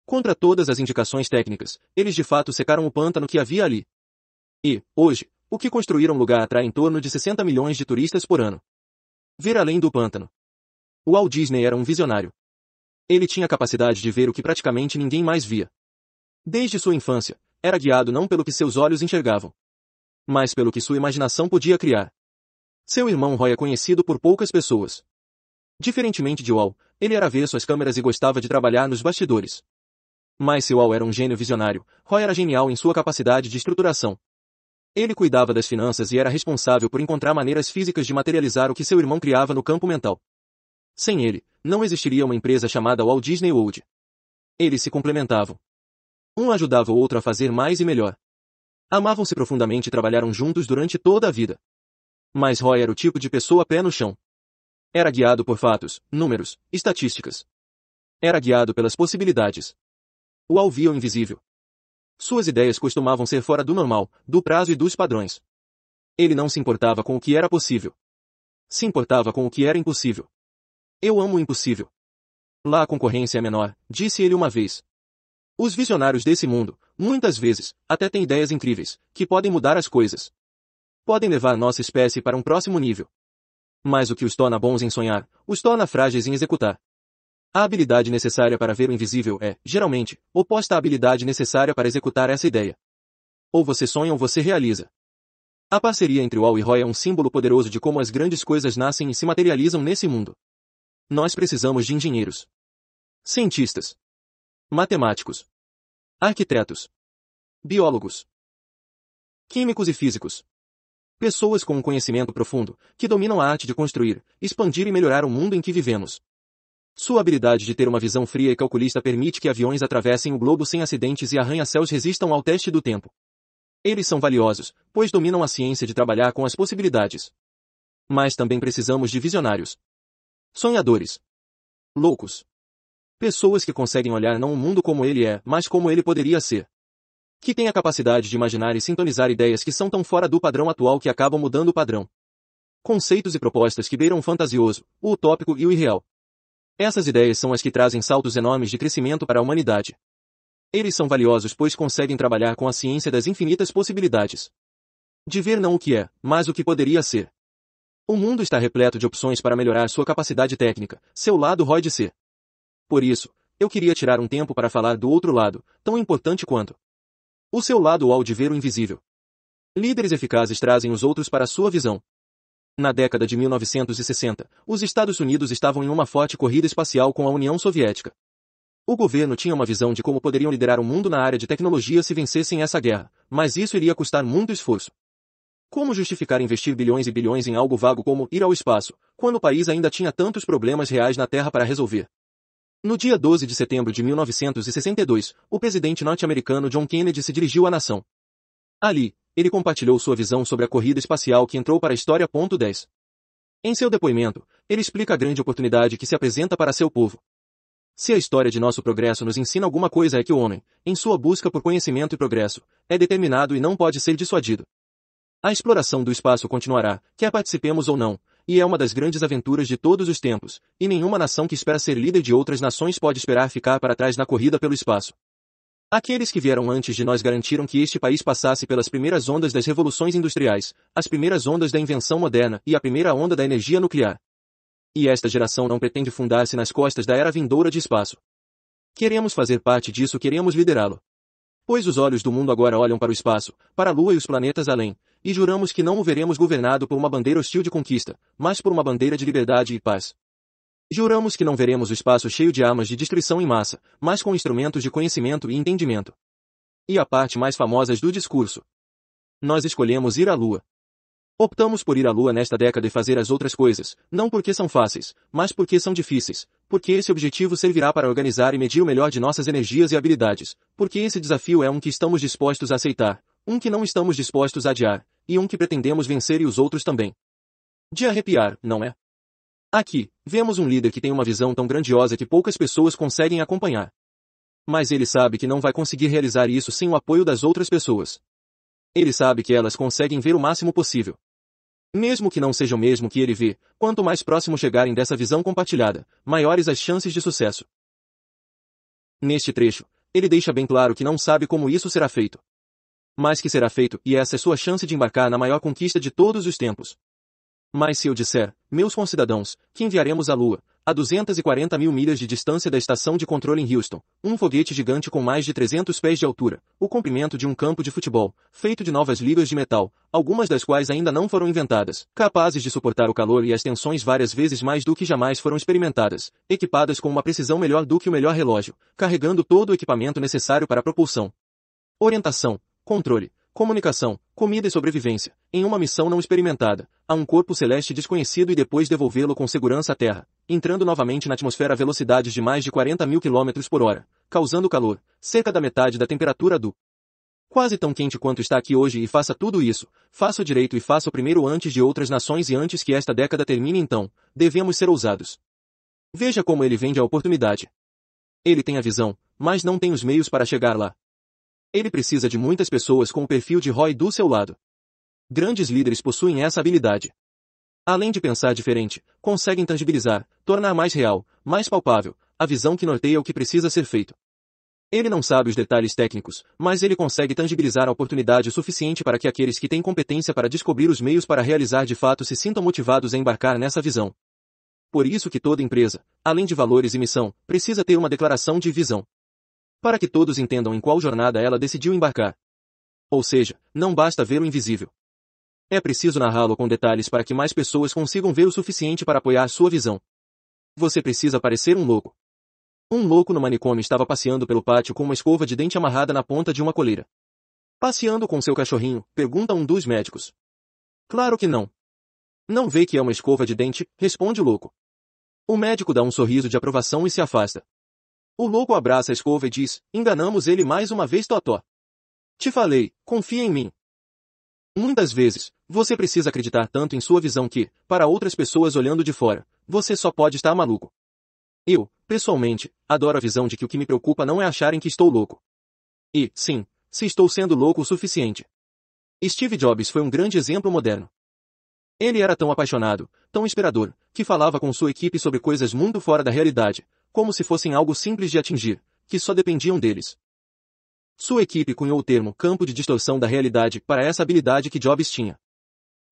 Contra todas as indicações técnicas, eles de fato secaram o pântano que havia ali. E, hoje, o que construíram lugar atrai em torno de 60 milhões de turistas por ano. Ver além do pântano. Walt Disney era um visionário. Ele tinha a capacidade de ver o que praticamente ninguém mais via. Desde sua infância, era guiado não pelo que seus olhos enxergavam, mas pelo que sua imaginação podia criar. Seu irmão Roy é conhecido por poucas pessoas, Diferentemente de Wall, ele era avesso às câmeras e gostava de trabalhar nos bastidores. Mas se Wall era um gênio visionário, Roy era genial em sua capacidade de estruturação. Ele cuidava das finanças e era responsável por encontrar maneiras físicas de materializar o que seu irmão criava no campo mental. Sem ele, não existiria uma empresa chamada Walt Disney World. Eles se complementavam. Um ajudava o outro a fazer mais e melhor. Amavam-se profundamente e trabalharam juntos durante toda a vida. Mas Roy era o tipo de pessoa pé no chão. Era guiado por fatos, números, estatísticas. Era guiado pelas possibilidades. O alvio invisível. Suas ideias costumavam ser fora do normal, do prazo e dos padrões. Ele não se importava com o que era possível. Se importava com o que era impossível. Eu amo o impossível. Lá a concorrência é menor, disse ele uma vez. Os visionários desse mundo, muitas vezes, até têm ideias incríveis, que podem mudar as coisas. Podem levar nossa espécie para um próximo nível mas o que os torna bons em sonhar, os torna frágeis em executar. A habilidade necessária para ver o invisível é, geralmente, oposta à habilidade necessária para executar essa ideia. Ou você sonha ou você realiza. A parceria entre Wall e Roy é um símbolo poderoso de como as grandes coisas nascem e se materializam nesse mundo. Nós precisamos de engenheiros, cientistas, matemáticos, arquitetos, biólogos, químicos e físicos. Pessoas com um conhecimento profundo, que dominam a arte de construir, expandir e melhorar o mundo em que vivemos. Sua habilidade de ter uma visão fria e calculista permite que aviões atravessem o globo sem acidentes e arranha-céus resistam ao teste do tempo. Eles são valiosos, pois dominam a ciência de trabalhar com as possibilidades. Mas também precisamos de visionários. Sonhadores. Loucos. Pessoas que conseguem olhar não o mundo como ele é, mas como ele poderia ser que tem a capacidade de imaginar e sintonizar ideias que são tão fora do padrão atual que acabam mudando o padrão. Conceitos e propostas que beiram o fantasioso, o utópico e o irreal. Essas ideias são as que trazem saltos enormes de crescimento para a humanidade. Eles são valiosos pois conseguem trabalhar com a ciência das infinitas possibilidades. De ver não o que é, mas o que poderia ser. O mundo está repleto de opções para melhorar sua capacidade técnica, seu lado Roy de ser. Por isso, eu queria tirar um tempo para falar do outro lado, tão importante quanto. O seu lado ao de ver o invisível. Líderes eficazes trazem os outros para sua visão. Na década de 1960, os Estados Unidos estavam em uma forte corrida espacial com a União Soviética. O governo tinha uma visão de como poderiam liderar o mundo na área de tecnologia se vencessem essa guerra, mas isso iria custar muito esforço. Como justificar investir bilhões e bilhões em algo vago como ir ao espaço, quando o país ainda tinha tantos problemas reais na Terra para resolver? No dia 12 de setembro de 1962, o presidente norte-americano John Kennedy se dirigiu à nação. Ali, ele compartilhou sua visão sobre a corrida espacial que entrou para a história. 10. Em seu depoimento, ele explica a grande oportunidade que se apresenta para seu povo. Se a história de nosso progresso nos ensina alguma coisa é que o homem, em sua busca por conhecimento e progresso, é determinado e não pode ser dissuadido. A exploração do espaço continuará, quer participemos ou não, e é uma das grandes aventuras de todos os tempos, e nenhuma nação que espera ser líder de outras nações pode esperar ficar para trás na corrida pelo espaço. Aqueles que vieram antes de nós garantiram que este país passasse pelas primeiras ondas das revoluções industriais, as primeiras ondas da invenção moderna e a primeira onda da energia nuclear. E esta geração não pretende fundar-se nas costas da era vindoura de espaço. Queremos fazer parte disso, queremos liderá-lo. Pois os olhos do mundo agora olham para o espaço, para a lua e os planetas além, e juramos que não o veremos governado por uma bandeira hostil de conquista, mas por uma bandeira de liberdade e paz. Juramos que não veremos o espaço cheio de armas de destruição em massa, mas com instrumentos de conhecimento e entendimento. E a parte mais famosa do discurso. Nós escolhemos ir à lua. Optamos por ir à Lua nesta década e fazer as outras coisas, não porque são fáceis, mas porque são difíceis, porque esse objetivo servirá para organizar e medir o melhor de nossas energias e habilidades, porque esse desafio é um que estamos dispostos a aceitar, um que não estamos dispostos a adiar, e um que pretendemos vencer e os outros também. De arrepiar, não é? Aqui, vemos um líder que tem uma visão tão grandiosa que poucas pessoas conseguem acompanhar. Mas ele sabe que não vai conseguir realizar isso sem o apoio das outras pessoas. Ele sabe que elas conseguem ver o máximo possível. Mesmo que não seja o mesmo que ele vê, quanto mais próximo chegarem dessa visão compartilhada, maiores as chances de sucesso. Neste trecho, ele deixa bem claro que não sabe como isso será feito. Mas que será feito, e essa é sua chance de embarcar na maior conquista de todos os tempos. Mas se eu disser, meus concidadãos, que enviaremos à Lua, a 240 mil milhas de distância da estação de controle em Houston, um foguete gigante com mais de 300 pés de altura, o comprimento de um campo de futebol, feito de novas ligas de metal, algumas das quais ainda não foram inventadas, capazes de suportar o calor e as tensões várias vezes mais do que jamais foram experimentadas, equipadas com uma precisão melhor do que o melhor relógio, carregando todo o equipamento necessário para a propulsão. Orientação, controle, comunicação, comida e sobrevivência, em uma missão não experimentada, a um corpo celeste desconhecido e depois devolvê-lo com segurança à Terra, entrando novamente na atmosfera a velocidades de mais de 40 mil quilômetros por hora, causando calor, cerca da metade da temperatura do quase tão quente quanto está aqui hoje e faça tudo isso, faça o direito e faça o primeiro antes de outras nações e antes que esta década termine então, devemos ser ousados. Veja como ele vende a oportunidade. Ele tem a visão, mas não tem os meios para chegar lá. Ele precisa de muitas pessoas com o perfil de Roy do seu lado. Grandes líderes possuem essa habilidade. Além de pensar diferente, conseguem tangibilizar, tornar mais real, mais palpável, a visão que norteia o que precisa ser feito. Ele não sabe os detalhes técnicos, mas ele consegue tangibilizar a oportunidade suficiente para que aqueles que têm competência para descobrir os meios para realizar de fato se sintam motivados a embarcar nessa visão. Por isso que toda empresa, além de valores e missão, precisa ter uma declaração de visão para que todos entendam em qual jornada ela decidiu embarcar. Ou seja, não basta ver o invisível. É preciso narrá-lo com detalhes para que mais pessoas consigam ver o suficiente para apoiar sua visão. Você precisa parecer um louco. Um louco no manicômio estava passeando pelo pátio com uma escova de dente amarrada na ponta de uma coleira. Passeando com seu cachorrinho, pergunta um dos médicos. Claro que não. Não vê que é uma escova de dente, responde o louco. O médico dá um sorriso de aprovação e se afasta. O louco abraça a escova e diz, enganamos ele mais uma vez totó. Te falei, confia em mim. Muitas vezes, você precisa acreditar tanto em sua visão que, para outras pessoas olhando de fora, você só pode estar maluco. Eu, pessoalmente, adoro a visão de que o que me preocupa não é acharem que estou louco. E, sim, se estou sendo louco o suficiente. Steve Jobs foi um grande exemplo moderno. Ele era tão apaixonado, tão inspirador, que falava com sua equipe sobre coisas muito fora da realidade, como se fossem algo simples de atingir, que só dependiam deles. Sua equipe cunhou o termo campo de distorção da realidade para essa habilidade que Jobs tinha.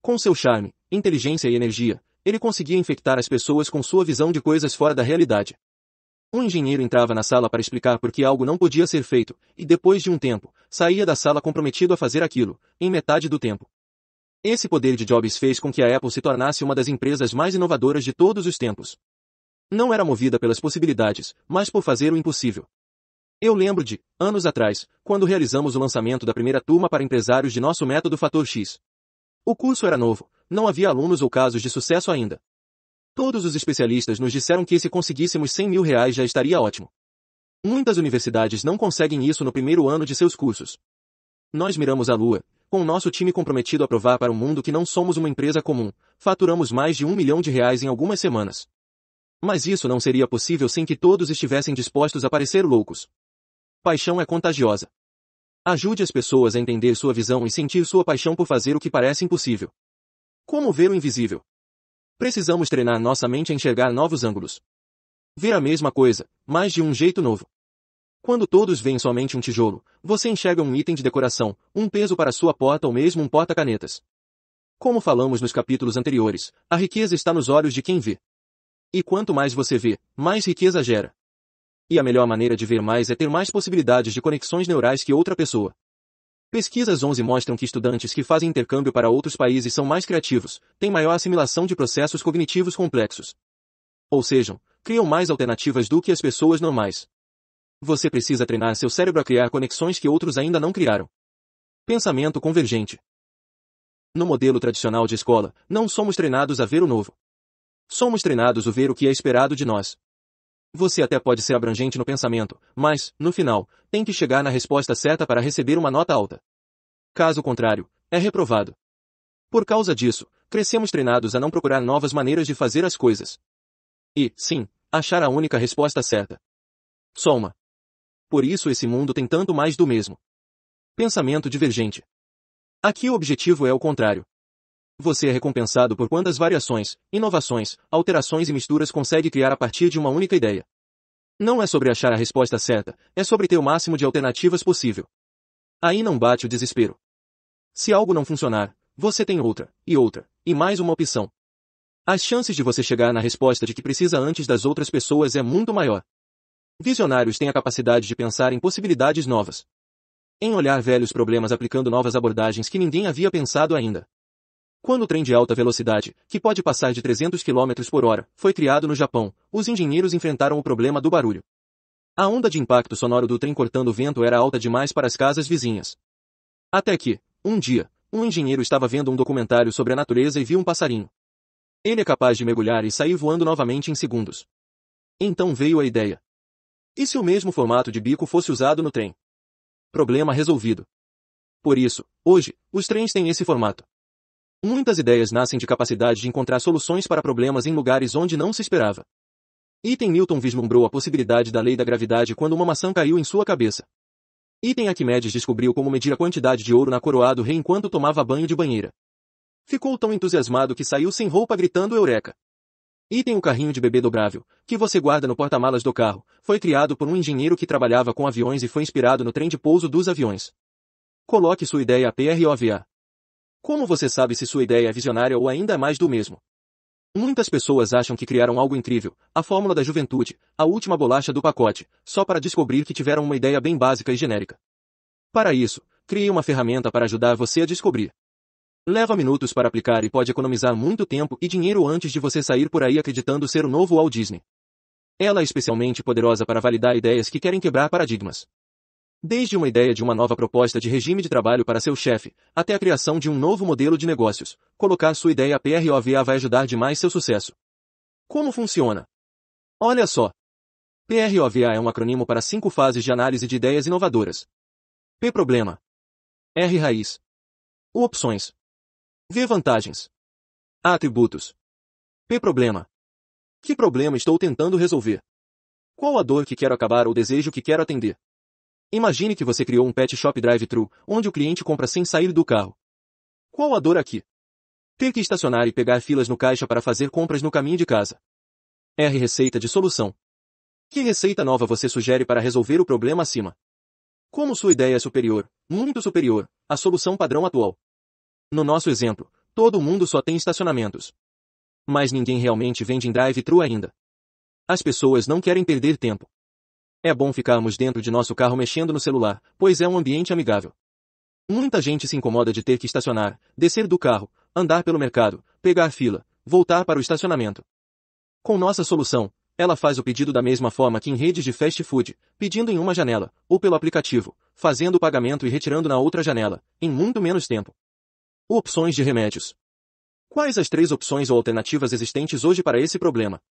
Com seu charme, inteligência e energia, ele conseguia infectar as pessoas com sua visão de coisas fora da realidade. Um engenheiro entrava na sala para explicar por que algo não podia ser feito, e depois de um tempo, saía da sala comprometido a fazer aquilo, em metade do tempo. Esse poder de Jobs fez com que a Apple se tornasse uma das empresas mais inovadoras de todos os tempos. Não era movida pelas possibilidades, mas por fazer o impossível. Eu lembro de, anos atrás, quando realizamos o lançamento da primeira turma para empresários de nosso método Fator X. O curso era novo, não havia alunos ou casos de sucesso ainda. Todos os especialistas nos disseram que se conseguíssemos 100 mil reais já estaria ótimo. Muitas universidades não conseguem isso no primeiro ano de seus cursos. Nós miramos a lua, com o nosso time comprometido a provar para o mundo que não somos uma empresa comum, faturamos mais de um milhão de reais em algumas semanas. Mas isso não seria possível sem que todos estivessem dispostos a parecer loucos. Paixão é contagiosa. Ajude as pessoas a entender sua visão e sentir sua paixão por fazer o que parece impossível. Como ver o invisível? Precisamos treinar nossa mente a enxergar novos ângulos. Ver a mesma coisa, mas de um jeito novo. Quando todos veem somente um tijolo, você enxerga um item de decoração, um peso para sua porta ou mesmo um porta-canetas. Como falamos nos capítulos anteriores, a riqueza está nos olhos de quem vê. E quanto mais você vê, mais riqueza gera. E a melhor maneira de ver mais é ter mais possibilidades de conexões neurais que outra pessoa. Pesquisas 11 mostram que estudantes que fazem intercâmbio para outros países são mais criativos, têm maior assimilação de processos cognitivos complexos. Ou seja, criam mais alternativas do que as pessoas normais. Você precisa treinar seu cérebro a criar conexões que outros ainda não criaram. Pensamento convergente. No modelo tradicional de escola, não somos treinados a ver o novo. Somos treinados a ver o que é esperado de nós. Você até pode ser abrangente no pensamento, mas, no final, tem que chegar na resposta certa para receber uma nota alta. Caso contrário, é reprovado. Por causa disso, crescemos treinados a não procurar novas maneiras de fazer as coisas. E, sim, achar a única resposta certa. Só uma. Por isso esse mundo tem tanto mais do mesmo. Pensamento divergente. Aqui o objetivo é o contrário você é recompensado por quantas variações, inovações, alterações e misturas consegue criar a partir de uma única ideia. Não é sobre achar a resposta certa, é sobre ter o máximo de alternativas possível. Aí não bate o desespero. Se algo não funcionar, você tem outra, e outra, e mais uma opção. As chances de você chegar na resposta de que precisa antes das outras pessoas é muito maior. Visionários têm a capacidade de pensar em possibilidades novas. Em olhar velhos problemas aplicando novas abordagens que ninguém havia pensado ainda. Quando o trem de alta velocidade, que pode passar de 300 km por hora, foi criado no Japão, os engenheiros enfrentaram o problema do barulho. A onda de impacto sonoro do trem cortando o vento era alta demais para as casas vizinhas. Até que, um dia, um engenheiro estava vendo um documentário sobre a natureza e viu um passarinho. Ele é capaz de mergulhar e sair voando novamente em segundos. Então veio a ideia. E se o mesmo formato de bico fosse usado no trem? Problema resolvido. Por isso, hoje, os trens têm esse formato. Muitas ideias nascem de capacidade de encontrar soluções para problemas em lugares onde não se esperava. Item Newton vislumbrou a possibilidade da lei da gravidade quando uma maçã caiu em sua cabeça. Item Arquimedes descobriu como medir a quantidade de ouro na coroa do rei enquanto tomava banho de banheira. Ficou tão entusiasmado que saiu sem roupa gritando eureka. Item o carrinho de bebê dobrável, que você guarda no porta-malas do carro, foi criado por um engenheiro que trabalhava com aviões e foi inspirado no trem de pouso dos aviões. Coloque sua ideia a PROVA, como você sabe se sua ideia é visionária ou ainda é mais do mesmo? Muitas pessoas acham que criaram algo incrível, a fórmula da juventude, a última bolacha do pacote, só para descobrir que tiveram uma ideia bem básica e genérica. Para isso, crie uma ferramenta para ajudar você a descobrir. Leva minutos para aplicar e pode economizar muito tempo e dinheiro antes de você sair por aí acreditando ser o novo Walt Disney. Ela é especialmente poderosa para validar ideias que querem quebrar paradigmas. Desde uma ideia de uma nova proposta de regime de trabalho para seu chefe, até a criação de um novo modelo de negócios, colocar sua ideia PROVA vai ajudar demais seu sucesso. Como funciona? Olha só. PROVA é um acrônimo para cinco fases de análise de ideias inovadoras. P problema. R raiz. U opções. V vantagens. A atributos. P problema. Que problema estou tentando resolver? Qual a dor que quero acabar ou desejo que quero atender? Imagine que você criou um pet shop drive-thru, onde o cliente compra sem sair do carro. Qual a dor aqui? Ter que estacionar e pegar filas no caixa para fazer compras no caminho de casa. R receita de solução. Que receita nova você sugere para resolver o problema acima? Como sua ideia é superior, muito superior, à solução padrão atual. No nosso exemplo, todo mundo só tem estacionamentos. Mas ninguém realmente vende em drive-thru ainda. As pessoas não querem perder tempo. É bom ficarmos dentro de nosso carro mexendo no celular, pois é um ambiente amigável. Muita gente se incomoda de ter que estacionar, descer do carro, andar pelo mercado, pegar fila, voltar para o estacionamento. Com nossa solução, ela faz o pedido da mesma forma que em redes de fast food, pedindo em uma janela, ou pelo aplicativo, fazendo o pagamento e retirando na outra janela, em muito menos tempo. Opções de remédios. Quais as três opções ou alternativas existentes hoje para esse problema?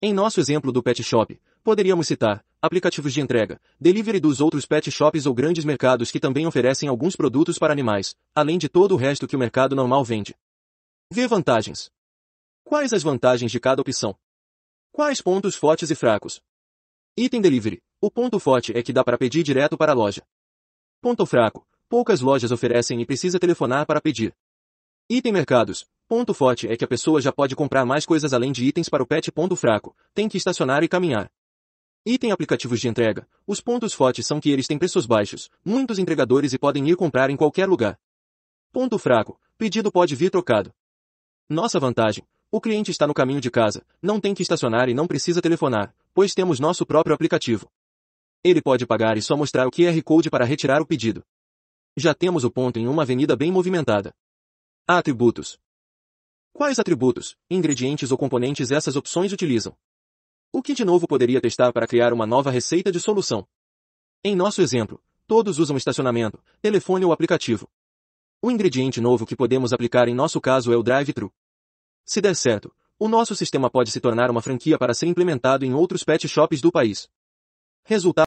Em nosso exemplo do pet shop, poderíamos citar aplicativos de entrega, delivery dos outros pet shops ou grandes mercados que também oferecem alguns produtos para animais, além de todo o resto que o mercado normal vende. V vantagens. Quais as vantagens de cada opção? Quais pontos fortes e fracos? Item delivery. O ponto forte é que dá para pedir direto para a loja. Ponto fraco. Poucas lojas oferecem e precisa telefonar para pedir. Item mercados. Ponto forte é que a pessoa já pode comprar mais coisas além de itens para o pet. Ponto fraco. Tem que estacionar e caminhar. Item aplicativos de entrega. Os pontos fortes são que eles têm preços baixos, muitos entregadores e podem ir comprar em qualquer lugar. Ponto fraco. Pedido pode vir trocado. Nossa vantagem. O cliente está no caminho de casa, não tem que estacionar e não precisa telefonar, pois temos nosso próprio aplicativo. Ele pode pagar e só mostrar o QR Code para retirar o pedido. Já temos o ponto em uma avenida bem movimentada. Atributos. Quais atributos, ingredientes ou componentes essas opções utilizam? O que de novo poderia testar para criar uma nova receita de solução? Em nosso exemplo, todos usam estacionamento, telefone ou aplicativo. O ingrediente novo que podemos aplicar em nosso caso é o drive-thru. Se der certo, o nosso sistema pode se tornar uma franquia para ser implementado em outros pet shops do país. Resulta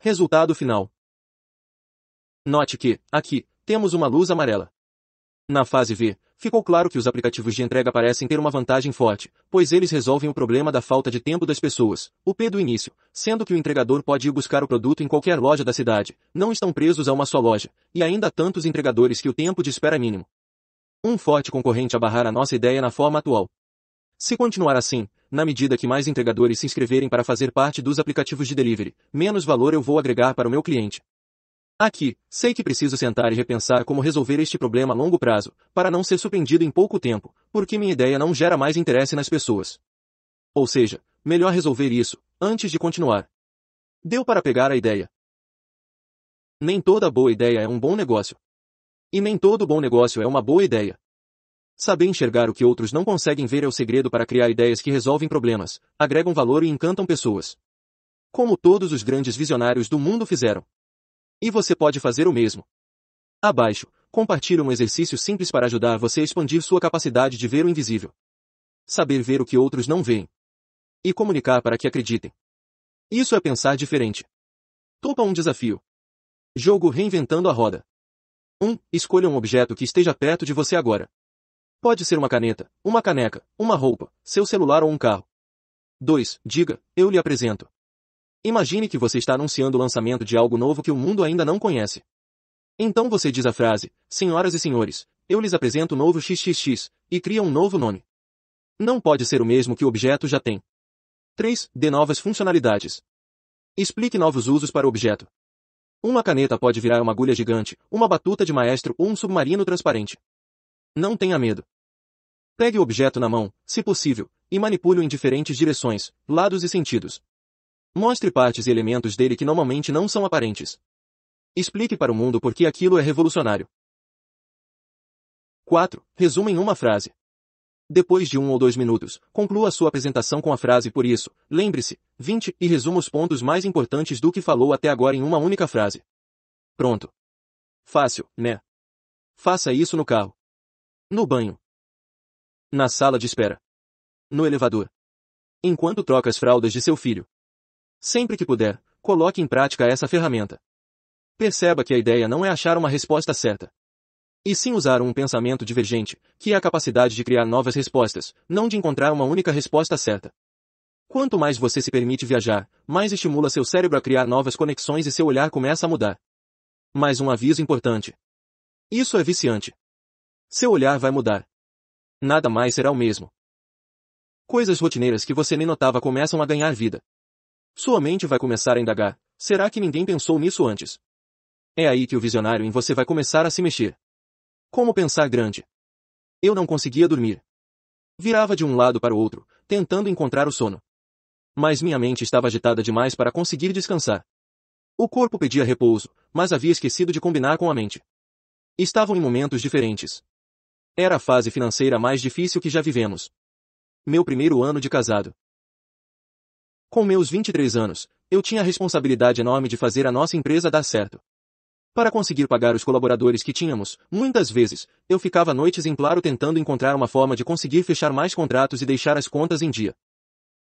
Resultado final. Note que, aqui, temos uma luz amarela. Na fase V, ficou claro que os aplicativos de entrega parecem ter uma vantagem forte, pois eles resolvem o problema da falta de tempo das pessoas, o P do início, sendo que o entregador pode ir buscar o produto em qualquer loja da cidade, não estão presos a uma só loja, e ainda há tantos entregadores que o tempo de espera é mínimo. Um forte concorrente a barrar a nossa ideia na forma atual. Se continuar assim, na medida que mais entregadores se inscreverem para fazer parte dos aplicativos de delivery, menos valor eu vou agregar para o meu cliente. Aqui, sei que preciso sentar e repensar como resolver este problema a longo prazo, para não ser surpreendido em pouco tempo, porque minha ideia não gera mais interesse nas pessoas. Ou seja, melhor resolver isso, antes de continuar. Deu para pegar a ideia. Nem toda boa ideia é um bom negócio. E nem todo bom negócio é uma boa ideia. Saber enxergar o que outros não conseguem ver é o segredo para criar ideias que resolvem problemas, agregam valor e encantam pessoas. Como todos os grandes visionários do mundo fizeram. E você pode fazer o mesmo. Abaixo, compartilho um exercício simples para ajudar você a expandir sua capacidade de ver o invisível. Saber ver o que outros não veem. E comunicar para que acreditem. Isso é pensar diferente. Topa um desafio. Jogo reinventando a roda. 1. Um, escolha um objeto que esteja perto de você agora. Pode ser uma caneta, uma caneca, uma roupa, seu celular ou um carro. 2. Diga, eu lhe apresento. Imagine que você está anunciando o lançamento de algo novo que o mundo ainda não conhece. Então você diz a frase, senhoras e senhores, eu lhes apresento o novo XXX, e cria um novo nome. Não pode ser o mesmo que o objeto já tem. 3. Dê novas funcionalidades. Explique novos usos para o objeto. Uma caneta pode virar uma agulha gigante, uma batuta de maestro ou um submarino transparente. Não tenha medo. Pegue o objeto na mão, se possível, e manipule-o em diferentes direções, lados e sentidos. Mostre partes e elementos dele que normalmente não são aparentes. Explique para o mundo por que aquilo é revolucionário. 4. Resuma em uma frase. Depois de um ou dois minutos, conclua sua apresentação com a frase por isso, lembre-se, 20, e resuma os pontos mais importantes do que falou até agora em uma única frase. Pronto. Fácil, né? Faça isso no carro. No banho. Na sala de espera. No elevador. Enquanto troca as fraldas de seu filho. Sempre que puder, coloque em prática essa ferramenta. Perceba que a ideia não é achar uma resposta certa. E sim usar um pensamento divergente, que é a capacidade de criar novas respostas, não de encontrar uma única resposta certa. Quanto mais você se permite viajar, mais estimula seu cérebro a criar novas conexões e seu olhar começa a mudar. Mais um aviso importante. Isso é viciante. Seu olhar vai mudar. Nada mais será o mesmo. Coisas rotineiras que você nem notava começam a ganhar vida. Sua mente vai começar a indagar. Será que ninguém pensou nisso antes? É aí que o visionário em você vai começar a se mexer. Como pensar grande? Eu não conseguia dormir. Virava de um lado para o outro, tentando encontrar o sono. Mas minha mente estava agitada demais para conseguir descansar. O corpo pedia repouso, mas havia esquecido de combinar com a mente. Estavam em momentos diferentes. Era a fase financeira mais difícil que já vivemos. Meu primeiro ano de casado. Com meus 23 anos, eu tinha a responsabilidade enorme de fazer a nossa empresa dar certo. Para conseguir pagar os colaboradores que tínhamos, muitas vezes, eu ficava noites em claro tentando encontrar uma forma de conseguir fechar mais contratos e deixar as contas em dia.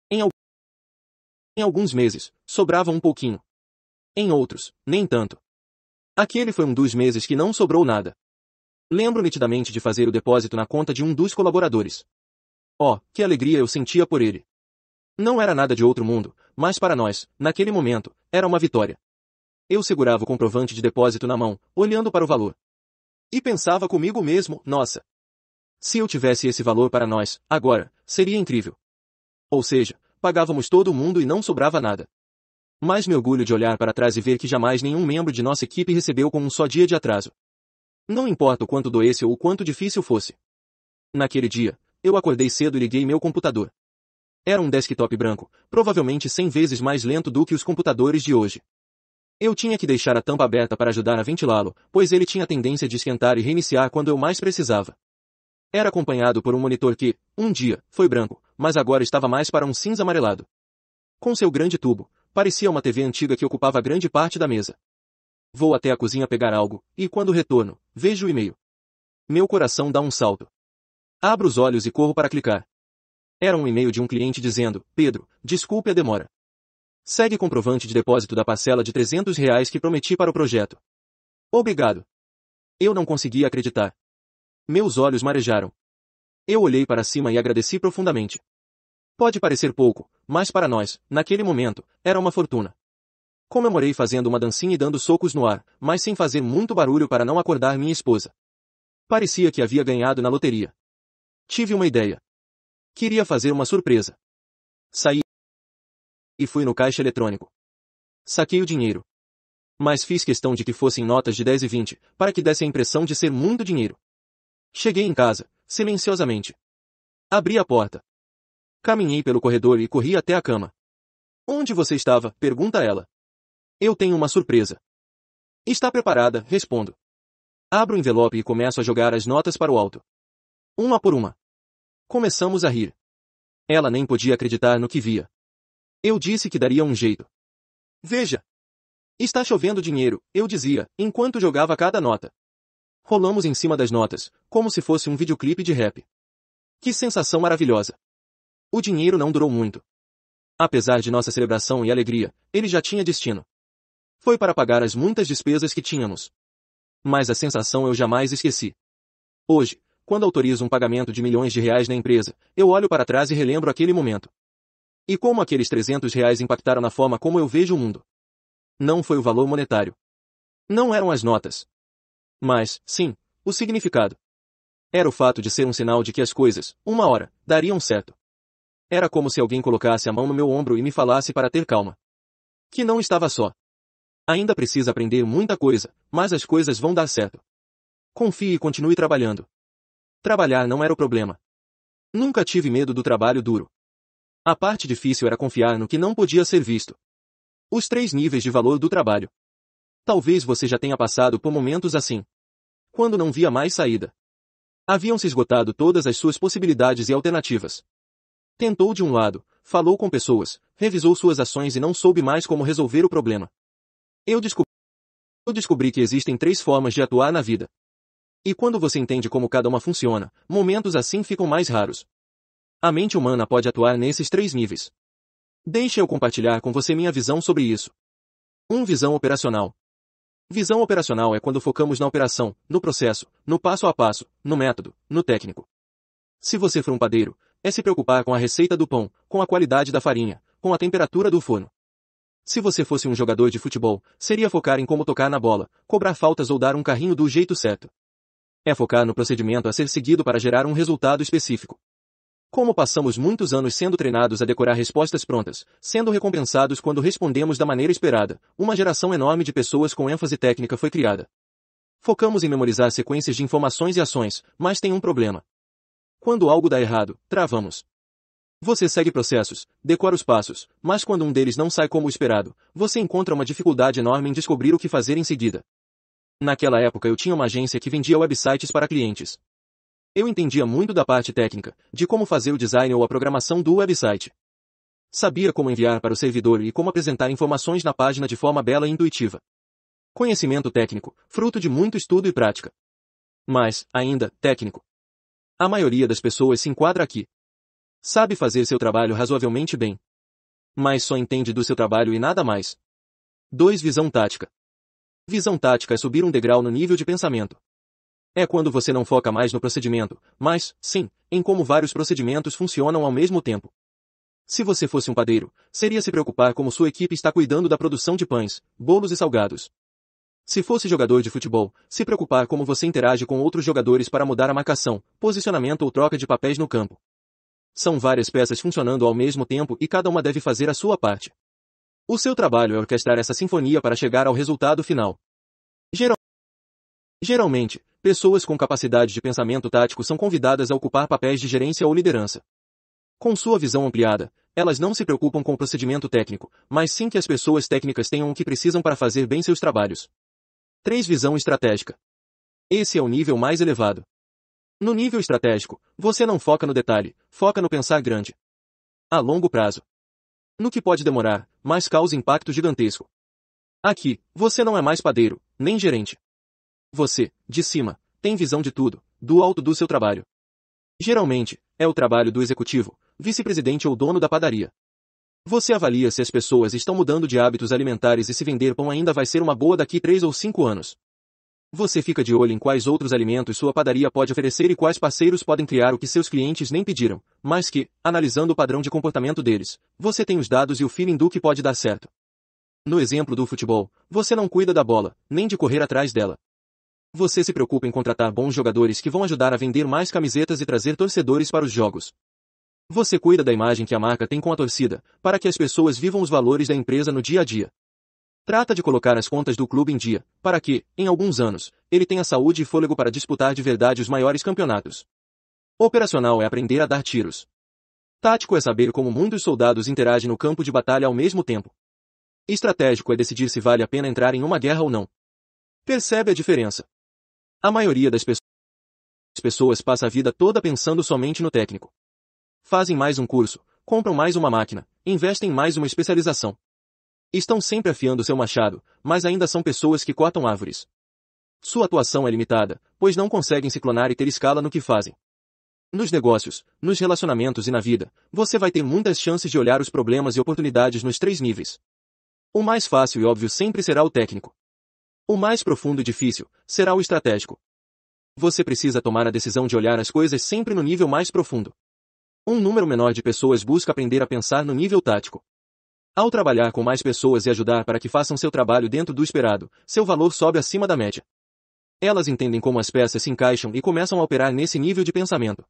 Em, al... em alguns meses, sobrava um pouquinho. Em outros, nem tanto. Aquele foi um dos meses que não sobrou nada. Lembro nitidamente de fazer o depósito na conta de um dos colaboradores. Oh, que alegria eu sentia por ele. Não era nada de outro mundo, mas para nós, naquele momento, era uma vitória. Eu segurava o comprovante de depósito na mão, olhando para o valor. E pensava comigo mesmo, nossa. Se eu tivesse esse valor para nós, agora, seria incrível. Ou seja, pagávamos todo mundo e não sobrava nada. Mas me orgulho de olhar para trás e ver que jamais nenhum membro de nossa equipe recebeu com um só dia de atraso. Não importa o quanto doesse ou o quanto difícil fosse. Naquele dia, eu acordei cedo e liguei meu computador. Era um desktop branco, provavelmente 100 vezes mais lento do que os computadores de hoje. Eu tinha que deixar a tampa aberta para ajudar a ventilá-lo, pois ele tinha tendência de esquentar e reiniciar quando eu mais precisava. Era acompanhado por um monitor que, um dia, foi branco, mas agora estava mais para um cinza amarelado. Com seu grande tubo, parecia uma TV antiga que ocupava grande parte da mesa. Vou até a cozinha pegar algo, e quando retorno, vejo o e-mail. Meu coração dá um salto. Abro os olhos e corro para clicar. Era um e-mail de um cliente dizendo, Pedro, desculpe a demora. Segue comprovante de depósito da parcela de 300 reais que prometi para o projeto. Obrigado. Eu não conseguia acreditar. Meus olhos marejaram. Eu olhei para cima e agradeci profundamente. Pode parecer pouco, mas para nós, naquele momento, era uma fortuna. Comemorei fazendo uma dancinha e dando socos no ar, mas sem fazer muito barulho para não acordar minha esposa. Parecia que havia ganhado na loteria. Tive uma ideia. Queria fazer uma surpresa. Saí e fui no caixa eletrônico. Saquei o dinheiro. Mas fiz questão de que fossem notas de 10 e 20, para que desse a impressão de ser muito dinheiro. Cheguei em casa, silenciosamente. Abri a porta. Caminhei pelo corredor e corri até a cama. Onde você estava? pergunta ela. Eu tenho uma surpresa. Está preparada? respondo. Abro o envelope e começo a jogar as notas para o alto. Uma por uma. Começamos a rir. Ela nem podia acreditar no que via. Eu disse que daria um jeito. Veja. Está chovendo dinheiro, eu dizia, enquanto jogava cada nota. Rolamos em cima das notas, como se fosse um videoclipe de rap. Que sensação maravilhosa. O dinheiro não durou muito. Apesar de nossa celebração e alegria, ele já tinha destino. Foi para pagar as muitas despesas que tínhamos. Mas a sensação eu jamais esqueci. Hoje, quando autorizo um pagamento de milhões de reais na empresa, eu olho para trás e relembro aquele momento. E como aqueles 300 reais impactaram na forma como eu vejo o mundo. Não foi o valor monetário. Não eram as notas. Mas, sim, o significado. Era o fato de ser um sinal de que as coisas, uma hora, dariam certo. Era como se alguém colocasse a mão no meu ombro e me falasse para ter calma. Que não estava só. Ainda precisa aprender muita coisa, mas as coisas vão dar certo. Confie e continue trabalhando. Trabalhar não era o problema. Nunca tive medo do trabalho duro. A parte difícil era confiar no que não podia ser visto. Os três níveis de valor do trabalho. Talvez você já tenha passado por momentos assim. Quando não via mais saída. Haviam se esgotado todas as suas possibilidades e alternativas. Tentou de um lado, falou com pessoas, revisou suas ações e não soube mais como resolver o problema. Eu descobri, eu descobri que existem três formas de atuar na vida. E quando você entende como cada uma funciona, momentos assim ficam mais raros. A mente humana pode atuar nesses três níveis. Deixe eu compartilhar com você minha visão sobre isso. 1. Um, visão operacional. Visão operacional é quando focamos na operação, no processo, no passo a passo, no método, no técnico. Se você for um padeiro, é se preocupar com a receita do pão, com a qualidade da farinha, com a temperatura do forno. Se você fosse um jogador de futebol, seria focar em como tocar na bola, cobrar faltas ou dar um carrinho do jeito certo é focar no procedimento a ser seguido para gerar um resultado específico. Como passamos muitos anos sendo treinados a decorar respostas prontas, sendo recompensados quando respondemos da maneira esperada, uma geração enorme de pessoas com ênfase técnica foi criada. Focamos em memorizar sequências de informações e ações, mas tem um problema. Quando algo dá errado, travamos. Você segue processos, decora os passos, mas quando um deles não sai como o esperado, você encontra uma dificuldade enorme em descobrir o que fazer em seguida. Naquela época eu tinha uma agência que vendia websites para clientes. Eu entendia muito da parte técnica, de como fazer o design ou a programação do website. Sabia como enviar para o servidor e como apresentar informações na página de forma bela e intuitiva. Conhecimento técnico, fruto de muito estudo e prática. Mas, ainda, técnico. A maioria das pessoas se enquadra aqui. Sabe fazer seu trabalho razoavelmente bem. Mas só entende do seu trabalho e nada mais. 2. Visão tática. Visão tática é subir um degrau no nível de pensamento. É quando você não foca mais no procedimento, mas, sim, em como vários procedimentos funcionam ao mesmo tempo. Se você fosse um padeiro, seria se preocupar como sua equipe está cuidando da produção de pães, bolos e salgados. Se fosse jogador de futebol, se preocupar como você interage com outros jogadores para mudar a marcação, posicionamento ou troca de papéis no campo. São várias peças funcionando ao mesmo tempo e cada uma deve fazer a sua parte. O seu trabalho é orquestrar essa sinfonia para chegar ao resultado final. Geral... Geralmente, pessoas com capacidade de pensamento tático são convidadas a ocupar papéis de gerência ou liderança. Com sua visão ampliada, elas não se preocupam com o procedimento técnico, mas sim que as pessoas técnicas tenham o que precisam para fazer bem seus trabalhos. 3. Visão estratégica. Esse é o nível mais elevado. No nível estratégico, você não foca no detalhe, foca no pensar grande. A longo prazo, no que pode demorar, mas causa impacto gigantesco. Aqui, você não é mais padeiro, nem gerente. Você, de cima, tem visão de tudo, do alto do seu trabalho. Geralmente, é o trabalho do executivo, vice-presidente ou dono da padaria. Você avalia se as pessoas estão mudando de hábitos alimentares e se vender pão ainda vai ser uma boa daqui 3 ou 5 anos. Você fica de olho em quais outros alimentos sua padaria pode oferecer e quais parceiros podem criar o que seus clientes nem pediram, mas que, analisando o padrão de comportamento deles, você tem os dados e o feeling do que pode dar certo. No exemplo do futebol, você não cuida da bola, nem de correr atrás dela. Você se preocupa em contratar bons jogadores que vão ajudar a vender mais camisetas e trazer torcedores para os jogos. Você cuida da imagem que a marca tem com a torcida, para que as pessoas vivam os valores da empresa no dia a dia. Trata de colocar as contas do clube em dia, para que, em alguns anos, ele tenha saúde e fôlego para disputar de verdade os maiores campeonatos. Operacional é aprender a dar tiros. Tático é saber como muitos soldados interagem no campo de batalha ao mesmo tempo. Estratégico é decidir se vale a pena entrar em uma guerra ou não. Percebe a diferença. A maioria das pessoas passa a vida toda pensando somente no técnico. Fazem mais um curso, compram mais uma máquina, investem mais uma especialização. Estão sempre afiando seu machado, mas ainda são pessoas que cortam árvores. Sua atuação é limitada, pois não conseguem se clonar e ter escala no que fazem. Nos negócios, nos relacionamentos e na vida, você vai ter muitas chances de olhar os problemas e oportunidades nos três níveis. O mais fácil e óbvio sempre será o técnico. O mais profundo e difícil será o estratégico. Você precisa tomar a decisão de olhar as coisas sempre no nível mais profundo. Um número menor de pessoas busca aprender a pensar no nível tático. Ao trabalhar com mais pessoas e ajudar para que façam seu trabalho dentro do esperado, seu valor sobe acima da média. Elas entendem como as peças se encaixam e começam a operar nesse nível de pensamento.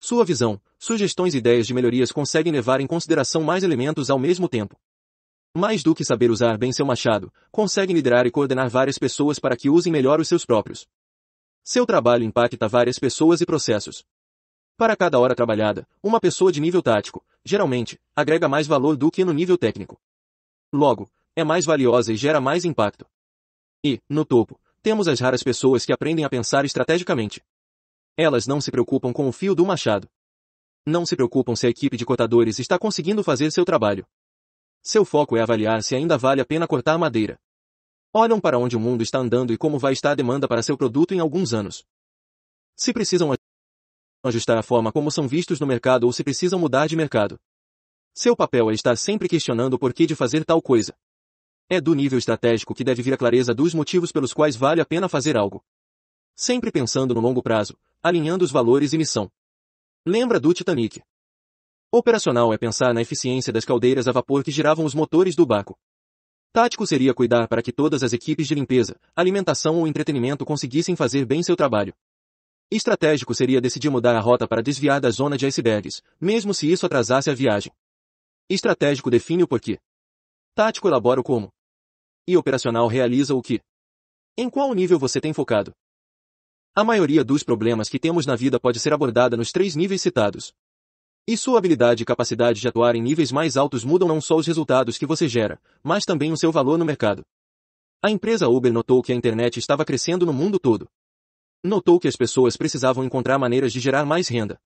Sua visão, sugestões e ideias de melhorias conseguem levar em consideração mais elementos ao mesmo tempo. Mais do que saber usar bem seu machado, conseguem liderar e coordenar várias pessoas para que usem melhor os seus próprios. Seu trabalho impacta várias pessoas e processos. Para cada hora trabalhada, uma pessoa de nível tático, geralmente, agrega mais valor do que no nível técnico. Logo, é mais valiosa e gera mais impacto. E, no topo, temos as raras pessoas que aprendem a pensar estrategicamente. Elas não se preocupam com o fio do machado. Não se preocupam se a equipe de cortadores está conseguindo fazer seu trabalho. Seu foco é avaliar se ainda vale a pena cortar madeira. Olham para onde o mundo está andando e como vai estar a demanda para seu produto em alguns anos. Se precisam ajustar a forma como são vistos no mercado ou se precisam mudar de mercado. Seu papel é estar sempre questionando o porquê de fazer tal coisa. É do nível estratégico que deve vir a clareza dos motivos pelos quais vale a pena fazer algo. Sempre pensando no longo prazo, alinhando os valores e missão. Lembra do Titanic. Operacional é pensar na eficiência das caldeiras a vapor que giravam os motores do barco. Tático seria cuidar para que todas as equipes de limpeza, alimentação ou entretenimento conseguissem fazer bem seu trabalho. Estratégico seria decidir mudar a rota para desviar da zona de icebergs, mesmo se isso atrasasse a viagem. Estratégico define o porquê. Tático elabora o como. E operacional realiza o que. Em qual nível você tem focado? A maioria dos problemas que temos na vida pode ser abordada nos três níveis citados. E sua habilidade e capacidade de atuar em níveis mais altos mudam não só os resultados que você gera, mas também o seu valor no mercado. A empresa Uber notou que a internet estava crescendo no mundo todo, Notou que as pessoas precisavam encontrar maneiras de gerar mais renda.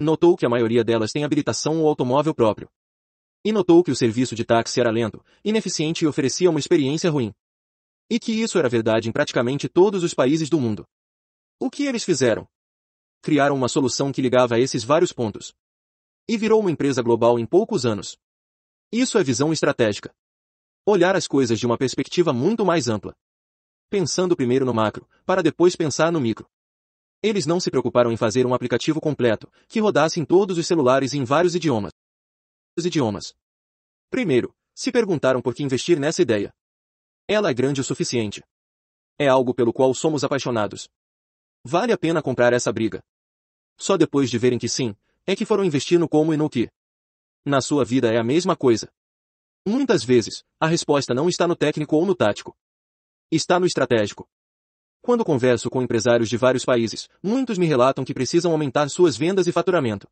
Notou que a maioria delas tem habilitação ou automóvel próprio. E notou que o serviço de táxi era lento, ineficiente e oferecia uma experiência ruim. E que isso era verdade em praticamente todos os países do mundo. O que eles fizeram? Criaram uma solução que ligava esses vários pontos. E virou uma empresa global em poucos anos. Isso é visão estratégica. Olhar as coisas de uma perspectiva muito mais ampla pensando primeiro no macro, para depois pensar no micro. Eles não se preocuparam em fazer um aplicativo completo, que rodasse em todos os celulares e em vários idiomas. Os idiomas. Primeiro, se perguntaram por que investir nessa ideia. Ela é grande o suficiente. É algo pelo qual somos apaixonados. Vale a pena comprar essa briga. Só depois de verem que sim, é que foram investir no como e no que. Na sua vida é a mesma coisa. Muitas vezes, a resposta não está no técnico ou no tático. Está no estratégico. Quando converso com empresários de vários países, muitos me relatam que precisam aumentar suas vendas e faturamento.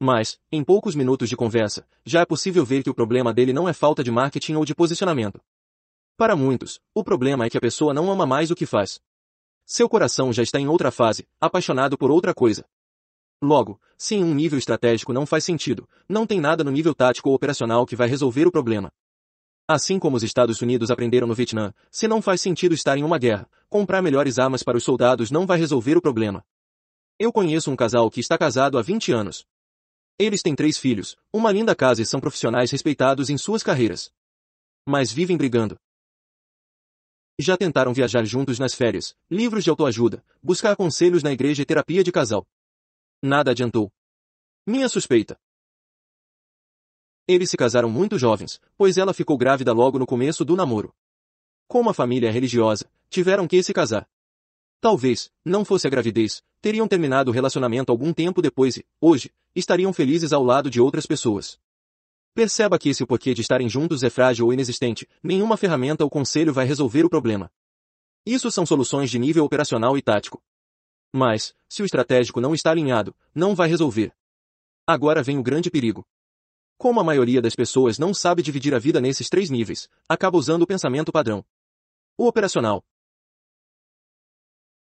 Mas, em poucos minutos de conversa, já é possível ver que o problema dele não é falta de marketing ou de posicionamento. Para muitos, o problema é que a pessoa não ama mais o que faz. Seu coração já está em outra fase, apaixonado por outra coisa. Logo, se em um nível estratégico não faz sentido, não tem nada no nível tático ou operacional que vai resolver o problema. Assim como os Estados Unidos aprenderam no Vietnã, se não faz sentido estar em uma guerra, comprar melhores armas para os soldados não vai resolver o problema. Eu conheço um casal que está casado há 20 anos. Eles têm três filhos, uma linda casa e são profissionais respeitados em suas carreiras. Mas vivem brigando. Já tentaram viajar juntos nas férias, livros de autoajuda, buscar conselhos na igreja e terapia de casal. Nada adiantou. Minha suspeita. Eles se casaram muito jovens, pois ela ficou grávida logo no começo do namoro. Como a família é religiosa, tiveram que se casar. Talvez, não fosse a gravidez, teriam terminado o relacionamento algum tempo depois e, hoje, estariam felizes ao lado de outras pessoas. Perceba que esse porquê de estarem juntos é frágil ou inexistente, nenhuma ferramenta ou conselho vai resolver o problema. Isso são soluções de nível operacional e tático. Mas, se o estratégico não está alinhado, não vai resolver. Agora vem o grande perigo. Como a maioria das pessoas não sabe dividir a vida nesses três níveis, acaba usando o pensamento padrão. O operacional.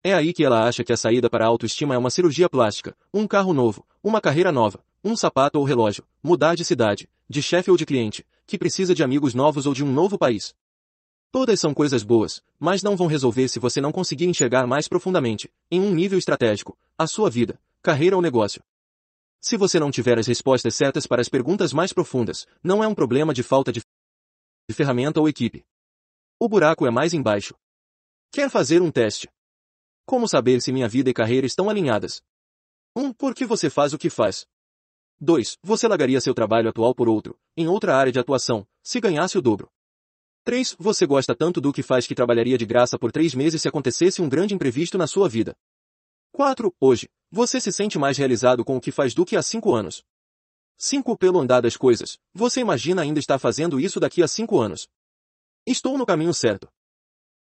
É aí que ela acha que a saída para a autoestima é uma cirurgia plástica, um carro novo, uma carreira nova, um sapato ou relógio, mudar de cidade, de chefe ou de cliente, que precisa de amigos novos ou de um novo país. Todas são coisas boas, mas não vão resolver se você não conseguir enxergar mais profundamente, em um nível estratégico, a sua vida, carreira ou negócio. Se você não tiver as respostas certas para as perguntas mais profundas, não é um problema de falta de ferramenta ou equipe. O buraco é mais embaixo. Quer fazer um teste? Como saber se minha vida e carreira estão alinhadas? 1. Um, por que você faz o que faz? 2. Você largaria seu trabalho atual por outro, em outra área de atuação, se ganhasse o dobro. 3. Você gosta tanto do que faz que trabalharia de graça por três meses se acontecesse um grande imprevisto na sua vida. 4. Hoje, você se sente mais realizado com o que faz do que há 5 anos. 5. Pelo andar das coisas, você imagina ainda estar fazendo isso daqui a 5 anos. Estou no caminho certo.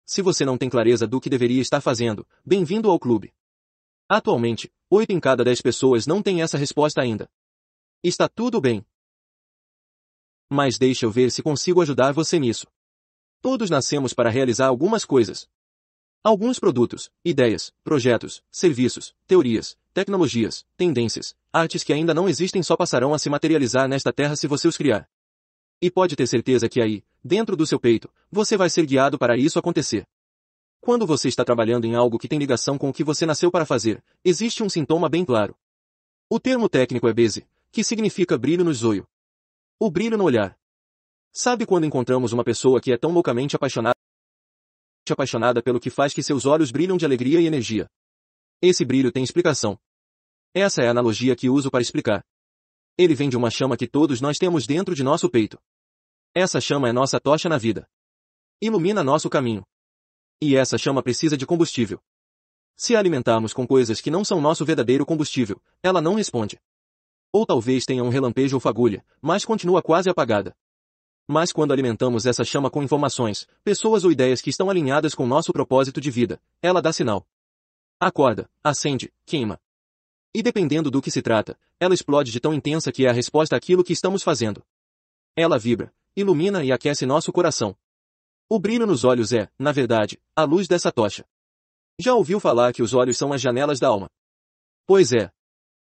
Se você não tem clareza do que deveria estar fazendo, bem-vindo ao clube. Atualmente, 8 em cada 10 pessoas não tem essa resposta ainda. Está tudo bem. Mas deixe eu ver se consigo ajudar você nisso. Todos nascemos para realizar algumas coisas. Alguns produtos, ideias, projetos, serviços, teorias, tecnologias, tendências, artes que ainda não existem só passarão a se materializar nesta terra se você os criar. E pode ter certeza que aí, dentro do seu peito, você vai ser guiado para isso acontecer. Quando você está trabalhando em algo que tem ligação com o que você nasceu para fazer, existe um sintoma bem claro. O termo técnico é beze, que significa brilho no zoio. O brilho no olhar. Sabe quando encontramos uma pessoa que é tão loucamente apaixonada apaixonada pelo que faz que seus olhos brilham de alegria e energia. Esse brilho tem explicação. Essa é a analogia que uso para explicar. Ele vem de uma chama que todos nós temos dentro de nosso peito. Essa chama é nossa tocha na vida. Ilumina nosso caminho. E essa chama precisa de combustível. Se a alimentarmos com coisas que não são nosso verdadeiro combustível, ela não responde. Ou talvez tenha um relampejo ou fagulha, mas continua quase apagada. Mas quando alimentamos essa chama com informações, pessoas ou ideias que estão alinhadas com nosso propósito de vida, ela dá sinal. Acorda, acende, queima. E dependendo do que se trata, ela explode de tão intensa que é a resposta àquilo que estamos fazendo. Ela vibra, ilumina e aquece nosso coração. O brilho nos olhos é, na verdade, a luz dessa tocha. Já ouviu falar que os olhos são as janelas da alma? Pois é.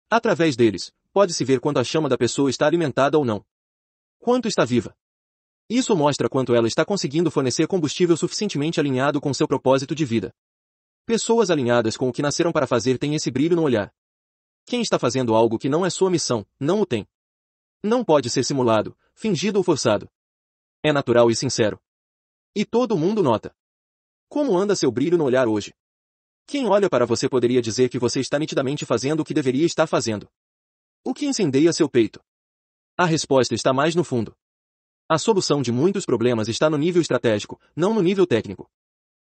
Através deles, pode-se ver quando a chama da pessoa está alimentada ou não. Quanto está viva? Isso mostra quanto ela está conseguindo fornecer combustível suficientemente alinhado com seu propósito de vida. Pessoas alinhadas com o que nasceram para fazer têm esse brilho no olhar. Quem está fazendo algo que não é sua missão, não o tem. Não pode ser simulado, fingido ou forçado. É natural e sincero. E todo mundo nota. Como anda seu brilho no olhar hoje? Quem olha para você poderia dizer que você está nitidamente fazendo o que deveria estar fazendo. O que incendeia seu peito? A resposta está mais no fundo. A solução de muitos problemas está no nível estratégico, não no nível técnico.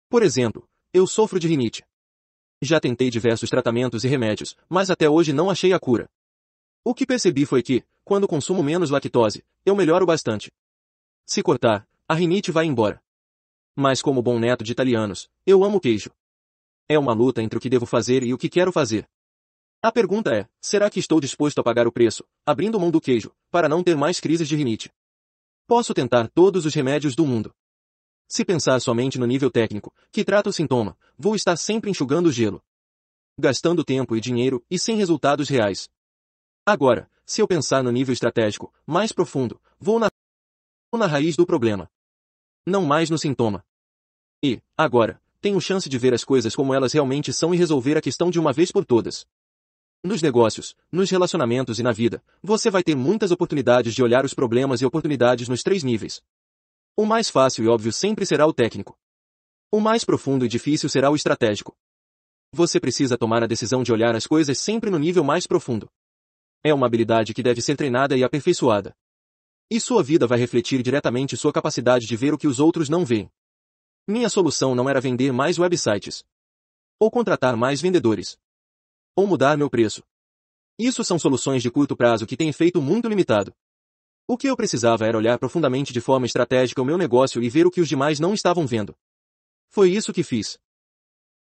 Por exemplo, eu sofro de rinite. Já tentei diversos tratamentos e remédios, mas até hoje não achei a cura. O que percebi foi que, quando consumo menos lactose, eu melhoro bastante. Se cortar, a rinite vai embora. Mas como bom neto de italianos, eu amo queijo. É uma luta entre o que devo fazer e o que quero fazer. A pergunta é, será que estou disposto a pagar o preço, abrindo mão do queijo, para não ter mais crises de rinite? Posso tentar todos os remédios do mundo. Se pensar somente no nível técnico, que trata o sintoma, vou estar sempre enxugando o gelo. Gastando tempo e dinheiro e sem resultados reais. Agora, se eu pensar no nível estratégico, mais profundo, vou na, na raiz do problema. Não mais no sintoma. E, agora, tenho chance de ver as coisas como elas realmente são e resolver a questão de uma vez por todas. Nos negócios, nos relacionamentos e na vida, você vai ter muitas oportunidades de olhar os problemas e oportunidades nos três níveis. O mais fácil e óbvio sempre será o técnico. O mais profundo e difícil será o estratégico. Você precisa tomar a decisão de olhar as coisas sempre no nível mais profundo. É uma habilidade que deve ser treinada e aperfeiçoada. E sua vida vai refletir diretamente sua capacidade de ver o que os outros não veem. Minha solução não era vender mais websites ou contratar mais vendedores ou mudar meu preço. Isso são soluções de curto prazo que têm efeito muito limitado. O que eu precisava era olhar profundamente de forma estratégica o meu negócio e ver o que os demais não estavam vendo. Foi isso que fiz.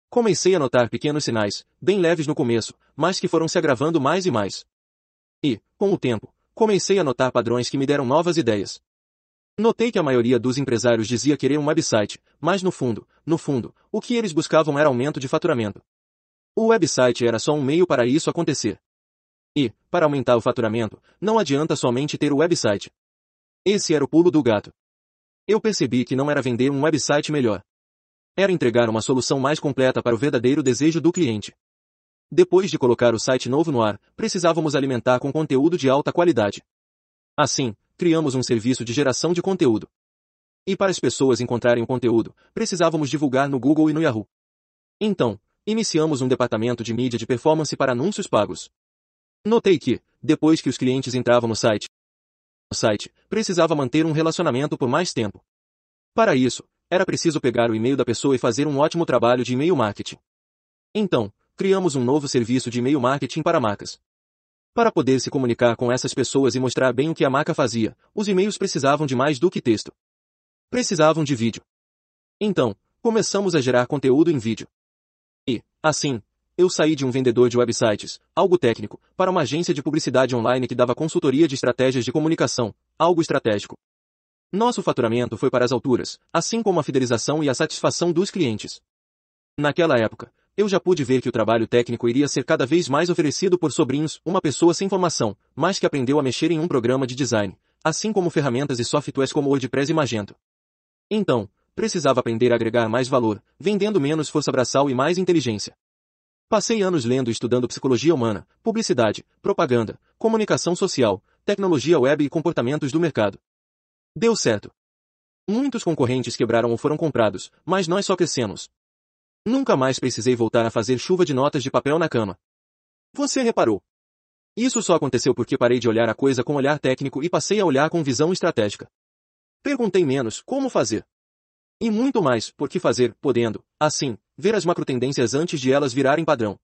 Comecei a notar pequenos sinais, bem leves no começo, mas que foram se agravando mais e mais. E, com o tempo, comecei a notar padrões que me deram novas ideias. Notei que a maioria dos empresários dizia querer um website, mas no fundo, no fundo, o que eles buscavam era aumento de faturamento. O website era só um meio para isso acontecer. E, para aumentar o faturamento, não adianta somente ter o website. Esse era o pulo do gato. Eu percebi que não era vender um website melhor. Era entregar uma solução mais completa para o verdadeiro desejo do cliente. Depois de colocar o site novo no ar, precisávamos alimentar com conteúdo de alta qualidade. Assim, criamos um serviço de geração de conteúdo. E para as pessoas encontrarem o conteúdo, precisávamos divulgar no Google e no Yahoo. Então, Iniciamos um departamento de mídia de performance para anúncios pagos. Notei que, depois que os clientes entravam no site, o site precisava manter um relacionamento por mais tempo. Para isso, era preciso pegar o e-mail da pessoa e fazer um ótimo trabalho de e-mail marketing. Então, criamos um novo serviço de e-mail marketing para marcas. Para poder se comunicar com essas pessoas e mostrar bem o que a marca fazia, os e-mails precisavam de mais do que texto. Precisavam de vídeo. Então, começamos a gerar conteúdo em vídeo. Assim, eu saí de um vendedor de websites, algo técnico, para uma agência de publicidade online que dava consultoria de estratégias de comunicação, algo estratégico. Nosso faturamento foi para as alturas, assim como a fidelização e a satisfação dos clientes. Naquela época, eu já pude ver que o trabalho técnico iria ser cada vez mais oferecido por sobrinhos, uma pessoa sem formação, mas que aprendeu a mexer em um programa de design, assim como ferramentas e softwares como WordPress e Magento. Então, precisava aprender a agregar mais valor, vendendo menos força braçal e mais inteligência. Passei anos lendo e estudando psicologia humana, publicidade, propaganda, comunicação social, tecnologia web e comportamentos do mercado. Deu certo. Muitos concorrentes quebraram ou foram comprados, mas nós só crescemos. Nunca mais precisei voltar a fazer chuva de notas de papel na cama. Você reparou? Isso só aconteceu porque parei de olhar a coisa com olhar técnico e passei a olhar com visão estratégica. Perguntei menos como fazer. E muito mais, por que fazer, podendo, assim, ver as macrotendências antes de elas virarem padrão.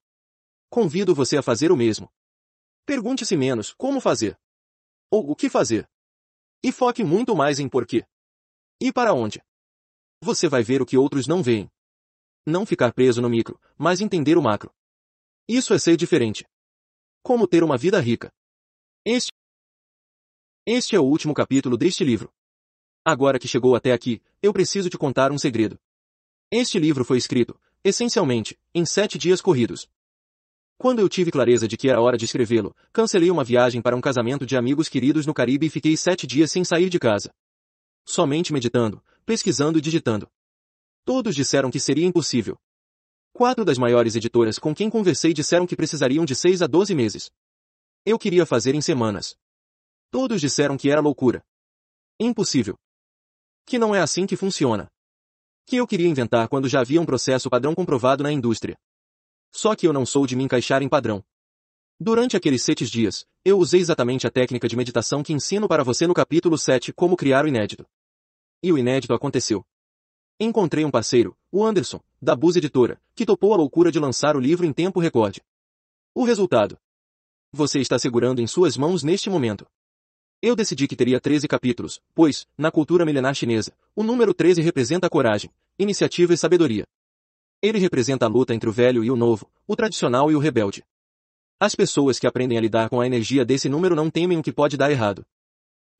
Convido você a fazer o mesmo. Pergunte-se menos como fazer. Ou o que fazer. E foque muito mais em porquê. E para onde. Você vai ver o que outros não veem. Não ficar preso no micro, mas entender o macro. Isso é ser diferente. Como ter uma vida rica. Este, este é o último capítulo deste livro. Agora que chegou até aqui, eu preciso te contar um segredo. Este livro foi escrito, essencialmente, em sete dias corridos. Quando eu tive clareza de que era hora de escrevê-lo, cancelei uma viagem para um casamento de amigos queridos no Caribe e fiquei sete dias sem sair de casa. Somente meditando, pesquisando e digitando. Todos disseram que seria impossível. Quatro das maiores editoras com quem conversei disseram que precisariam de seis a doze meses. Eu queria fazer em semanas. Todos disseram que era loucura. Impossível. Que não é assim que funciona. Que eu queria inventar quando já havia um processo padrão comprovado na indústria. Só que eu não sou de me encaixar em padrão. Durante aqueles sete dias, eu usei exatamente a técnica de meditação que ensino para você no capítulo 7 Como Criar o Inédito. E o inédito aconteceu. Encontrei um parceiro, o Anderson, da Bus Editora, que topou a loucura de lançar o livro em tempo recorde. O resultado. Você está segurando em suas mãos neste momento. Eu decidi que teria 13 capítulos, pois, na cultura milenar chinesa, o número 13 representa a coragem, iniciativa e sabedoria. Ele representa a luta entre o velho e o novo, o tradicional e o rebelde. As pessoas que aprendem a lidar com a energia desse número não temem o que pode dar errado.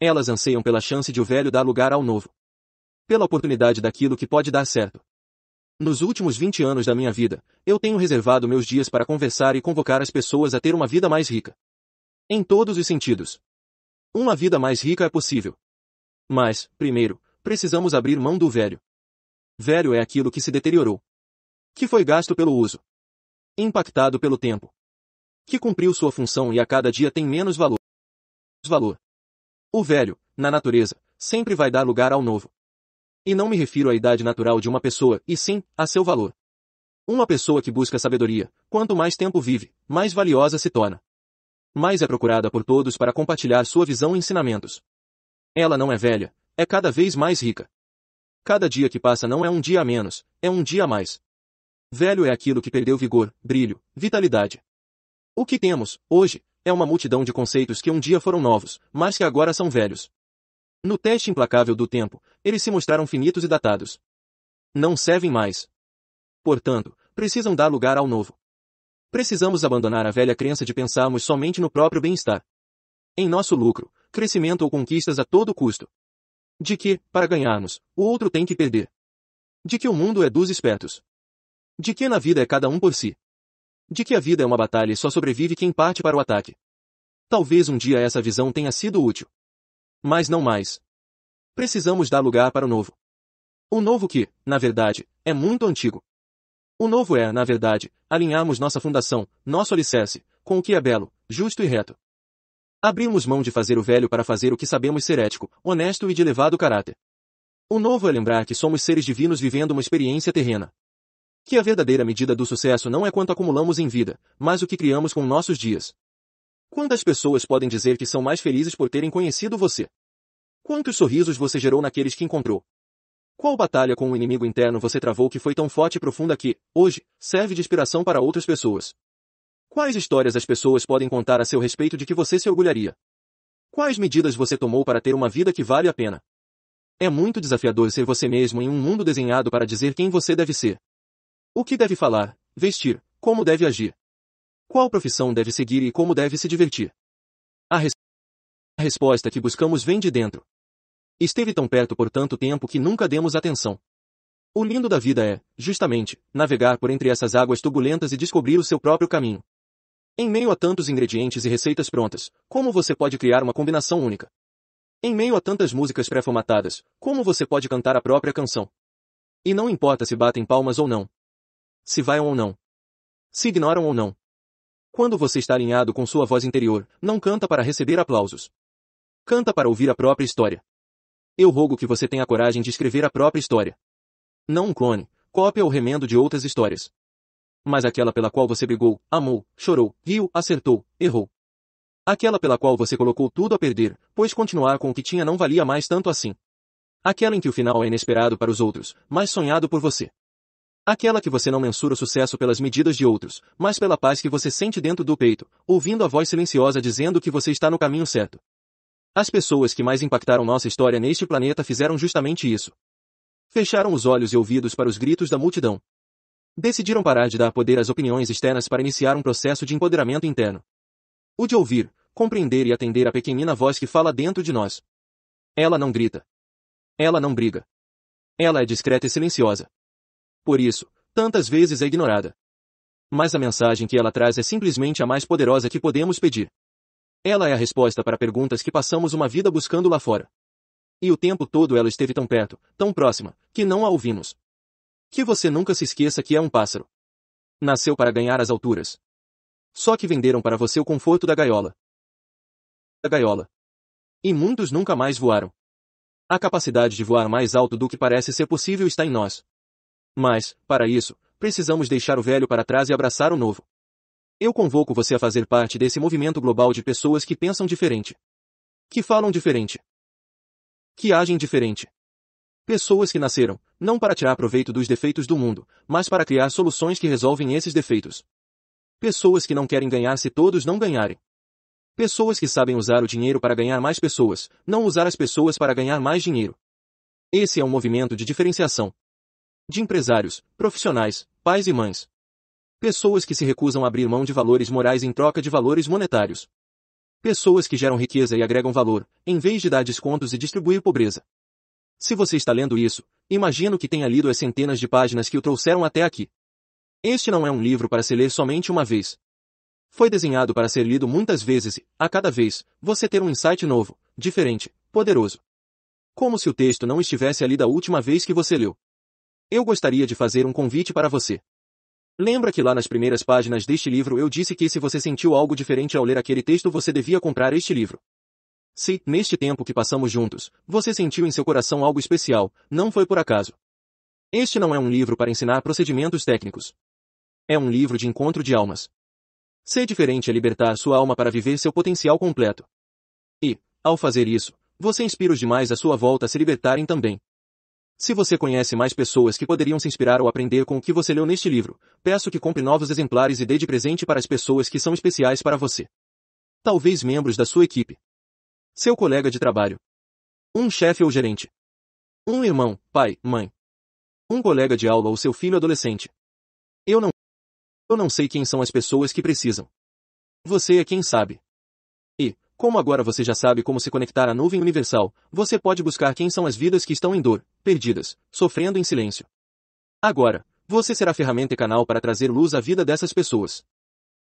Elas anseiam pela chance de o velho dar lugar ao novo. Pela oportunidade daquilo que pode dar certo. Nos últimos 20 anos da minha vida, eu tenho reservado meus dias para conversar e convocar as pessoas a ter uma vida mais rica. Em todos os sentidos. Uma vida mais rica é possível. Mas, primeiro, precisamos abrir mão do velho. Velho é aquilo que se deteriorou. Que foi gasto pelo uso. Impactado pelo tempo. Que cumpriu sua função e a cada dia tem menos valor. Valor. O velho, na natureza, sempre vai dar lugar ao novo. E não me refiro à idade natural de uma pessoa, e sim, a seu valor. Uma pessoa que busca sabedoria, quanto mais tempo vive, mais valiosa se torna mas é procurada por todos para compartilhar sua visão e ensinamentos. Ela não é velha, é cada vez mais rica. Cada dia que passa não é um dia a menos, é um dia a mais. Velho é aquilo que perdeu vigor, brilho, vitalidade. O que temos, hoje, é uma multidão de conceitos que um dia foram novos, mas que agora são velhos. No teste implacável do tempo, eles se mostraram finitos e datados. Não servem mais. Portanto, precisam dar lugar ao novo. Precisamos abandonar a velha crença de pensarmos somente no próprio bem-estar. Em nosso lucro, crescimento ou conquistas a todo custo. De que, para ganharmos, o outro tem que perder. De que o mundo é dos espertos. De que na vida é cada um por si. De que a vida é uma batalha e só sobrevive quem parte para o ataque. Talvez um dia essa visão tenha sido útil. Mas não mais. Precisamos dar lugar para o novo. O novo que, na verdade, é muito antigo. O novo é, na verdade, alinharmos nossa fundação, nosso alicerce, com o que é belo, justo e reto. Abrimos mão de fazer o velho para fazer o que sabemos ser ético, honesto e de elevado caráter. O novo é lembrar que somos seres divinos vivendo uma experiência terrena. Que a verdadeira medida do sucesso não é quanto acumulamos em vida, mas o que criamos com nossos dias. Quantas pessoas podem dizer que são mais felizes por terem conhecido você? Quantos sorrisos você gerou naqueles que encontrou? Qual batalha com o inimigo interno você travou que foi tão forte e profunda que, hoje, serve de inspiração para outras pessoas? Quais histórias as pessoas podem contar a seu respeito de que você se orgulharia? Quais medidas você tomou para ter uma vida que vale a pena? É muito desafiador ser você mesmo em um mundo desenhado para dizer quem você deve ser. O que deve falar, vestir, como deve agir. Qual profissão deve seguir e como deve se divertir. A, res... a resposta que buscamos vem de dentro. Esteve tão perto por tanto tempo que nunca demos atenção. O lindo da vida é, justamente, navegar por entre essas águas turbulentas e descobrir o seu próprio caminho. Em meio a tantos ingredientes e receitas prontas, como você pode criar uma combinação única? Em meio a tantas músicas pré-formatadas, como você pode cantar a própria canção? E não importa se batem palmas ou não. Se vaiam ou não. Se ignoram ou não. Quando você está alinhado com sua voz interior, não canta para receber aplausos. Canta para ouvir a própria história. Eu rogo que você tenha a coragem de escrever a própria história. Não um clone, cópia ou remendo de outras histórias. Mas aquela pela qual você brigou, amou, chorou, riu, acertou, errou. Aquela pela qual você colocou tudo a perder, pois continuar com o que tinha não valia mais tanto assim. Aquela em que o final é inesperado para os outros, mas sonhado por você. Aquela que você não mensura o sucesso pelas medidas de outros, mas pela paz que você sente dentro do peito, ouvindo a voz silenciosa dizendo que você está no caminho certo. As pessoas que mais impactaram nossa história neste planeta fizeram justamente isso. Fecharam os olhos e ouvidos para os gritos da multidão. Decidiram parar de dar poder às opiniões externas para iniciar um processo de empoderamento interno. O de ouvir, compreender e atender a pequenina voz que fala dentro de nós. Ela não grita. Ela não briga. Ela é discreta e silenciosa. Por isso, tantas vezes é ignorada. Mas a mensagem que ela traz é simplesmente a mais poderosa que podemos pedir. Ela é a resposta para perguntas que passamos uma vida buscando lá fora. E o tempo todo ela esteve tão perto, tão próxima, que não a ouvimos. Que você nunca se esqueça que é um pássaro. Nasceu para ganhar as alturas. Só que venderam para você o conforto da gaiola. Da gaiola. E muitos nunca mais voaram. A capacidade de voar mais alto do que parece ser possível está em nós. Mas, para isso, precisamos deixar o velho para trás e abraçar o novo. Eu convoco você a fazer parte desse movimento global de pessoas que pensam diferente. Que falam diferente. Que agem diferente. Pessoas que nasceram, não para tirar proveito dos defeitos do mundo, mas para criar soluções que resolvem esses defeitos. Pessoas que não querem ganhar se todos não ganharem. Pessoas que sabem usar o dinheiro para ganhar mais pessoas, não usar as pessoas para ganhar mais dinheiro. Esse é um movimento de diferenciação. De empresários, profissionais, pais e mães. Pessoas que se recusam a abrir mão de valores morais em troca de valores monetários. Pessoas que geram riqueza e agregam valor, em vez de dar descontos e distribuir pobreza. Se você está lendo isso, imagino que tenha lido as centenas de páginas que o trouxeram até aqui. Este não é um livro para se ler somente uma vez. Foi desenhado para ser lido muitas vezes e, a cada vez, você ter um insight novo, diferente, poderoso. Como se o texto não estivesse ali da última vez que você leu. Eu gostaria de fazer um convite para você. Lembra que lá nas primeiras páginas deste livro eu disse que se você sentiu algo diferente ao ler aquele texto você devia comprar este livro. Se, neste tempo que passamos juntos, você sentiu em seu coração algo especial, não foi por acaso. Este não é um livro para ensinar procedimentos técnicos. É um livro de encontro de almas. Ser diferente é libertar sua alma para viver seu potencial completo. E, ao fazer isso, você inspira os demais à sua volta a se libertarem também. Se você conhece mais pessoas que poderiam se inspirar ou aprender com o que você leu neste livro, peço que compre novos exemplares e dê de presente para as pessoas que são especiais para você. Talvez membros da sua equipe. Seu colega de trabalho. Um chefe ou gerente. Um irmão, pai, mãe. Um colega de aula ou seu filho adolescente. Eu não. Eu não sei quem são as pessoas que precisam. Você é quem sabe. Como agora você já sabe como se conectar à nuvem universal, você pode buscar quem são as vidas que estão em dor, perdidas, sofrendo em silêncio. Agora, você será ferramenta e canal para trazer luz à vida dessas pessoas.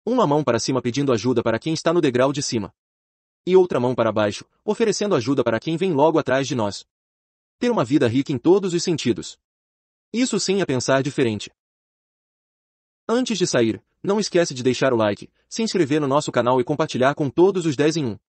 Uma mão para cima pedindo ajuda para quem está no degrau de cima. E outra mão para baixo, oferecendo ajuda para quem vem logo atrás de nós. Ter uma vida rica em todos os sentidos. Isso sim é pensar diferente. Antes de sair, não esquece de deixar o like, se inscrever no nosso canal e compartilhar com todos os 10 em 1.